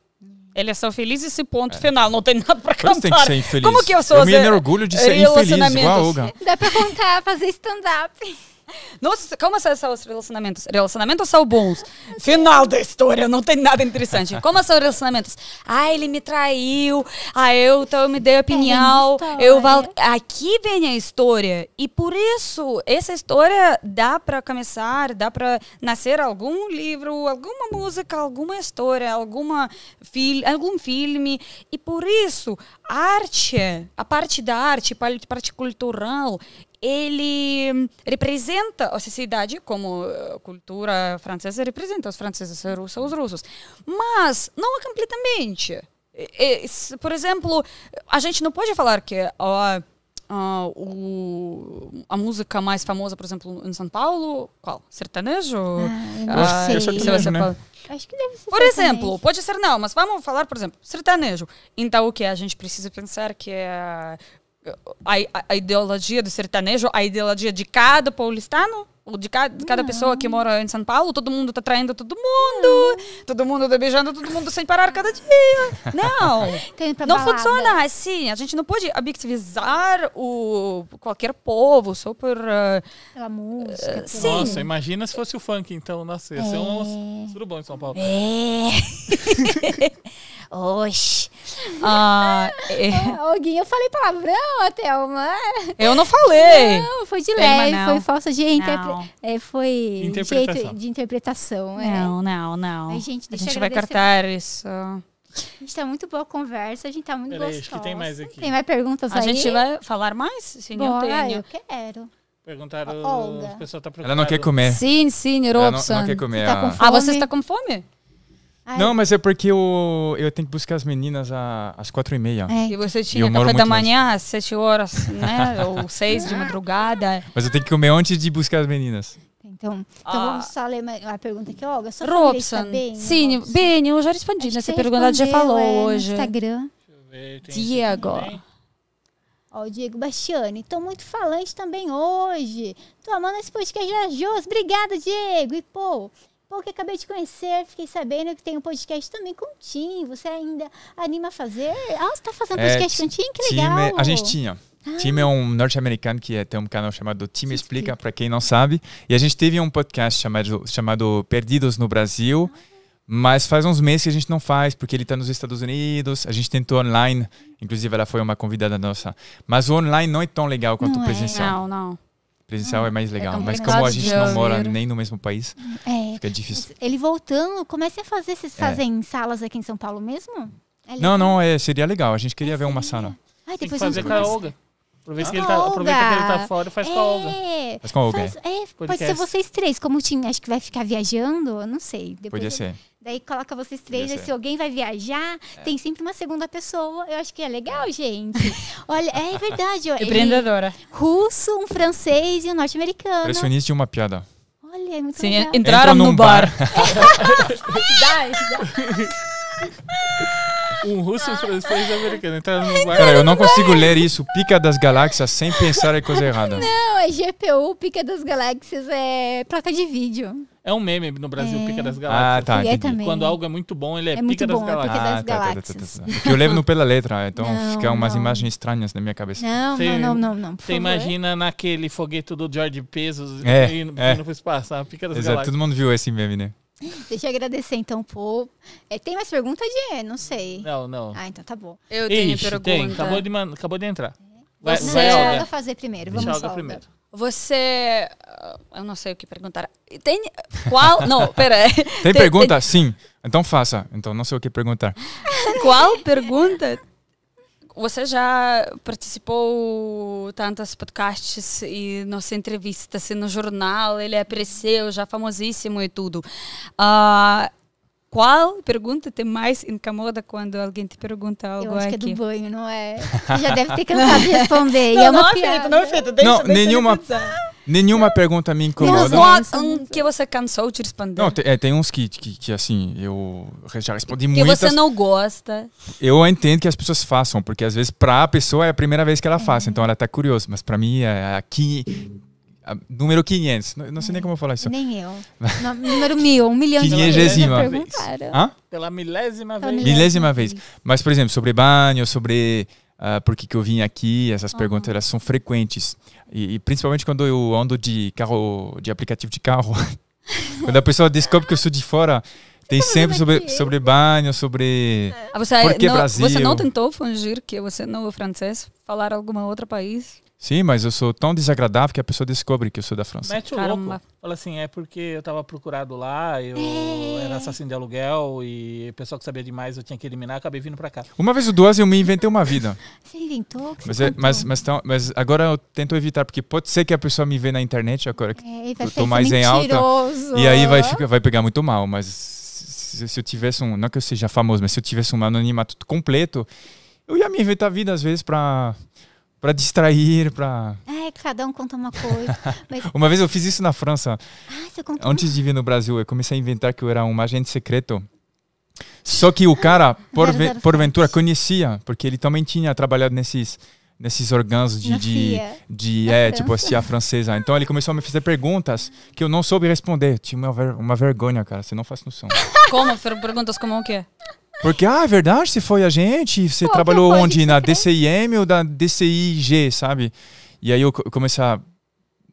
Ele é só feliz esse ponto é. final. Não tem nada pra cantar. tem que ser infeliz. Como que eu sou? Eu me orgulho de ser infeliz, igual a Olga. Dá pra contar, fazer stand-up. Nossa, como são os relacionamentos? Relacionamentos são bons. Final da história, não tem nada interessante. Como são os relacionamentos? Ah, ele me traiu. Ah, eu então me dei opinião. É eu val... Aqui vem a história. E por isso, essa história dá para começar, dá para nascer algum livro, alguma música, alguma história, alguma fil... algum filme. E por isso, arte, a parte da arte, a parte cultural, ele representa a sociedade como a eh, cultura francesa representa os franceses, os russos, os russos. Mas não é completamente. Por exemplo, a gente não pode falar que a, a, o, a música mais famosa, por exemplo, em São Paulo, qual? Sertanejo? Ah, ah, sei. né? Acho que deve ser Por sertanejo. exemplo, pode ser não, mas vamos falar, por exemplo, sertanejo. Então, o que a gente precisa pensar que é a, a, ideologia do sertanejo, a ideologia de cada paulistano? de cada, de cada pessoa que mora em São Paulo? Todo mundo tá traindo todo mundo. Não. Todo mundo tá beijando todo mundo sem parar cada dia. Não. não funciona assim. A gente não pode objectivizar o, qualquer povo só por... Uh, Pela música. Uh, Nossa, imagina se fosse o funk, então. Nossa, ia ser um é. surubão em São Paulo. É. Oxi. Ah, é... Alguém, eu falei palavrão, uma. Eu não falei. Não, foi de leve, Thelma, foi falsa de interpretação. É, foi interpretação. de interpretação. É. Não, não, não. Ai, gente, a gente vai cortar isso. A gente tá muito boa a conversa, a gente tá muito Peraí, gostosa. Acho que tem mais aqui. Tem mais perguntas a aí? A gente vai falar mais? Sim, Boa, eu tenho. Eu quero. Perguntaram, Olga. o pessoal tá procurando. Ela não quer comer. Sim, sim, Robson. Ela não, não quer comer. Você tá ah, você está com fome? Não, mas é porque eu, eu tenho que buscar as meninas a, às quatro e meia. É. E você tinha e café da manhã mais. às sete horas, né? Ou seis de madrugada. Mas eu tenho que comer antes de buscar as meninas. Então, então ah. vamos só ler a pergunta aqui, Olga. Só Robson, tá bem, sim, Robson. bem, eu já respondi nessa né? pergunta, já falou é, hoje. Instagram. Ver, Diego. Ó, o Diego Bastiani. Tô muito falante também hoje. Tô amando esse podcast da Obrigada, Diego. E, pô, porque acabei de conhecer, fiquei sabendo que tem um podcast também com o Tim. Você ainda anima a fazer? Ah, você tá fazendo é, podcast é, com o Tim? Que legal! Time, a gente tinha. Ah. Tim é um norte-americano que é, tem um canal chamado Tim Explica, para quem não sabe. E a gente teve um podcast chamado, chamado Perdidos no Brasil. Ah. Mas faz uns meses que a gente não faz, porque ele está nos Estados Unidos, a gente tentou online, inclusive ela foi uma convidada nossa. Mas o online não é tão legal quanto o é presencial. É. Não, não. Presencial é ah, mais legal, é mas como a gente não mora nem no mesmo país, é. fica difícil. Ele voltando, comece a fazer, vocês é. fazem salas aqui em São Paulo mesmo? É não, não, é, seria legal. A gente queria é, ver uma sala. Ai, depois Tem que fazer a gente Aproveita, ah, que, ele tá, aproveita que ele tá fora e faz é, com a Olga. É. Faz com a Olga. Faz, é, é pode ser vocês três. Como o acho que vai ficar viajando, não sei. Depois Podia ser. Daí coloca vocês três, aí, se alguém vai viajar, é. tem sempre uma segunda pessoa. Eu acho que é legal, gente. Olha, é, é verdade. Empreendedora. Russo, um francês e um norte-americano. Impressionista de uma piada. Olha, é muito Sim, legal. entraram Entra num bar. bar. dá, dá. Um russo, um francês americano. no então, Cara, eu não consigo ler isso. Pica das Galáxias sem pensar em coisa errada. Não, é GPU, Pica das Galáxias é placa de vídeo. É um meme no Brasil, É. Pica das ah, Galáxias. Ah, tá. E é Quando algo é muito bom, ele é, É Pica das é Galáxias. Pica das ah, tá, tá, tá, Galáxias. Porque eu levo no pela letra, então ficam umas imagens estranhas na minha cabeça. Não, não, não, não, Você imagina naquele foguete do George Pesos É, indo, é. indo pro espaço, a Pica das Exato, Galáxias. todo mundo viu esse meme, né? Deixa eu agradecer, então, pô. É, tem mais pergunta, de Não sei. Não, não. Ah, então tá bom. Eu tenho pergunta. Tem. Acabou, de, man... Acabou de entrar. É. Vai, Você... vai Olga. fazer primeiro. Vamos, Olga. primeiro. Você... Ah, eu não sei o que perguntar. Tem... Qual... não, pera. Tem, tem pergunta? Tem... Sim. Então faça. Então não sei o que perguntar. Qual pergunta você já participou tantos podcasts e nossa entrevista assim, no jornal, ele apareceu é uhum. já famosíssimo e tudo. Uh, qual pergunta te mais incomoda quando alguém te pergunta algo aqui? Eu acho que é do banho, não é? Você já deve ter cansado de responder. não, é uma não, piada. feito. não, deixa, não, deixa nenhuma, nenhuma pergunta me incomoda. Mas um que você cansou de responder. Não, tem, é, tem uns que, que, que, assim, eu já respondi que muitas. Que você não gosta. Eu entendo que as pessoas façam, porque às vezes para a pessoa é a primeira vez que ela é. faz, então ela está curiosa. Mas para mim, é, aqui ah, número 500. Não, não sei nem é, como falar isso. Nem eu. número mil, um milhão de Quinhagésima vez. Hã? Pela milésima vez. Milésima vez. Mas, por exemplo, sobre banho, sobre uh, por que, que eu vim aqui, essas uhum. perguntas elas são frequentes. E, e, principalmente quando eu ando de carro, de aplicativo de carro. quando a pessoa descobre que eu sou de fora, tem tá sempre sobre, sobre banho, sobre. É. Ah, você, é Por que não, Brasil? Você não tentou fingir que você não é francês? Falar alguma outro país? Sim, mas eu sou tão desagradável que a pessoa descobre que eu sou da França. Mete o Caramba. louco. Fala assim, é porque eu tava procurado lá, eu é. era assassino de aluguel e o pessoal que sabia demais eu tinha que eliminar, acabei vindo pra cá. Uma vez ou duas eu me inventei uma vida. Você inventou? Você mas, é, mas, mas, tão, mas, agora eu tento evitar, porque pode ser que a pessoa me vê na internet agora que é, eu tô mais mentiroso. em alta. E aí vai, ficar, vai pegar muito mal, mas se eu tivesse um. Não é que eu seja famoso, mas se eu tivesse um anonimato completo, eu ia me inventar a vida às vezes para para distrair, para. É, cada um conta uma coisa. Mas... uma vez eu fiz isso na França. Ah, você Antes de vir no Brasil, eu comecei a inventar que eu era um agente secreto. Só que o cara, por, porventura, conhecia, porque ele também tinha trabalhado nesses nesses órgãos de, de, de, é, França. tipo assim, a CIA francesa. Então ele começou a me fazer perguntas que eu não soube responder. Tinha uma, ver, uma vergonha, cara, você não faz noção. Como? Perguntas como o quê? Porque, ah, é verdade, você foi a gente, você Pô, trabalhou onde? Na DCIM ou da DCIG, sabe? E aí eu comecei a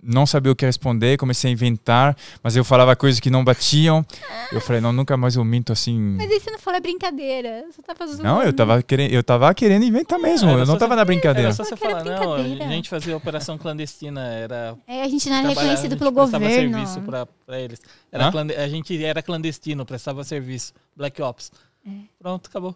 não sabia o que responder, comecei a inventar, mas eu falava coisas que não batiam. Eu falei, não, nunca mais eu minto assim. Mas aí você não fala brincadeira, você tava zoando. Não, eu tava querendo, eu tava querendo inventar é, mesmo, eu não tava na brincadeira. Era só você falar, não, a gente fazia operação clandestina, era... É, a gente não era reconhecido pelo governo. serviço pra, pra eles. Era A gente era clandestino, prestava serviço, Black Ops. É. Pronto, acabou.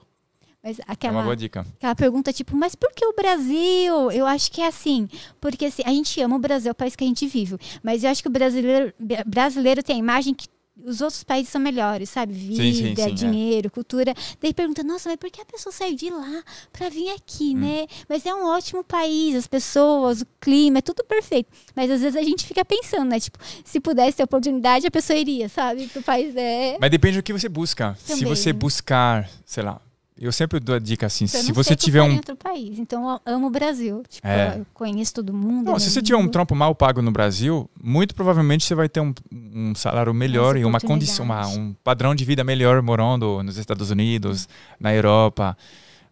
Mas aquela, é uma boa dica. Aquela pergunta tipo, mas por que o Brasil? Eu acho que é assim, porque assim, a gente ama o Brasil, é o país que a gente vive. Mas eu acho que o brasileiro, brasileiro tem a imagem que os outros países são melhores, sabe? Vida, sim, sim, sim, é. dinheiro, é. cultura. Daí pergunta, nossa, mas por que a pessoa saiu de lá para vir aqui, hum. né? Mas é um ótimo país, as pessoas, o clima, é tudo perfeito. Mas às vezes a gente fica pensando, né? Tipo, se pudesse ter oportunidade, a pessoa iria, sabe? Pro país é. Mas depende do que você busca. Também. Se você né? buscar, sei lá, eu sempre dou a dica assim, eu se você tiver um outro país, então eu amo o Brasil, tipo, é. eu conheço todo mundo. Não, né, se você tiver um trampo mal pago no Brasil, muito provavelmente você vai ter um, um salário melhor e uma condição, uma, um padrão de vida melhor morando nos Estados Unidos, na Europa.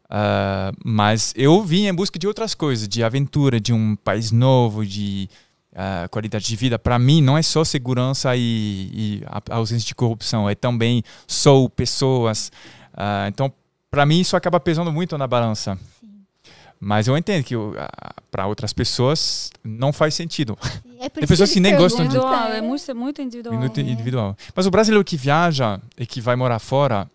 Uh, mas eu vim em busca de outras coisas, de aventura, de um país novo, de uh, qualidade de vida. Para mim, não é só segurança e, e ausência de corrupção, é também sou pessoas. Uh, então, para mim isso acaba pesando muito na balança. Sim. Mas eu entendo que para outras pessoas não faz sentido. É Tem pessoas que nem gostam né? de. É. é muito, é muito individual. Muito é. individual. Mas o brasileiro que viaja e que vai morar fora,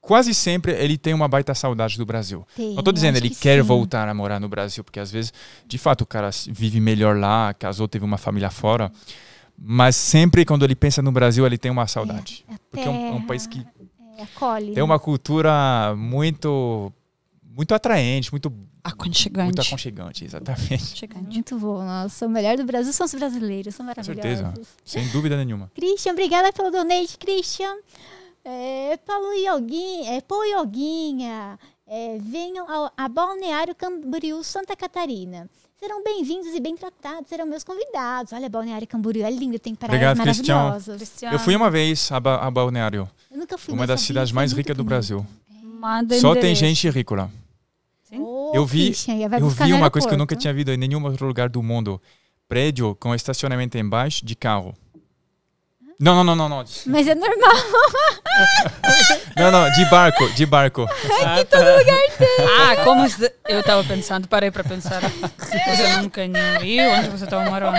quase sempre ele tem uma baita saudade do Brasil. Tem, não estou dizendo ele que quer sim. voltar a morar no Brasil, porque às vezes, de fato, o cara vive melhor lá, casou, teve uma família fora. Mas sempre quando ele pensa no Brasil, ele tem uma saudade. É, porque é um, é um país que acolhe. Tem né? uma cultura muito muito atraente, muito aconchegante. Muito aconchegante, exatamente. Aconchegante. Muito bom, nossa. O melhor do Brasil são os brasileiros, são maravilhosos. Com certeza, sem dúvida nenhuma. Christian, obrigada pelo donate, Christian. É, Paulo Ioguinha, é, Ioguinha, é, venham ao, a Balneário Camboriú, Santa Catarina serão bem-vindos e bem tratados, serão meus convidados. Olha, Balneário Camboriú é lindo, tem praias Obrigado, maravilhosas. Cristiano. Eu fui uma vez a, ba a Balneário. Eu nunca fui. Uma das cidades mais ricas do Brasil. Madre Só tem gente rica lá. Oh, eu vi, Christian, eu vi uma coisa que eu nunca tinha visto em nenhum outro lugar do mundo. Prédio com estacionamento embaixo de carro. Não, não, não, não, não. Mas é normal. não, não, de barco, de barco. Aqui é ah, todo tá. lugar tem. Ah, como se... Eu estava pensando, parei para pensar. Se você é. nunca viu onde você estava tá, morando.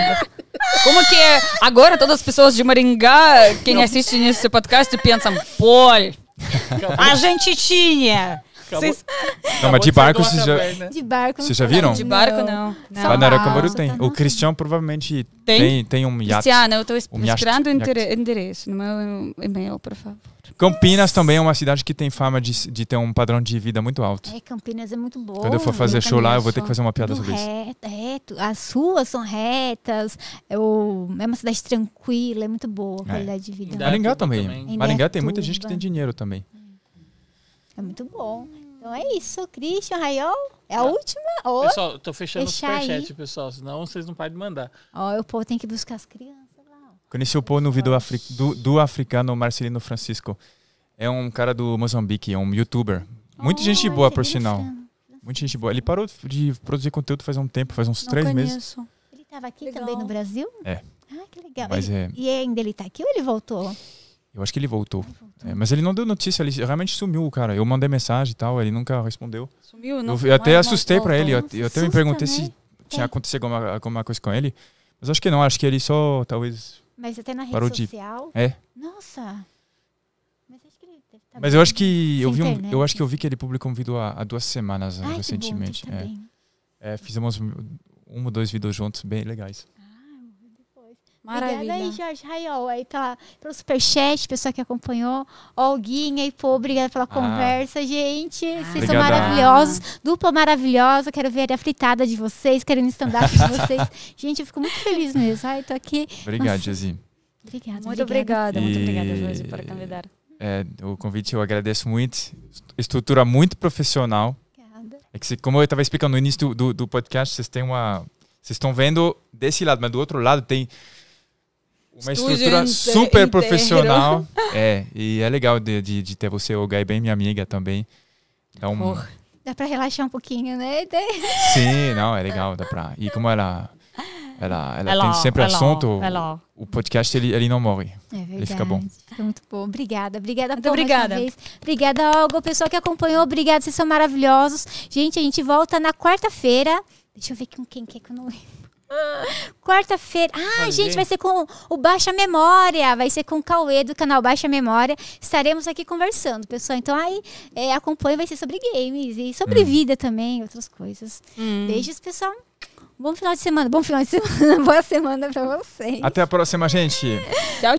Como que é? Agora todas as pessoas de Maringá, quem assiste nesse podcast, pensam, pô, a gente tinha vocês... Não, mas né? de barco vocês já. De barco. Vocês já viram? De barco não. não. na Aracambaru tem. Tá o Cristiano provavelmente tem, tem, tem um iate. Cristiano, eu estou esperando um o endereço no meu e-mail, por favor. Campinas também é uma cidade que tem fama de, de ter um padrão de vida muito alto. É, Campinas é muito boa. Quando eu for fazer eu show lá, eu vou ter que fazer uma piada sobre reto, isso. É reto, as ruas são retas, eu, é, é uma cidade tranquila, é muito boa a é. qualidade é. de vida. Maringá também. também. Maringá tem muita gente que tem dinheiro também. É muito bom. Então é isso, Christian Raiol. É a ah. última. Oh. Pessoal, eu tô fechando o superchat, pessoal. Senão vocês não podem mandar. Ó, oh, o povo tem que buscar as crianças lá. Conheci é o povo no vídeo do, do, africano Marcelino Francisco. É um cara do Moçambique, é um youtuber. Muita oh, gente boa, por sinal. Muita gente boa. Ele parou de produzir conteúdo faz um tempo, faz uns não três conheço. meses. Ele estava aqui legal. também no Brasil? É. Ah, que legal. Mas ele, é... E ainda ele está aqui ou ele voltou? Eu acho que ele voltou. Ele voltou. É, mas ele não deu notícia, ele realmente sumiu, cara. Eu mandei mensagem e tal, ele nunca respondeu. Sumiu, não. Eu, eu até assustei para ele, eu, eu até me perguntei se tinha né? acontecido alguma, alguma coisa com ele. Mas acho que não, acho que ele só talvez. Mas até na rede social? De... É. Nossa! Mas, tá mas eu acho que eu vi um, eu acho que eu vi que ele publicou um vídeo há, há duas semanas né, Ai, recentemente. Que bom, tá é. é. fizemos um ou dois vídeos juntos bem legais. Maravilha. Obrigada aí, Jorge Raiol, aí pela, tá, pelo superchat, pessoal que acompanhou. Olguinha e Pô, obrigada pela ah. conversa, gente. Ah. Vocês são maravilhosos. Dupla maravilhosa. Quero ver a fritada de vocês, querendo stand-up de vocês. gente, eu fico muito feliz mesmo. Ai, tô aqui. Obrigado, Josi. Jezi. Obrigada. Muito obrigada, obrigada. E... muito obrigada, Jorge, por convidar. É, o convite eu agradeço muito. Estrutura muito profissional. Obrigada. É que, como eu estava explicando no início do, do, do podcast, vocês têm uma. Vocês estão vendo desse lado, mas do outro lado tem uma estrutura é, super inteiro. profissional. É, e é legal de, de, de ter você, o Gai, bem minha amiga também. Então, Porra. dá pra relaxar um pouquinho, né? Sim, não, é legal, dá pra. E como ela, ela, ela, tem sempre assunto, ela. o podcast ele, ele não morre. É verdade. Ele fica bom. Fica muito bom. Obrigada, obrigada muito por obrigada. Obrigada, Olga, o pessoal que acompanhou, obrigada, vocês são maravilhosos. Gente, a gente volta na quarta-feira. Deixa eu ver com quem que é que eu não lembro. Quarta-feira. Ah, Olha. gente, vai ser com o Baixa Memória. Vai ser com o Cauê do canal Baixa Memória. Estaremos aqui conversando, pessoal. Então aí é, acompanhe, vai ser sobre games e sobre hum. vida também, outras coisas. Hum. Beijos, pessoal. Bom final de semana. Bom final de semana. Boa semana pra vocês. Até a próxima, gente. Tchau.